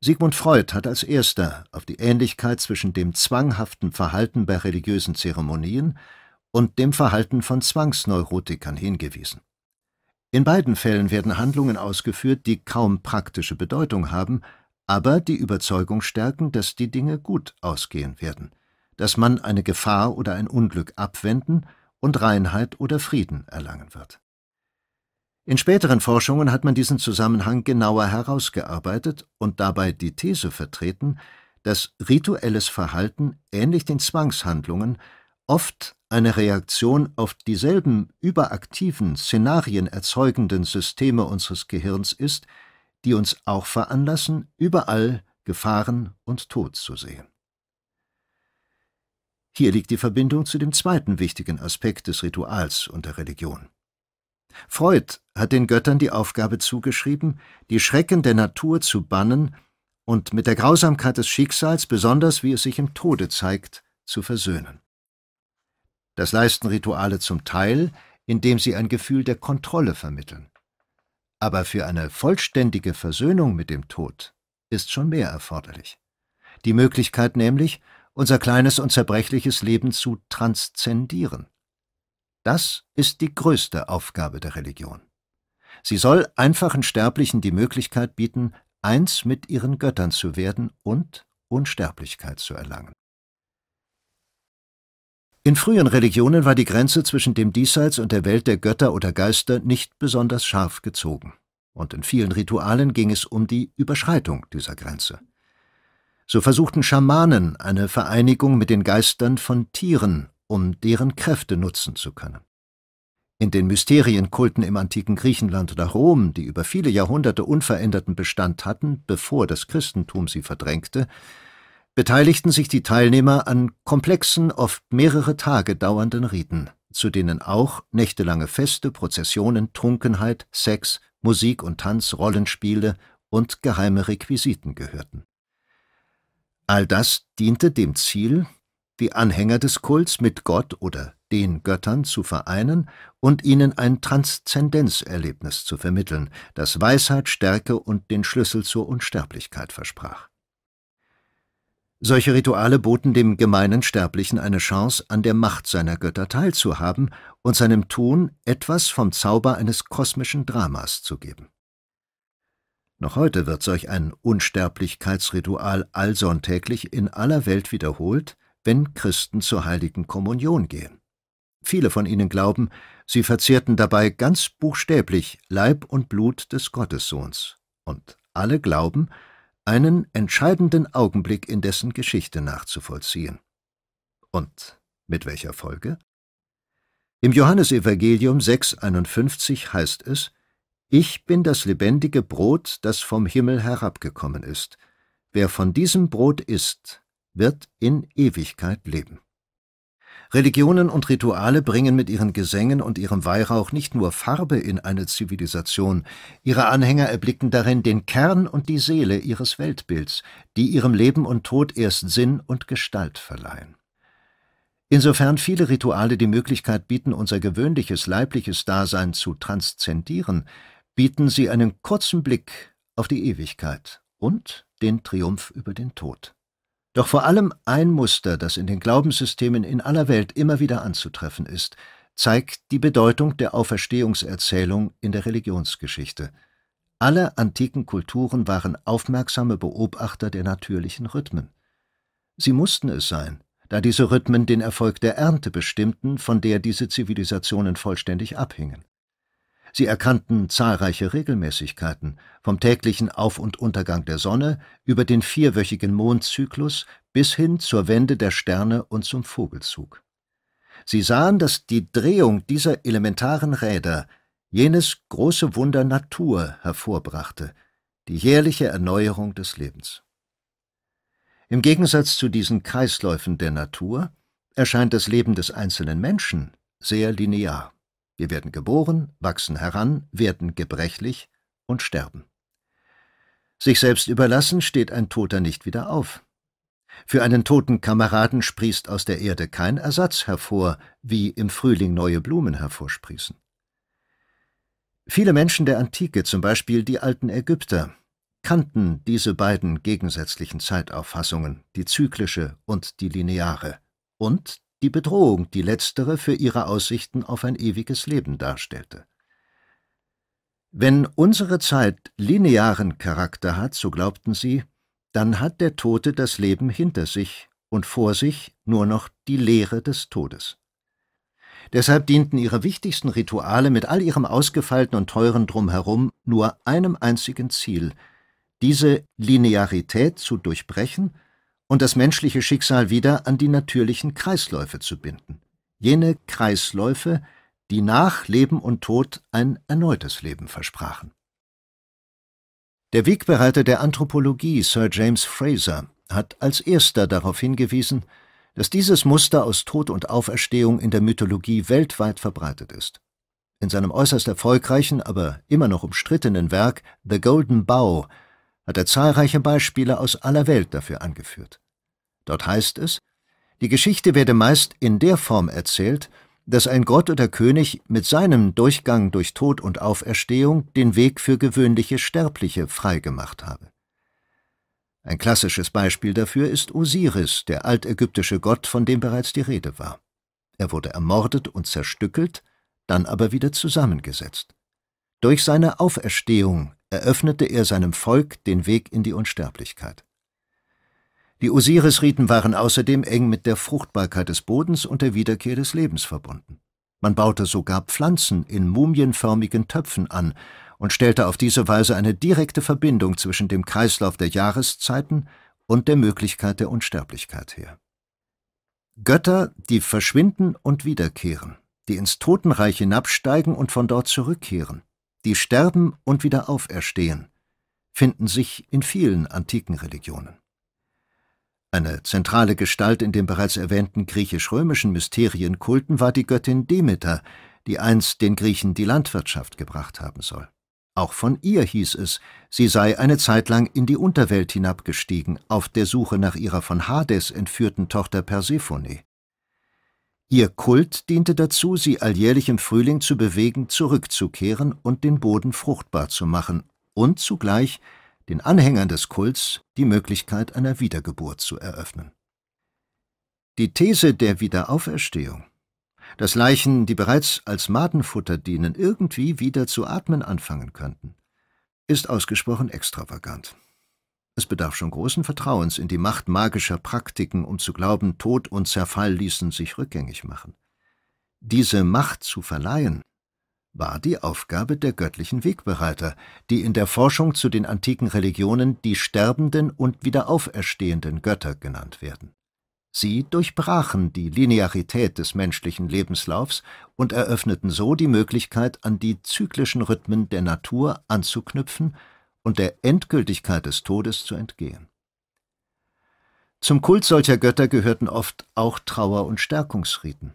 Sigmund Freud hat als erster auf die Ähnlichkeit zwischen dem zwanghaften Verhalten bei religiösen Zeremonien und dem Verhalten von Zwangsneurotikern hingewiesen. In beiden Fällen werden Handlungen ausgeführt, die kaum praktische Bedeutung haben, aber die Überzeugung stärken, dass die Dinge gut ausgehen werden, dass man eine Gefahr oder ein Unglück abwenden und Reinheit oder Frieden erlangen wird. In späteren Forschungen hat man diesen Zusammenhang genauer herausgearbeitet und dabei die These vertreten, dass rituelles Verhalten ähnlich den Zwangshandlungen oft eine Reaktion auf dieselben überaktiven, Szenarien erzeugenden Systeme unseres Gehirns ist, die uns auch veranlassen, überall Gefahren und Tod zu sehen. Hier liegt die Verbindung zu dem zweiten wichtigen Aspekt des Rituals und der Religion. Freud hat den Göttern die Aufgabe zugeschrieben, die Schrecken der Natur zu bannen und mit der Grausamkeit des Schicksals, besonders wie es sich im Tode zeigt, zu versöhnen. Das leisten Rituale zum Teil, indem sie ein Gefühl der Kontrolle vermitteln. Aber für eine vollständige Versöhnung mit dem Tod ist schon mehr erforderlich. Die Möglichkeit nämlich, unser kleines und zerbrechliches Leben zu transzendieren. Das ist die größte Aufgabe der Religion. Sie soll einfachen Sterblichen die Möglichkeit bieten, eins mit ihren Göttern zu werden und Unsterblichkeit zu erlangen. In frühen Religionen war die Grenze zwischen dem Diesseits und der Welt der Götter oder Geister nicht besonders scharf gezogen, und in vielen Ritualen ging es um die Überschreitung dieser Grenze. So versuchten Schamanen eine Vereinigung mit den Geistern von Tieren, um deren Kräfte nutzen zu können. In den Mysterienkulten im antiken Griechenland oder Rom, die über viele Jahrhunderte unveränderten Bestand hatten, bevor das Christentum sie verdrängte, beteiligten sich die Teilnehmer an komplexen, oft mehrere Tage dauernden Riten, zu denen auch nächtelange Feste, Prozessionen, Trunkenheit, Sex, Musik und Tanz, Rollenspiele und geheime Requisiten gehörten. All das diente dem Ziel, die Anhänger des Kults mit Gott oder den Göttern zu vereinen und ihnen ein Transzendenzerlebnis zu vermitteln, das Weisheit, Stärke und den Schlüssel zur Unsterblichkeit versprach. Solche Rituale boten dem gemeinen Sterblichen eine Chance, an der Macht seiner Götter teilzuhaben und seinem Tun etwas vom Zauber eines kosmischen Dramas zu geben. Noch heute wird solch ein Unsterblichkeitsritual allsonntäglich in aller Welt wiederholt, wenn Christen zur heiligen Kommunion gehen. Viele von ihnen glauben, sie verzehrten dabei ganz buchstäblich Leib und Blut des Gottessohns, und alle glauben, einen entscheidenden Augenblick in dessen Geschichte nachzuvollziehen. Und mit welcher Folge? Im Johannesevangelium 6,51 heißt es: Ich bin das lebendige Brot, das vom Himmel herabgekommen ist. Wer von diesem Brot isst, wird in Ewigkeit leben. Religionen und Rituale bringen mit ihren Gesängen und ihrem Weihrauch nicht nur Farbe in eine Zivilisation, ihre Anhänger erblicken darin den Kern und die Seele ihres Weltbilds, die ihrem Leben und Tod erst Sinn und Gestalt verleihen. Insofern viele Rituale die Möglichkeit bieten, unser gewöhnliches leibliches Dasein zu transzendieren, bieten sie einen kurzen Blick auf die Ewigkeit und den Triumph über den Tod. Doch vor allem ein Muster, das in den Glaubenssystemen in aller Welt immer wieder anzutreffen ist, zeigt die Bedeutung der Auferstehungserzählung in der Religionsgeschichte. Alle antiken Kulturen waren aufmerksame Beobachter der natürlichen Rhythmen. Sie mussten es sein, da diese Rhythmen den Erfolg der Ernte bestimmten, von der diese Zivilisationen vollständig abhingen. Sie erkannten zahlreiche Regelmäßigkeiten, vom täglichen Auf- und Untergang der Sonne über den vierwöchigen Mondzyklus bis hin zur Wende der Sterne und zum Vogelzug. Sie sahen, dass die Drehung dieser elementaren Räder jenes große Wunder Natur hervorbrachte, die jährliche Erneuerung des Lebens. Im Gegensatz zu diesen Kreisläufen der Natur erscheint das Leben des einzelnen Menschen sehr linear. Wir werden geboren, wachsen heran, werden gebrechlich und sterben. Sich selbst überlassen steht ein Toter nicht wieder auf. Für einen toten Kameraden sprießt aus der Erde kein Ersatz hervor, wie im Frühling neue Blumen hervorsprießen. Viele Menschen der Antike, zum Beispiel die alten Ägypter, kannten diese beiden gegensätzlichen Zeitauffassungen, die zyklische und die lineare, und die Bedrohung, die letztere für ihre Aussichten auf ein ewiges Leben darstellte. Wenn unsere Zeit linearen Charakter hat, so glaubten sie, dann hat der Tote das Leben hinter sich und vor sich nur noch die Lehre des Todes. Deshalb dienten ihre wichtigsten Rituale mit all ihrem ausgefeilten und teuren Drumherum nur einem einzigen Ziel, diese Linearität zu durchbrechen und das menschliche Schicksal wieder an die natürlichen Kreisläufe zu binden. Jene Kreisläufe, die nach Leben und Tod ein erneutes Leben versprachen. Der Wegbereiter der Anthropologie, Sir James Fraser, hat als erster darauf hingewiesen, dass dieses Muster aus Tod und Auferstehung in der Mythologie weltweit verbreitet ist. In seinem äußerst erfolgreichen, aber immer noch umstrittenen Werk The Golden Bough hat er zahlreiche Beispiele aus aller Welt dafür angeführt. Dort heißt es, die Geschichte werde meist in der Form erzählt, dass ein Gott oder König mit seinem Durchgang durch Tod und Auferstehung den Weg für gewöhnliche Sterbliche freigemacht habe. Ein klassisches Beispiel dafür ist Osiris, der altägyptische Gott, von dem bereits die Rede war. Er wurde ermordet und zerstückelt, dann aber wieder zusammengesetzt. Durch seine Auferstehung eröffnete er seinem Volk den Weg in die Unsterblichkeit. Die Osiris-Riten waren außerdem eng mit der Fruchtbarkeit des Bodens und der Wiederkehr des Lebens verbunden. Man baute sogar Pflanzen in mumienförmigen Töpfen an und stellte auf diese Weise eine direkte Verbindung zwischen dem Kreislauf der Jahreszeiten und der Möglichkeit der Unsterblichkeit her. Götter, die verschwinden und wiederkehren, die ins Totenreich hinabsteigen und von dort zurückkehren, die sterben und wieder auferstehen, finden sich in vielen antiken Religionen. Eine zentrale Gestalt in den bereits erwähnten griechisch-römischen Mysterienkulten war die Göttin Demeter, die einst den Griechen die Landwirtschaft gebracht haben soll. Auch von ihr hieß es, sie sei eine Zeit lang in die Unterwelt hinabgestiegen, auf der Suche nach ihrer von Hades entführten Tochter Persephone. Ihr Kult diente dazu, sie alljährlich im Frühling zu bewegen, zurückzukehren und den Boden fruchtbar zu machen und zugleich den Anhängern des Kults die Möglichkeit einer Wiedergeburt zu eröffnen. Die These der Wiederauferstehung, dass Leichen, die bereits als Madenfutter dienen, irgendwie wieder zu atmen anfangen könnten, ist ausgesprochen extravagant. Es bedarf schon großen Vertrauens in die Macht magischer Praktiken, um zu glauben, Tod und Zerfall ließen sich rückgängig machen. Diese Macht zu verleihen, war die Aufgabe der göttlichen Wegbereiter, die in der Forschung zu den antiken Religionen die sterbenden und wiederauferstehenden Götter genannt werden. Sie durchbrachen die Linearität des menschlichen Lebenslaufs und eröffneten so die Möglichkeit, an die zyklischen Rhythmen der Natur anzuknüpfen und der Endgültigkeit des Todes zu entgehen. Zum Kult solcher Götter gehörten oft auch Trauer- und Stärkungsriten.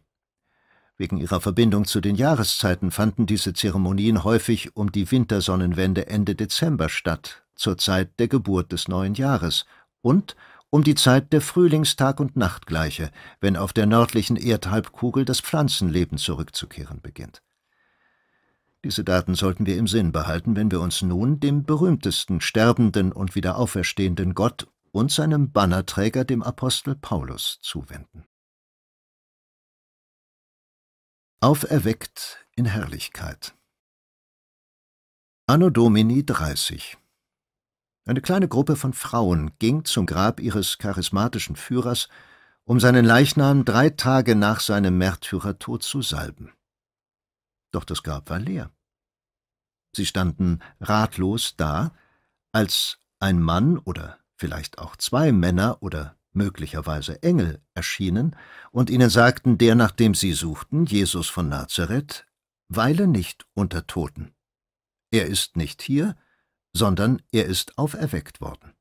Wegen ihrer Verbindung zu den Jahreszeiten fanden diese Zeremonien häufig um die Wintersonnenwende Ende Dezember statt, zur Zeit der Geburt des neuen Jahres, und um die Zeit der Frühlingstag- und Nachtgleiche, wenn auf der nördlichen Erdhalbkugel das Pflanzenleben zurückzukehren beginnt. Diese Daten sollten wir im Sinn behalten, wenn wir uns nun dem berühmtesten sterbenden und wieder auferstehenden Gott und seinem Bannerträger, dem Apostel Paulus, zuwenden. Auferweckt in Herrlichkeit Anno Domini 30 Eine kleine Gruppe von Frauen ging zum Grab ihres charismatischen Führers, um seinen Leichnam drei Tage nach seinem Märtyrertod zu salben doch das Grab war leer. Sie standen ratlos da, als ein Mann oder vielleicht auch zwei Männer oder möglicherweise Engel erschienen und ihnen sagten, der, nach dem sie suchten, Jesus von Nazareth, weile nicht unter Toten. Er ist nicht hier, sondern er ist auferweckt worden.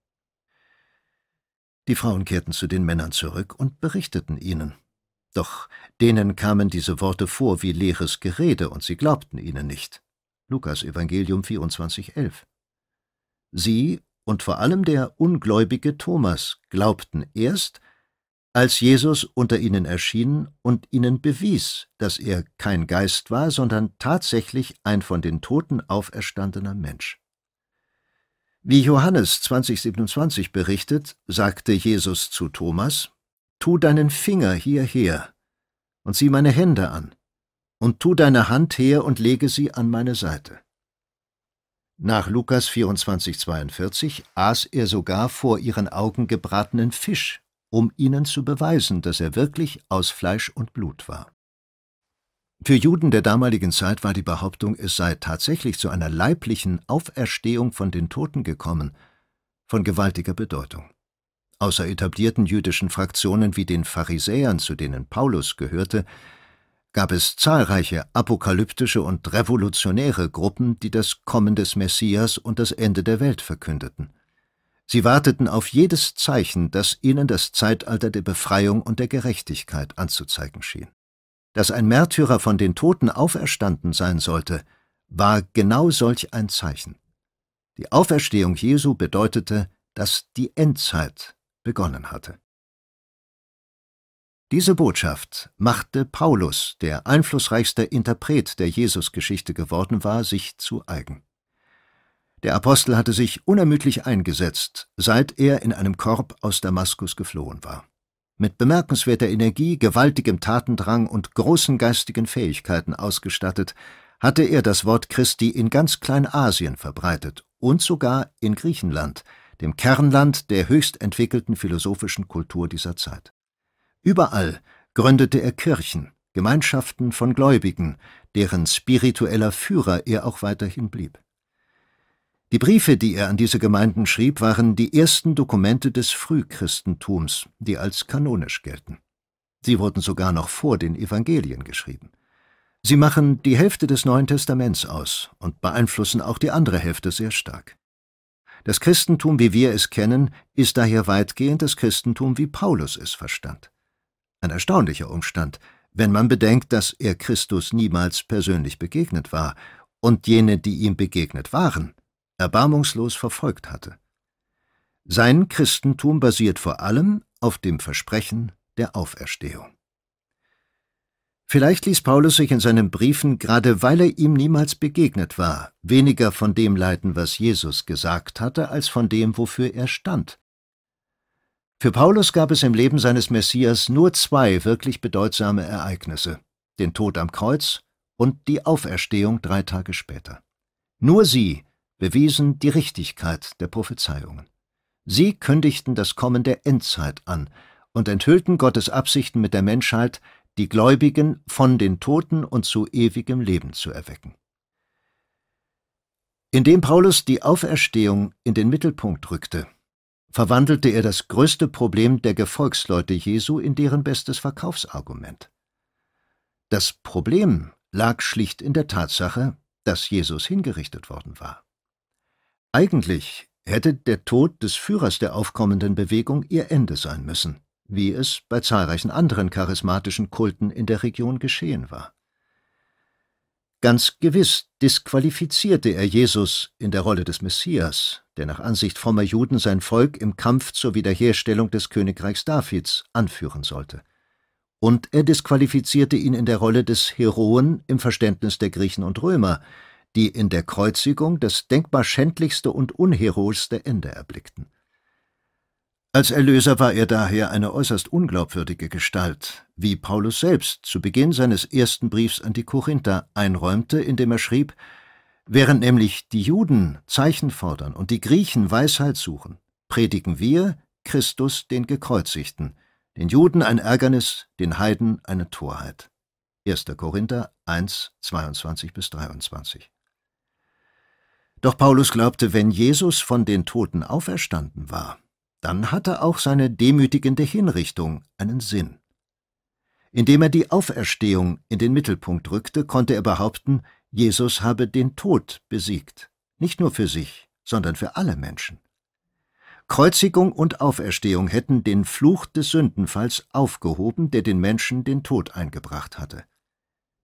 Die Frauen kehrten zu den Männern zurück und berichteten ihnen. Doch denen kamen diese Worte vor wie leeres Gerede, und sie glaubten ihnen nicht. Lukas Evangelium 24, 11. Sie und vor allem der ungläubige Thomas glaubten erst, als Jesus unter ihnen erschien und ihnen bewies, dass er kein Geist war, sondern tatsächlich ein von den Toten auferstandener Mensch. Wie Johannes 2027 berichtet, sagte Jesus zu Thomas, Tu deinen Finger hierher und sieh meine Hände an, und tu deine Hand her und lege sie an meine Seite. Nach Lukas 24,42 aß er sogar vor ihren Augen gebratenen Fisch, um ihnen zu beweisen, dass er wirklich aus Fleisch und Blut war. Für Juden der damaligen Zeit war die Behauptung, es sei tatsächlich zu einer leiblichen Auferstehung von den Toten gekommen, von gewaltiger Bedeutung außer etablierten jüdischen Fraktionen wie den Pharisäern, zu denen Paulus gehörte, gab es zahlreiche apokalyptische und revolutionäre Gruppen, die das Kommen des Messias und das Ende der Welt verkündeten. Sie warteten auf jedes Zeichen, das ihnen das Zeitalter der Befreiung und der Gerechtigkeit anzuzeigen schien. Dass ein Märtyrer von den Toten auferstanden sein sollte, war genau solch ein Zeichen. Die Auferstehung Jesu bedeutete, dass die Endzeit begonnen hatte. Diese Botschaft machte Paulus, der einflussreichster Interpret der Jesusgeschichte geworden war, sich zu eigen. Der Apostel hatte sich unermüdlich eingesetzt, seit er in einem Korb aus Damaskus geflohen war. Mit bemerkenswerter Energie, gewaltigem Tatendrang und großen geistigen Fähigkeiten ausgestattet, hatte er das Wort Christi in ganz Kleinasien verbreitet und sogar in Griechenland – dem Kernland der höchst entwickelten philosophischen Kultur dieser Zeit. Überall gründete er Kirchen, Gemeinschaften von Gläubigen, deren spiritueller Führer er auch weiterhin blieb. Die Briefe, die er an diese Gemeinden schrieb, waren die ersten Dokumente des Frühchristentums, die als kanonisch gelten. Sie wurden sogar noch vor den Evangelien geschrieben. Sie machen die Hälfte des Neuen Testaments aus und beeinflussen auch die andere Hälfte sehr stark. Das Christentum, wie wir es kennen, ist daher weitgehend das Christentum, wie Paulus es verstand. Ein erstaunlicher Umstand, wenn man bedenkt, dass er Christus niemals persönlich begegnet war und jene, die ihm begegnet waren, erbarmungslos verfolgt hatte. Sein Christentum basiert vor allem auf dem Versprechen der Auferstehung. Vielleicht ließ Paulus sich in seinen Briefen, gerade weil er ihm niemals begegnet war, weniger von dem leiten, was Jesus gesagt hatte, als von dem, wofür er stand. Für Paulus gab es im Leben seines Messias nur zwei wirklich bedeutsame Ereignisse, den Tod am Kreuz und die Auferstehung drei Tage später. Nur sie bewiesen die Richtigkeit der Prophezeiungen. Sie kündigten das Kommen der Endzeit an und enthüllten Gottes Absichten mit der Menschheit, die Gläubigen von den Toten und zu ewigem Leben zu erwecken. Indem Paulus die Auferstehung in den Mittelpunkt rückte, verwandelte er das größte Problem der Gefolgsleute Jesu in deren bestes Verkaufsargument. Das Problem lag schlicht in der Tatsache, dass Jesus hingerichtet worden war. Eigentlich hätte der Tod des Führers der aufkommenden Bewegung ihr Ende sein müssen wie es bei zahlreichen anderen charismatischen Kulten in der Region geschehen war. Ganz gewiss disqualifizierte er Jesus in der Rolle des Messias, der nach Ansicht frommer Juden sein Volk im Kampf zur Wiederherstellung des Königreichs Davids anführen sollte. Und er disqualifizierte ihn in der Rolle des Heroen im Verständnis der Griechen und Römer, die in der Kreuzigung das denkbar schändlichste und unheroischste Ende erblickten. Als Erlöser war er daher eine äußerst unglaubwürdige Gestalt, wie Paulus selbst zu Beginn seines ersten Briefs an die Korinther einräumte, indem er schrieb, Während nämlich die Juden Zeichen fordern und die Griechen Weisheit suchen, predigen wir Christus den Gekreuzigten, den Juden ein Ärgernis, den Heiden eine Torheit. 1. Korinther 1, 22 bis 23. Doch Paulus glaubte, wenn Jesus von den Toten auferstanden war, dann hatte auch seine demütigende Hinrichtung einen Sinn. Indem er die Auferstehung in den Mittelpunkt rückte, konnte er behaupten, Jesus habe den Tod besiegt, nicht nur für sich, sondern für alle Menschen. Kreuzigung und Auferstehung hätten den Fluch des Sündenfalls aufgehoben, der den Menschen den Tod eingebracht hatte.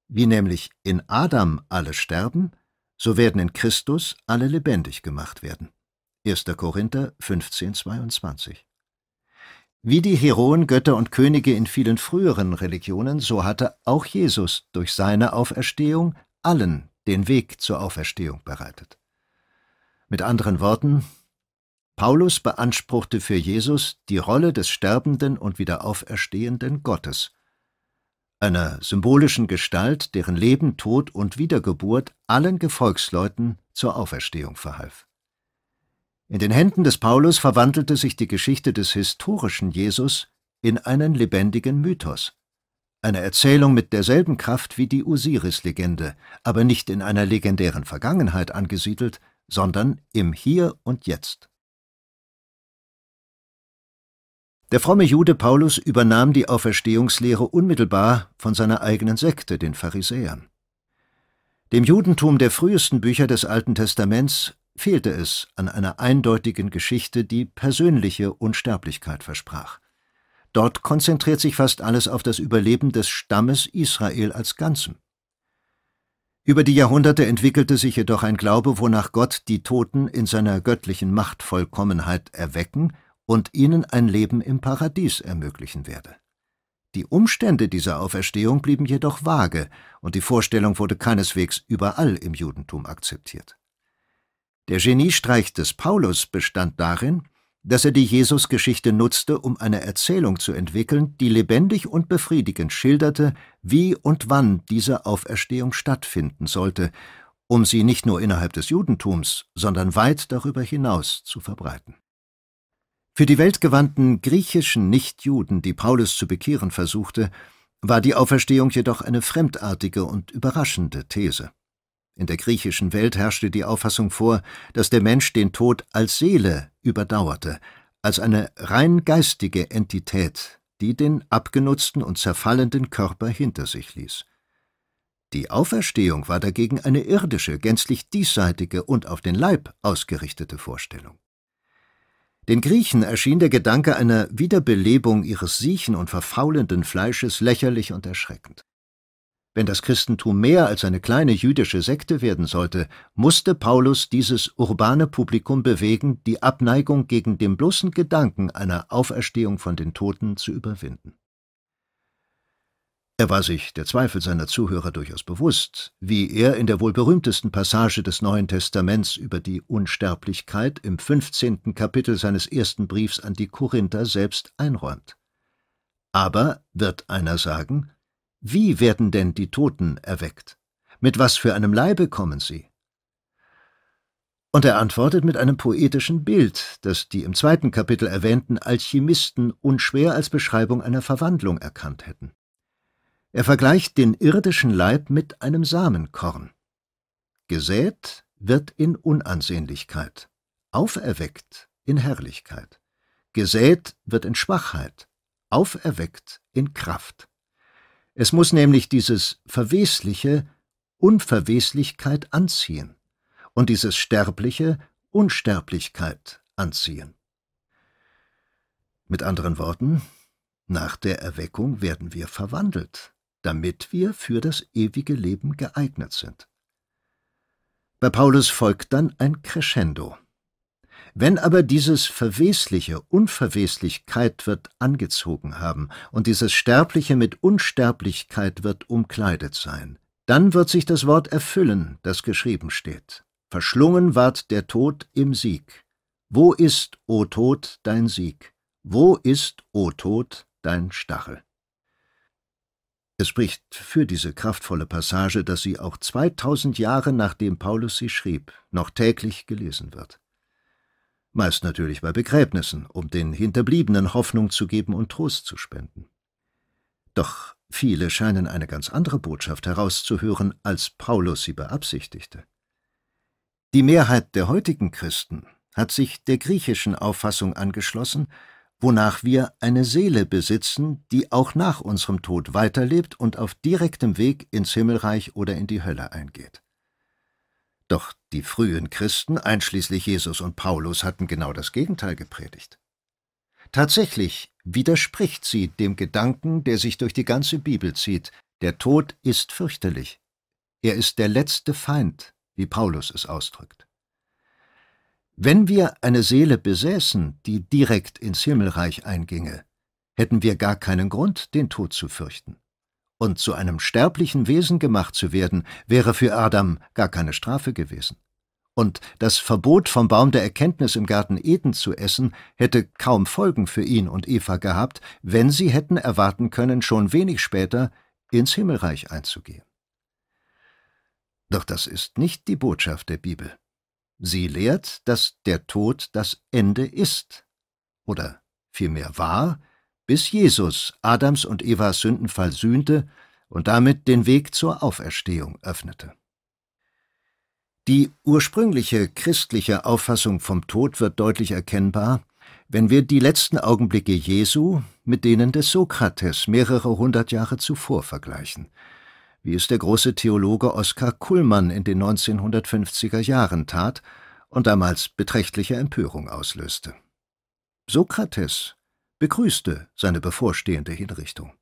Wie nämlich in Adam alle sterben, so werden in Christus alle lebendig gemacht werden. 1. Korinther 15,22. Wie die Heroen, Götter und Könige in vielen früheren Religionen, so hatte auch Jesus durch seine Auferstehung allen den Weg zur Auferstehung bereitet. Mit anderen Worten, Paulus beanspruchte für Jesus die Rolle des sterbenden und wiederauferstehenden Gottes, einer symbolischen Gestalt, deren Leben, Tod und Wiedergeburt allen Gefolgsleuten zur Auferstehung verhalf. In den Händen des Paulus verwandelte sich die Geschichte des historischen Jesus in einen lebendigen Mythos. Eine Erzählung mit derselben Kraft wie die Osiris-Legende, aber nicht in einer legendären Vergangenheit angesiedelt, sondern im Hier und Jetzt. Der fromme Jude Paulus übernahm die Auferstehungslehre unmittelbar von seiner eigenen Sekte, den Pharisäern. Dem Judentum der frühesten Bücher des Alten Testaments fehlte es an einer eindeutigen Geschichte, die persönliche Unsterblichkeit versprach. Dort konzentriert sich fast alles auf das Überleben des Stammes Israel als Ganzem. Über die Jahrhunderte entwickelte sich jedoch ein Glaube, wonach Gott die Toten in seiner göttlichen Machtvollkommenheit erwecken und ihnen ein Leben im Paradies ermöglichen werde. Die Umstände dieser Auferstehung blieben jedoch vage, und die Vorstellung wurde keineswegs überall im Judentum akzeptiert. Der Geniestreich des Paulus bestand darin, dass er die Jesusgeschichte nutzte, um eine Erzählung zu entwickeln, die lebendig und befriedigend schilderte, wie und wann diese Auferstehung stattfinden sollte, um sie nicht nur innerhalb des Judentums, sondern weit darüber hinaus zu verbreiten. Für die weltgewandten griechischen Nichtjuden, die Paulus zu bekehren versuchte, war die Auferstehung jedoch eine fremdartige und überraschende These. In der griechischen Welt herrschte die Auffassung vor, dass der Mensch den Tod als Seele überdauerte, als eine rein geistige Entität, die den abgenutzten und zerfallenden Körper hinter sich ließ. Die Auferstehung war dagegen eine irdische, gänzlich diesseitige und auf den Leib ausgerichtete Vorstellung. Den Griechen erschien der Gedanke einer Wiederbelebung ihres siechen und verfaulenden Fleisches lächerlich und erschreckend. Wenn das Christentum mehr als eine kleine jüdische Sekte werden sollte, musste Paulus dieses urbane Publikum bewegen, die Abneigung gegen den bloßen Gedanken einer Auferstehung von den Toten zu überwinden. Er war sich der Zweifel seiner Zuhörer durchaus bewusst, wie er in der wohl berühmtesten Passage des Neuen Testaments über die Unsterblichkeit im 15. Kapitel seines ersten Briefs an die Korinther selbst einräumt. Aber, wird einer sagen, wie werden denn die Toten erweckt? Mit was für einem Leibe kommen sie? Und er antwortet mit einem poetischen Bild, das die im zweiten Kapitel erwähnten Alchemisten unschwer als Beschreibung einer Verwandlung erkannt hätten. Er vergleicht den irdischen Leib mit einem Samenkorn. Gesät wird in Unansehnlichkeit, auferweckt in Herrlichkeit. Gesät wird in Schwachheit, auferweckt in Kraft. Es muss nämlich dieses Verwesliche Unverweslichkeit anziehen und dieses Sterbliche Unsterblichkeit anziehen. Mit anderen Worten, nach der Erweckung werden wir verwandelt, damit wir für das ewige Leben geeignet sind. Bei Paulus folgt dann ein Crescendo. Wenn aber dieses Verwesliche Unverweslichkeit wird angezogen haben und dieses Sterbliche mit Unsterblichkeit wird umkleidet sein, dann wird sich das Wort erfüllen, das geschrieben steht. Verschlungen ward der Tod im Sieg. Wo ist, o Tod, dein Sieg? Wo ist, o Tod, dein Stachel? Es spricht für diese kraftvolle Passage, dass sie auch 2000 Jahre nachdem Paulus sie schrieb, noch täglich gelesen wird meist natürlich bei Begräbnissen, um den Hinterbliebenen Hoffnung zu geben und Trost zu spenden. Doch viele scheinen eine ganz andere Botschaft herauszuhören, als Paulus sie beabsichtigte. Die Mehrheit der heutigen Christen hat sich der griechischen Auffassung angeschlossen, wonach wir eine Seele besitzen, die auch nach unserem Tod weiterlebt und auf direktem Weg ins Himmelreich oder in die Hölle eingeht. Doch die frühen Christen, einschließlich Jesus und Paulus, hatten genau das Gegenteil gepredigt. Tatsächlich widerspricht sie dem Gedanken, der sich durch die ganze Bibel zieht, der Tod ist fürchterlich. Er ist der letzte Feind, wie Paulus es ausdrückt. Wenn wir eine Seele besäßen, die direkt ins Himmelreich einginge, hätten wir gar keinen Grund, den Tod zu fürchten und zu einem sterblichen Wesen gemacht zu werden, wäre für Adam gar keine Strafe gewesen. Und das Verbot vom Baum der Erkenntnis im Garten Eden zu essen, hätte kaum Folgen für ihn und Eva gehabt, wenn sie hätten erwarten können, schon wenig später ins Himmelreich einzugehen. Doch das ist nicht die Botschaft der Bibel. Sie lehrt, dass der Tod das Ende ist, oder vielmehr war, bis Jesus Adams und Evas Sündenfall sühnte und damit den Weg zur Auferstehung öffnete. Die ursprüngliche christliche Auffassung vom Tod wird deutlich erkennbar, wenn wir die letzten Augenblicke Jesu mit denen des Sokrates mehrere hundert Jahre zuvor vergleichen, wie es der große Theologe Oskar Kullmann in den 1950er Jahren tat und damals beträchtliche Empörung auslöste. Sokrates begrüßte seine bevorstehende Hinrichtung.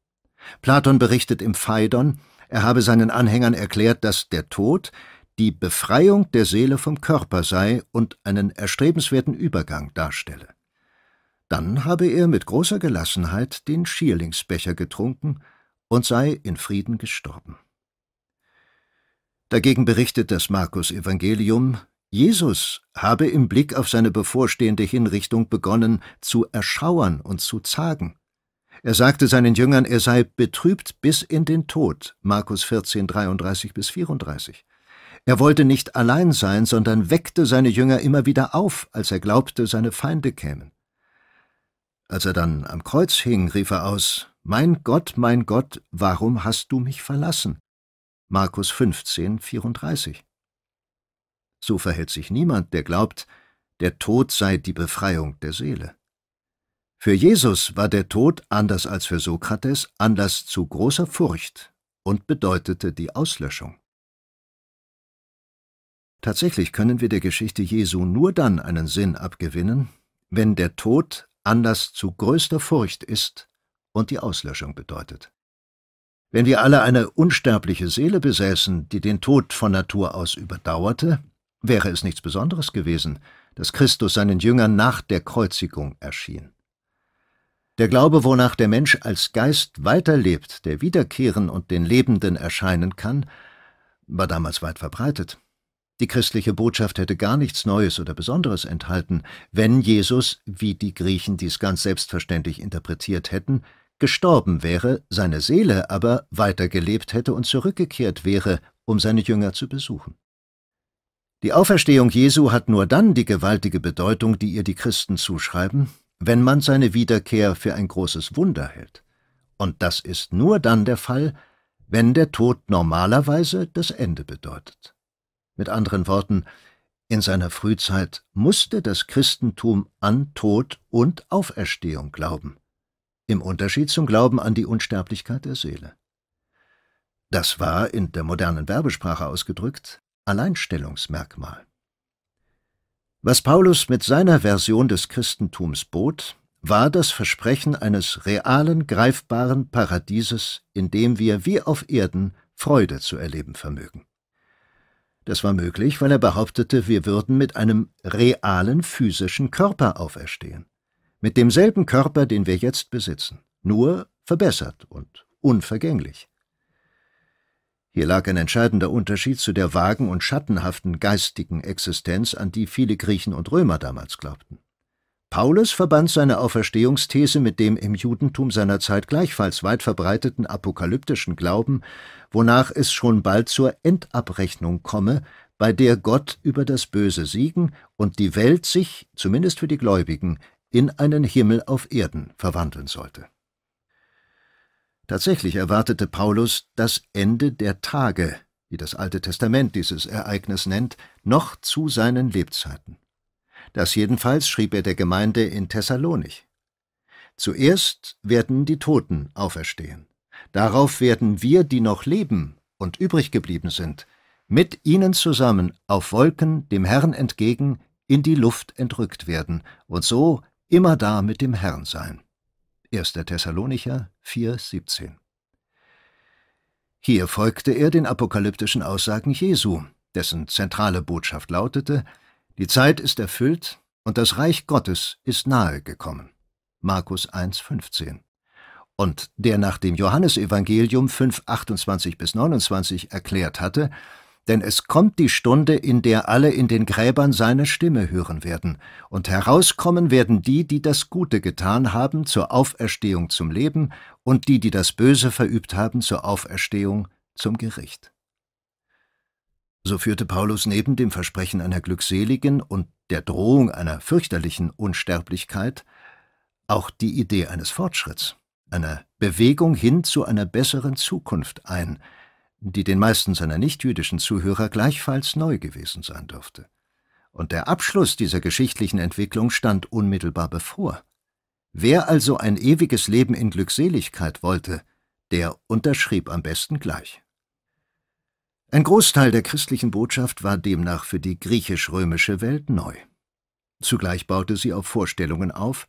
Platon berichtet im Phaidon, er habe seinen Anhängern erklärt, dass der Tod die Befreiung der Seele vom Körper sei und einen erstrebenswerten Übergang darstelle. Dann habe er mit großer Gelassenheit den Schierlingsbecher getrunken und sei in Frieden gestorben. Dagegen berichtet das Markus Evangelium, Jesus habe im Blick auf seine bevorstehende Hinrichtung begonnen zu erschauern und zu zagen. Er sagte seinen Jüngern, er sei betrübt bis in den Tod. Markus 14, 33 bis 34. Er wollte nicht allein sein, sondern weckte seine Jünger immer wieder auf, als er glaubte, seine Feinde kämen. Als er dann am Kreuz hing, rief er aus, Mein Gott, mein Gott, warum hast du mich verlassen? Markus 15, 34 so verhält sich niemand, der glaubt, der Tod sei die Befreiung der Seele. Für Jesus war der Tod, anders als für Sokrates, Anlass zu großer Furcht und bedeutete die Auslöschung. Tatsächlich können wir der Geschichte Jesu nur dann einen Sinn abgewinnen, wenn der Tod Anlass zu größter Furcht ist und die Auslöschung bedeutet. Wenn wir alle eine unsterbliche Seele besäßen, die den Tod von Natur aus überdauerte, Wäre es nichts Besonderes gewesen, dass Christus seinen Jüngern nach der Kreuzigung erschien. Der Glaube, wonach der Mensch als Geist weiterlebt, der wiederkehren und den Lebenden erscheinen kann, war damals weit verbreitet. Die christliche Botschaft hätte gar nichts Neues oder Besonderes enthalten, wenn Jesus, wie die Griechen dies ganz selbstverständlich interpretiert hätten, gestorben wäre, seine Seele aber weitergelebt hätte und zurückgekehrt wäre, um seine Jünger zu besuchen. Die Auferstehung Jesu hat nur dann die gewaltige Bedeutung, die ihr die Christen zuschreiben, wenn man seine Wiederkehr für ein großes Wunder hält. Und das ist nur dann der Fall, wenn der Tod normalerweise das Ende bedeutet. Mit anderen Worten, in seiner Frühzeit musste das Christentum an Tod und Auferstehung glauben, im Unterschied zum Glauben an die Unsterblichkeit der Seele. Das war, in der modernen Werbesprache ausgedrückt, Alleinstellungsmerkmal. Was Paulus mit seiner Version des Christentums bot, war das Versprechen eines realen, greifbaren Paradieses, in dem wir wie auf Erden Freude zu erleben vermögen. Das war möglich, weil er behauptete, wir würden mit einem realen physischen Körper auferstehen, mit demselben Körper, den wir jetzt besitzen, nur verbessert und unvergänglich. Hier lag ein entscheidender Unterschied zu der vagen und schattenhaften geistigen Existenz, an die viele Griechen und Römer damals glaubten. Paulus verband seine Auferstehungsthese mit dem im Judentum seiner Zeit gleichfalls weit verbreiteten apokalyptischen Glauben, wonach es schon bald zur Endabrechnung komme, bei der Gott über das Böse siegen und die Welt sich, zumindest für die Gläubigen, in einen Himmel auf Erden verwandeln sollte Tatsächlich erwartete Paulus das Ende der Tage, wie das Alte Testament dieses Ereignis nennt, noch zu seinen Lebzeiten. Das jedenfalls schrieb er der Gemeinde in Thessalonich. Zuerst werden die Toten auferstehen. Darauf werden wir, die noch leben und übrig geblieben sind, mit ihnen zusammen auf Wolken dem Herrn entgegen in die Luft entrückt werden und so immer da mit dem Herrn sein. 1. Thessalonicher 4,17. Hier folgte er den apokalyptischen Aussagen Jesu, dessen zentrale Botschaft lautete: Die Zeit ist erfüllt und das Reich Gottes ist nahe gekommen. Markus 1,15. Und der nach dem Johannesevangelium 5,28 bis 29 erklärt hatte, denn es kommt die Stunde, in der alle in den Gräbern seine Stimme hören werden, und herauskommen werden die, die das Gute getan haben, zur Auferstehung zum Leben, und die, die das Böse verübt haben, zur Auferstehung zum Gericht. So führte Paulus neben dem Versprechen einer glückseligen und der Drohung einer fürchterlichen Unsterblichkeit auch die Idee eines Fortschritts, einer Bewegung hin zu einer besseren Zukunft ein, die den meisten seiner nichtjüdischen Zuhörer gleichfalls neu gewesen sein dürfte. Und der Abschluss dieser geschichtlichen Entwicklung stand unmittelbar bevor. Wer also ein ewiges Leben in Glückseligkeit wollte, der unterschrieb am besten gleich. Ein Großteil der christlichen Botschaft war demnach für die griechisch-römische Welt neu. Zugleich baute sie auf Vorstellungen auf,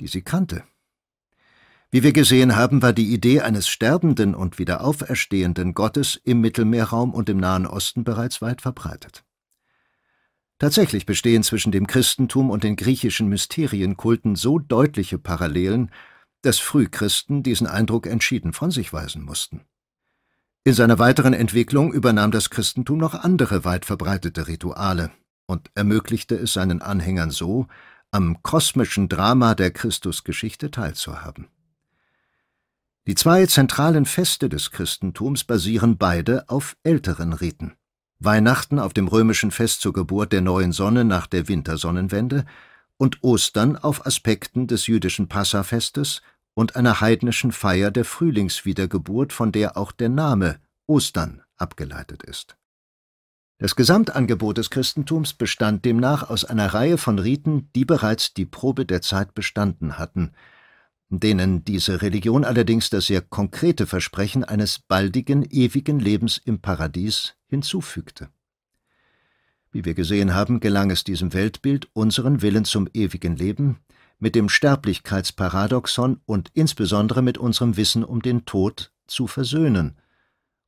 die sie kannte wie wir gesehen haben, war die Idee eines sterbenden und wieder auferstehenden Gottes im Mittelmeerraum und im Nahen Osten bereits weit verbreitet. Tatsächlich bestehen zwischen dem Christentum und den griechischen Mysterienkulten so deutliche Parallelen, dass Frühchristen diesen Eindruck entschieden von sich weisen mussten. In seiner weiteren Entwicklung übernahm das Christentum noch andere weit verbreitete Rituale und ermöglichte es seinen Anhängern so, am kosmischen Drama der Christusgeschichte teilzuhaben. Die zwei zentralen Feste des Christentums basieren beide auf älteren Riten. Weihnachten auf dem römischen Fest zur Geburt der neuen Sonne nach der Wintersonnenwende und Ostern auf Aspekten des jüdischen Passafestes und einer heidnischen Feier der Frühlingswiedergeburt, von der auch der Name Ostern abgeleitet ist. Das Gesamtangebot des Christentums bestand demnach aus einer Reihe von Riten, die bereits die Probe der Zeit bestanden hatten – denen diese Religion allerdings das sehr konkrete Versprechen eines baldigen, ewigen Lebens im Paradies hinzufügte. Wie wir gesehen haben, gelang es diesem Weltbild, unseren Willen zum ewigen Leben mit dem Sterblichkeitsparadoxon und insbesondere mit unserem Wissen um den Tod zu versöhnen,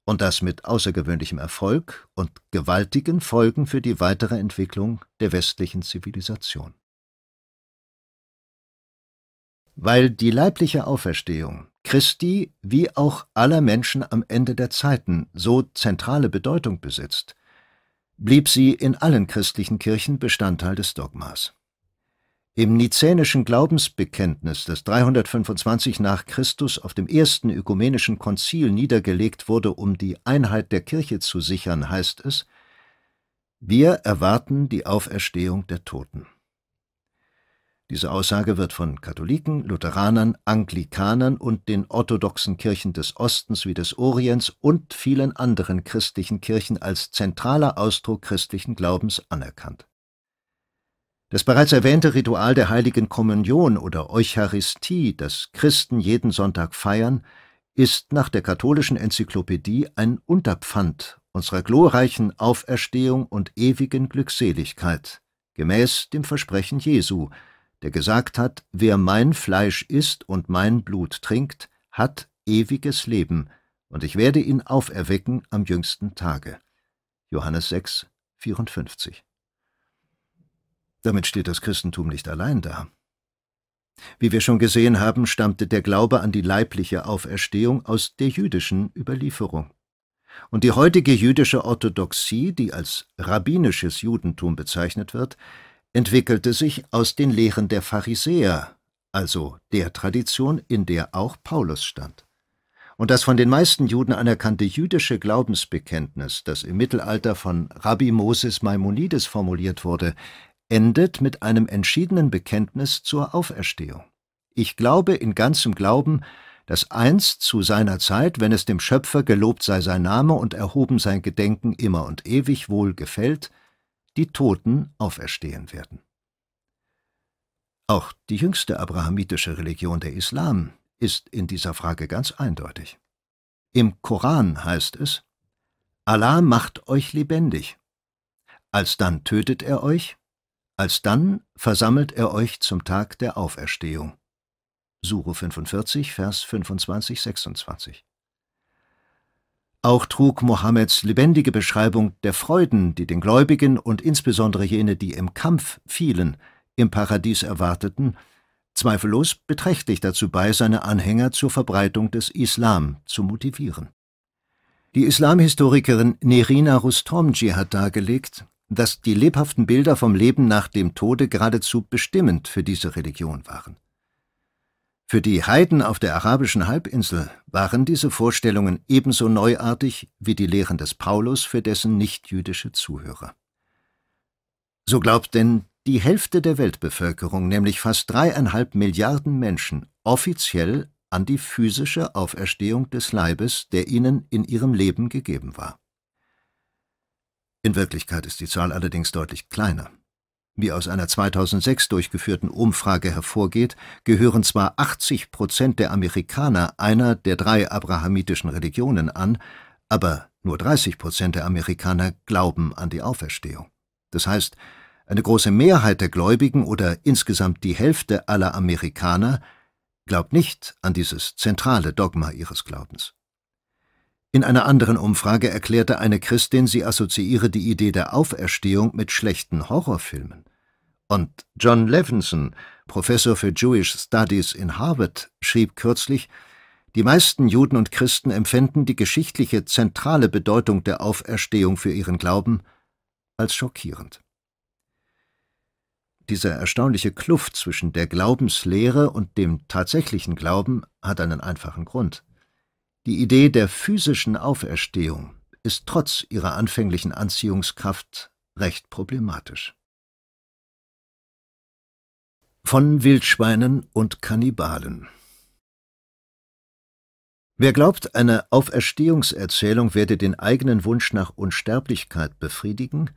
und das mit außergewöhnlichem Erfolg und gewaltigen Folgen für die weitere Entwicklung der westlichen Zivilisation. Weil die leibliche Auferstehung Christi wie auch aller Menschen am Ende der Zeiten so zentrale Bedeutung besitzt, blieb sie in allen christlichen Kirchen Bestandteil des Dogmas. Im nizänischen Glaubensbekenntnis, das 325 nach Christus auf dem ersten ökumenischen Konzil niedergelegt wurde, um die Einheit der Kirche zu sichern, heißt es, wir erwarten die Auferstehung der Toten. Diese Aussage wird von Katholiken, Lutheranern, Anglikanern und den orthodoxen Kirchen des Ostens wie des Orients und vielen anderen christlichen Kirchen als zentraler Ausdruck christlichen Glaubens anerkannt. Das bereits erwähnte Ritual der heiligen Kommunion oder Eucharistie, das Christen jeden Sonntag feiern, ist nach der katholischen Enzyklopädie ein Unterpfand unserer glorreichen Auferstehung und ewigen Glückseligkeit, gemäß dem Versprechen Jesu, der gesagt hat, wer mein Fleisch isst und mein Blut trinkt, hat ewiges Leben, und ich werde ihn auferwecken am jüngsten Tage. Johannes 6, 54. Damit steht das Christentum nicht allein da. Wie wir schon gesehen haben, stammte der Glaube an die leibliche Auferstehung aus der jüdischen Überlieferung. Und die heutige jüdische Orthodoxie, die als rabbinisches Judentum bezeichnet wird, entwickelte sich aus den Lehren der Pharisäer, also der Tradition, in der auch Paulus stand. Und das von den meisten Juden anerkannte jüdische Glaubensbekenntnis, das im Mittelalter von Rabbi Moses Maimonides formuliert wurde, endet mit einem entschiedenen Bekenntnis zur Auferstehung. Ich glaube in ganzem Glauben, dass einst zu seiner Zeit, wenn es dem Schöpfer gelobt sei sein Name und erhoben sein Gedenken immer und ewig wohl gefällt, die Toten auferstehen werden. Auch die jüngste abrahamitische Religion, der Islam, ist in dieser Frage ganz eindeutig. Im Koran heißt es, Allah macht euch lebendig. Alsdann tötet er euch, alsdann versammelt er euch zum Tag der Auferstehung. Sure 45, Vers 25, 26. Auch trug Mohammeds lebendige Beschreibung der Freuden, die den Gläubigen und insbesondere jene, die im Kampf fielen, im Paradies erwarteten, zweifellos beträchtlich dazu bei, seine Anhänger zur Verbreitung des Islam zu motivieren. Die Islamhistorikerin Nerina Rustomji hat dargelegt, dass die lebhaften Bilder vom Leben nach dem Tode geradezu bestimmend für diese Religion waren. Für die Heiden auf der arabischen Halbinsel waren diese Vorstellungen ebenso neuartig wie die Lehren des Paulus für dessen nichtjüdische Zuhörer. So glaubt denn die Hälfte der Weltbevölkerung, nämlich fast dreieinhalb Milliarden Menschen, offiziell an die physische Auferstehung des Leibes, der ihnen in ihrem Leben gegeben war. In Wirklichkeit ist die Zahl allerdings deutlich kleiner. Wie aus einer 2006 durchgeführten Umfrage hervorgeht, gehören zwar 80 Prozent der Amerikaner einer der drei abrahamitischen Religionen an, aber nur 30 Prozent der Amerikaner glauben an die Auferstehung. Das heißt, eine große Mehrheit der Gläubigen oder insgesamt die Hälfte aller Amerikaner glaubt nicht an dieses zentrale Dogma ihres Glaubens. In einer anderen Umfrage erklärte eine Christin, sie assoziiere die Idee der Auferstehung mit schlechten Horrorfilmen. Und John Levinson, Professor für Jewish Studies in Harvard, schrieb kürzlich, die meisten Juden und Christen empfänden die geschichtliche zentrale Bedeutung der Auferstehung für ihren Glauben als schockierend. Diese erstaunliche Kluft zwischen der Glaubenslehre und dem tatsächlichen Glauben hat einen einfachen Grund. Die Idee der physischen Auferstehung ist trotz ihrer anfänglichen Anziehungskraft recht problematisch. Von Wildschweinen und Kannibalen Wer glaubt, eine Auferstehungserzählung werde den eigenen Wunsch nach Unsterblichkeit befriedigen,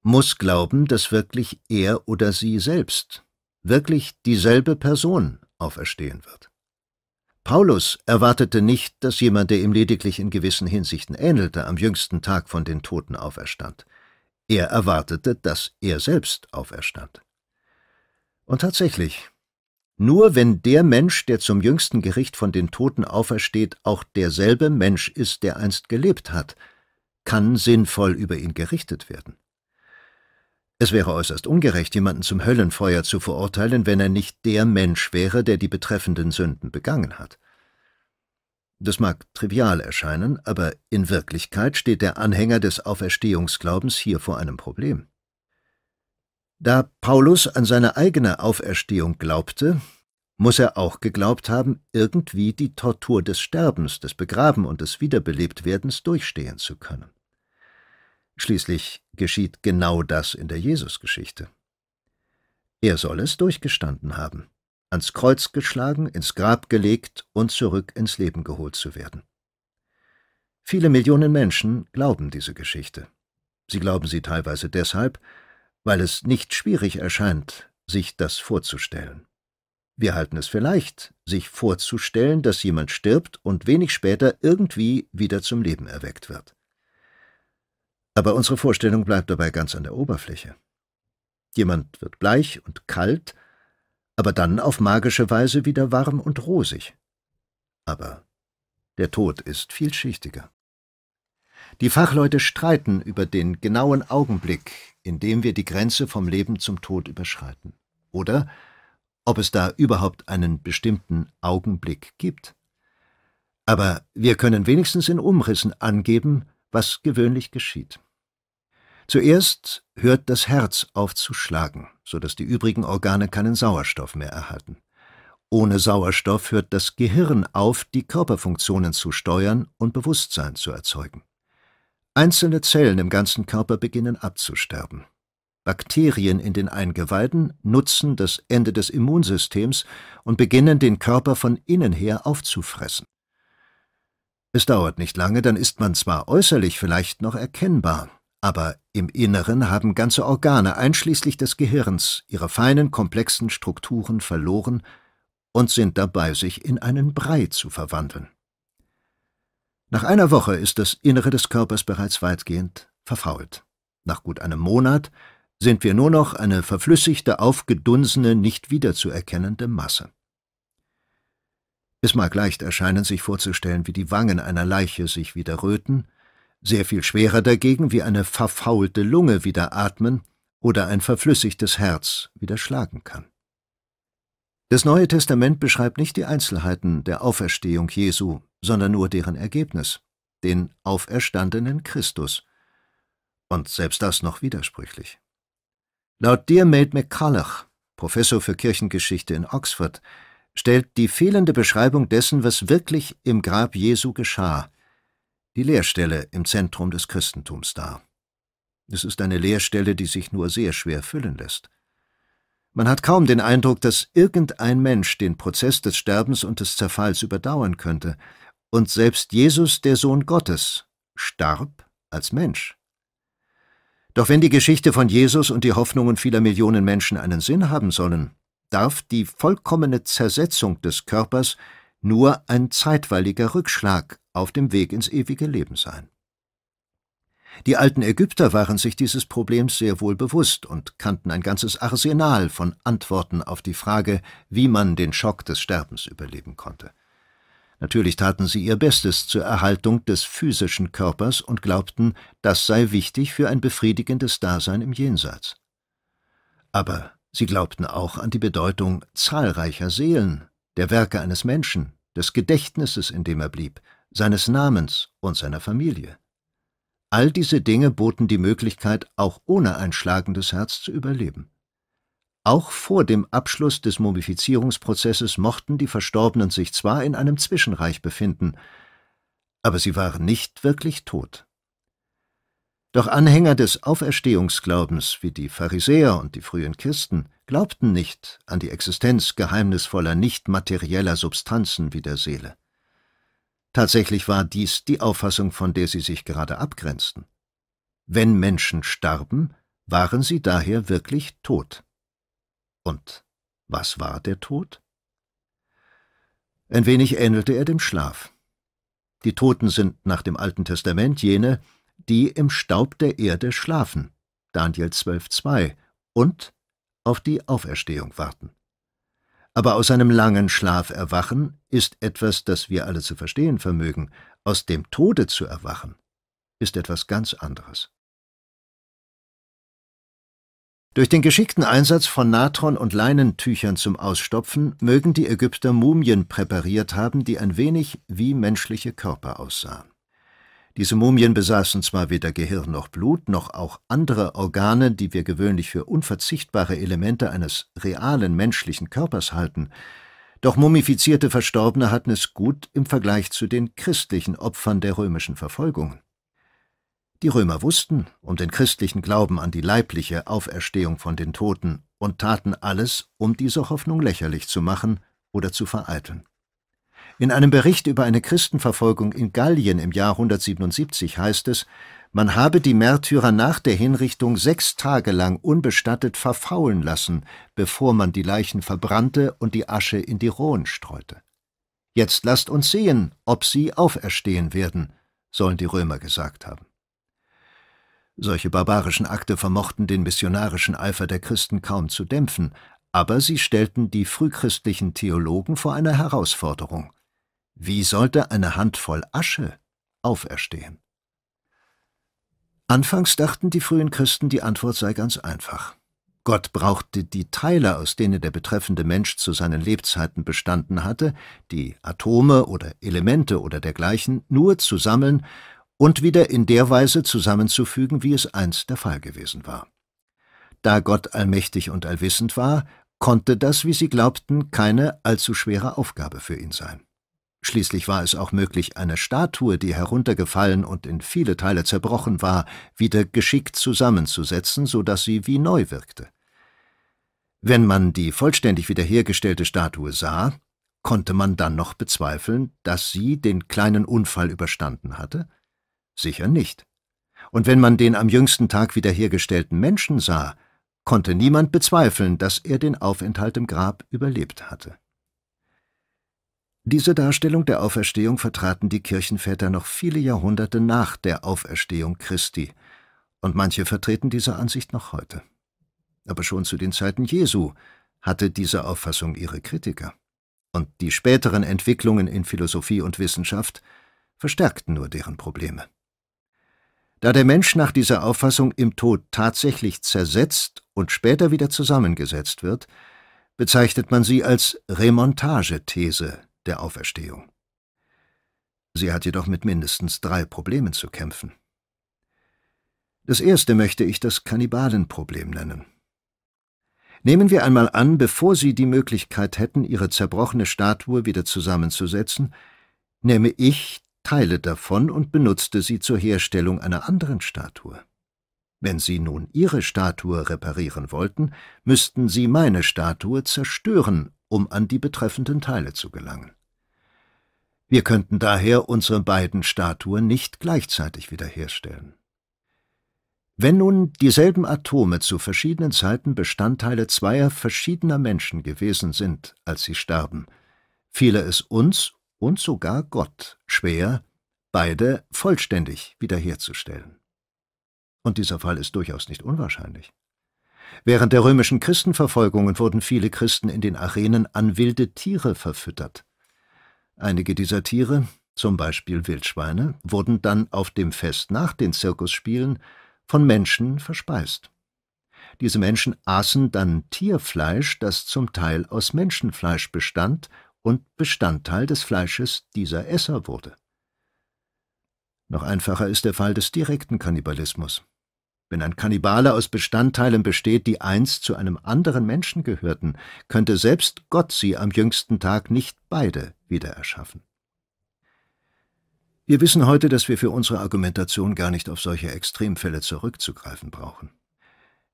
muss glauben, dass wirklich er oder sie selbst, wirklich dieselbe Person auferstehen wird. Paulus erwartete nicht, dass jemand, der ihm lediglich in gewissen Hinsichten ähnelte, am jüngsten Tag von den Toten auferstand. Er erwartete, dass er selbst auferstand. Und tatsächlich, nur wenn der Mensch, der zum jüngsten Gericht von den Toten aufersteht, auch derselbe Mensch ist, der einst gelebt hat, kann sinnvoll über ihn gerichtet werden. Es wäre äußerst ungerecht, jemanden zum Höllenfeuer zu verurteilen, wenn er nicht der Mensch wäre, der die betreffenden Sünden begangen hat. Das mag trivial erscheinen, aber in Wirklichkeit steht der Anhänger des Auferstehungsglaubens hier vor einem Problem. Da Paulus an seine eigene Auferstehung glaubte, muss er auch geglaubt haben, irgendwie die Tortur des Sterbens, des Begraben und des Wiederbelebtwerdens durchstehen zu können. Schließlich geschieht genau das in der Jesusgeschichte. Er soll es durchgestanden haben, ans Kreuz geschlagen, ins Grab gelegt und zurück ins Leben geholt zu werden. Viele Millionen Menschen glauben diese Geschichte. Sie glauben sie teilweise deshalb, weil es nicht schwierig erscheint, sich das vorzustellen. Wir halten es für leicht, sich vorzustellen, dass jemand stirbt und wenig später irgendwie wieder zum Leben erweckt wird. Aber unsere Vorstellung bleibt dabei ganz an der Oberfläche. Jemand wird bleich und kalt, aber dann auf magische Weise wieder warm und rosig. Aber der Tod ist vielschichtiger. Die Fachleute streiten über den genauen Augenblick, in dem wir die Grenze vom Leben zum Tod überschreiten. Oder ob es da überhaupt einen bestimmten Augenblick gibt. Aber wir können wenigstens in Umrissen angeben, was gewöhnlich geschieht. Zuerst hört das Herz auf zu schlagen, sodass die übrigen Organe keinen Sauerstoff mehr erhalten. Ohne Sauerstoff hört das Gehirn auf, die Körperfunktionen zu steuern und Bewusstsein zu erzeugen. Einzelne Zellen im ganzen Körper beginnen abzusterben. Bakterien in den Eingeweiden nutzen das Ende des Immunsystems und beginnen den Körper von innen her aufzufressen. Es dauert nicht lange, dann ist man zwar äußerlich vielleicht noch erkennbar, aber im Inneren haben ganze Organe einschließlich des Gehirns ihre feinen, komplexen Strukturen verloren und sind dabei, sich in einen Brei zu verwandeln. Nach einer Woche ist das Innere des Körpers bereits weitgehend verfault. Nach gut einem Monat sind wir nur noch eine verflüssigte, aufgedunsene, nicht wiederzuerkennende Masse. Es mag leicht erscheinen, sich vorzustellen, wie die Wangen einer Leiche sich wieder röten, sehr viel schwerer dagegen wie eine verfaulte Lunge wieder atmen oder ein verflüssigtes Herz wieder schlagen kann. Das Neue Testament beschreibt nicht die Einzelheiten der Auferstehung Jesu, sondern nur deren Ergebnis, den auferstandenen Christus. Und selbst das noch widersprüchlich. Laut Diarmaid McCulloch, Professor für Kirchengeschichte in Oxford, stellt die fehlende Beschreibung dessen, was wirklich im Grab Jesu geschah, die Leerstelle im Zentrum des Christentums dar. Es ist eine Leerstelle, die sich nur sehr schwer füllen lässt. Man hat kaum den Eindruck, dass irgendein Mensch den Prozess des Sterbens und des Zerfalls überdauern könnte, und selbst Jesus, der Sohn Gottes, starb als Mensch. Doch wenn die Geschichte von Jesus und die Hoffnungen vieler Millionen Menschen einen Sinn haben sollen, darf die vollkommene Zersetzung des Körpers nur ein zeitweiliger Rückschlag auf dem Weg ins ewige Leben sein. Die alten Ägypter waren sich dieses Problems sehr wohl bewusst und kannten ein ganzes Arsenal von Antworten auf die Frage, wie man den Schock des Sterbens überleben konnte. Natürlich taten sie ihr Bestes zur Erhaltung des physischen Körpers und glaubten, das sei wichtig für ein befriedigendes Dasein im Jenseits. Aber sie glaubten auch an die Bedeutung zahlreicher Seelen, der Werke eines Menschen, des Gedächtnisses, in dem er blieb, seines Namens und seiner Familie. All diese Dinge boten die Möglichkeit, auch ohne ein schlagendes Herz zu überleben. Auch vor dem Abschluss des Mumifizierungsprozesses mochten die Verstorbenen sich zwar in einem Zwischenreich befinden, aber sie waren nicht wirklich tot. Doch Anhänger des Auferstehungsglaubens, wie die Pharisäer und die frühen Christen, glaubten nicht an die Existenz geheimnisvoller, nicht materieller Substanzen wie der Seele. Tatsächlich war dies die Auffassung, von der sie sich gerade abgrenzten. Wenn Menschen starben, waren sie daher wirklich tot. Und was war der Tod? Ein wenig ähnelte er dem Schlaf. Die Toten sind nach dem Alten Testament jene, die im Staub der Erde schlafen, Daniel 12,2, und auf die Auferstehung warten. Aber aus einem langen Schlaf erwachen ist etwas, das wir alle zu verstehen vermögen. Aus dem Tode zu erwachen ist etwas ganz anderes. Durch den geschickten Einsatz von Natron und Leinentüchern zum Ausstopfen mögen die Ägypter Mumien präpariert haben, die ein wenig wie menschliche Körper aussahen. Diese Mumien besaßen zwar weder Gehirn noch Blut, noch auch andere Organe, die wir gewöhnlich für unverzichtbare Elemente eines realen menschlichen Körpers halten, doch mumifizierte Verstorbene hatten es gut im Vergleich zu den christlichen Opfern der römischen Verfolgungen. Die Römer wussten um den christlichen Glauben an die leibliche Auferstehung von den Toten und taten alles, um diese Hoffnung lächerlich zu machen oder zu vereiteln. In einem Bericht über eine Christenverfolgung in Gallien im Jahr 177 heißt es, man habe die Märtyrer nach der Hinrichtung sechs Tage lang unbestattet verfaulen lassen, bevor man die Leichen verbrannte und die Asche in die Rohen streute. Jetzt lasst uns sehen, ob sie auferstehen werden, sollen die Römer gesagt haben. Solche barbarischen Akte vermochten den missionarischen Eifer der Christen kaum zu dämpfen, aber sie stellten die frühchristlichen Theologen vor eine Herausforderung. Wie sollte eine Handvoll Asche auferstehen? Anfangs dachten die frühen Christen, die Antwort sei ganz einfach. Gott brauchte die Teile, aus denen der betreffende Mensch zu seinen Lebzeiten bestanden hatte, die Atome oder Elemente oder dergleichen, nur zu sammeln und wieder in der Weise zusammenzufügen, wie es einst der Fall gewesen war. Da Gott allmächtig und allwissend war, konnte das, wie sie glaubten, keine allzu schwere Aufgabe für ihn sein. Schließlich war es auch möglich, eine Statue, die heruntergefallen und in viele Teile zerbrochen war, wieder geschickt zusammenzusetzen, so dass sie wie neu wirkte. Wenn man die vollständig wiederhergestellte Statue sah, konnte man dann noch bezweifeln, dass sie den kleinen Unfall überstanden hatte? Sicher nicht. Und wenn man den am jüngsten Tag wiederhergestellten Menschen sah, konnte niemand bezweifeln, dass er den Aufenthalt im Grab überlebt hatte. Diese Darstellung der Auferstehung vertraten die Kirchenväter noch viele Jahrhunderte nach der Auferstehung Christi, und manche vertreten diese Ansicht noch heute. Aber schon zu den Zeiten Jesu hatte diese Auffassung ihre Kritiker. Und die späteren Entwicklungen in Philosophie und Wissenschaft verstärkten nur deren Probleme. Da der Mensch nach dieser Auffassung im Tod tatsächlich zersetzt und später wieder zusammengesetzt wird, bezeichnet man sie als Remontagethese der Auferstehung. Sie hat jedoch mit mindestens drei Problemen zu kämpfen. Das erste möchte ich das Kannibalenproblem nennen. Nehmen wir einmal an, bevor Sie die Möglichkeit hätten, Ihre zerbrochene Statue wieder zusammenzusetzen, nähme ich Teile davon und benutzte sie zur Herstellung einer anderen Statue. Wenn Sie nun Ihre Statue reparieren wollten, müssten Sie meine Statue zerstören um an die betreffenden Teile zu gelangen. Wir könnten daher unsere beiden Statuen nicht gleichzeitig wiederherstellen. Wenn nun dieselben Atome zu verschiedenen Zeiten Bestandteile zweier verschiedener Menschen gewesen sind, als sie starben, fiele es uns und sogar Gott schwer, beide vollständig wiederherzustellen. Und dieser Fall ist durchaus nicht unwahrscheinlich. Während der römischen Christenverfolgungen wurden viele Christen in den Arenen an wilde Tiere verfüttert. Einige dieser Tiere, zum Beispiel Wildschweine, wurden dann auf dem Fest nach den Zirkusspielen von Menschen verspeist. Diese Menschen aßen dann Tierfleisch, das zum Teil aus Menschenfleisch bestand und Bestandteil des Fleisches dieser Esser wurde. Noch einfacher ist der Fall des direkten Kannibalismus. Wenn ein Kannibale aus Bestandteilen besteht, die einst zu einem anderen Menschen gehörten, könnte selbst Gott sie am jüngsten Tag nicht beide wieder erschaffen. Wir wissen heute, dass wir für unsere Argumentation gar nicht auf solche Extremfälle zurückzugreifen brauchen.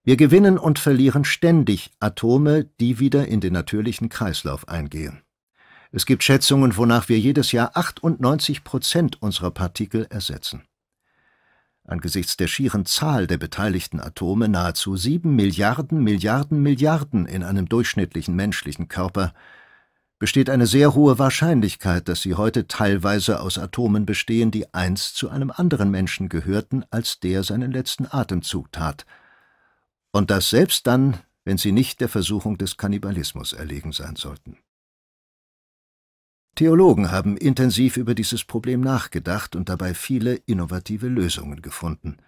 Wir gewinnen und verlieren ständig Atome, die wieder in den natürlichen Kreislauf eingehen. Es gibt Schätzungen, wonach wir jedes Jahr 98 Prozent unserer Partikel ersetzen angesichts der schieren Zahl der beteiligten Atome nahezu sieben Milliarden Milliarden Milliarden in einem durchschnittlichen menschlichen Körper, besteht eine sehr hohe Wahrscheinlichkeit, dass sie heute teilweise aus Atomen bestehen, die einst zu einem anderen Menschen gehörten, als der seinen letzten Atemzug tat, und das selbst dann, wenn sie nicht der Versuchung des Kannibalismus erlegen sein sollten. Theologen haben intensiv über dieses Problem nachgedacht und dabei viele innovative Lösungen gefunden.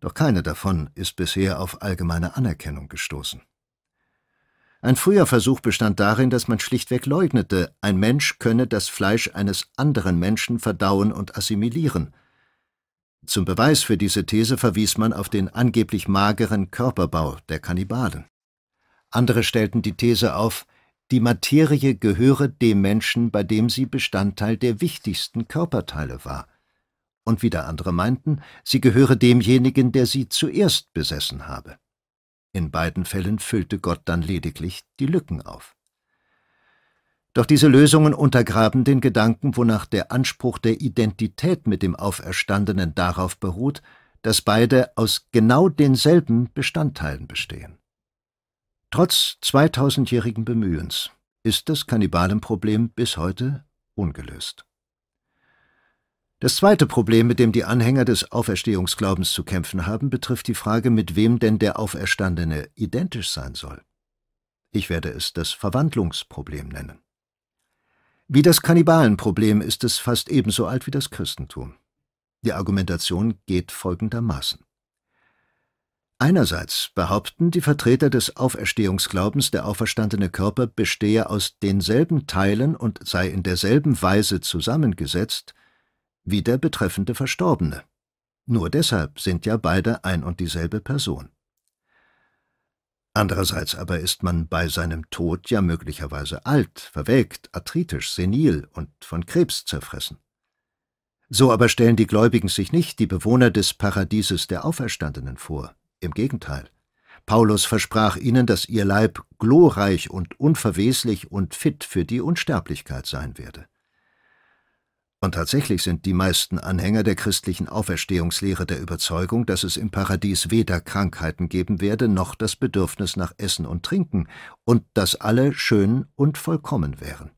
Doch keine davon ist bisher auf allgemeine Anerkennung gestoßen. Ein früher Versuch bestand darin, dass man schlichtweg leugnete, ein Mensch könne das Fleisch eines anderen Menschen verdauen und assimilieren. Zum Beweis für diese These verwies man auf den angeblich mageren Körperbau der Kannibalen. Andere stellten die These auf, die Materie gehöre dem Menschen, bei dem sie Bestandteil der wichtigsten Körperteile war. Und wieder andere meinten, sie gehöre demjenigen, der sie zuerst besessen habe. In beiden Fällen füllte Gott dann lediglich die Lücken auf. Doch diese Lösungen untergraben den Gedanken, wonach der Anspruch der Identität mit dem Auferstandenen darauf beruht, dass beide aus genau denselben Bestandteilen bestehen. Trotz 2000-jährigen Bemühens ist das Kannibalenproblem bis heute ungelöst. Das zweite Problem, mit dem die Anhänger des Auferstehungsglaubens zu kämpfen haben, betrifft die Frage, mit wem denn der Auferstandene identisch sein soll. Ich werde es das Verwandlungsproblem nennen. Wie das Kannibalenproblem ist es fast ebenso alt wie das Christentum. Die Argumentation geht folgendermaßen. Einerseits behaupten die Vertreter des Auferstehungsglaubens, der auferstandene Körper bestehe aus denselben Teilen und sei in derselben Weise zusammengesetzt wie der betreffende Verstorbene. Nur deshalb sind ja beide ein und dieselbe Person. Andererseits aber ist man bei seinem Tod ja möglicherweise alt, verwelkt, arthritisch, senil und von Krebs zerfressen. So aber stellen die Gläubigen sich nicht die Bewohner des Paradieses der Auferstandenen vor. Im Gegenteil. Paulus versprach ihnen, dass ihr Leib glorreich und unverweslich und fit für die Unsterblichkeit sein werde. Und tatsächlich sind die meisten Anhänger der christlichen Auferstehungslehre der Überzeugung, dass es im Paradies weder Krankheiten geben werde, noch das Bedürfnis nach Essen und Trinken, und dass alle schön und vollkommen wären.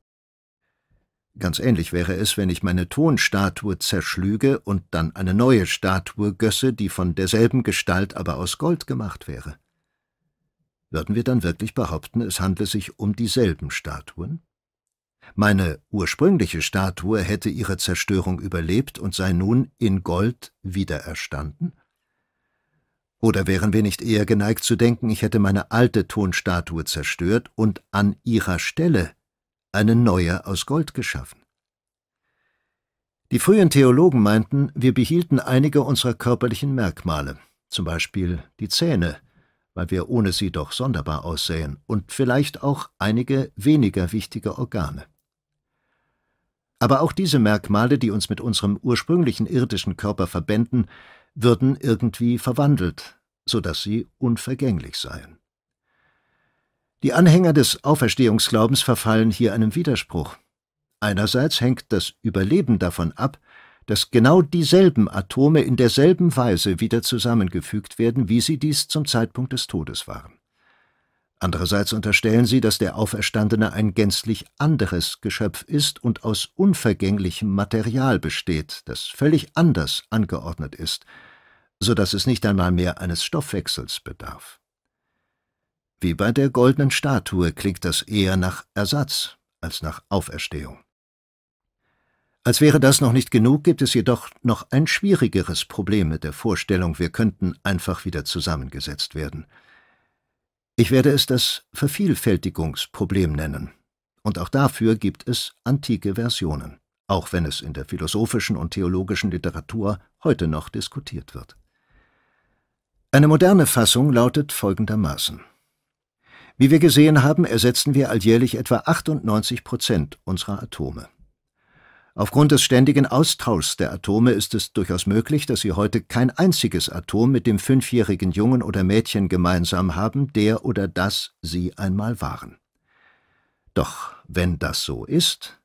Ganz ähnlich wäre es, wenn ich meine Tonstatue zerschlüge und dann eine neue Statue gösse, die von derselben Gestalt aber aus Gold gemacht wäre. Würden wir dann wirklich behaupten, es handle sich um dieselben Statuen? Meine ursprüngliche Statue hätte ihre Zerstörung überlebt und sei nun in Gold wiedererstanden? Oder wären wir nicht eher geneigt zu denken, ich hätte meine alte Tonstatue zerstört und an ihrer Stelle eine neue aus Gold geschaffen. Die frühen Theologen meinten, wir behielten einige unserer körperlichen Merkmale, zum Beispiel die Zähne, weil wir ohne sie doch sonderbar aussähen, und vielleicht auch einige weniger wichtige Organe. Aber auch diese Merkmale, die uns mit unserem ursprünglichen irdischen Körper verbänden, würden irgendwie verwandelt, so dass sie unvergänglich seien. Die Anhänger des Auferstehungsglaubens verfallen hier einem Widerspruch. Einerseits hängt das Überleben davon ab, dass genau dieselben Atome in derselben Weise wieder zusammengefügt werden, wie sie dies zum Zeitpunkt des Todes waren. Andererseits unterstellen sie, dass der Auferstandene ein gänzlich anderes Geschöpf ist und aus unvergänglichem Material besteht, das völlig anders angeordnet ist, so dass es nicht einmal mehr eines Stoffwechsels bedarf. Wie bei der goldenen Statue klingt das eher nach Ersatz als nach Auferstehung. Als wäre das noch nicht genug, gibt es jedoch noch ein schwierigeres Problem mit der Vorstellung, wir könnten einfach wieder zusammengesetzt werden. Ich werde es das Vervielfältigungsproblem nennen. Und auch dafür gibt es antike Versionen, auch wenn es in der philosophischen und theologischen Literatur heute noch diskutiert wird. Eine moderne Fassung lautet folgendermaßen wie wir gesehen haben, ersetzen wir alljährlich etwa 98 Prozent unserer Atome. Aufgrund des ständigen Austauschs der Atome ist es durchaus möglich, dass Sie heute kein einziges Atom mit dem fünfjährigen Jungen oder Mädchen gemeinsam haben, der oder das Sie einmal waren. Doch wenn das so ist,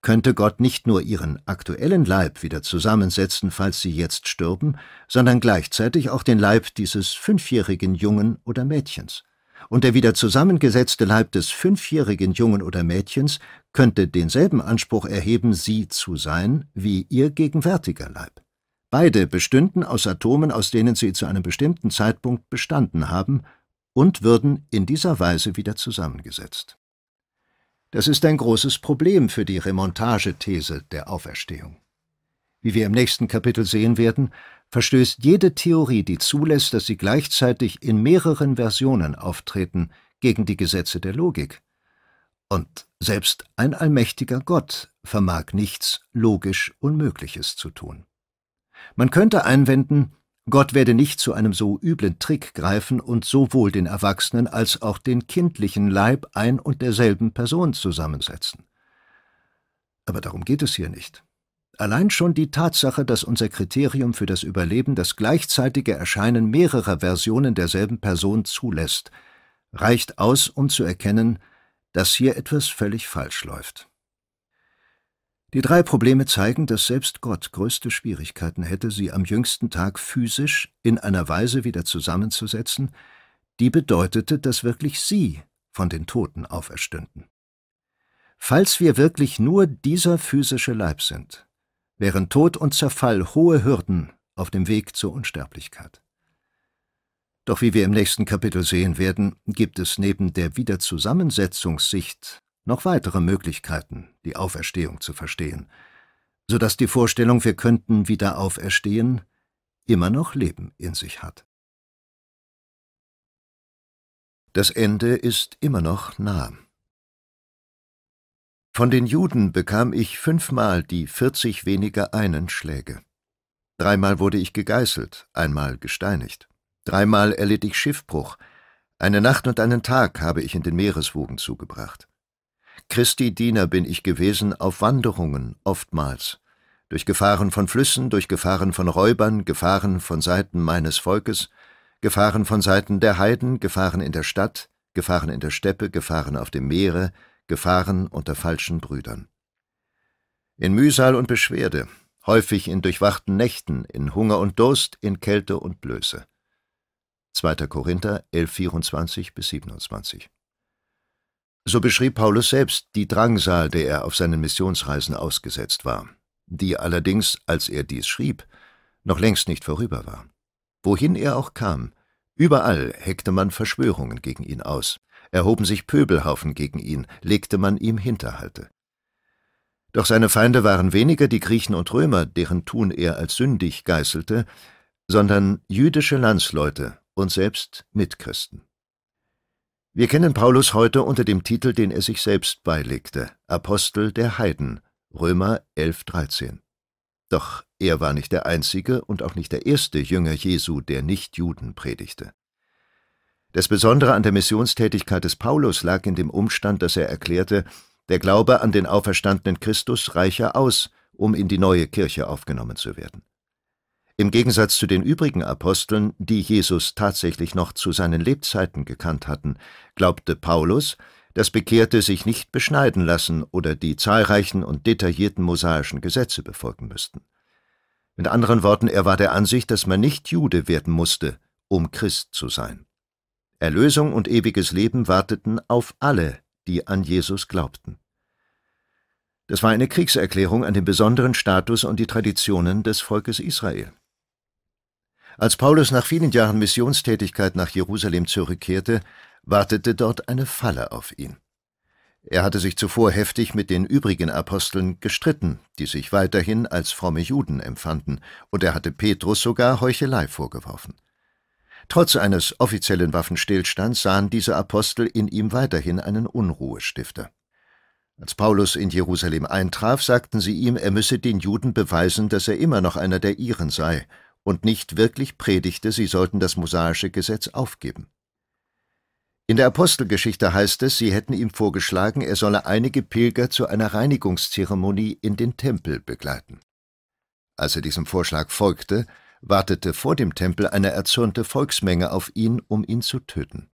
könnte Gott nicht nur ihren aktuellen Leib wieder zusammensetzen, falls sie jetzt stürben, sondern gleichzeitig auch den Leib dieses fünfjährigen Jungen oder Mädchens und der wieder zusammengesetzte Leib des fünfjährigen Jungen oder Mädchens könnte denselben Anspruch erheben, sie zu sein, wie ihr gegenwärtiger Leib. Beide bestünden aus Atomen, aus denen sie zu einem bestimmten Zeitpunkt bestanden haben, und würden in dieser Weise wieder zusammengesetzt. Das ist ein großes Problem für die Remontagethese der Auferstehung. Wie wir im nächsten Kapitel sehen werden, verstößt jede Theorie, die zulässt, dass sie gleichzeitig in mehreren Versionen auftreten, gegen die Gesetze der Logik. Und selbst ein allmächtiger Gott vermag nichts logisch Unmögliches zu tun. Man könnte einwenden, Gott werde nicht zu einem so üblen Trick greifen und sowohl den erwachsenen als auch den kindlichen Leib ein und derselben Person zusammensetzen. Aber darum geht es hier nicht. Allein schon die Tatsache, dass unser Kriterium für das Überleben das gleichzeitige Erscheinen mehrerer Versionen derselben Person zulässt, reicht aus, um zu erkennen, dass hier etwas völlig falsch läuft. Die drei Probleme zeigen, dass selbst Gott größte Schwierigkeiten hätte, sie am jüngsten Tag physisch in einer Weise wieder zusammenzusetzen, die bedeutete, dass wirklich sie von den Toten auferstünden. Falls wir wirklich nur dieser physische Leib sind, wären Tod und Zerfall hohe Hürden auf dem Weg zur Unsterblichkeit. Doch wie wir im nächsten Kapitel sehen werden, gibt es neben der Wiederzusammensetzungssicht noch weitere Möglichkeiten, die Auferstehung zu verstehen, so dass die Vorstellung, wir könnten wieder auferstehen, immer noch Leben in sich hat. Das Ende ist immer noch nah. Von den Juden bekam ich fünfmal die vierzig weniger einen Schläge. Dreimal wurde ich gegeißelt, einmal gesteinigt. Dreimal erlitt ich Schiffbruch. Eine Nacht und einen Tag habe ich in den Meereswogen zugebracht. Christi Diener bin ich gewesen auf Wanderungen oftmals, durch Gefahren von Flüssen, durch Gefahren von Räubern, Gefahren von Seiten meines Volkes, Gefahren von Seiten der Heiden, Gefahren in der Stadt, Gefahren in der Steppe, Gefahren auf dem Meere, gefahren unter falschen Brüdern. In Mühsal und Beschwerde, häufig in durchwachten Nächten, in Hunger und Durst, in Kälte und Blöße. 2. Korinther 11,24 bis 27. So beschrieb Paulus selbst die Drangsal, der er auf seinen Missionsreisen ausgesetzt war, die allerdings, als er dies schrieb, noch längst nicht vorüber war. Wohin er auch kam, überall heckte man Verschwörungen gegen ihn aus erhoben sich Pöbelhaufen gegen ihn, legte man ihm Hinterhalte. Doch seine Feinde waren weniger die Griechen und Römer, deren Tun er als sündig geißelte, sondern jüdische Landsleute und selbst Mitchristen. Wir kennen Paulus heute unter dem Titel, den er sich selbst beilegte, Apostel der Heiden, Römer 11,13. Doch er war nicht der einzige und auch nicht der erste Jünger Jesu, der nicht Juden predigte. Das Besondere an der Missionstätigkeit des Paulus lag in dem Umstand, dass er erklärte, der Glaube an den auferstandenen Christus reiche aus, um in die neue Kirche aufgenommen zu werden. Im Gegensatz zu den übrigen Aposteln, die Jesus tatsächlich noch zu seinen Lebzeiten gekannt hatten, glaubte Paulus, dass Bekehrte sich nicht beschneiden lassen oder die zahlreichen und detaillierten mosaischen Gesetze befolgen müssten. Mit anderen Worten, er war der Ansicht, dass man nicht Jude werden musste, um Christ zu sein. Erlösung und ewiges Leben warteten auf alle, die an Jesus glaubten. Das war eine Kriegserklärung an den besonderen Status und die Traditionen des Volkes Israel. Als Paulus nach vielen Jahren Missionstätigkeit nach Jerusalem zurückkehrte, wartete dort eine Falle auf ihn. Er hatte sich zuvor heftig mit den übrigen Aposteln gestritten, die sich weiterhin als fromme Juden empfanden, und er hatte Petrus sogar Heuchelei vorgeworfen. Trotz eines offiziellen Waffenstillstands sahen diese Apostel in ihm weiterhin einen Unruhestifter. Als Paulus in Jerusalem eintraf, sagten sie ihm, er müsse den Juden beweisen, dass er immer noch einer der ihren sei und nicht wirklich predigte, sie sollten das mosaische Gesetz aufgeben. In der Apostelgeschichte heißt es, sie hätten ihm vorgeschlagen, er solle einige Pilger zu einer Reinigungszeremonie in den Tempel begleiten. Als er diesem Vorschlag folgte, wartete vor dem Tempel eine erzürnte Volksmenge auf ihn, um ihn zu töten.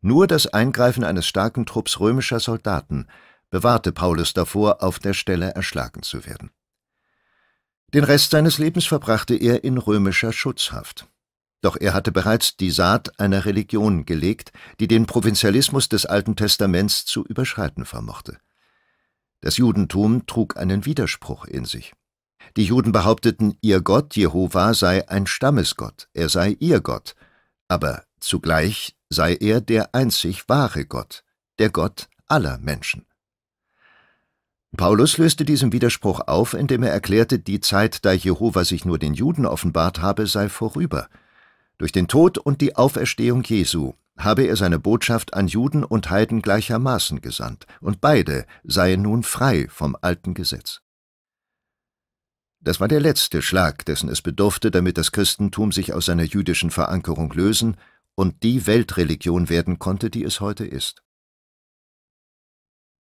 Nur das Eingreifen eines starken Trupps römischer Soldaten bewahrte Paulus davor, auf der Stelle erschlagen zu werden. Den Rest seines Lebens verbrachte er in römischer Schutzhaft. Doch er hatte bereits die Saat einer Religion gelegt, die den Provinzialismus des Alten Testaments zu überschreiten vermochte. Das Judentum trug einen Widerspruch in sich. Die Juden behaupteten, ihr Gott Jehova sei ein Stammesgott, er sei ihr Gott, aber zugleich sei er der einzig wahre Gott, der Gott aller Menschen. Paulus löste diesen Widerspruch auf, indem er erklärte, die Zeit, da Jehova sich nur den Juden offenbart habe, sei vorüber. Durch den Tod und die Auferstehung Jesu habe er seine Botschaft an Juden und Heiden gleichermaßen gesandt, und beide seien nun frei vom alten Gesetz. Das war der letzte Schlag, dessen es bedurfte, damit das Christentum sich aus seiner jüdischen Verankerung lösen und die Weltreligion werden konnte, die es heute ist.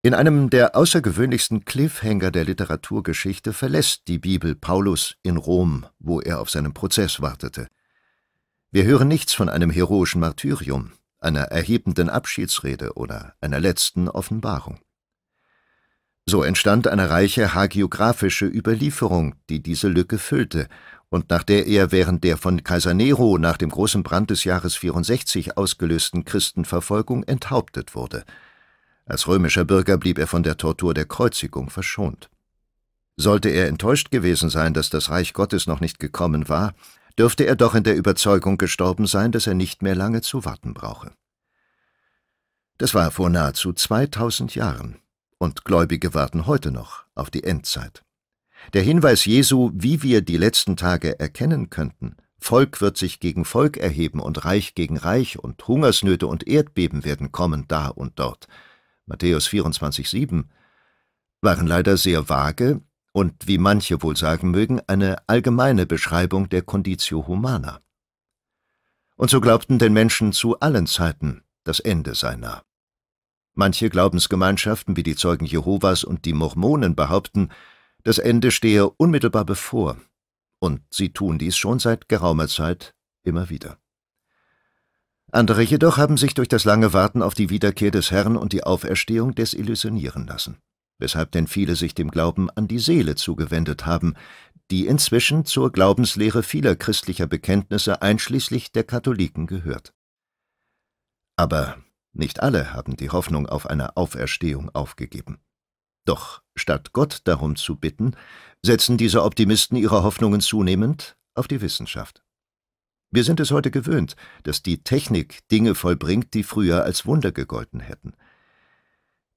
In einem der außergewöhnlichsten Cliffhanger der Literaturgeschichte verlässt die Bibel Paulus in Rom, wo er auf seinen Prozess wartete. Wir hören nichts von einem heroischen Martyrium, einer erhebenden Abschiedsrede oder einer letzten Offenbarung. So entstand eine reiche hagiografische Überlieferung, die diese Lücke füllte und nach der er während der von Kaiser Nero nach dem großen Brand des Jahres 64 ausgelösten Christenverfolgung enthauptet wurde. Als römischer Bürger blieb er von der Tortur der Kreuzigung verschont. Sollte er enttäuscht gewesen sein, dass das Reich Gottes noch nicht gekommen war, dürfte er doch in der Überzeugung gestorben sein, dass er nicht mehr lange zu warten brauche. Das war vor nahezu 2000 Jahren und Gläubige warten heute noch auf die Endzeit. Der Hinweis Jesu, wie wir die letzten Tage erkennen könnten, Volk wird sich gegen Volk erheben und Reich gegen Reich und Hungersnöte und Erdbeben werden kommen da und dort. Matthäus 24,7 waren leider sehr vage und, wie manche wohl sagen mögen, eine allgemeine Beschreibung der Conditio Humana. Und so glaubten den Menschen zu allen Zeiten, das Ende sei nah. Manche Glaubensgemeinschaften wie die Zeugen Jehovas und die Mormonen behaupten, das Ende stehe unmittelbar bevor, und sie tun dies schon seit geraumer Zeit immer wieder. Andere jedoch haben sich durch das lange Warten auf die Wiederkehr des Herrn und die Auferstehung desillusionieren lassen, weshalb denn viele sich dem Glauben an die Seele zugewendet haben, die inzwischen zur Glaubenslehre vieler christlicher Bekenntnisse einschließlich der Katholiken gehört. Aber nicht alle haben die Hoffnung auf eine Auferstehung aufgegeben. Doch statt Gott darum zu bitten, setzen diese Optimisten ihre Hoffnungen zunehmend auf die Wissenschaft. Wir sind es heute gewöhnt, dass die Technik Dinge vollbringt, die früher als Wunder gegolten hätten.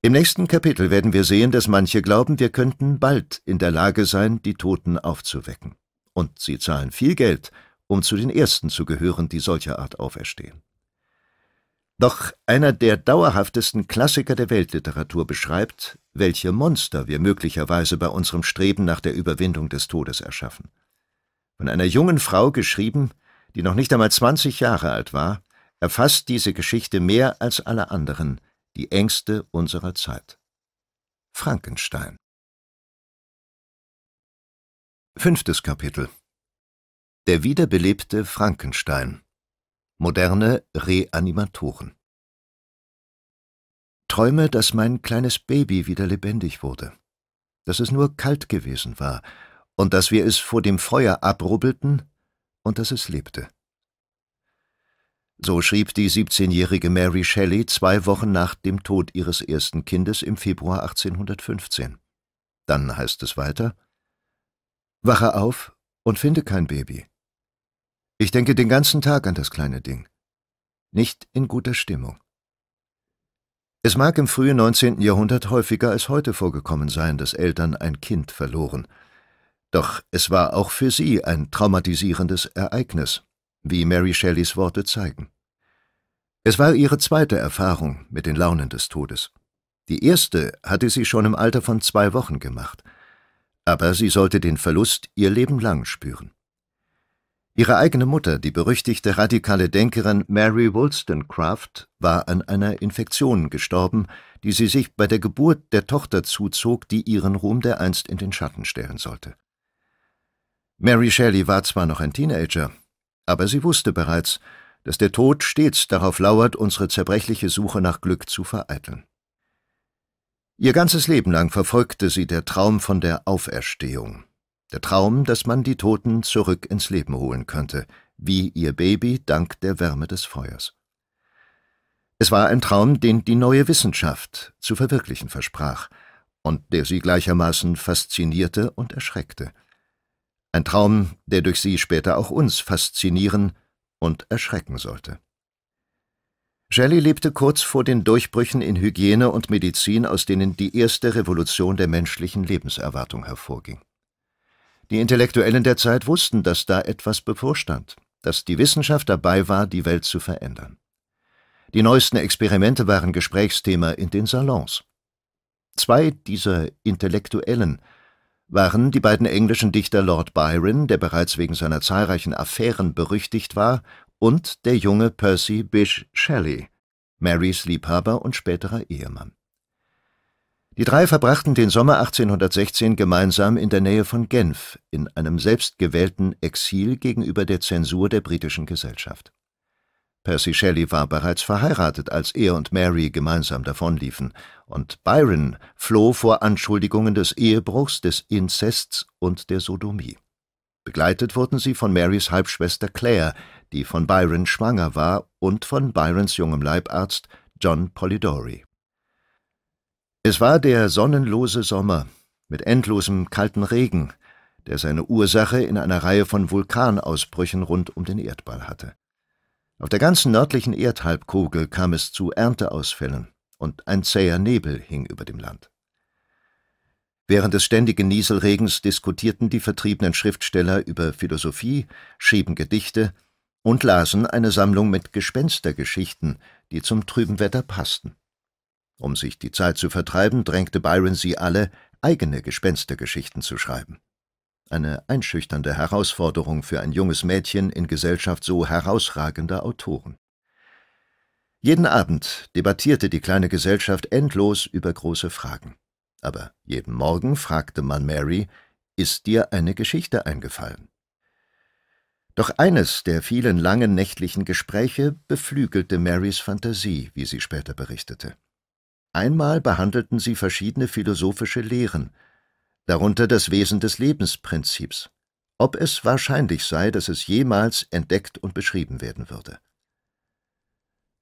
Im nächsten Kapitel werden wir sehen, dass manche glauben, wir könnten bald in der Lage sein, die Toten aufzuwecken. Und sie zahlen viel Geld, um zu den Ersten zu gehören, die solcher Art auferstehen doch einer der dauerhaftesten Klassiker der Weltliteratur beschreibt, welche Monster wir möglicherweise bei unserem Streben nach der Überwindung des Todes erschaffen. Von einer jungen Frau geschrieben, die noch nicht einmal 20 Jahre alt war, erfasst diese Geschichte mehr als alle anderen die Ängste unserer Zeit. Frankenstein. Fünftes Kapitel Der wiederbelebte Frankenstein Moderne Reanimatoren. Träume, dass mein kleines Baby wieder lebendig wurde, dass es nur kalt gewesen war und dass wir es vor dem Feuer abrubbelten und dass es lebte. So schrieb die 17-jährige Mary Shelley zwei Wochen nach dem Tod ihres ersten Kindes im Februar 1815. Dann heißt es weiter: Wache auf und finde kein Baby. Ich denke den ganzen Tag an das kleine Ding. Nicht in guter Stimmung. Es mag im frühen 19. Jahrhundert häufiger als heute vorgekommen sein, dass Eltern ein Kind verloren. Doch es war auch für sie ein traumatisierendes Ereignis, wie Mary Shelleys Worte zeigen. Es war ihre zweite Erfahrung mit den Launen des Todes. Die erste hatte sie schon im Alter von zwei Wochen gemacht, aber sie sollte den Verlust ihr Leben lang spüren. Ihre eigene Mutter, die berüchtigte radikale Denkerin Mary Wollstonecraft, war an einer Infektion gestorben, die sie sich bei der Geburt der Tochter zuzog, die ihren Ruhm dereinst in den Schatten stellen sollte. Mary Shelley war zwar noch ein Teenager, aber sie wusste bereits, dass der Tod stets darauf lauert, unsere zerbrechliche Suche nach Glück zu vereiteln. Ihr ganzes Leben lang verfolgte sie der Traum von der Auferstehung, der Traum, dass man die Toten zurück ins Leben holen könnte, wie ihr Baby dank der Wärme des Feuers. Es war ein Traum, den die neue Wissenschaft zu verwirklichen versprach und der sie gleichermaßen faszinierte und erschreckte. Ein Traum, der durch sie später auch uns faszinieren und erschrecken sollte. Shelley lebte kurz vor den Durchbrüchen in Hygiene und Medizin, aus denen die erste Revolution der menschlichen Lebenserwartung hervorging. Die Intellektuellen der Zeit wussten, dass da etwas bevorstand, dass die Wissenschaft dabei war, die Welt zu verändern. Die neuesten Experimente waren Gesprächsthema in den Salons. Zwei dieser Intellektuellen waren die beiden englischen Dichter Lord Byron, der bereits wegen seiner zahlreichen Affären berüchtigt war, und der junge Percy Bysshe Shelley, Marys Liebhaber und späterer Ehemann. Die drei verbrachten den Sommer 1816 gemeinsam in der Nähe von Genf in einem selbstgewählten Exil gegenüber der Zensur der britischen Gesellschaft. Percy Shelley war bereits verheiratet, als er und Mary gemeinsam davonliefen, und Byron floh vor Anschuldigungen des Ehebruchs, des Inzests und der Sodomie. Begleitet wurden sie von Marys Halbschwester Claire, die von Byron schwanger war, und von Byrons jungem Leibarzt John Polidori. Es war der sonnenlose Sommer mit endlosem kalten Regen, der seine Ursache in einer Reihe von Vulkanausbrüchen rund um den Erdball hatte. Auf der ganzen nördlichen Erdhalbkugel kam es zu Ernteausfällen und ein zäher Nebel hing über dem Land. Während des ständigen Nieselregens diskutierten die vertriebenen Schriftsteller über Philosophie, schrieben Gedichte und lasen eine Sammlung mit Gespenstergeschichten, die zum trüben Wetter passten. Um sich die Zeit zu vertreiben, drängte Byron sie alle, eigene Gespenstergeschichten zu schreiben. Eine einschüchternde Herausforderung für ein junges Mädchen in Gesellschaft so herausragender Autoren. Jeden Abend debattierte die kleine Gesellschaft endlos über große Fragen. Aber jeden Morgen fragte man Mary, ist dir eine Geschichte eingefallen? Doch eines der vielen langen nächtlichen Gespräche beflügelte Marys Fantasie, wie sie später berichtete. Einmal behandelten sie verschiedene philosophische Lehren, darunter das Wesen des Lebensprinzips, ob es wahrscheinlich sei, dass es jemals entdeckt und beschrieben werden würde.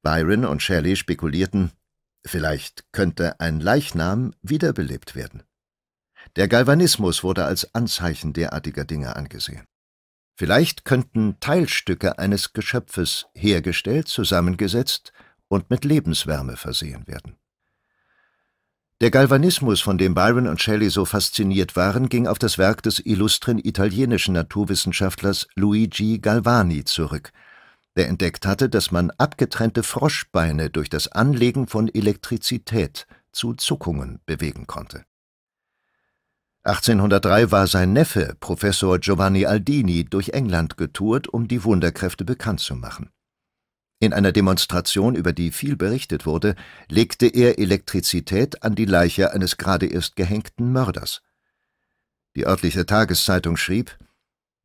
Byron und Shelley spekulierten, vielleicht könnte ein Leichnam wiederbelebt werden. Der Galvanismus wurde als Anzeichen derartiger Dinge angesehen. Vielleicht könnten Teilstücke eines Geschöpfes hergestellt, zusammengesetzt und mit Lebenswärme versehen werden. Der Galvanismus, von dem Byron und Shelley so fasziniert waren, ging auf das Werk des illustren italienischen Naturwissenschaftlers Luigi Galvani zurück, der entdeckt hatte, dass man abgetrennte Froschbeine durch das Anlegen von Elektrizität zu Zuckungen bewegen konnte. 1803 war sein Neffe, Professor Giovanni Aldini, durch England getourt, um die Wunderkräfte bekannt zu machen. In einer Demonstration, über die viel berichtet wurde, legte er Elektrizität an die Leiche eines gerade erst gehängten Mörders. Die örtliche Tageszeitung schrieb,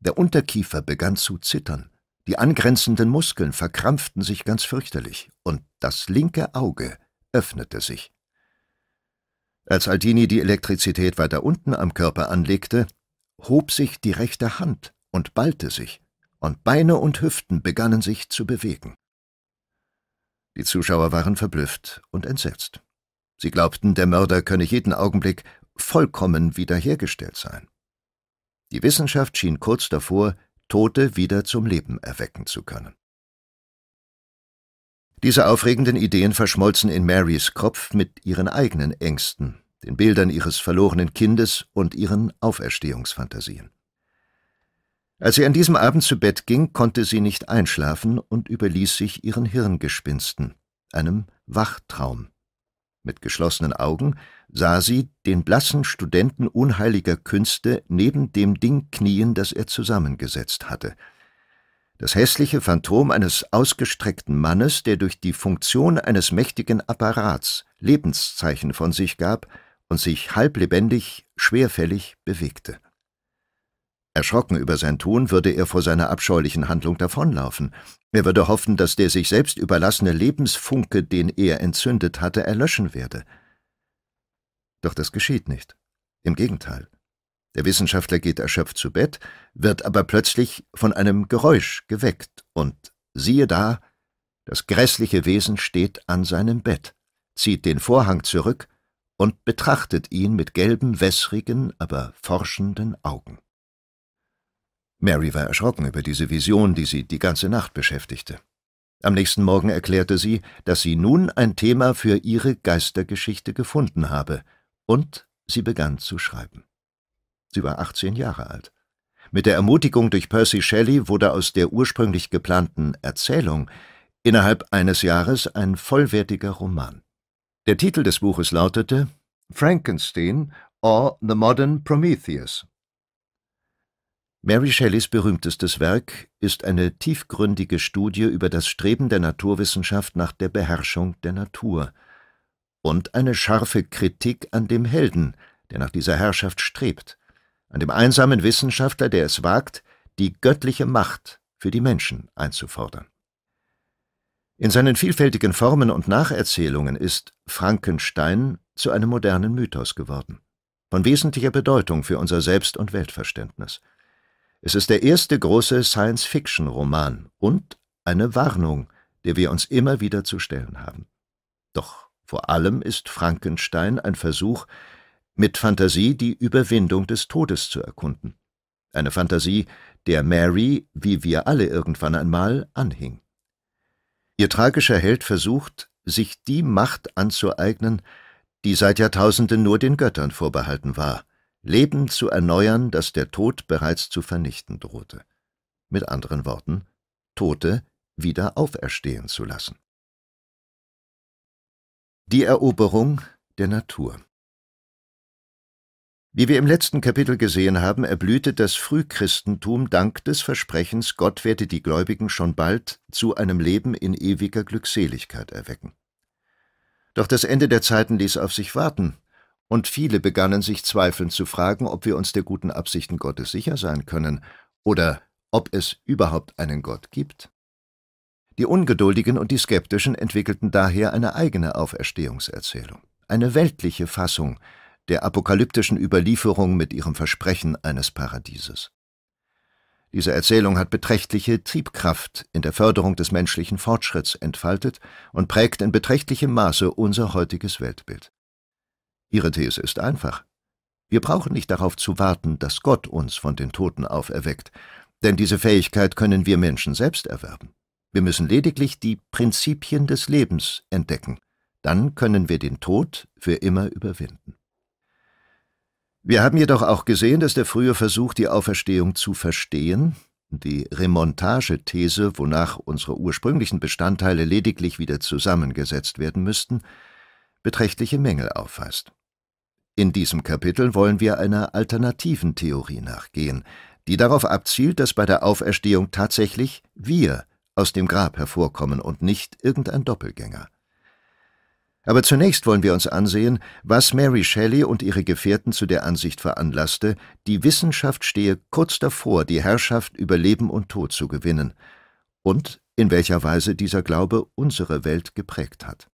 der Unterkiefer begann zu zittern, die angrenzenden Muskeln verkrampften sich ganz fürchterlich und das linke Auge öffnete sich. Als Aldini die Elektrizität weiter unten am Körper anlegte, hob sich die rechte Hand und ballte sich, und Beine und Hüften begannen sich zu bewegen. Die Zuschauer waren verblüfft und entsetzt. Sie glaubten, der Mörder könne jeden Augenblick vollkommen wiederhergestellt sein. Die Wissenschaft schien kurz davor, Tote wieder zum Leben erwecken zu können. Diese aufregenden Ideen verschmolzen in Marys Kopf mit ihren eigenen Ängsten, den Bildern ihres verlorenen Kindes und ihren Auferstehungsfantasien. Als sie an diesem Abend zu Bett ging, konnte sie nicht einschlafen und überließ sich ihren Hirngespinsten, einem Wachtraum. Mit geschlossenen Augen sah sie den blassen Studenten unheiliger Künste neben dem Ding knien, das er zusammengesetzt hatte. Das hässliche Phantom eines ausgestreckten Mannes, der durch die Funktion eines mächtigen Apparats Lebenszeichen von sich gab und sich halblebendig, schwerfällig bewegte. Erschrocken über sein Tun würde er vor seiner abscheulichen Handlung davonlaufen. Er würde hoffen, dass der sich selbst überlassene Lebensfunke, den er entzündet hatte, erlöschen werde. Doch das geschieht nicht. Im Gegenteil. Der Wissenschaftler geht erschöpft zu Bett, wird aber plötzlich von einem Geräusch geweckt und siehe da, das grässliche Wesen steht an seinem Bett, zieht den Vorhang zurück und betrachtet ihn mit gelben, wässrigen, aber forschenden Augen. Mary war erschrocken über diese Vision, die sie die ganze Nacht beschäftigte. Am nächsten Morgen erklärte sie, dass sie nun ein Thema für ihre Geistergeschichte gefunden habe, und sie begann zu schreiben. Sie war 18 Jahre alt. Mit der Ermutigung durch Percy Shelley wurde aus der ursprünglich geplanten Erzählung innerhalb eines Jahres ein vollwertiger Roman. Der Titel des Buches lautete Frankenstein or the Modern Prometheus Mary Shelleys berühmtestes Werk ist eine tiefgründige Studie über das Streben der Naturwissenschaft nach der Beherrschung der Natur und eine scharfe Kritik an dem Helden, der nach dieser Herrschaft strebt, an dem einsamen Wissenschaftler, der es wagt, die göttliche Macht für die Menschen einzufordern. In seinen vielfältigen Formen und Nacherzählungen ist Frankenstein zu einem modernen Mythos geworden, von wesentlicher Bedeutung für unser Selbst- und Weltverständnis – es ist der erste große Science-Fiction-Roman und eine Warnung, der wir uns immer wieder zu stellen haben. Doch vor allem ist Frankenstein ein Versuch, mit Fantasie die Überwindung des Todes zu erkunden. Eine Fantasie, der Mary, wie wir alle irgendwann einmal, anhing. Ihr tragischer Held versucht, sich die Macht anzueignen, die seit Jahrtausenden nur den Göttern vorbehalten war, Leben zu erneuern, das der Tod bereits zu vernichten drohte. Mit anderen Worten, Tote wieder auferstehen zu lassen. Die Eroberung der Natur Wie wir im letzten Kapitel gesehen haben, erblühte das Frühchristentum dank des Versprechens, Gott werde die Gläubigen schon bald zu einem Leben in ewiger Glückseligkeit erwecken. Doch das Ende der Zeiten ließ auf sich warten, und viele begannen sich zweifelnd zu fragen, ob wir uns der guten Absichten Gottes sicher sein können oder ob es überhaupt einen Gott gibt. Die Ungeduldigen und die Skeptischen entwickelten daher eine eigene Auferstehungserzählung, eine weltliche Fassung der apokalyptischen Überlieferung mit ihrem Versprechen eines Paradieses. Diese Erzählung hat beträchtliche Triebkraft in der Förderung des menschlichen Fortschritts entfaltet und prägt in beträchtlichem Maße unser heutiges Weltbild. Ihre These ist einfach. Wir brauchen nicht darauf zu warten, dass Gott uns von den Toten auferweckt, denn diese Fähigkeit können wir Menschen selbst erwerben. Wir müssen lediglich die Prinzipien des Lebens entdecken, dann können wir den Tod für immer überwinden. Wir haben jedoch auch gesehen, dass der frühe Versuch, die Auferstehung zu verstehen, die Remontagethese, wonach unsere ursprünglichen Bestandteile lediglich wieder zusammengesetzt werden müssten, beträchtliche Mängel aufweist. In diesem Kapitel wollen wir einer alternativen Theorie nachgehen, die darauf abzielt, dass bei der Auferstehung tatsächlich wir aus dem Grab hervorkommen und nicht irgendein Doppelgänger. Aber zunächst wollen wir uns ansehen, was Mary Shelley und ihre Gefährten zu der Ansicht veranlasste, die Wissenschaft stehe kurz davor, die Herrschaft über Leben und Tod zu gewinnen, und in welcher Weise dieser Glaube unsere Welt geprägt hat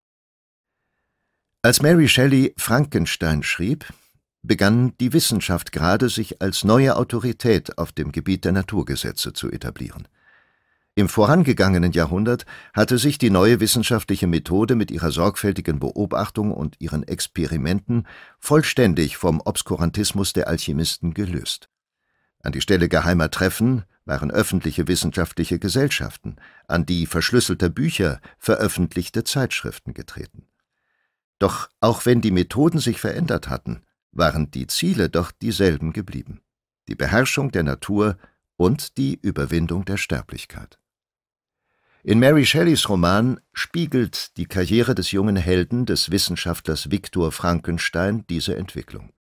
als Mary Shelley Frankenstein schrieb, begann die Wissenschaft gerade sich als neue Autorität auf dem Gebiet der Naturgesetze zu etablieren. Im vorangegangenen Jahrhundert hatte sich die neue wissenschaftliche Methode mit ihrer sorgfältigen Beobachtung und ihren Experimenten vollständig vom Obskurantismus der Alchemisten gelöst. An die Stelle geheimer Treffen waren öffentliche wissenschaftliche Gesellschaften, an die verschlüsselter Bücher veröffentlichte Zeitschriften getreten. Doch auch wenn die Methoden sich verändert hatten, waren die Ziele doch dieselben geblieben. Die Beherrschung der Natur und die Überwindung der Sterblichkeit. In Mary Shelleys Roman spiegelt die Karriere des jungen Helden, des Wissenschaftlers Viktor Frankenstein, diese Entwicklung.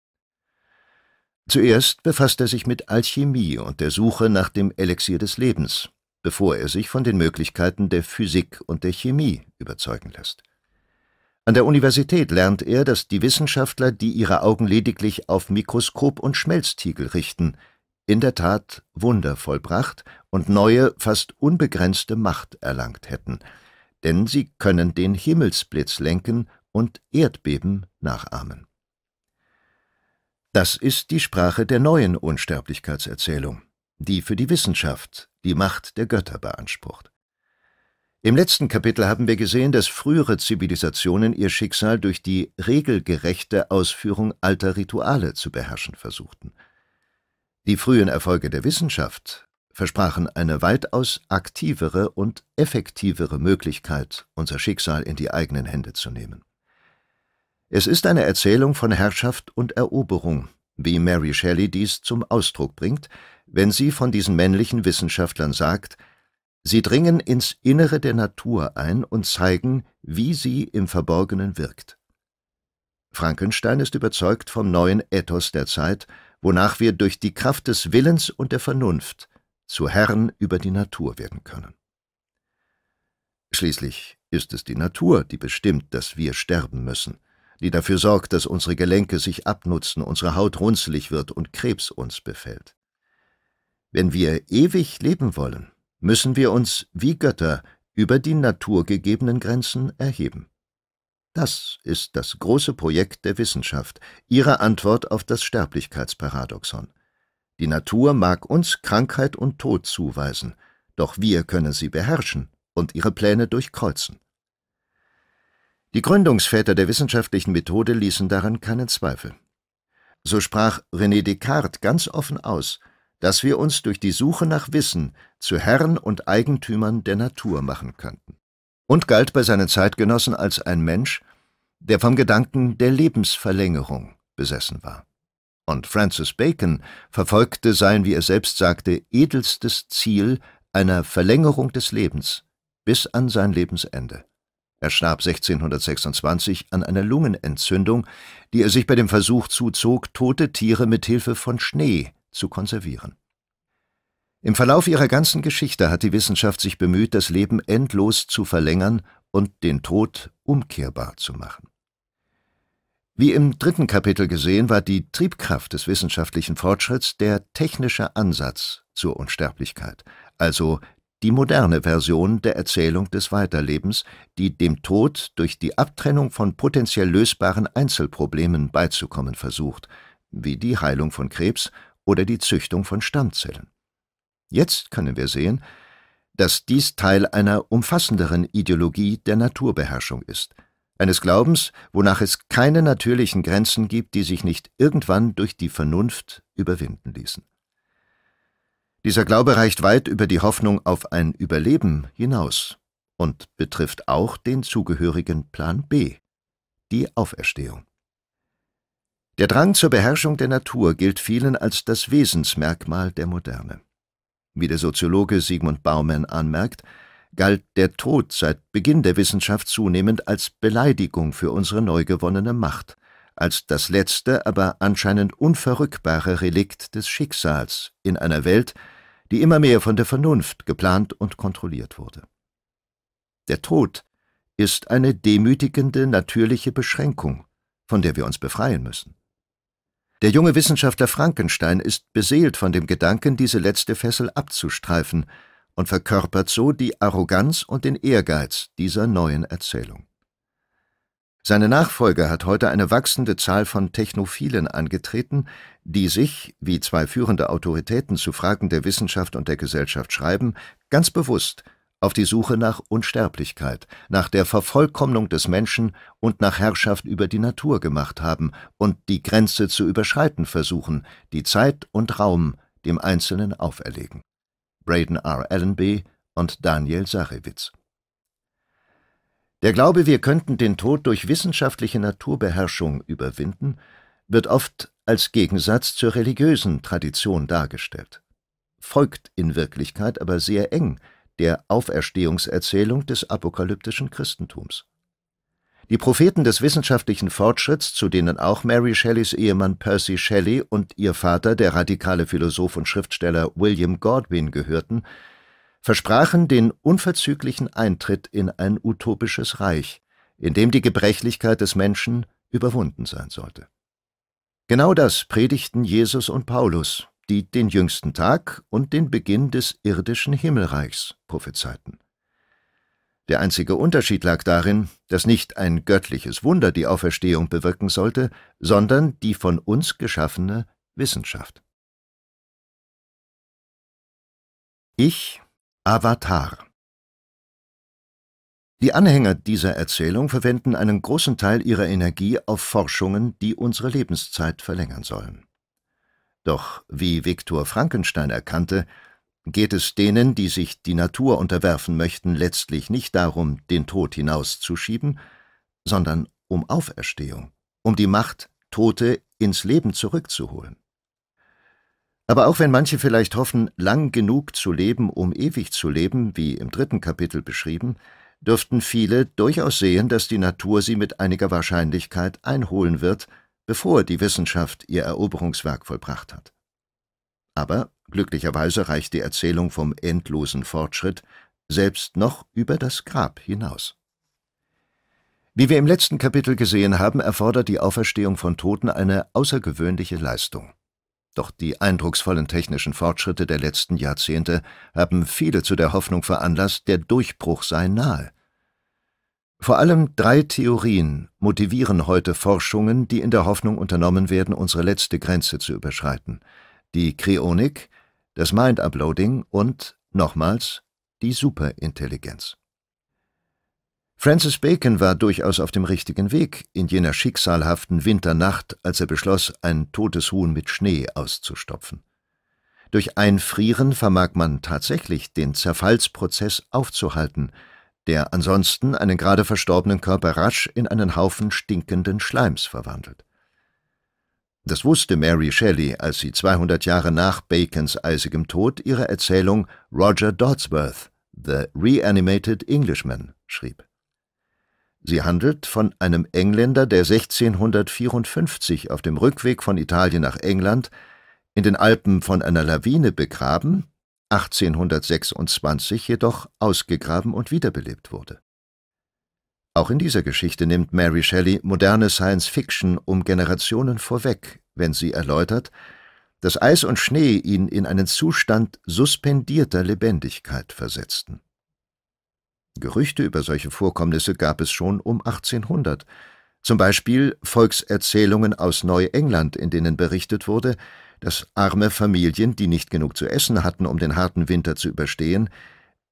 Zuerst befasst er sich mit Alchemie und der Suche nach dem Elixier des Lebens, bevor er sich von den Möglichkeiten der Physik und der Chemie überzeugen lässt. An der Universität lernt er, dass die Wissenschaftler, die ihre Augen lediglich auf Mikroskop und Schmelztiegel richten, in der Tat Wunder vollbracht und neue, fast unbegrenzte Macht erlangt hätten, denn sie können den Himmelsblitz lenken und Erdbeben nachahmen. Das ist die Sprache der neuen Unsterblichkeitserzählung, die für die Wissenschaft die Macht der Götter beansprucht. Im letzten Kapitel haben wir gesehen, dass frühere Zivilisationen ihr Schicksal durch die regelgerechte Ausführung alter Rituale zu beherrschen versuchten. Die frühen Erfolge der Wissenschaft versprachen eine weitaus aktivere und effektivere Möglichkeit, unser Schicksal in die eigenen Hände zu nehmen. Es ist eine Erzählung von Herrschaft und Eroberung, wie Mary Shelley dies zum Ausdruck bringt, wenn sie von diesen männlichen Wissenschaftlern sagt, Sie dringen ins Innere der Natur ein und zeigen, wie sie im Verborgenen wirkt. Frankenstein ist überzeugt vom neuen Ethos der Zeit, wonach wir durch die Kraft des Willens und der Vernunft zu Herren über die Natur werden können. Schließlich ist es die Natur, die bestimmt, dass wir sterben müssen, die dafür sorgt, dass unsere Gelenke sich abnutzen, unsere Haut runzelig wird und Krebs uns befällt. Wenn wir ewig leben wollen, müssen wir uns wie Götter über die naturgegebenen Grenzen erheben. Das ist das große Projekt der Wissenschaft, ihre Antwort auf das Sterblichkeitsparadoxon. Die Natur mag uns Krankheit und Tod zuweisen, doch wir können sie beherrschen und ihre Pläne durchkreuzen. Die Gründungsväter der wissenschaftlichen Methode ließen daran keinen Zweifel. So sprach René Descartes ganz offen aus, dass wir uns durch die Suche nach Wissen zu Herren und Eigentümern der Natur machen könnten, und galt bei seinen Zeitgenossen als ein Mensch, der vom Gedanken der Lebensverlängerung besessen war. Und Francis Bacon verfolgte sein, wie er selbst sagte, edelstes Ziel einer Verlängerung des Lebens bis an sein Lebensende. Er starb 1626 an einer Lungenentzündung, die er sich bei dem Versuch zuzog, tote Tiere mit Hilfe von Schnee zu konservieren. Im Verlauf ihrer ganzen Geschichte hat die Wissenschaft sich bemüht, das Leben endlos zu verlängern und den Tod umkehrbar zu machen. Wie im dritten Kapitel gesehen, war die Triebkraft des wissenschaftlichen Fortschritts der technische Ansatz zur Unsterblichkeit, also die moderne Version der Erzählung des Weiterlebens, die dem Tod durch die Abtrennung von potenziell lösbaren Einzelproblemen beizukommen versucht, wie die Heilung von Krebs oder die Züchtung von Stammzellen. Jetzt können wir sehen, dass dies Teil einer umfassenderen Ideologie der Naturbeherrschung ist, eines Glaubens, wonach es keine natürlichen Grenzen gibt, die sich nicht irgendwann durch die Vernunft überwinden ließen. Dieser Glaube reicht weit über die Hoffnung auf ein Überleben hinaus und betrifft auch den zugehörigen Plan B, die Auferstehung. Der Drang zur Beherrschung der Natur gilt vielen als das Wesensmerkmal der Moderne. Wie der Soziologe Sigmund Baumann anmerkt, galt der Tod seit Beginn der Wissenschaft zunehmend als Beleidigung für unsere neu gewonnene Macht, als das letzte, aber anscheinend unverrückbare Relikt des Schicksals in einer Welt, die immer mehr von der Vernunft geplant und kontrolliert wurde. Der Tod ist eine demütigende natürliche Beschränkung, von der wir uns befreien müssen. Der junge Wissenschaftler Frankenstein ist beseelt von dem Gedanken, diese letzte Fessel abzustreifen und verkörpert so die Arroganz und den Ehrgeiz dieser neuen Erzählung. Seine Nachfolger hat heute eine wachsende Zahl von Technophilen angetreten, die sich, wie zwei führende Autoritäten zu Fragen der Wissenschaft und der Gesellschaft schreiben, ganz bewusst auf die Suche nach Unsterblichkeit, nach der Vervollkommnung des Menschen und nach Herrschaft über die Natur gemacht haben und die Grenze zu überschreiten versuchen, die Zeit und Raum dem Einzelnen auferlegen. Braden R. Allenby und Daniel Sachewitz. Der Glaube, wir könnten den Tod durch wissenschaftliche Naturbeherrschung überwinden, wird oft als Gegensatz zur religiösen Tradition dargestellt, folgt in Wirklichkeit aber sehr eng der Auferstehungserzählung des apokalyptischen Christentums. Die Propheten des wissenschaftlichen Fortschritts, zu denen auch Mary Shelleys Ehemann Percy Shelley und ihr Vater, der radikale Philosoph und Schriftsteller William Godwin, gehörten, versprachen den unverzüglichen Eintritt in ein utopisches Reich, in dem die Gebrechlichkeit des Menschen überwunden sein sollte. Genau das predigten Jesus und Paulus die den jüngsten Tag und den Beginn des irdischen Himmelreichs prophezeiten. Der einzige Unterschied lag darin, dass nicht ein göttliches Wunder die Auferstehung bewirken sollte, sondern die von uns geschaffene Wissenschaft. Ich Avatar Die Anhänger dieser Erzählung verwenden einen großen Teil ihrer Energie auf Forschungen, die unsere Lebenszeit verlängern sollen. Doch wie Viktor Frankenstein erkannte, geht es denen, die sich die Natur unterwerfen möchten, letztlich nicht darum, den Tod hinauszuschieben, sondern um Auferstehung, um die Macht, Tote ins Leben zurückzuholen. Aber auch wenn manche vielleicht hoffen, lang genug zu leben, um ewig zu leben, wie im dritten Kapitel beschrieben, dürften viele durchaus sehen, dass die Natur sie mit einiger Wahrscheinlichkeit einholen wird, bevor die Wissenschaft ihr Eroberungswerk vollbracht hat. Aber glücklicherweise reicht die Erzählung vom endlosen Fortschritt selbst noch über das Grab hinaus. Wie wir im letzten Kapitel gesehen haben, erfordert die Auferstehung von Toten eine außergewöhnliche Leistung. Doch die eindrucksvollen technischen Fortschritte der letzten Jahrzehnte haben viele zu der Hoffnung veranlasst, der Durchbruch sei nahe. Vor allem drei Theorien motivieren heute Forschungen, die in der Hoffnung unternommen werden, unsere letzte Grenze zu überschreiten. Die Kreonik, das Mind-Uploading und, nochmals, die Superintelligenz. Francis Bacon war durchaus auf dem richtigen Weg in jener schicksalhaften Winternacht, als er beschloss, ein totes Huhn mit Schnee auszustopfen. Durch Einfrieren vermag man tatsächlich den Zerfallsprozess aufzuhalten – der ansonsten einen gerade verstorbenen Körper rasch in einen Haufen stinkenden Schleims verwandelt. Das wusste Mary Shelley, als sie 200 Jahre nach Bacons eisigem Tod ihre Erzählung Roger Dodsworth, The Reanimated Englishman, schrieb. Sie handelt von einem Engländer, der 1654 auf dem Rückweg von Italien nach England in den Alpen von einer Lawine begraben 1826 jedoch ausgegraben und wiederbelebt wurde. Auch in dieser Geschichte nimmt Mary Shelley moderne Science Fiction um Generationen vorweg, wenn sie erläutert, dass Eis und Schnee ihn in einen Zustand suspendierter Lebendigkeit versetzten. Gerüchte über solche Vorkommnisse gab es schon um 1800, zum Beispiel Volkserzählungen aus Neuengland, in denen berichtet wurde, dass arme Familien, die nicht genug zu essen hatten, um den harten Winter zu überstehen,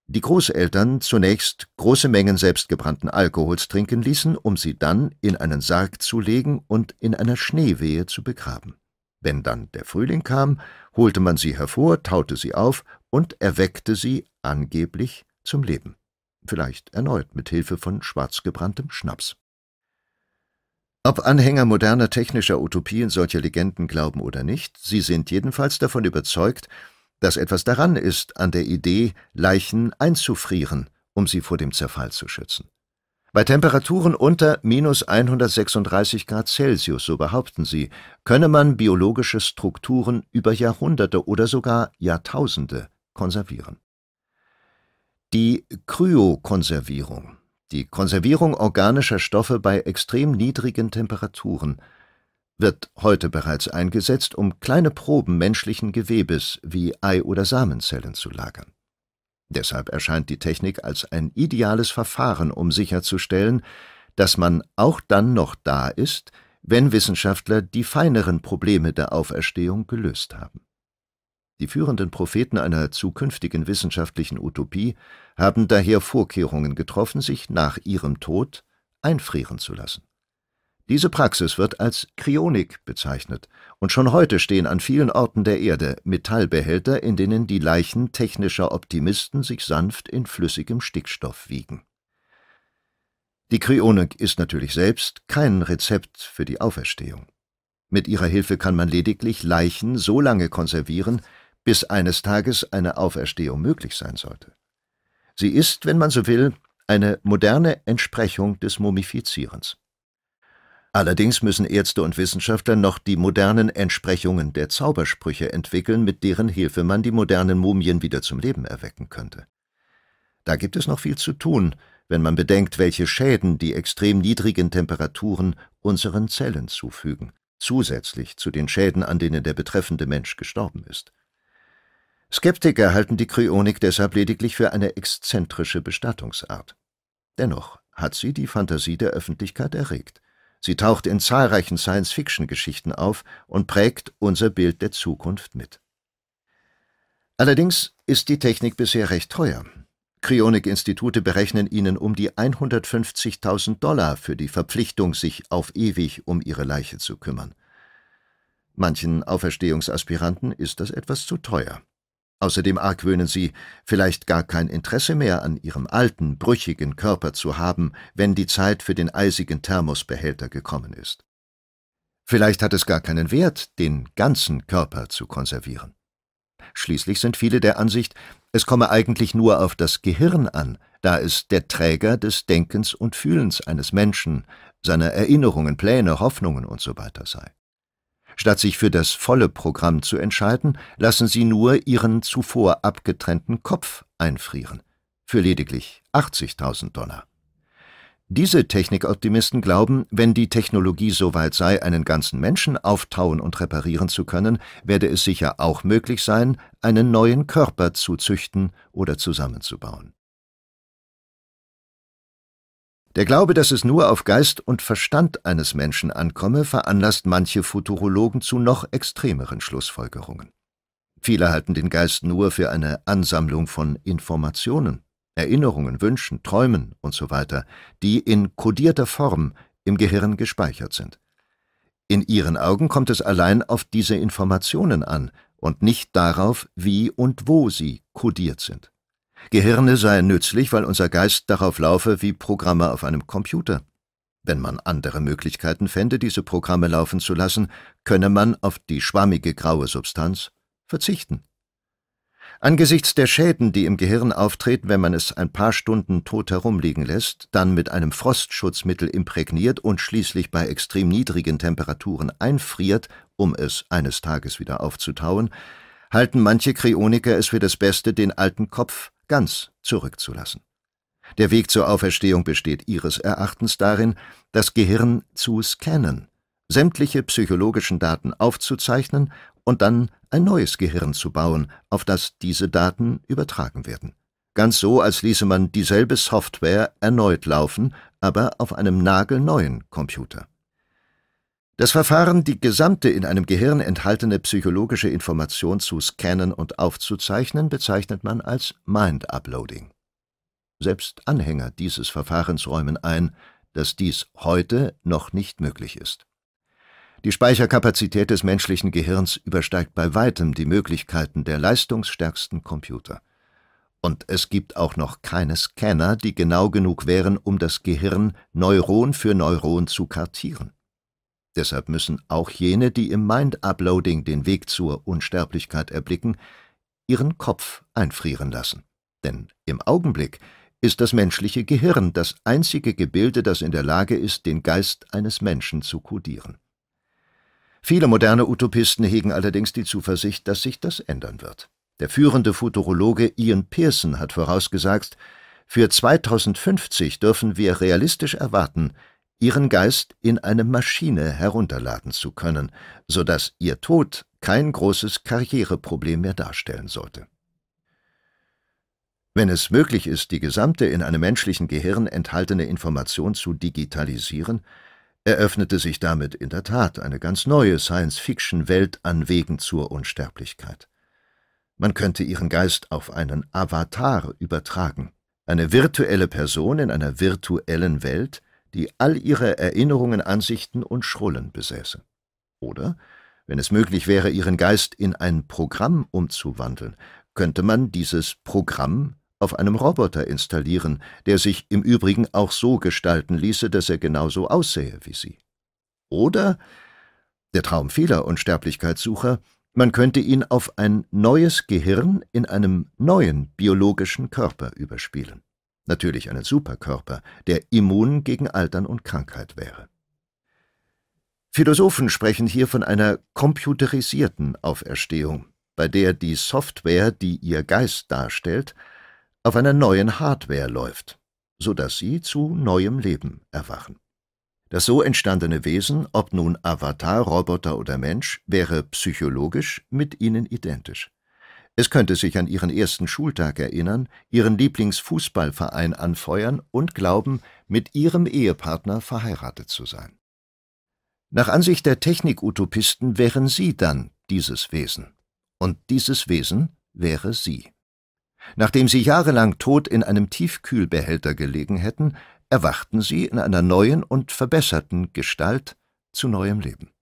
die Großeltern zunächst große Mengen selbstgebrannten Alkohols trinken ließen, um sie dann in einen Sarg zu legen und in einer Schneewehe zu begraben. Wenn dann der Frühling kam, holte man sie hervor, taute sie auf und erweckte sie angeblich zum Leben. Vielleicht erneut mit Hilfe von schwarzgebranntem Schnaps. Ob Anhänger moderner technischer Utopien solche Legenden glauben oder nicht, sie sind jedenfalls davon überzeugt, dass etwas daran ist an der Idee, Leichen einzufrieren, um sie vor dem Zerfall zu schützen. Bei Temperaturen unter minus 136 Grad Celsius, so behaupten sie, könne man biologische Strukturen über Jahrhunderte oder sogar Jahrtausende konservieren. Die Kryokonservierung die Konservierung organischer Stoffe bei extrem niedrigen Temperaturen, wird heute bereits eingesetzt, um kleine Proben menschlichen Gewebes wie Ei- oder Samenzellen zu lagern. Deshalb erscheint die Technik als ein ideales Verfahren, um sicherzustellen, dass man auch dann noch da ist, wenn Wissenschaftler die feineren Probleme der Auferstehung gelöst haben die führenden Propheten einer zukünftigen wissenschaftlichen Utopie haben daher Vorkehrungen getroffen, sich nach ihrem Tod einfrieren zu lassen. Diese Praxis wird als Kryonik bezeichnet, und schon heute stehen an vielen Orten der Erde Metallbehälter, in denen die Leichen technischer Optimisten sich sanft in flüssigem Stickstoff wiegen. Die Kryonik ist natürlich selbst kein Rezept für die Auferstehung. Mit ihrer Hilfe kann man lediglich Leichen so lange konservieren, bis eines Tages eine Auferstehung möglich sein sollte. Sie ist, wenn man so will, eine moderne Entsprechung des Mumifizierens. Allerdings müssen Ärzte und Wissenschaftler noch die modernen Entsprechungen der Zaubersprüche entwickeln, mit deren Hilfe man die modernen Mumien wieder zum Leben erwecken könnte. Da gibt es noch viel zu tun, wenn man bedenkt, welche Schäden die extrem niedrigen Temperaturen unseren Zellen zufügen, zusätzlich zu den Schäden, an denen der betreffende Mensch gestorben ist. Skeptiker halten die Kryonik deshalb lediglich für eine exzentrische Bestattungsart. Dennoch hat sie die Fantasie der Öffentlichkeit erregt. Sie taucht in zahlreichen Science-Fiction-Geschichten auf und prägt unser Bild der Zukunft mit. Allerdings ist die Technik bisher recht teuer. Kryonik-Institute berechnen ihnen um die 150.000 Dollar für die Verpflichtung, sich auf ewig um ihre Leiche zu kümmern. Manchen Auferstehungsaspiranten ist das etwas zu teuer. Außerdem argwöhnen sie, vielleicht gar kein Interesse mehr an ihrem alten, brüchigen Körper zu haben, wenn die Zeit für den eisigen Thermosbehälter gekommen ist. Vielleicht hat es gar keinen Wert, den ganzen Körper zu konservieren. Schließlich sind viele der Ansicht, es komme eigentlich nur auf das Gehirn an, da es der Träger des Denkens und Fühlens eines Menschen, seiner Erinnerungen, Pläne, Hoffnungen usw. So sei. Statt sich für das volle Programm zu entscheiden, lassen sie nur ihren zuvor abgetrennten Kopf einfrieren. Für lediglich 80.000 Dollar. Diese Technikoptimisten glauben, wenn die Technologie soweit sei, einen ganzen Menschen auftauen und reparieren zu können, werde es sicher auch möglich sein, einen neuen Körper zu züchten oder zusammenzubauen der Glaube, dass es nur auf Geist und Verstand eines Menschen ankomme, veranlasst manche Futurologen zu noch extremeren Schlussfolgerungen. Viele halten den Geist nur für eine Ansammlung von Informationen, Erinnerungen, Wünschen, Träumen usw., so die in kodierter Form im Gehirn gespeichert sind. In ihren Augen kommt es allein auf diese Informationen an und nicht darauf, wie und wo sie kodiert sind. Gehirne seien nützlich, weil unser Geist darauf laufe wie Programme auf einem Computer. Wenn man andere Möglichkeiten fände, diese Programme laufen zu lassen, könne man auf die schwammige graue Substanz verzichten. Angesichts der Schäden, die im Gehirn auftreten, wenn man es ein paar Stunden tot herumliegen lässt, dann mit einem Frostschutzmittel imprägniert und schließlich bei extrem niedrigen Temperaturen einfriert, um es eines Tages wieder aufzutauen, halten manche Kreoniker es für das Beste, den alten Kopf ganz zurückzulassen. Der Weg zur Auferstehung besteht ihres Erachtens darin, das Gehirn zu scannen, sämtliche psychologischen Daten aufzuzeichnen und dann ein neues Gehirn zu bauen, auf das diese Daten übertragen werden. Ganz so, als ließe man dieselbe Software erneut laufen, aber auf einem nagelneuen Computer. Das Verfahren, die gesamte in einem Gehirn enthaltene psychologische Information zu scannen und aufzuzeichnen, bezeichnet man als Mind Uploading. Selbst Anhänger dieses Verfahrens räumen ein, dass dies heute noch nicht möglich ist. Die Speicherkapazität des menschlichen Gehirns übersteigt bei weitem die Möglichkeiten der leistungsstärksten Computer. Und es gibt auch noch keine Scanner, die genau genug wären, um das Gehirn Neuron für Neuron zu kartieren. Deshalb müssen auch jene, die im Mind-Uploading den Weg zur Unsterblichkeit erblicken, ihren Kopf einfrieren lassen. Denn im Augenblick ist das menschliche Gehirn das einzige Gebilde, das in der Lage ist, den Geist eines Menschen zu kodieren. Viele moderne Utopisten hegen allerdings die Zuversicht, dass sich das ändern wird. Der führende Futurologe Ian Pearson hat vorausgesagt, für 2050 dürfen wir realistisch erwarten, ihren Geist in eine Maschine herunterladen zu können, so dass ihr Tod kein großes Karriereproblem mehr darstellen sollte. Wenn es möglich ist, die gesamte in einem menschlichen Gehirn enthaltene Information zu digitalisieren, eröffnete sich damit in der Tat eine ganz neue Science-Fiction-Welt an Wegen zur Unsterblichkeit. Man könnte ihren Geist auf einen Avatar übertragen, eine virtuelle Person in einer virtuellen Welt, die all ihre Erinnerungen, Ansichten und Schrullen besäße. Oder, wenn es möglich wäre, ihren Geist in ein Programm umzuwandeln, könnte man dieses Programm auf einem Roboter installieren, der sich im Übrigen auch so gestalten ließe, dass er genauso aussähe wie sie. Oder der Traumfehler und Sterblichkeitssucher, man könnte ihn auf ein neues Gehirn in einem neuen biologischen Körper überspielen natürlich einen Superkörper, der immun gegen Altern und Krankheit wäre. Philosophen sprechen hier von einer computerisierten Auferstehung, bei der die Software, die ihr Geist darstellt, auf einer neuen Hardware läuft, so dass sie zu neuem Leben erwachen. Das so entstandene Wesen, ob nun Avatar, Roboter oder Mensch, wäre psychologisch mit ihnen identisch. Es könnte sich an ihren ersten Schultag erinnern, ihren Lieblingsfußballverein anfeuern und glauben, mit ihrem Ehepartner verheiratet zu sein. Nach Ansicht der Technikutopisten wären sie dann dieses Wesen. Und dieses Wesen wäre sie. Nachdem sie jahrelang tot in einem Tiefkühlbehälter gelegen hätten, erwachten sie in einer neuen und verbesserten Gestalt zu neuem Leben.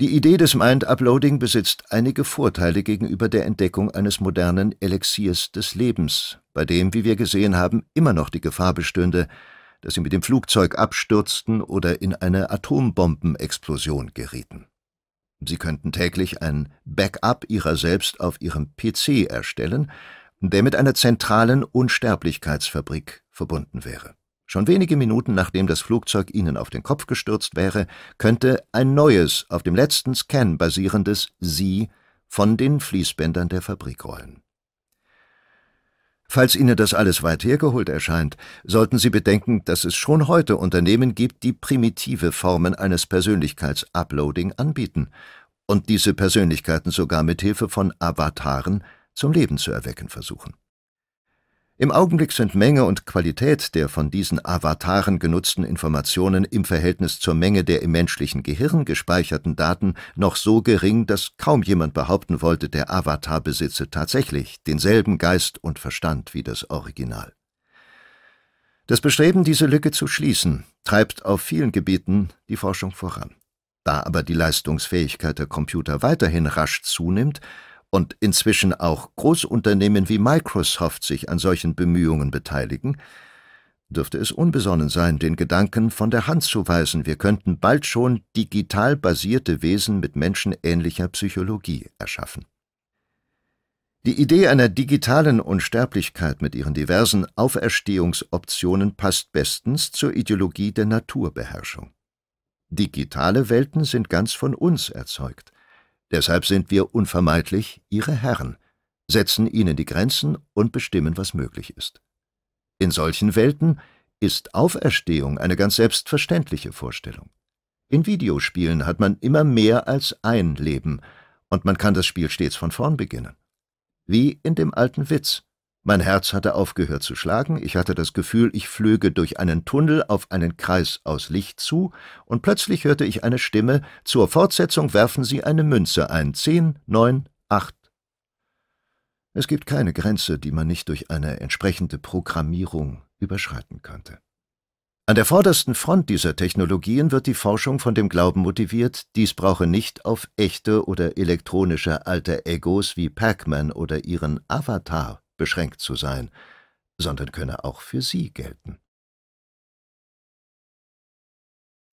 Die Idee des Mind-Uploading besitzt einige Vorteile gegenüber der Entdeckung eines modernen Elixiers des Lebens, bei dem, wie wir gesehen haben, immer noch die Gefahr bestünde, dass sie mit dem Flugzeug abstürzten oder in eine Atombombenexplosion gerieten. Sie könnten täglich ein Backup ihrer selbst auf ihrem PC erstellen, der mit einer zentralen Unsterblichkeitsfabrik verbunden wäre. Schon wenige Minuten nachdem das Flugzeug ihnen auf den Kopf gestürzt wäre, könnte ein neues, auf dem letzten Scan basierendes Sie von den Fließbändern der Fabrik rollen. Falls Ihnen das alles weit hergeholt erscheint, sollten Sie bedenken, dass es schon heute Unternehmen gibt, die primitive Formen eines Persönlichkeitsuploading anbieten und diese Persönlichkeiten sogar mit Hilfe von Avataren zum Leben zu erwecken versuchen. Im Augenblick sind Menge und Qualität der von diesen Avataren genutzten Informationen im Verhältnis zur Menge der im menschlichen Gehirn gespeicherten Daten noch so gering, dass kaum jemand behaupten wollte, der Avatar besitze tatsächlich denselben Geist und Verstand wie das Original. Das Bestreben, diese Lücke zu schließen, treibt auf vielen Gebieten die Forschung voran. Da aber die Leistungsfähigkeit der Computer weiterhin rasch zunimmt, und inzwischen auch Großunternehmen wie Microsoft sich an solchen Bemühungen beteiligen, dürfte es unbesonnen sein, den Gedanken von der Hand zu weisen, wir könnten bald schon digital basierte Wesen mit menschenähnlicher Psychologie erschaffen. Die Idee einer digitalen Unsterblichkeit mit ihren diversen Auferstehungsoptionen passt bestens zur Ideologie der Naturbeherrschung. Digitale Welten sind ganz von uns erzeugt. Deshalb sind wir unvermeidlich ihre Herren, setzen ihnen die Grenzen und bestimmen, was möglich ist. In solchen Welten ist Auferstehung eine ganz selbstverständliche Vorstellung. In Videospielen hat man immer mehr als ein Leben, und man kann das Spiel stets von vorn beginnen. Wie in dem alten Witz. Mein Herz hatte aufgehört zu schlagen, ich hatte das Gefühl, ich flöge durch einen Tunnel auf einen Kreis aus Licht zu, und plötzlich hörte ich eine Stimme, zur Fortsetzung werfen Sie eine Münze ein, zehn, neun, acht. Es gibt keine Grenze, die man nicht durch eine entsprechende Programmierung überschreiten könnte. An der vordersten Front dieser Technologien wird die Forschung von dem Glauben motiviert, dies brauche nicht auf echte oder elektronische alter Egos wie Pac-Man oder ihren Avatar beschränkt zu sein, sondern könne auch für sie gelten.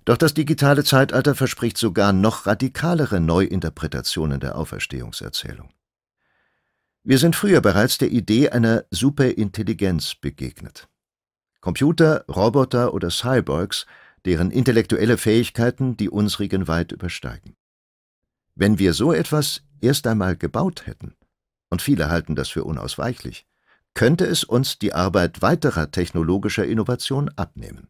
Doch das digitale Zeitalter verspricht sogar noch radikalere Neuinterpretationen der Auferstehungserzählung. Wir sind früher bereits der Idee einer Superintelligenz begegnet. Computer, Roboter oder Cyborgs, deren intellektuelle Fähigkeiten die unsrigen weit übersteigen. Wenn wir so etwas erst einmal gebaut hätten, und viele halten das für unausweichlich, könnte es uns die Arbeit weiterer technologischer Innovation abnehmen.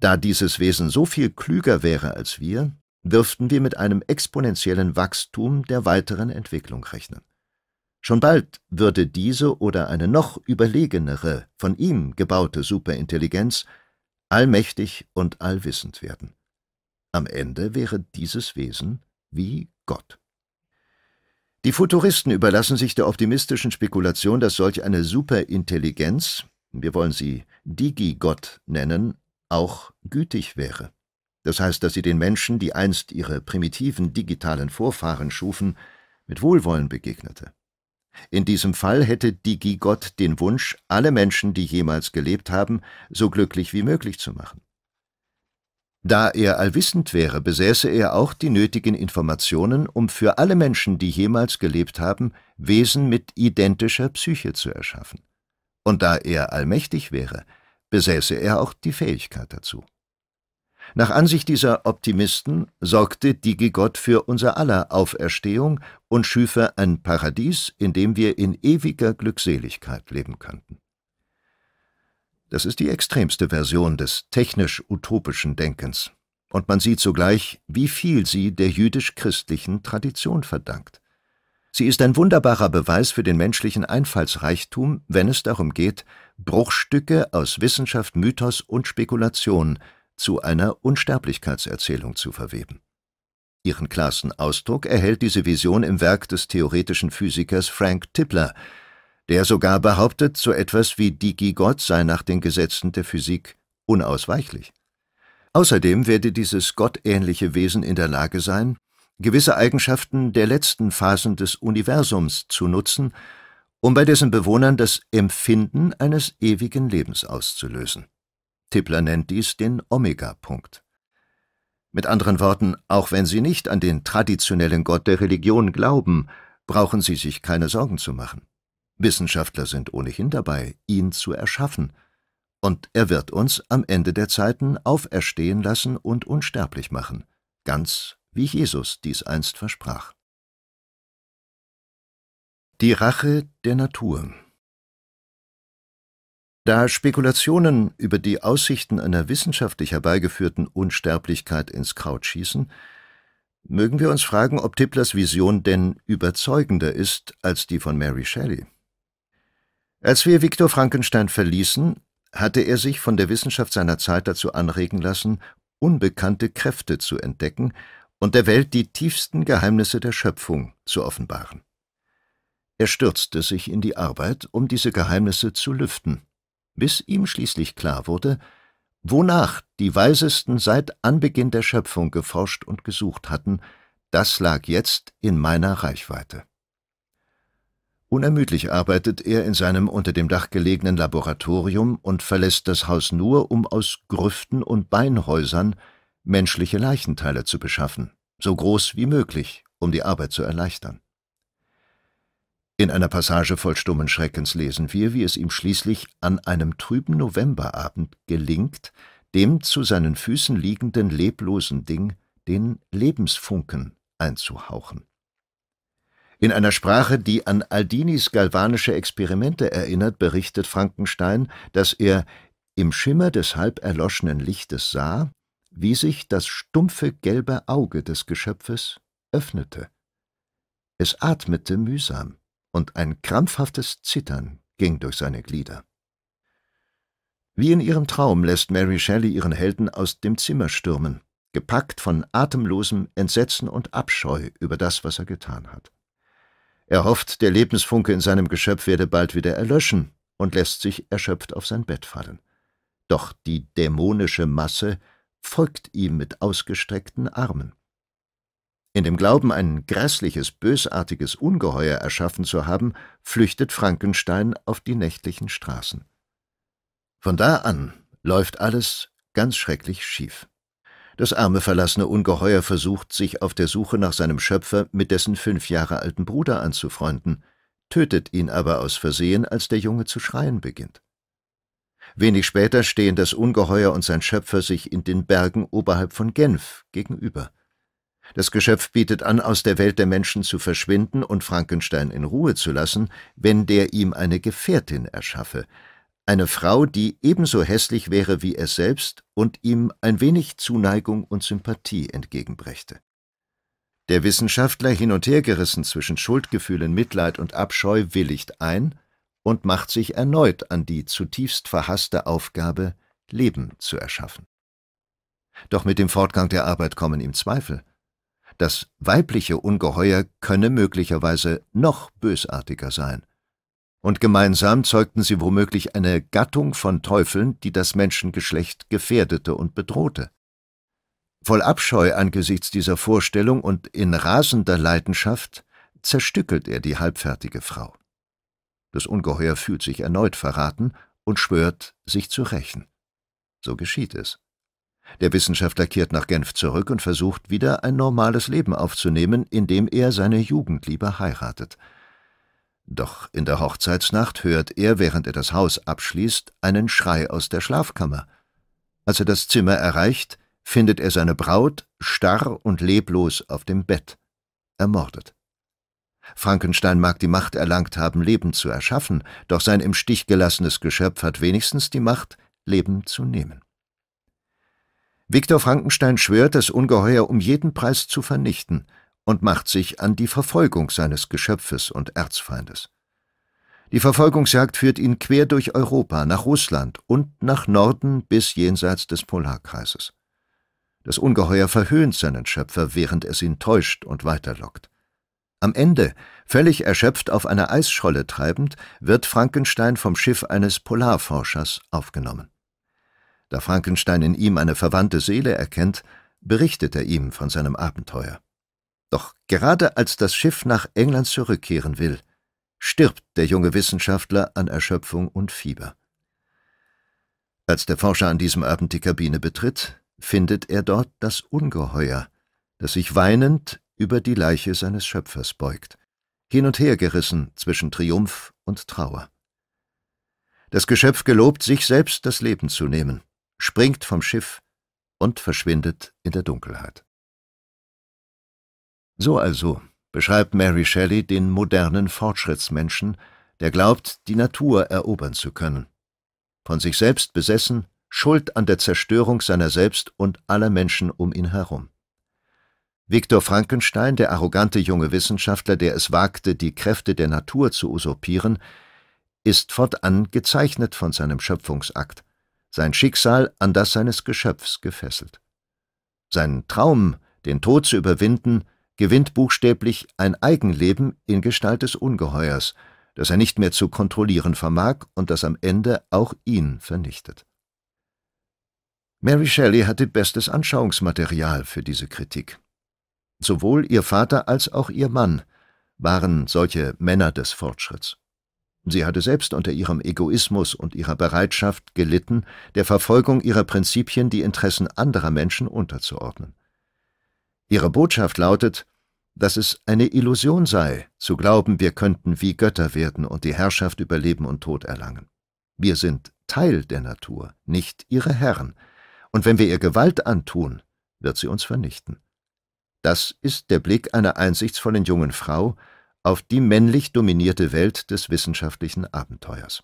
Da dieses Wesen so viel klüger wäre als wir, dürften wir mit einem exponentiellen Wachstum der weiteren Entwicklung rechnen. Schon bald würde diese oder eine noch überlegenere, von ihm gebaute Superintelligenz allmächtig und allwissend werden. Am Ende wäre dieses Wesen wie Gott. Die Futuristen überlassen sich der optimistischen Spekulation, dass solch eine Superintelligenz wir wollen sie Digigott nennen auch gütig wäre. Das heißt, dass sie den Menschen, die einst ihre primitiven digitalen Vorfahren schufen, mit Wohlwollen begegnete. In diesem Fall hätte Digigott den Wunsch, alle Menschen, die jemals gelebt haben, so glücklich wie möglich zu machen. Da er allwissend wäre, besäße er auch die nötigen Informationen, um für alle Menschen, die jemals gelebt haben, Wesen mit identischer Psyche zu erschaffen. Und da er allmächtig wäre, besäße er auch die Fähigkeit dazu. Nach Ansicht dieser Optimisten sorgte Digigott für unser aller Auferstehung und schüfe ein Paradies, in dem wir in ewiger Glückseligkeit leben könnten. Das ist die extremste Version des technisch-utopischen Denkens. Und man sieht sogleich, wie viel sie der jüdisch-christlichen Tradition verdankt. Sie ist ein wunderbarer Beweis für den menschlichen Einfallsreichtum, wenn es darum geht, Bruchstücke aus Wissenschaft, Mythos und Spekulation zu einer Unsterblichkeitserzählung zu verweben. Ihren klarsten Ausdruck erhält diese Vision im Werk des theoretischen Physikers Frank Tipler, der sogar behauptet, so etwas wie Digi-Gott sei nach den Gesetzen der Physik unausweichlich. Außerdem werde dieses gottähnliche Wesen in der Lage sein, gewisse Eigenschaften der letzten Phasen des Universums zu nutzen, um bei dessen Bewohnern das Empfinden eines ewigen Lebens auszulösen. Tippler nennt dies den Omega-Punkt. Mit anderen Worten, auch wenn Sie nicht an den traditionellen Gott der Religion glauben, brauchen Sie sich keine Sorgen zu machen. Wissenschaftler sind ohnehin dabei, ihn zu erschaffen, und er wird uns am Ende der Zeiten auferstehen lassen und unsterblich machen, ganz wie Jesus dies einst versprach. Die Rache der Natur Da Spekulationen über die Aussichten einer wissenschaftlich herbeigeführten Unsterblichkeit ins Kraut schießen, mögen wir uns fragen, ob Tipplers Vision denn überzeugender ist als die von Mary Shelley. Als wir Viktor Frankenstein verließen, hatte er sich von der Wissenschaft seiner Zeit dazu anregen lassen, unbekannte Kräfte zu entdecken und der Welt die tiefsten Geheimnisse der Schöpfung zu offenbaren. Er stürzte sich in die Arbeit, um diese Geheimnisse zu lüften, bis ihm schließlich klar wurde, wonach die Weisesten seit Anbeginn der Schöpfung geforscht und gesucht hatten, das lag jetzt in meiner Reichweite. Unermüdlich arbeitet er in seinem unter dem Dach gelegenen Laboratorium und verlässt das Haus nur, um aus Grüften und Beinhäusern menschliche Leichenteile zu beschaffen, so groß wie möglich, um die Arbeit zu erleichtern. In einer Passage voll stummen Schreckens lesen wir, wie es ihm schließlich an einem trüben Novemberabend gelingt, dem zu seinen Füßen liegenden leblosen Ding den Lebensfunken einzuhauchen. In einer Sprache, die an Aldinis galvanische Experimente erinnert, berichtet Frankenstein, dass er im Schimmer des halb erloschenen Lichtes sah, wie sich das stumpfe gelbe Auge des Geschöpfes öffnete. Es atmete mühsam, und ein krampfhaftes Zittern ging durch seine Glieder. Wie in ihrem Traum lässt Mary Shelley ihren Helden aus dem Zimmer stürmen, gepackt von atemlosem Entsetzen und Abscheu über das, was er getan hat. Er hofft, der Lebensfunke in seinem Geschöpf werde bald wieder erlöschen und lässt sich erschöpft auf sein Bett fallen. Doch die dämonische Masse folgt ihm mit ausgestreckten Armen. In dem Glauben, ein grässliches, bösartiges Ungeheuer erschaffen zu haben, flüchtet Frankenstein auf die nächtlichen Straßen. Von da an läuft alles ganz schrecklich schief. Das arme verlassene Ungeheuer versucht, sich auf der Suche nach seinem Schöpfer mit dessen fünf Jahre alten Bruder anzufreunden, tötet ihn aber aus Versehen, als der Junge zu schreien beginnt. Wenig später stehen das Ungeheuer und sein Schöpfer sich in den Bergen oberhalb von Genf gegenüber. Das Geschöpf bietet an, aus der Welt der Menschen zu verschwinden und Frankenstein in Ruhe zu lassen, wenn der ihm eine Gefährtin erschaffe, eine Frau, die ebenso hässlich wäre wie er selbst und ihm ein wenig Zuneigung und Sympathie entgegenbrächte. Der Wissenschaftler, hin und her gerissen zwischen Schuldgefühlen, Mitleid und Abscheu, willigt ein und macht sich erneut an die zutiefst verhasste Aufgabe, Leben zu erschaffen. Doch mit dem Fortgang der Arbeit kommen ihm Zweifel. Das weibliche Ungeheuer könne möglicherweise noch bösartiger sein – und gemeinsam zeugten sie womöglich eine Gattung von Teufeln, die das Menschengeschlecht gefährdete und bedrohte. Voll Abscheu angesichts dieser Vorstellung und in rasender Leidenschaft zerstückelt er die halbfertige Frau. Das Ungeheuer fühlt sich erneut verraten und schwört, sich zu rächen. So geschieht es. Der Wissenschaftler kehrt nach Genf zurück und versucht wieder ein normales Leben aufzunehmen, indem er seine Jugendliebe heiratet – doch in der Hochzeitsnacht hört er, während er das Haus abschließt, einen Schrei aus der Schlafkammer. Als er das Zimmer erreicht, findet er seine Braut starr und leblos auf dem Bett, ermordet. Frankenstein mag die Macht erlangt haben, Leben zu erschaffen, doch sein im Stich gelassenes Geschöpf hat wenigstens die Macht, Leben zu nehmen. Viktor Frankenstein schwört, das Ungeheuer um jeden Preis zu vernichten – und macht sich an die Verfolgung seines Geschöpfes und Erzfeindes. Die Verfolgungsjagd führt ihn quer durch Europa, nach Russland und nach Norden bis jenseits des Polarkreises. Das Ungeheuer verhöhnt seinen Schöpfer, während es ihn täuscht und weiterlockt. Am Ende, völlig erschöpft auf einer Eisscholle treibend, wird Frankenstein vom Schiff eines Polarforschers aufgenommen. Da Frankenstein in ihm eine verwandte Seele erkennt, berichtet er ihm von seinem Abenteuer. Doch gerade als das Schiff nach England zurückkehren will, stirbt der junge Wissenschaftler an Erschöpfung und Fieber. Als der Forscher an diesem Abend die Kabine betritt, findet er dort das Ungeheuer, das sich weinend über die Leiche seines Schöpfers beugt, hin und her gerissen zwischen Triumph und Trauer. Das Geschöpf gelobt, sich selbst das Leben zu nehmen, springt vom Schiff und verschwindet in der Dunkelheit. So also beschreibt Mary Shelley den modernen Fortschrittsmenschen, der glaubt, die Natur erobern zu können. Von sich selbst besessen, schuld an der Zerstörung seiner selbst und aller Menschen um ihn herum. Viktor Frankenstein, der arrogante junge Wissenschaftler, der es wagte, die Kräfte der Natur zu usurpieren, ist fortan gezeichnet von seinem Schöpfungsakt, sein Schicksal an das seines Geschöpfs gefesselt. Sein Traum, den Tod zu überwinden, gewinnt buchstäblich ein Eigenleben in Gestalt des Ungeheuers, das er nicht mehr zu kontrollieren vermag und das am Ende auch ihn vernichtet. Mary Shelley hatte bestes Anschauungsmaterial für diese Kritik. Sowohl ihr Vater als auch ihr Mann waren solche Männer des Fortschritts. Sie hatte selbst unter ihrem Egoismus und ihrer Bereitschaft gelitten, der Verfolgung ihrer Prinzipien die Interessen anderer Menschen unterzuordnen. Ihre Botschaft lautet, dass es eine Illusion sei, zu glauben, wir könnten wie Götter werden und die Herrschaft über Leben und Tod erlangen. Wir sind Teil der Natur, nicht ihre Herren, und wenn wir ihr Gewalt antun, wird sie uns vernichten. Das ist der Blick einer einsichtsvollen jungen Frau auf die männlich dominierte Welt des wissenschaftlichen Abenteuers.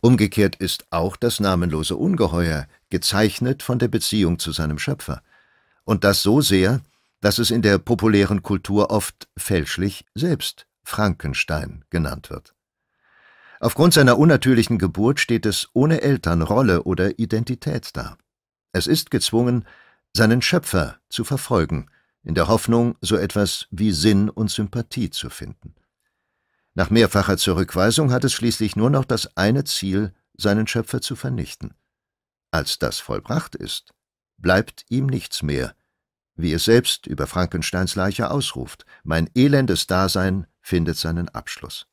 Umgekehrt ist auch das namenlose Ungeheuer gezeichnet von der Beziehung zu seinem Schöpfer – und das so sehr, dass es in der populären Kultur oft fälschlich selbst Frankenstein genannt wird. Aufgrund seiner unnatürlichen Geburt steht es ohne Eltern, Rolle oder Identität da. Es ist gezwungen, seinen Schöpfer zu verfolgen, in der Hoffnung, so etwas wie Sinn und Sympathie zu finden. Nach mehrfacher Zurückweisung hat es schließlich nur noch das eine Ziel, seinen Schöpfer zu vernichten. Als das vollbracht ist, bleibt ihm nichts mehr, wie es selbst über Frankensteins Leiche ausruft, mein elendes Dasein findet seinen Abschluss.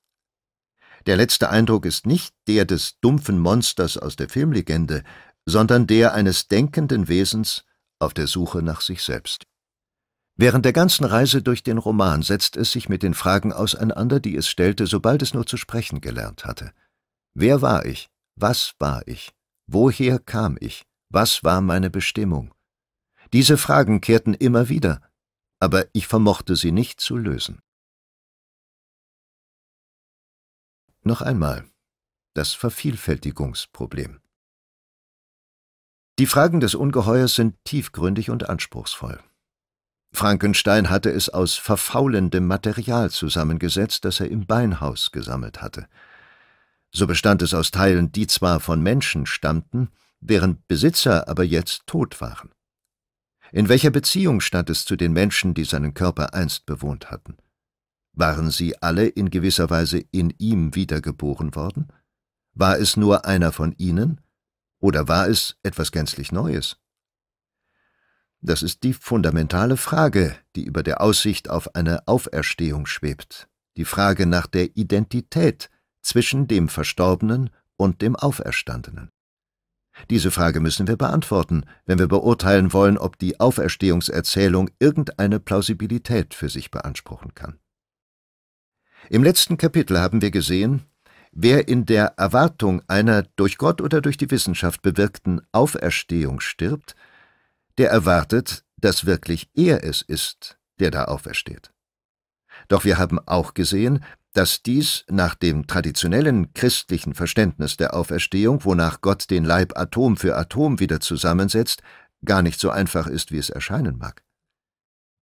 Der letzte Eindruck ist nicht der des dumpfen Monsters aus der Filmlegende, sondern der eines denkenden Wesens auf der Suche nach sich selbst. Während der ganzen Reise durch den Roman setzt es sich mit den Fragen auseinander, die es stellte, sobald es nur zu sprechen gelernt hatte. Wer war ich? Was war ich? Woher kam ich? Was war meine Bestimmung? Diese Fragen kehrten immer wieder, aber ich vermochte sie nicht zu lösen. Noch einmal das Vervielfältigungsproblem. Die Fragen des Ungeheuers sind tiefgründig und anspruchsvoll. Frankenstein hatte es aus verfaulendem Material zusammengesetzt, das er im Beinhaus gesammelt hatte. So bestand es aus Teilen, die zwar von Menschen stammten, deren Besitzer aber jetzt tot waren. In welcher Beziehung stand es zu den Menschen, die seinen Körper einst bewohnt hatten? Waren sie alle in gewisser Weise in ihm wiedergeboren worden? War es nur einer von ihnen? Oder war es etwas gänzlich Neues? Das ist die fundamentale Frage, die über der Aussicht auf eine Auferstehung schwebt, die Frage nach der Identität zwischen dem Verstorbenen und dem Auferstandenen. Diese Frage müssen wir beantworten, wenn wir beurteilen wollen, ob die Auferstehungserzählung irgendeine Plausibilität für sich beanspruchen kann. Im letzten Kapitel haben wir gesehen, wer in der Erwartung einer durch Gott oder durch die Wissenschaft bewirkten Auferstehung stirbt, der erwartet, dass wirklich er es ist, der da aufersteht. Doch wir haben auch gesehen, dass dies nach dem traditionellen christlichen Verständnis der Auferstehung, wonach Gott den Leib Atom für Atom wieder zusammensetzt, gar nicht so einfach ist, wie es erscheinen mag.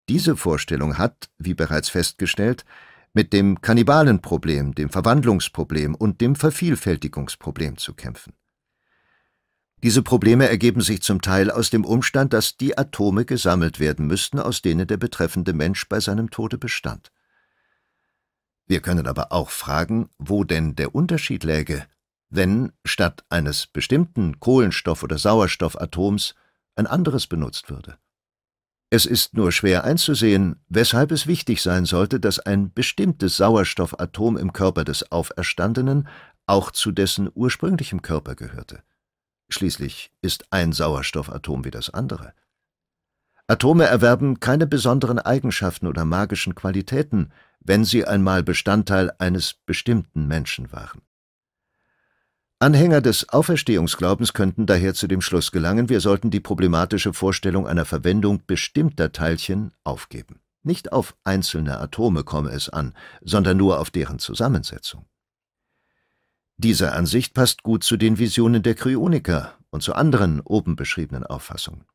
Diese Vorstellung hat, wie bereits festgestellt, mit dem Kannibalenproblem, dem Verwandlungsproblem und dem Vervielfältigungsproblem zu kämpfen. Diese Probleme ergeben sich zum Teil aus dem Umstand, dass die Atome gesammelt werden müssten, aus denen der betreffende Mensch bei seinem Tode bestand. Wir können aber auch fragen, wo denn der Unterschied läge, wenn statt eines bestimmten Kohlenstoff- oder Sauerstoffatoms ein anderes benutzt würde. Es ist nur schwer einzusehen, weshalb es wichtig sein sollte, dass ein bestimmtes Sauerstoffatom im Körper des Auferstandenen auch zu dessen ursprünglichem Körper gehörte. Schließlich ist ein Sauerstoffatom wie das andere. Atome erwerben keine besonderen Eigenschaften oder magischen Qualitäten, wenn sie einmal Bestandteil eines bestimmten Menschen waren. Anhänger des Auferstehungsglaubens könnten daher zu dem Schluss gelangen, wir sollten die problematische Vorstellung einer Verwendung bestimmter Teilchen aufgeben. Nicht auf einzelne Atome komme es an, sondern nur auf deren Zusammensetzung. Diese Ansicht passt gut zu den Visionen der Kryoniker und zu anderen oben beschriebenen Auffassungen.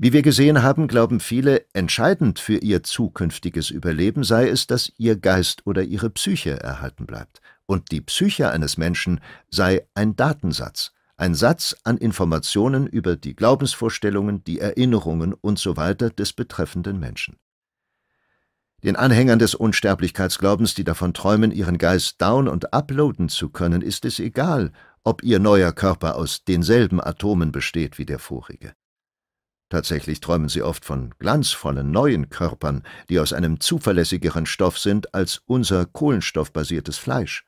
Wie wir gesehen haben, glauben viele, entscheidend für ihr zukünftiges Überleben sei es, dass ihr Geist oder ihre Psyche erhalten bleibt. Und die Psyche eines Menschen sei ein Datensatz, ein Satz an Informationen über die Glaubensvorstellungen, die Erinnerungen usw. So des betreffenden Menschen. Den Anhängern des Unsterblichkeitsglaubens, die davon träumen, ihren Geist down und uploaden zu können, ist es egal, ob ihr neuer Körper aus denselben Atomen besteht wie der vorige. Tatsächlich träumen sie oft von glanzvollen neuen Körpern, die aus einem zuverlässigeren Stoff sind als unser kohlenstoffbasiertes Fleisch.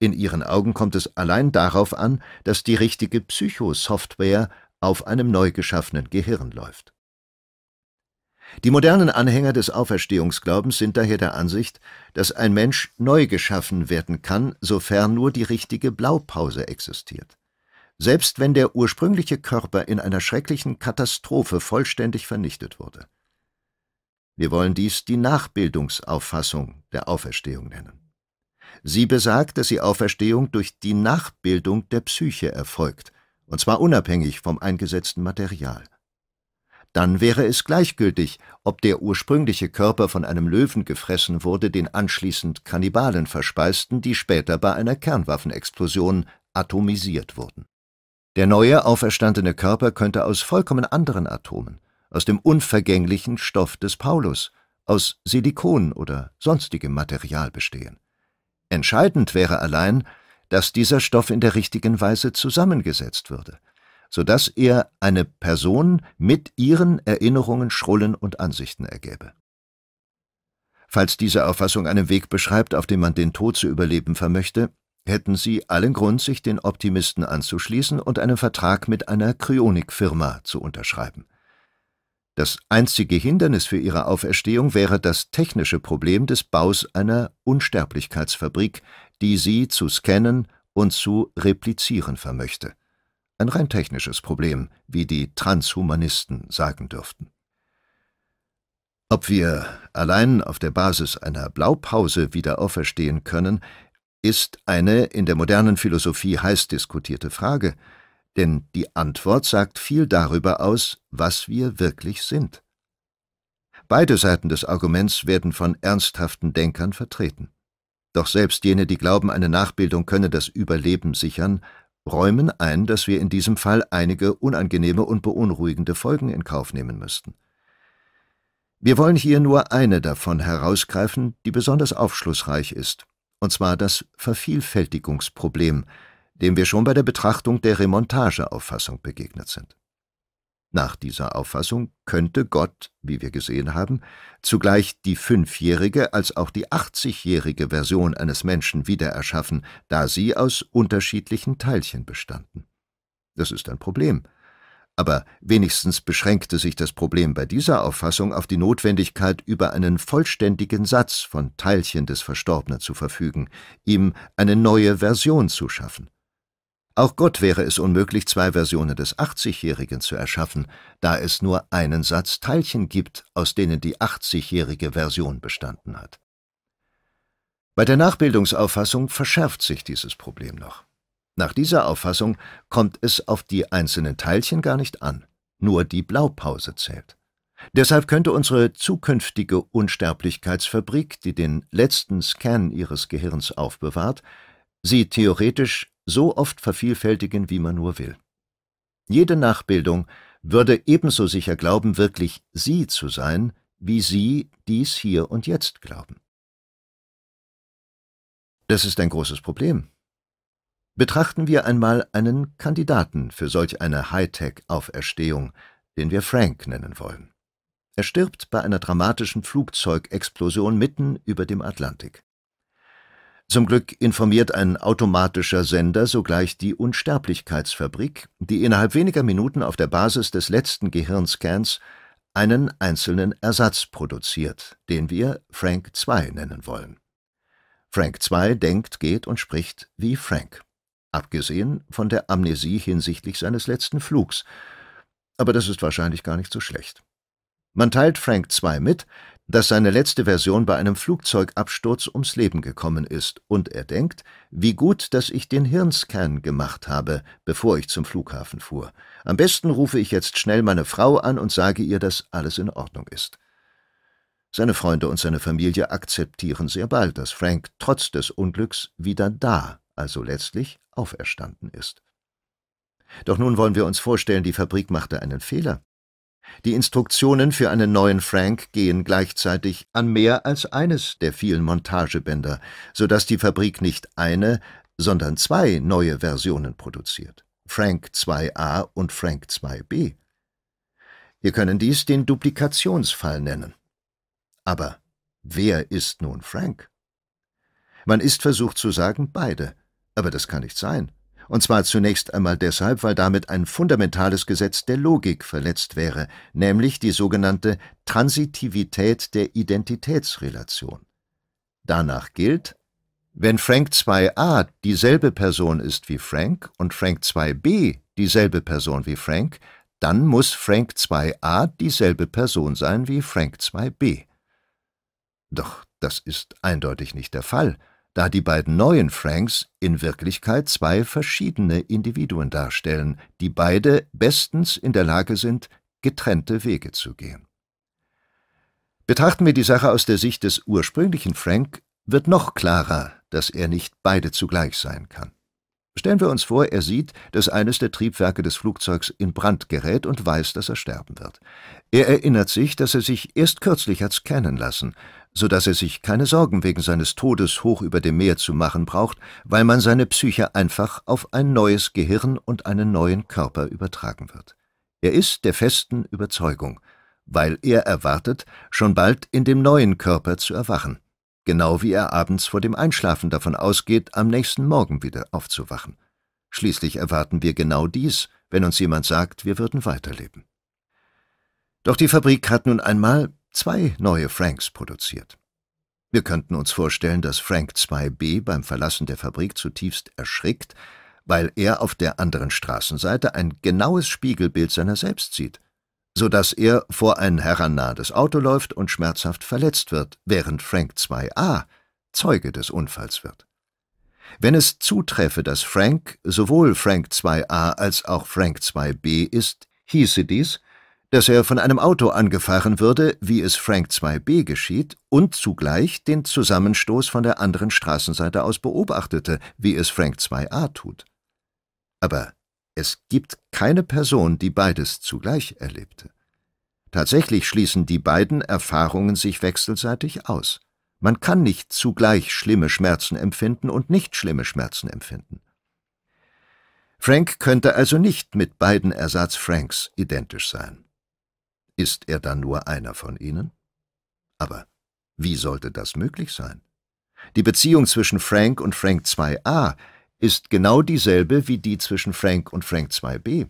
In ihren Augen kommt es allein darauf an, dass die richtige Psychosoftware auf einem neu geschaffenen Gehirn läuft. Die modernen Anhänger des Auferstehungsglaubens sind daher der Ansicht, dass ein Mensch neu geschaffen werden kann, sofern nur die richtige Blaupause existiert selbst wenn der ursprüngliche Körper in einer schrecklichen Katastrophe vollständig vernichtet wurde. Wir wollen dies die Nachbildungsauffassung der Auferstehung nennen. Sie besagt, dass die Auferstehung durch die Nachbildung der Psyche erfolgt, und zwar unabhängig vom eingesetzten Material. Dann wäre es gleichgültig, ob der ursprüngliche Körper von einem Löwen gefressen wurde, den anschließend Kannibalen verspeisten, die später bei einer Kernwaffenexplosion atomisiert wurden. Der neue, auferstandene Körper könnte aus vollkommen anderen Atomen, aus dem unvergänglichen Stoff des Paulus, aus Silikon oder sonstigem Material bestehen. Entscheidend wäre allein, dass dieser Stoff in der richtigen Weise zusammengesetzt würde, so dass er eine Person mit ihren Erinnerungen, Schrullen und Ansichten ergäbe. Falls diese Auffassung einen Weg beschreibt, auf dem man den Tod zu überleben vermöchte, hätten sie allen Grund, sich den Optimisten anzuschließen und einen Vertrag mit einer Kryonikfirma zu unterschreiben. Das einzige Hindernis für ihre Auferstehung wäre das technische Problem des Baus einer Unsterblichkeitsfabrik, die sie zu scannen und zu replizieren vermöchte. Ein rein technisches Problem, wie die Transhumanisten sagen dürften. Ob wir allein auf der Basis einer Blaupause wieder auferstehen können, ist eine in der modernen Philosophie heiß diskutierte Frage, denn die Antwort sagt viel darüber aus, was wir wirklich sind. Beide Seiten des Arguments werden von ernsthaften Denkern vertreten. Doch selbst jene, die glauben, eine Nachbildung könne das Überleben sichern, räumen ein, dass wir in diesem Fall einige unangenehme und beunruhigende Folgen in Kauf nehmen müssten. Wir wollen hier nur eine davon herausgreifen, die besonders aufschlussreich ist und zwar das Vervielfältigungsproblem, dem wir schon bei der Betrachtung der Remontageauffassung begegnet sind. Nach dieser Auffassung könnte Gott, wie wir gesehen haben, zugleich die fünfjährige als auch die achtzigjährige Version eines Menschen wiedererschaffen, da sie aus unterschiedlichen Teilchen bestanden. Das ist ein Problem, aber wenigstens beschränkte sich das Problem bei dieser Auffassung auf die Notwendigkeit, über einen vollständigen Satz von Teilchen des Verstorbenen zu verfügen, ihm eine neue Version zu schaffen. Auch Gott wäre es unmöglich, zwei Versionen des 80-Jährigen zu erschaffen, da es nur einen Satz Teilchen gibt, aus denen die 80-jährige Version bestanden hat. Bei der Nachbildungsauffassung verschärft sich dieses Problem noch. Nach dieser Auffassung kommt es auf die einzelnen Teilchen gar nicht an, nur die Blaupause zählt. Deshalb könnte unsere zukünftige Unsterblichkeitsfabrik, die den letzten Scan ihres Gehirns aufbewahrt, sie theoretisch so oft vervielfältigen, wie man nur will. Jede Nachbildung würde ebenso sicher glauben, wirklich sie zu sein, wie sie dies hier und jetzt glauben. Das ist ein großes Problem, Betrachten wir einmal einen Kandidaten für solch eine Hightech-Auferstehung, den wir Frank nennen wollen. Er stirbt bei einer dramatischen Flugzeugexplosion mitten über dem Atlantik. Zum Glück informiert ein automatischer Sender sogleich die Unsterblichkeitsfabrik, die innerhalb weniger Minuten auf der Basis des letzten Gehirnscans einen einzelnen Ersatz produziert, den wir Frank 2 nennen wollen. Frank 2 denkt, geht und spricht wie Frank abgesehen von der Amnesie hinsichtlich seines letzten Flugs. Aber das ist wahrscheinlich gar nicht so schlecht. Man teilt Frank 2 mit, dass seine letzte Version bei einem Flugzeugabsturz ums Leben gekommen ist, und er denkt, wie gut, dass ich den Hirnscan gemacht habe, bevor ich zum Flughafen fuhr. Am besten rufe ich jetzt schnell meine Frau an und sage ihr, dass alles in Ordnung ist. Seine Freunde und seine Familie akzeptieren sehr bald, dass Frank trotz des Unglücks wieder da also letztlich auferstanden ist. Doch nun wollen wir uns vorstellen, die Fabrik machte einen Fehler. Die Instruktionen für einen neuen Frank gehen gleichzeitig an mehr als eines der vielen Montagebänder, so dass die Fabrik nicht eine, sondern zwei neue Versionen produziert. Frank 2a und Frank 2b. Wir können dies den Duplikationsfall nennen. Aber wer ist nun Frank? Man ist versucht zu sagen beide, aber das kann nicht sein. Und zwar zunächst einmal deshalb, weil damit ein fundamentales Gesetz der Logik verletzt wäre, nämlich die sogenannte Transitivität der Identitätsrelation. Danach gilt, wenn Frank 2a dieselbe Person ist wie Frank und Frank 2b dieselbe Person wie Frank, dann muss Frank 2a dieselbe Person sein wie Frank 2b. Doch das ist eindeutig nicht der Fall, da die beiden neuen Franks in Wirklichkeit zwei verschiedene Individuen darstellen, die beide bestens in der Lage sind, getrennte Wege zu gehen. Betrachten wir die Sache aus der Sicht des ursprünglichen Frank, wird noch klarer, dass er nicht beide zugleich sein kann. Stellen wir uns vor, er sieht, dass eines der Triebwerke des Flugzeugs in Brand gerät und weiß, dass er sterben wird. Er erinnert sich, dass er sich erst kürzlich hat scannen lassen, so dass er sich keine Sorgen wegen seines Todes hoch über dem Meer zu machen braucht, weil man seine Psyche einfach auf ein neues Gehirn und einen neuen Körper übertragen wird. Er ist der festen Überzeugung, weil er erwartet, schon bald in dem neuen Körper zu erwachen, genau wie er abends vor dem Einschlafen davon ausgeht, am nächsten Morgen wieder aufzuwachen. Schließlich erwarten wir genau dies, wenn uns jemand sagt, wir würden weiterleben. Doch die Fabrik hat nun einmal zwei neue Franks produziert. Wir könnten uns vorstellen, dass Frank 2b beim Verlassen der Fabrik zutiefst erschrickt, weil er auf der anderen Straßenseite ein genaues Spiegelbild seiner selbst sieht so dass er vor ein herannahendes Auto läuft und schmerzhaft verletzt wird, während Frank 2a Zeuge des Unfalls wird. Wenn es zutreffe, dass Frank sowohl Frank 2a als auch Frank 2b ist, hieße dies, dass er von einem Auto angefahren würde, wie es Frank 2b geschieht, und zugleich den Zusammenstoß von der anderen Straßenseite aus beobachtete, wie es Frank 2a tut. Aber es gibt keine Person, die beides zugleich erlebte. Tatsächlich schließen die beiden Erfahrungen sich wechselseitig aus. Man kann nicht zugleich schlimme Schmerzen empfinden und nicht schlimme Schmerzen empfinden. Frank könnte also nicht mit beiden Ersatz-Franks identisch sein. Ist er dann nur einer von ihnen? Aber wie sollte das möglich sein? Die Beziehung zwischen Frank und Frank 2a ist genau dieselbe wie die zwischen Frank und Frank 2b.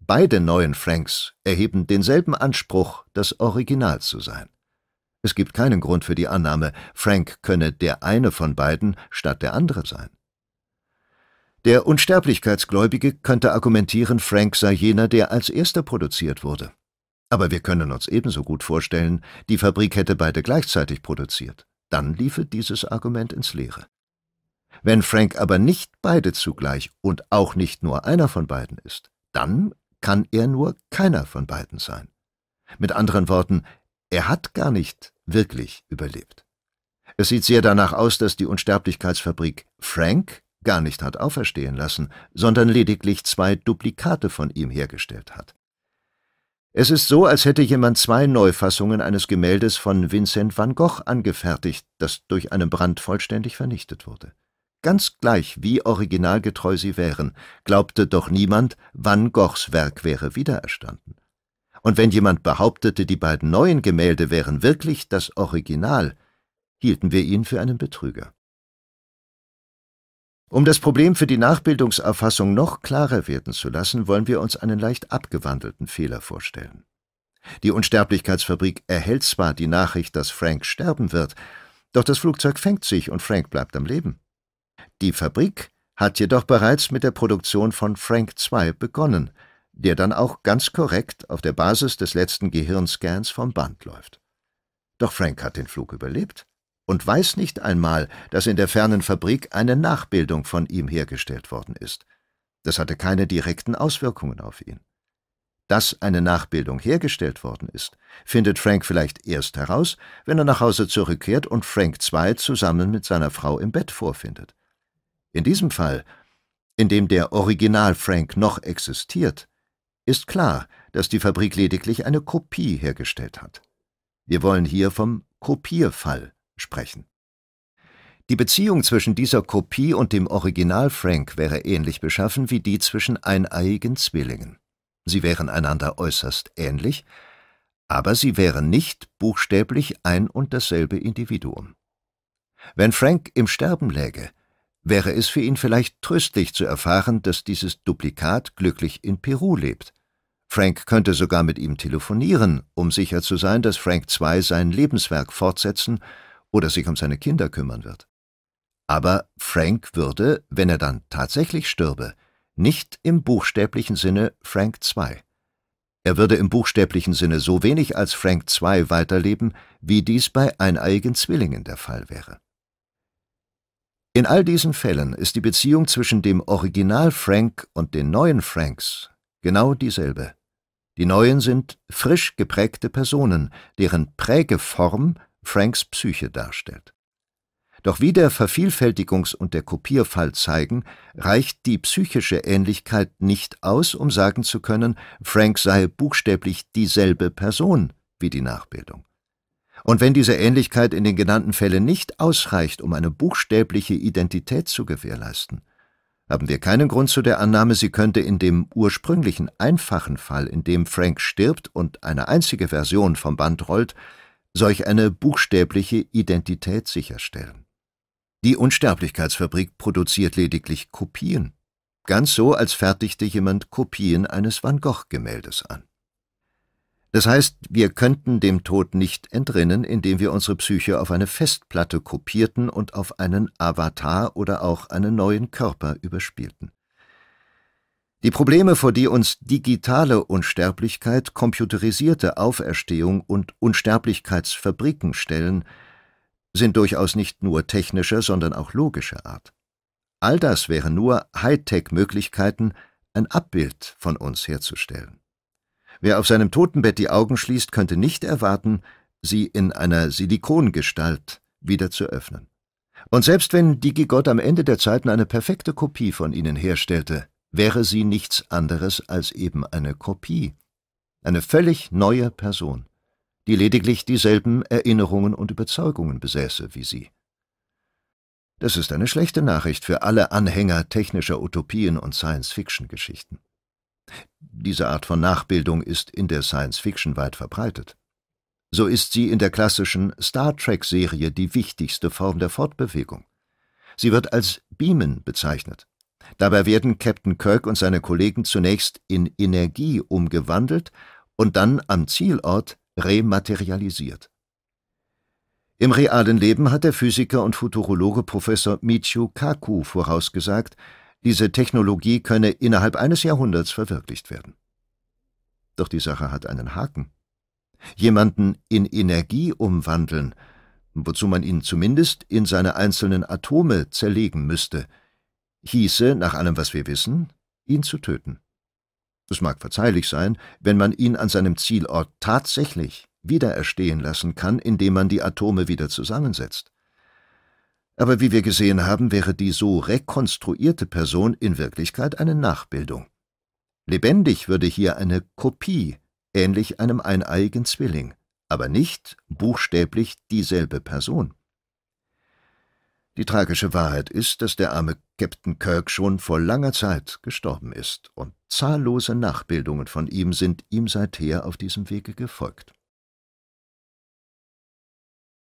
Beide neuen Franks erheben denselben Anspruch, das Original zu sein. Es gibt keinen Grund für die Annahme, Frank könne der eine von beiden statt der andere sein. Der Unsterblichkeitsgläubige könnte argumentieren, Frank sei jener, der als erster produziert wurde. Aber wir können uns ebenso gut vorstellen, die Fabrik hätte beide gleichzeitig produziert. Dann liefe dieses Argument ins Leere. Wenn Frank aber nicht beide zugleich und auch nicht nur einer von beiden ist, dann kann er nur keiner von beiden sein. Mit anderen Worten, er hat gar nicht wirklich überlebt. Es sieht sehr danach aus, dass die Unsterblichkeitsfabrik Frank gar nicht hat auferstehen lassen, sondern lediglich zwei Duplikate von ihm hergestellt hat. Es ist so, als hätte jemand zwei Neufassungen eines Gemäldes von Vincent van Gogh angefertigt, das durch einen Brand vollständig vernichtet wurde. Ganz gleich, wie originalgetreu sie wären, glaubte doch niemand, Van Goghs Werk wäre wiedererstanden. Und wenn jemand behauptete, die beiden neuen Gemälde wären wirklich das Original, hielten wir ihn für einen Betrüger. Um das Problem für die Nachbildungserfassung noch klarer werden zu lassen, wollen wir uns einen leicht abgewandelten Fehler vorstellen. Die Unsterblichkeitsfabrik erhält zwar die Nachricht, dass Frank sterben wird, doch das Flugzeug fängt sich und Frank bleibt am Leben. Die Fabrik hat jedoch bereits mit der Produktion von Frank 2 begonnen, der dann auch ganz korrekt auf der Basis des letzten Gehirnscans vom Band läuft. Doch Frank hat den Flug überlebt und weiß nicht einmal, dass in der fernen Fabrik eine Nachbildung von ihm hergestellt worden ist. Das hatte keine direkten Auswirkungen auf ihn. Dass eine Nachbildung hergestellt worden ist, findet Frank vielleicht erst heraus, wenn er nach Hause zurückkehrt und Frank II zusammen mit seiner Frau im Bett vorfindet. In diesem Fall, in dem der Original Frank noch existiert, ist klar, dass die Fabrik lediglich eine Kopie hergestellt hat. Wir wollen hier vom Kopierfall sprechen. Die Beziehung zwischen dieser Kopie und dem Original Frank wäre ähnlich beschaffen wie die zwischen eineiigen Zwillingen. Sie wären einander äußerst ähnlich, aber sie wären nicht buchstäblich ein und dasselbe Individuum. Wenn Frank im Sterben läge, wäre es für ihn vielleicht tröstlich zu erfahren, dass dieses Duplikat glücklich in Peru lebt. Frank könnte sogar mit ihm telefonieren, um sicher zu sein, dass Frank II sein Lebenswerk fortsetzen oder sich um seine Kinder kümmern wird. Aber Frank würde, wenn er dann tatsächlich stürbe, nicht im buchstäblichen Sinne Frank II. Er würde im buchstäblichen Sinne so wenig als Frank II weiterleben, wie dies bei eineiigen Zwillingen der Fall wäre. In all diesen Fällen ist die Beziehung zwischen dem Original Frank und den neuen Franks genau dieselbe. Die neuen sind frisch geprägte Personen, deren Prägeform Franks Psyche darstellt. Doch wie der Vervielfältigungs- und der Kopierfall zeigen, reicht die psychische Ähnlichkeit nicht aus, um sagen zu können, Frank sei buchstäblich dieselbe Person wie die Nachbildung. Und wenn diese Ähnlichkeit in den genannten Fällen nicht ausreicht, um eine buchstäbliche Identität zu gewährleisten, haben wir keinen Grund zu der Annahme, sie könnte in dem ursprünglichen einfachen Fall, in dem Frank stirbt und eine einzige Version vom Band rollt, solch eine buchstäbliche Identität sicherstellen. Die Unsterblichkeitsfabrik produziert lediglich Kopien, ganz so, als fertigte jemand Kopien eines Van Gogh-Gemäldes an. Das heißt, wir könnten dem Tod nicht entrinnen, indem wir unsere Psyche auf eine Festplatte kopierten und auf einen Avatar oder auch einen neuen Körper überspielten. Die Probleme, vor die uns digitale Unsterblichkeit, computerisierte Auferstehung und Unsterblichkeitsfabriken stellen, sind durchaus nicht nur technischer, sondern auch logischer Art. All das wären nur Hightech-Möglichkeiten, ein Abbild von uns herzustellen. Wer auf seinem Totenbett die Augen schließt, könnte nicht erwarten, sie in einer Silikongestalt wieder zu öffnen. Und selbst wenn DigiGott am Ende der Zeiten eine perfekte Kopie von ihnen herstellte, wäre sie nichts anderes als eben eine Kopie. Eine völlig neue Person, die lediglich dieselben Erinnerungen und Überzeugungen besäße wie sie. Das ist eine schlechte Nachricht für alle Anhänger technischer Utopien und Science-Fiction-Geschichten. Diese Art von Nachbildung ist in der Science Fiction weit verbreitet. So ist sie in der klassischen Star Trek-Serie die wichtigste Form der Fortbewegung. Sie wird als Beamen bezeichnet. Dabei werden Captain Kirk und seine Kollegen zunächst in Energie umgewandelt und dann am Zielort rematerialisiert. Im realen Leben hat der Physiker und Futurologe Professor Michio Kaku vorausgesagt, diese Technologie könne innerhalb eines Jahrhunderts verwirklicht werden. Doch die Sache hat einen Haken. Jemanden in Energie umwandeln, wozu man ihn zumindest in seine einzelnen Atome zerlegen müsste, hieße, nach allem, was wir wissen, ihn zu töten. Es mag verzeihlich sein, wenn man ihn an seinem Zielort tatsächlich wiedererstehen lassen kann, indem man die Atome wieder zusammensetzt aber wie wir gesehen haben, wäre die so rekonstruierte Person in Wirklichkeit eine Nachbildung. Lebendig würde hier eine Kopie, ähnlich einem eineiigen Zwilling, aber nicht buchstäblich dieselbe Person. Die tragische Wahrheit ist, dass der arme Captain Kirk schon vor langer Zeit gestorben ist, und zahllose Nachbildungen von ihm sind ihm seither auf diesem Wege gefolgt.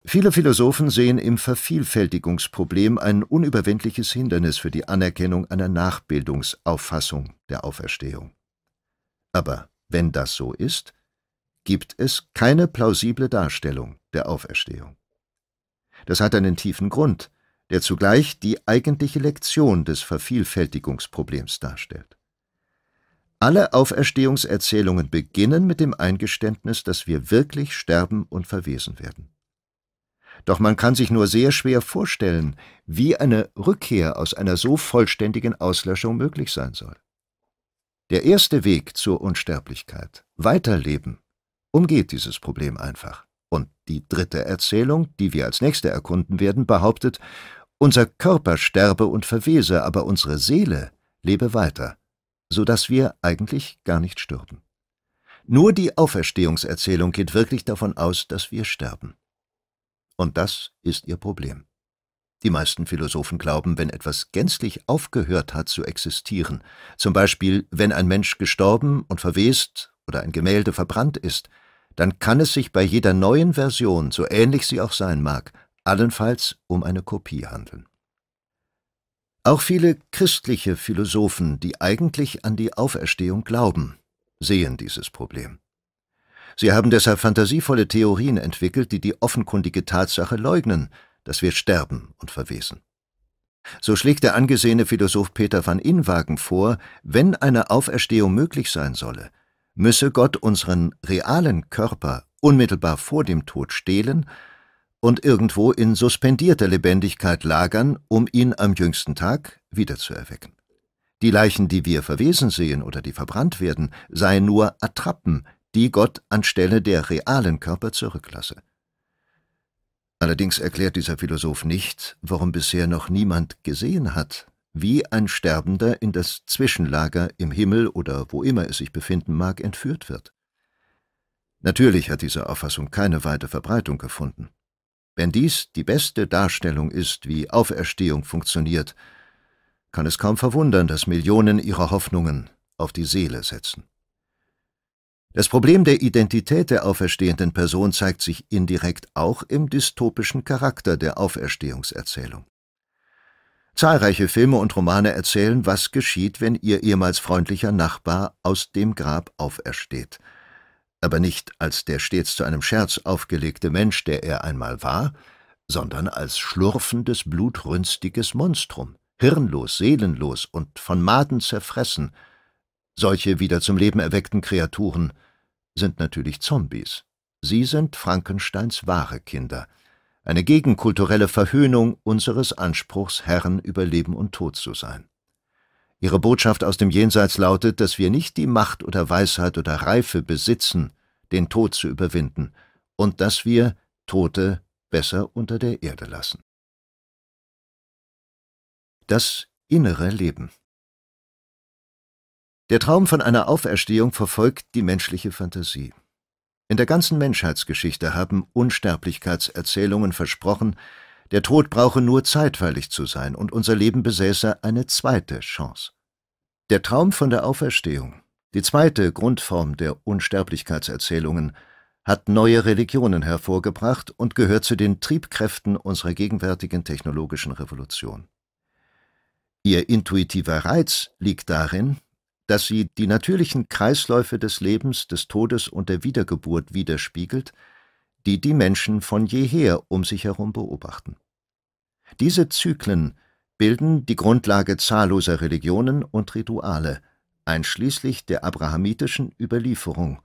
Viele Philosophen sehen im Vervielfältigungsproblem ein unüberwindliches Hindernis für die Anerkennung einer Nachbildungsauffassung der Auferstehung. Aber wenn das so ist, gibt es keine plausible Darstellung der Auferstehung. Das hat einen tiefen Grund, der zugleich die eigentliche Lektion des Vervielfältigungsproblems darstellt. Alle Auferstehungserzählungen beginnen mit dem Eingeständnis, dass wir wirklich sterben und verwesen werden. Doch man kann sich nur sehr schwer vorstellen, wie eine Rückkehr aus einer so vollständigen Auslöschung möglich sein soll. Der erste Weg zur Unsterblichkeit, Weiterleben, umgeht dieses Problem einfach. Und die dritte Erzählung, die wir als nächste erkunden werden, behauptet, unser Körper sterbe und verwese, aber unsere Seele lebe weiter, so dass wir eigentlich gar nicht stürben. Nur die Auferstehungserzählung geht wirklich davon aus, dass wir sterben. Und das ist ihr Problem. Die meisten Philosophen glauben, wenn etwas gänzlich aufgehört hat zu existieren, zum Beispiel wenn ein Mensch gestorben und verwest oder ein Gemälde verbrannt ist, dann kann es sich bei jeder neuen Version, so ähnlich sie auch sein mag, allenfalls um eine Kopie handeln. Auch viele christliche Philosophen, die eigentlich an die Auferstehung glauben, sehen dieses Problem. Sie haben deshalb fantasievolle Theorien entwickelt, die die offenkundige Tatsache leugnen, dass wir sterben und verwesen. So schlägt der angesehene Philosoph Peter van Inwagen vor, wenn eine Auferstehung möglich sein solle, müsse Gott unseren realen Körper unmittelbar vor dem Tod stehlen und irgendwo in suspendierter Lebendigkeit lagern, um ihn am jüngsten Tag wiederzuerwecken. Die Leichen, die wir verwesen sehen oder die verbrannt werden, seien nur Attrappen, die Gott anstelle der realen Körper zurücklasse. Allerdings erklärt dieser Philosoph nicht, warum bisher noch niemand gesehen hat, wie ein Sterbender in das Zwischenlager im Himmel oder wo immer es sich befinden mag, entführt wird. Natürlich hat diese Auffassung keine weite Verbreitung gefunden. Wenn dies die beste Darstellung ist, wie Auferstehung funktioniert, kann es kaum verwundern, dass Millionen ihre Hoffnungen auf die Seele setzen. Das Problem der Identität der auferstehenden Person zeigt sich indirekt auch im dystopischen Charakter der Auferstehungserzählung. Zahlreiche Filme und Romane erzählen, was geschieht, wenn ihr ehemals freundlicher Nachbar aus dem Grab aufersteht. Aber nicht als der stets zu einem Scherz aufgelegte Mensch, der er einmal war, sondern als schlurfendes, blutrünstiges Monstrum, hirnlos, seelenlos und von Maden zerfressen, solche wieder zum Leben erweckten Kreaturen – sind natürlich Zombies. Sie sind Frankensteins wahre Kinder, eine gegenkulturelle Verhöhnung unseres Anspruchs, Herren über Leben und Tod zu sein. Ihre Botschaft aus dem Jenseits lautet, dass wir nicht die Macht oder Weisheit oder Reife besitzen, den Tod zu überwinden, und dass wir Tote besser unter der Erde lassen. Das innere Leben der Traum von einer Auferstehung verfolgt die menschliche Fantasie. In der ganzen Menschheitsgeschichte haben Unsterblichkeitserzählungen versprochen, der Tod brauche nur zeitweilig zu sein und unser Leben besäße eine zweite Chance. Der Traum von der Auferstehung, die zweite Grundform der Unsterblichkeitserzählungen, hat neue Religionen hervorgebracht und gehört zu den Triebkräften unserer gegenwärtigen technologischen Revolution. Ihr intuitiver Reiz liegt darin, dass sie die natürlichen Kreisläufe des Lebens, des Todes und der Wiedergeburt widerspiegelt, die die Menschen von jeher um sich herum beobachten. Diese Zyklen bilden die Grundlage zahlloser Religionen und Rituale, einschließlich der abrahamitischen Überlieferung,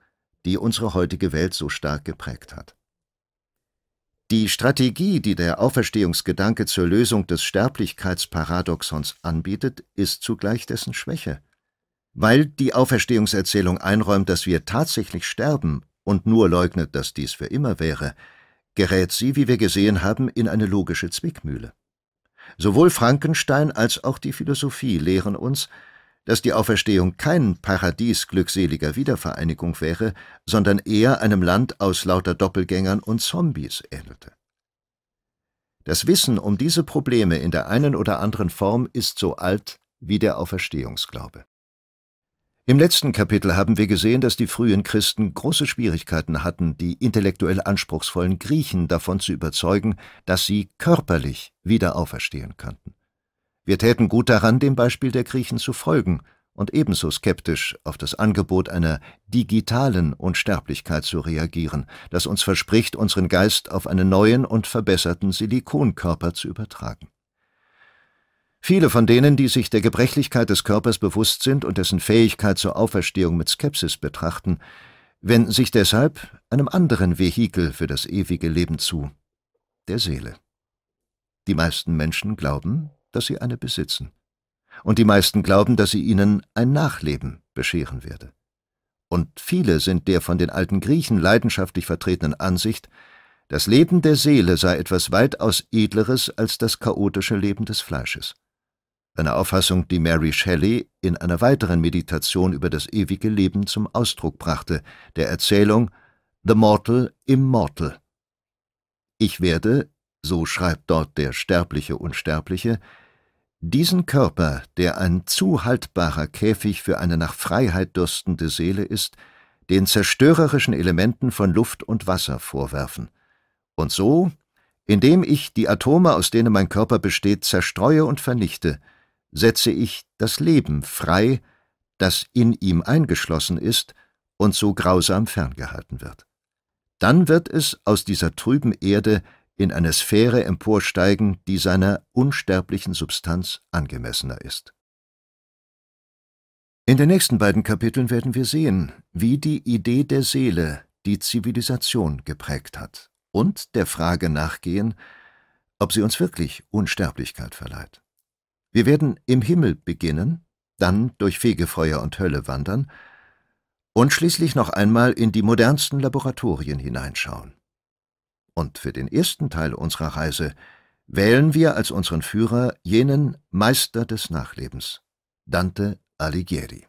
die unsere heutige Welt so stark geprägt hat. Die Strategie, die der Auferstehungsgedanke zur Lösung des Sterblichkeitsparadoxons anbietet, ist zugleich dessen Schwäche weil die Auferstehungserzählung einräumt, dass wir tatsächlich sterben und nur leugnet, dass dies für immer wäre, gerät sie, wie wir gesehen haben, in eine logische Zwickmühle. Sowohl Frankenstein als auch die Philosophie lehren uns, dass die Auferstehung kein Paradies glückseliger Wiedervereinigung wäre, sondern eher einem Land aus lauter Doppelgängern und Zombies ähnelte. Das Wissen um diese Probleme in der einen oder anderen Form ist so alt wie der Auferstehungsglaube. Im letzten Kapitel haben wir gesehen, dass die frühen Christen große Schwierigkeiten hatten, die intellektuell anspruchsvollen Griechen davon zu überzeugen, dass sie körperlich wieder auferstehen könnten. Wir täten gut daran, dem Beispiel der Griechen zu folgen und ebenso skeptisch auf das Angebot einer digitalen Unsterblichkeit zu reagieren, das uns verspricht, unseren Geist auf einen neuen und verbesserten Silikonkörper zu übertragen. Viele von denen, die sich der Gebrechlichkeit des Körpers bewusst sind und dessen Fähigkeit zur Auferstehung mit Skepsis betrachten, wenden sich deshalb einem anderen Vehikel für das ewige Leben zu, der Seele. Die meisten Menschen glauben, dass sie eine besitzen. Und die meisten glauben, dass sie ihnen ein Nachleben bescheren werde. Und viele sind der von den alten Griechen leidenschaftlich vertretenen Ansicht, das Leben der Seele sei etwas weitaus edleres als das chaotische Leben des Fleisches eine Auffassung, die Mary Shelley in einer weiteren Meditation über das ewige Leben zum Ausdruck brachte, der Erzählung The Mortal Immortal. Ich werde, so schreibt dort der sterbliche Unsterbliche, diesen Körper, der ein zu haltbarer Käfig für eine nach Freiheit dürstende Seele ist, den zerstörerischen Elementen von Luft und Wasser vorwerfen. Und so, indem ich die Atome, aus denen mein Körper besteht, zerstreue und vernichte, setze ich das Leben frei, das in ihm eingeschlossen ist und so grausam ferngehalten wird. Dann wird es aus dieser trüben Erde in eine Sphäre emporsteigen, die seiner unsterblichen Substanz angemessener ist. In den nächsten beiden Kapiteln werden wir sehen, wie die Idee der Seele die Zivilisation geprägt hat und der Frage nachgehen, ob sie uns wirklich Unsterblichkeit verleiht. Wir werden im Himmel beginnen, dann durch Fegefeuer und Hölle wandern und schließlich noch einmal in die modernsten Laboratorien hineinschauen. Und für den ersten Teil unserer Reise wählen wir als unseren Führer jenen Meister des Nachlebens, Dante Alighieri.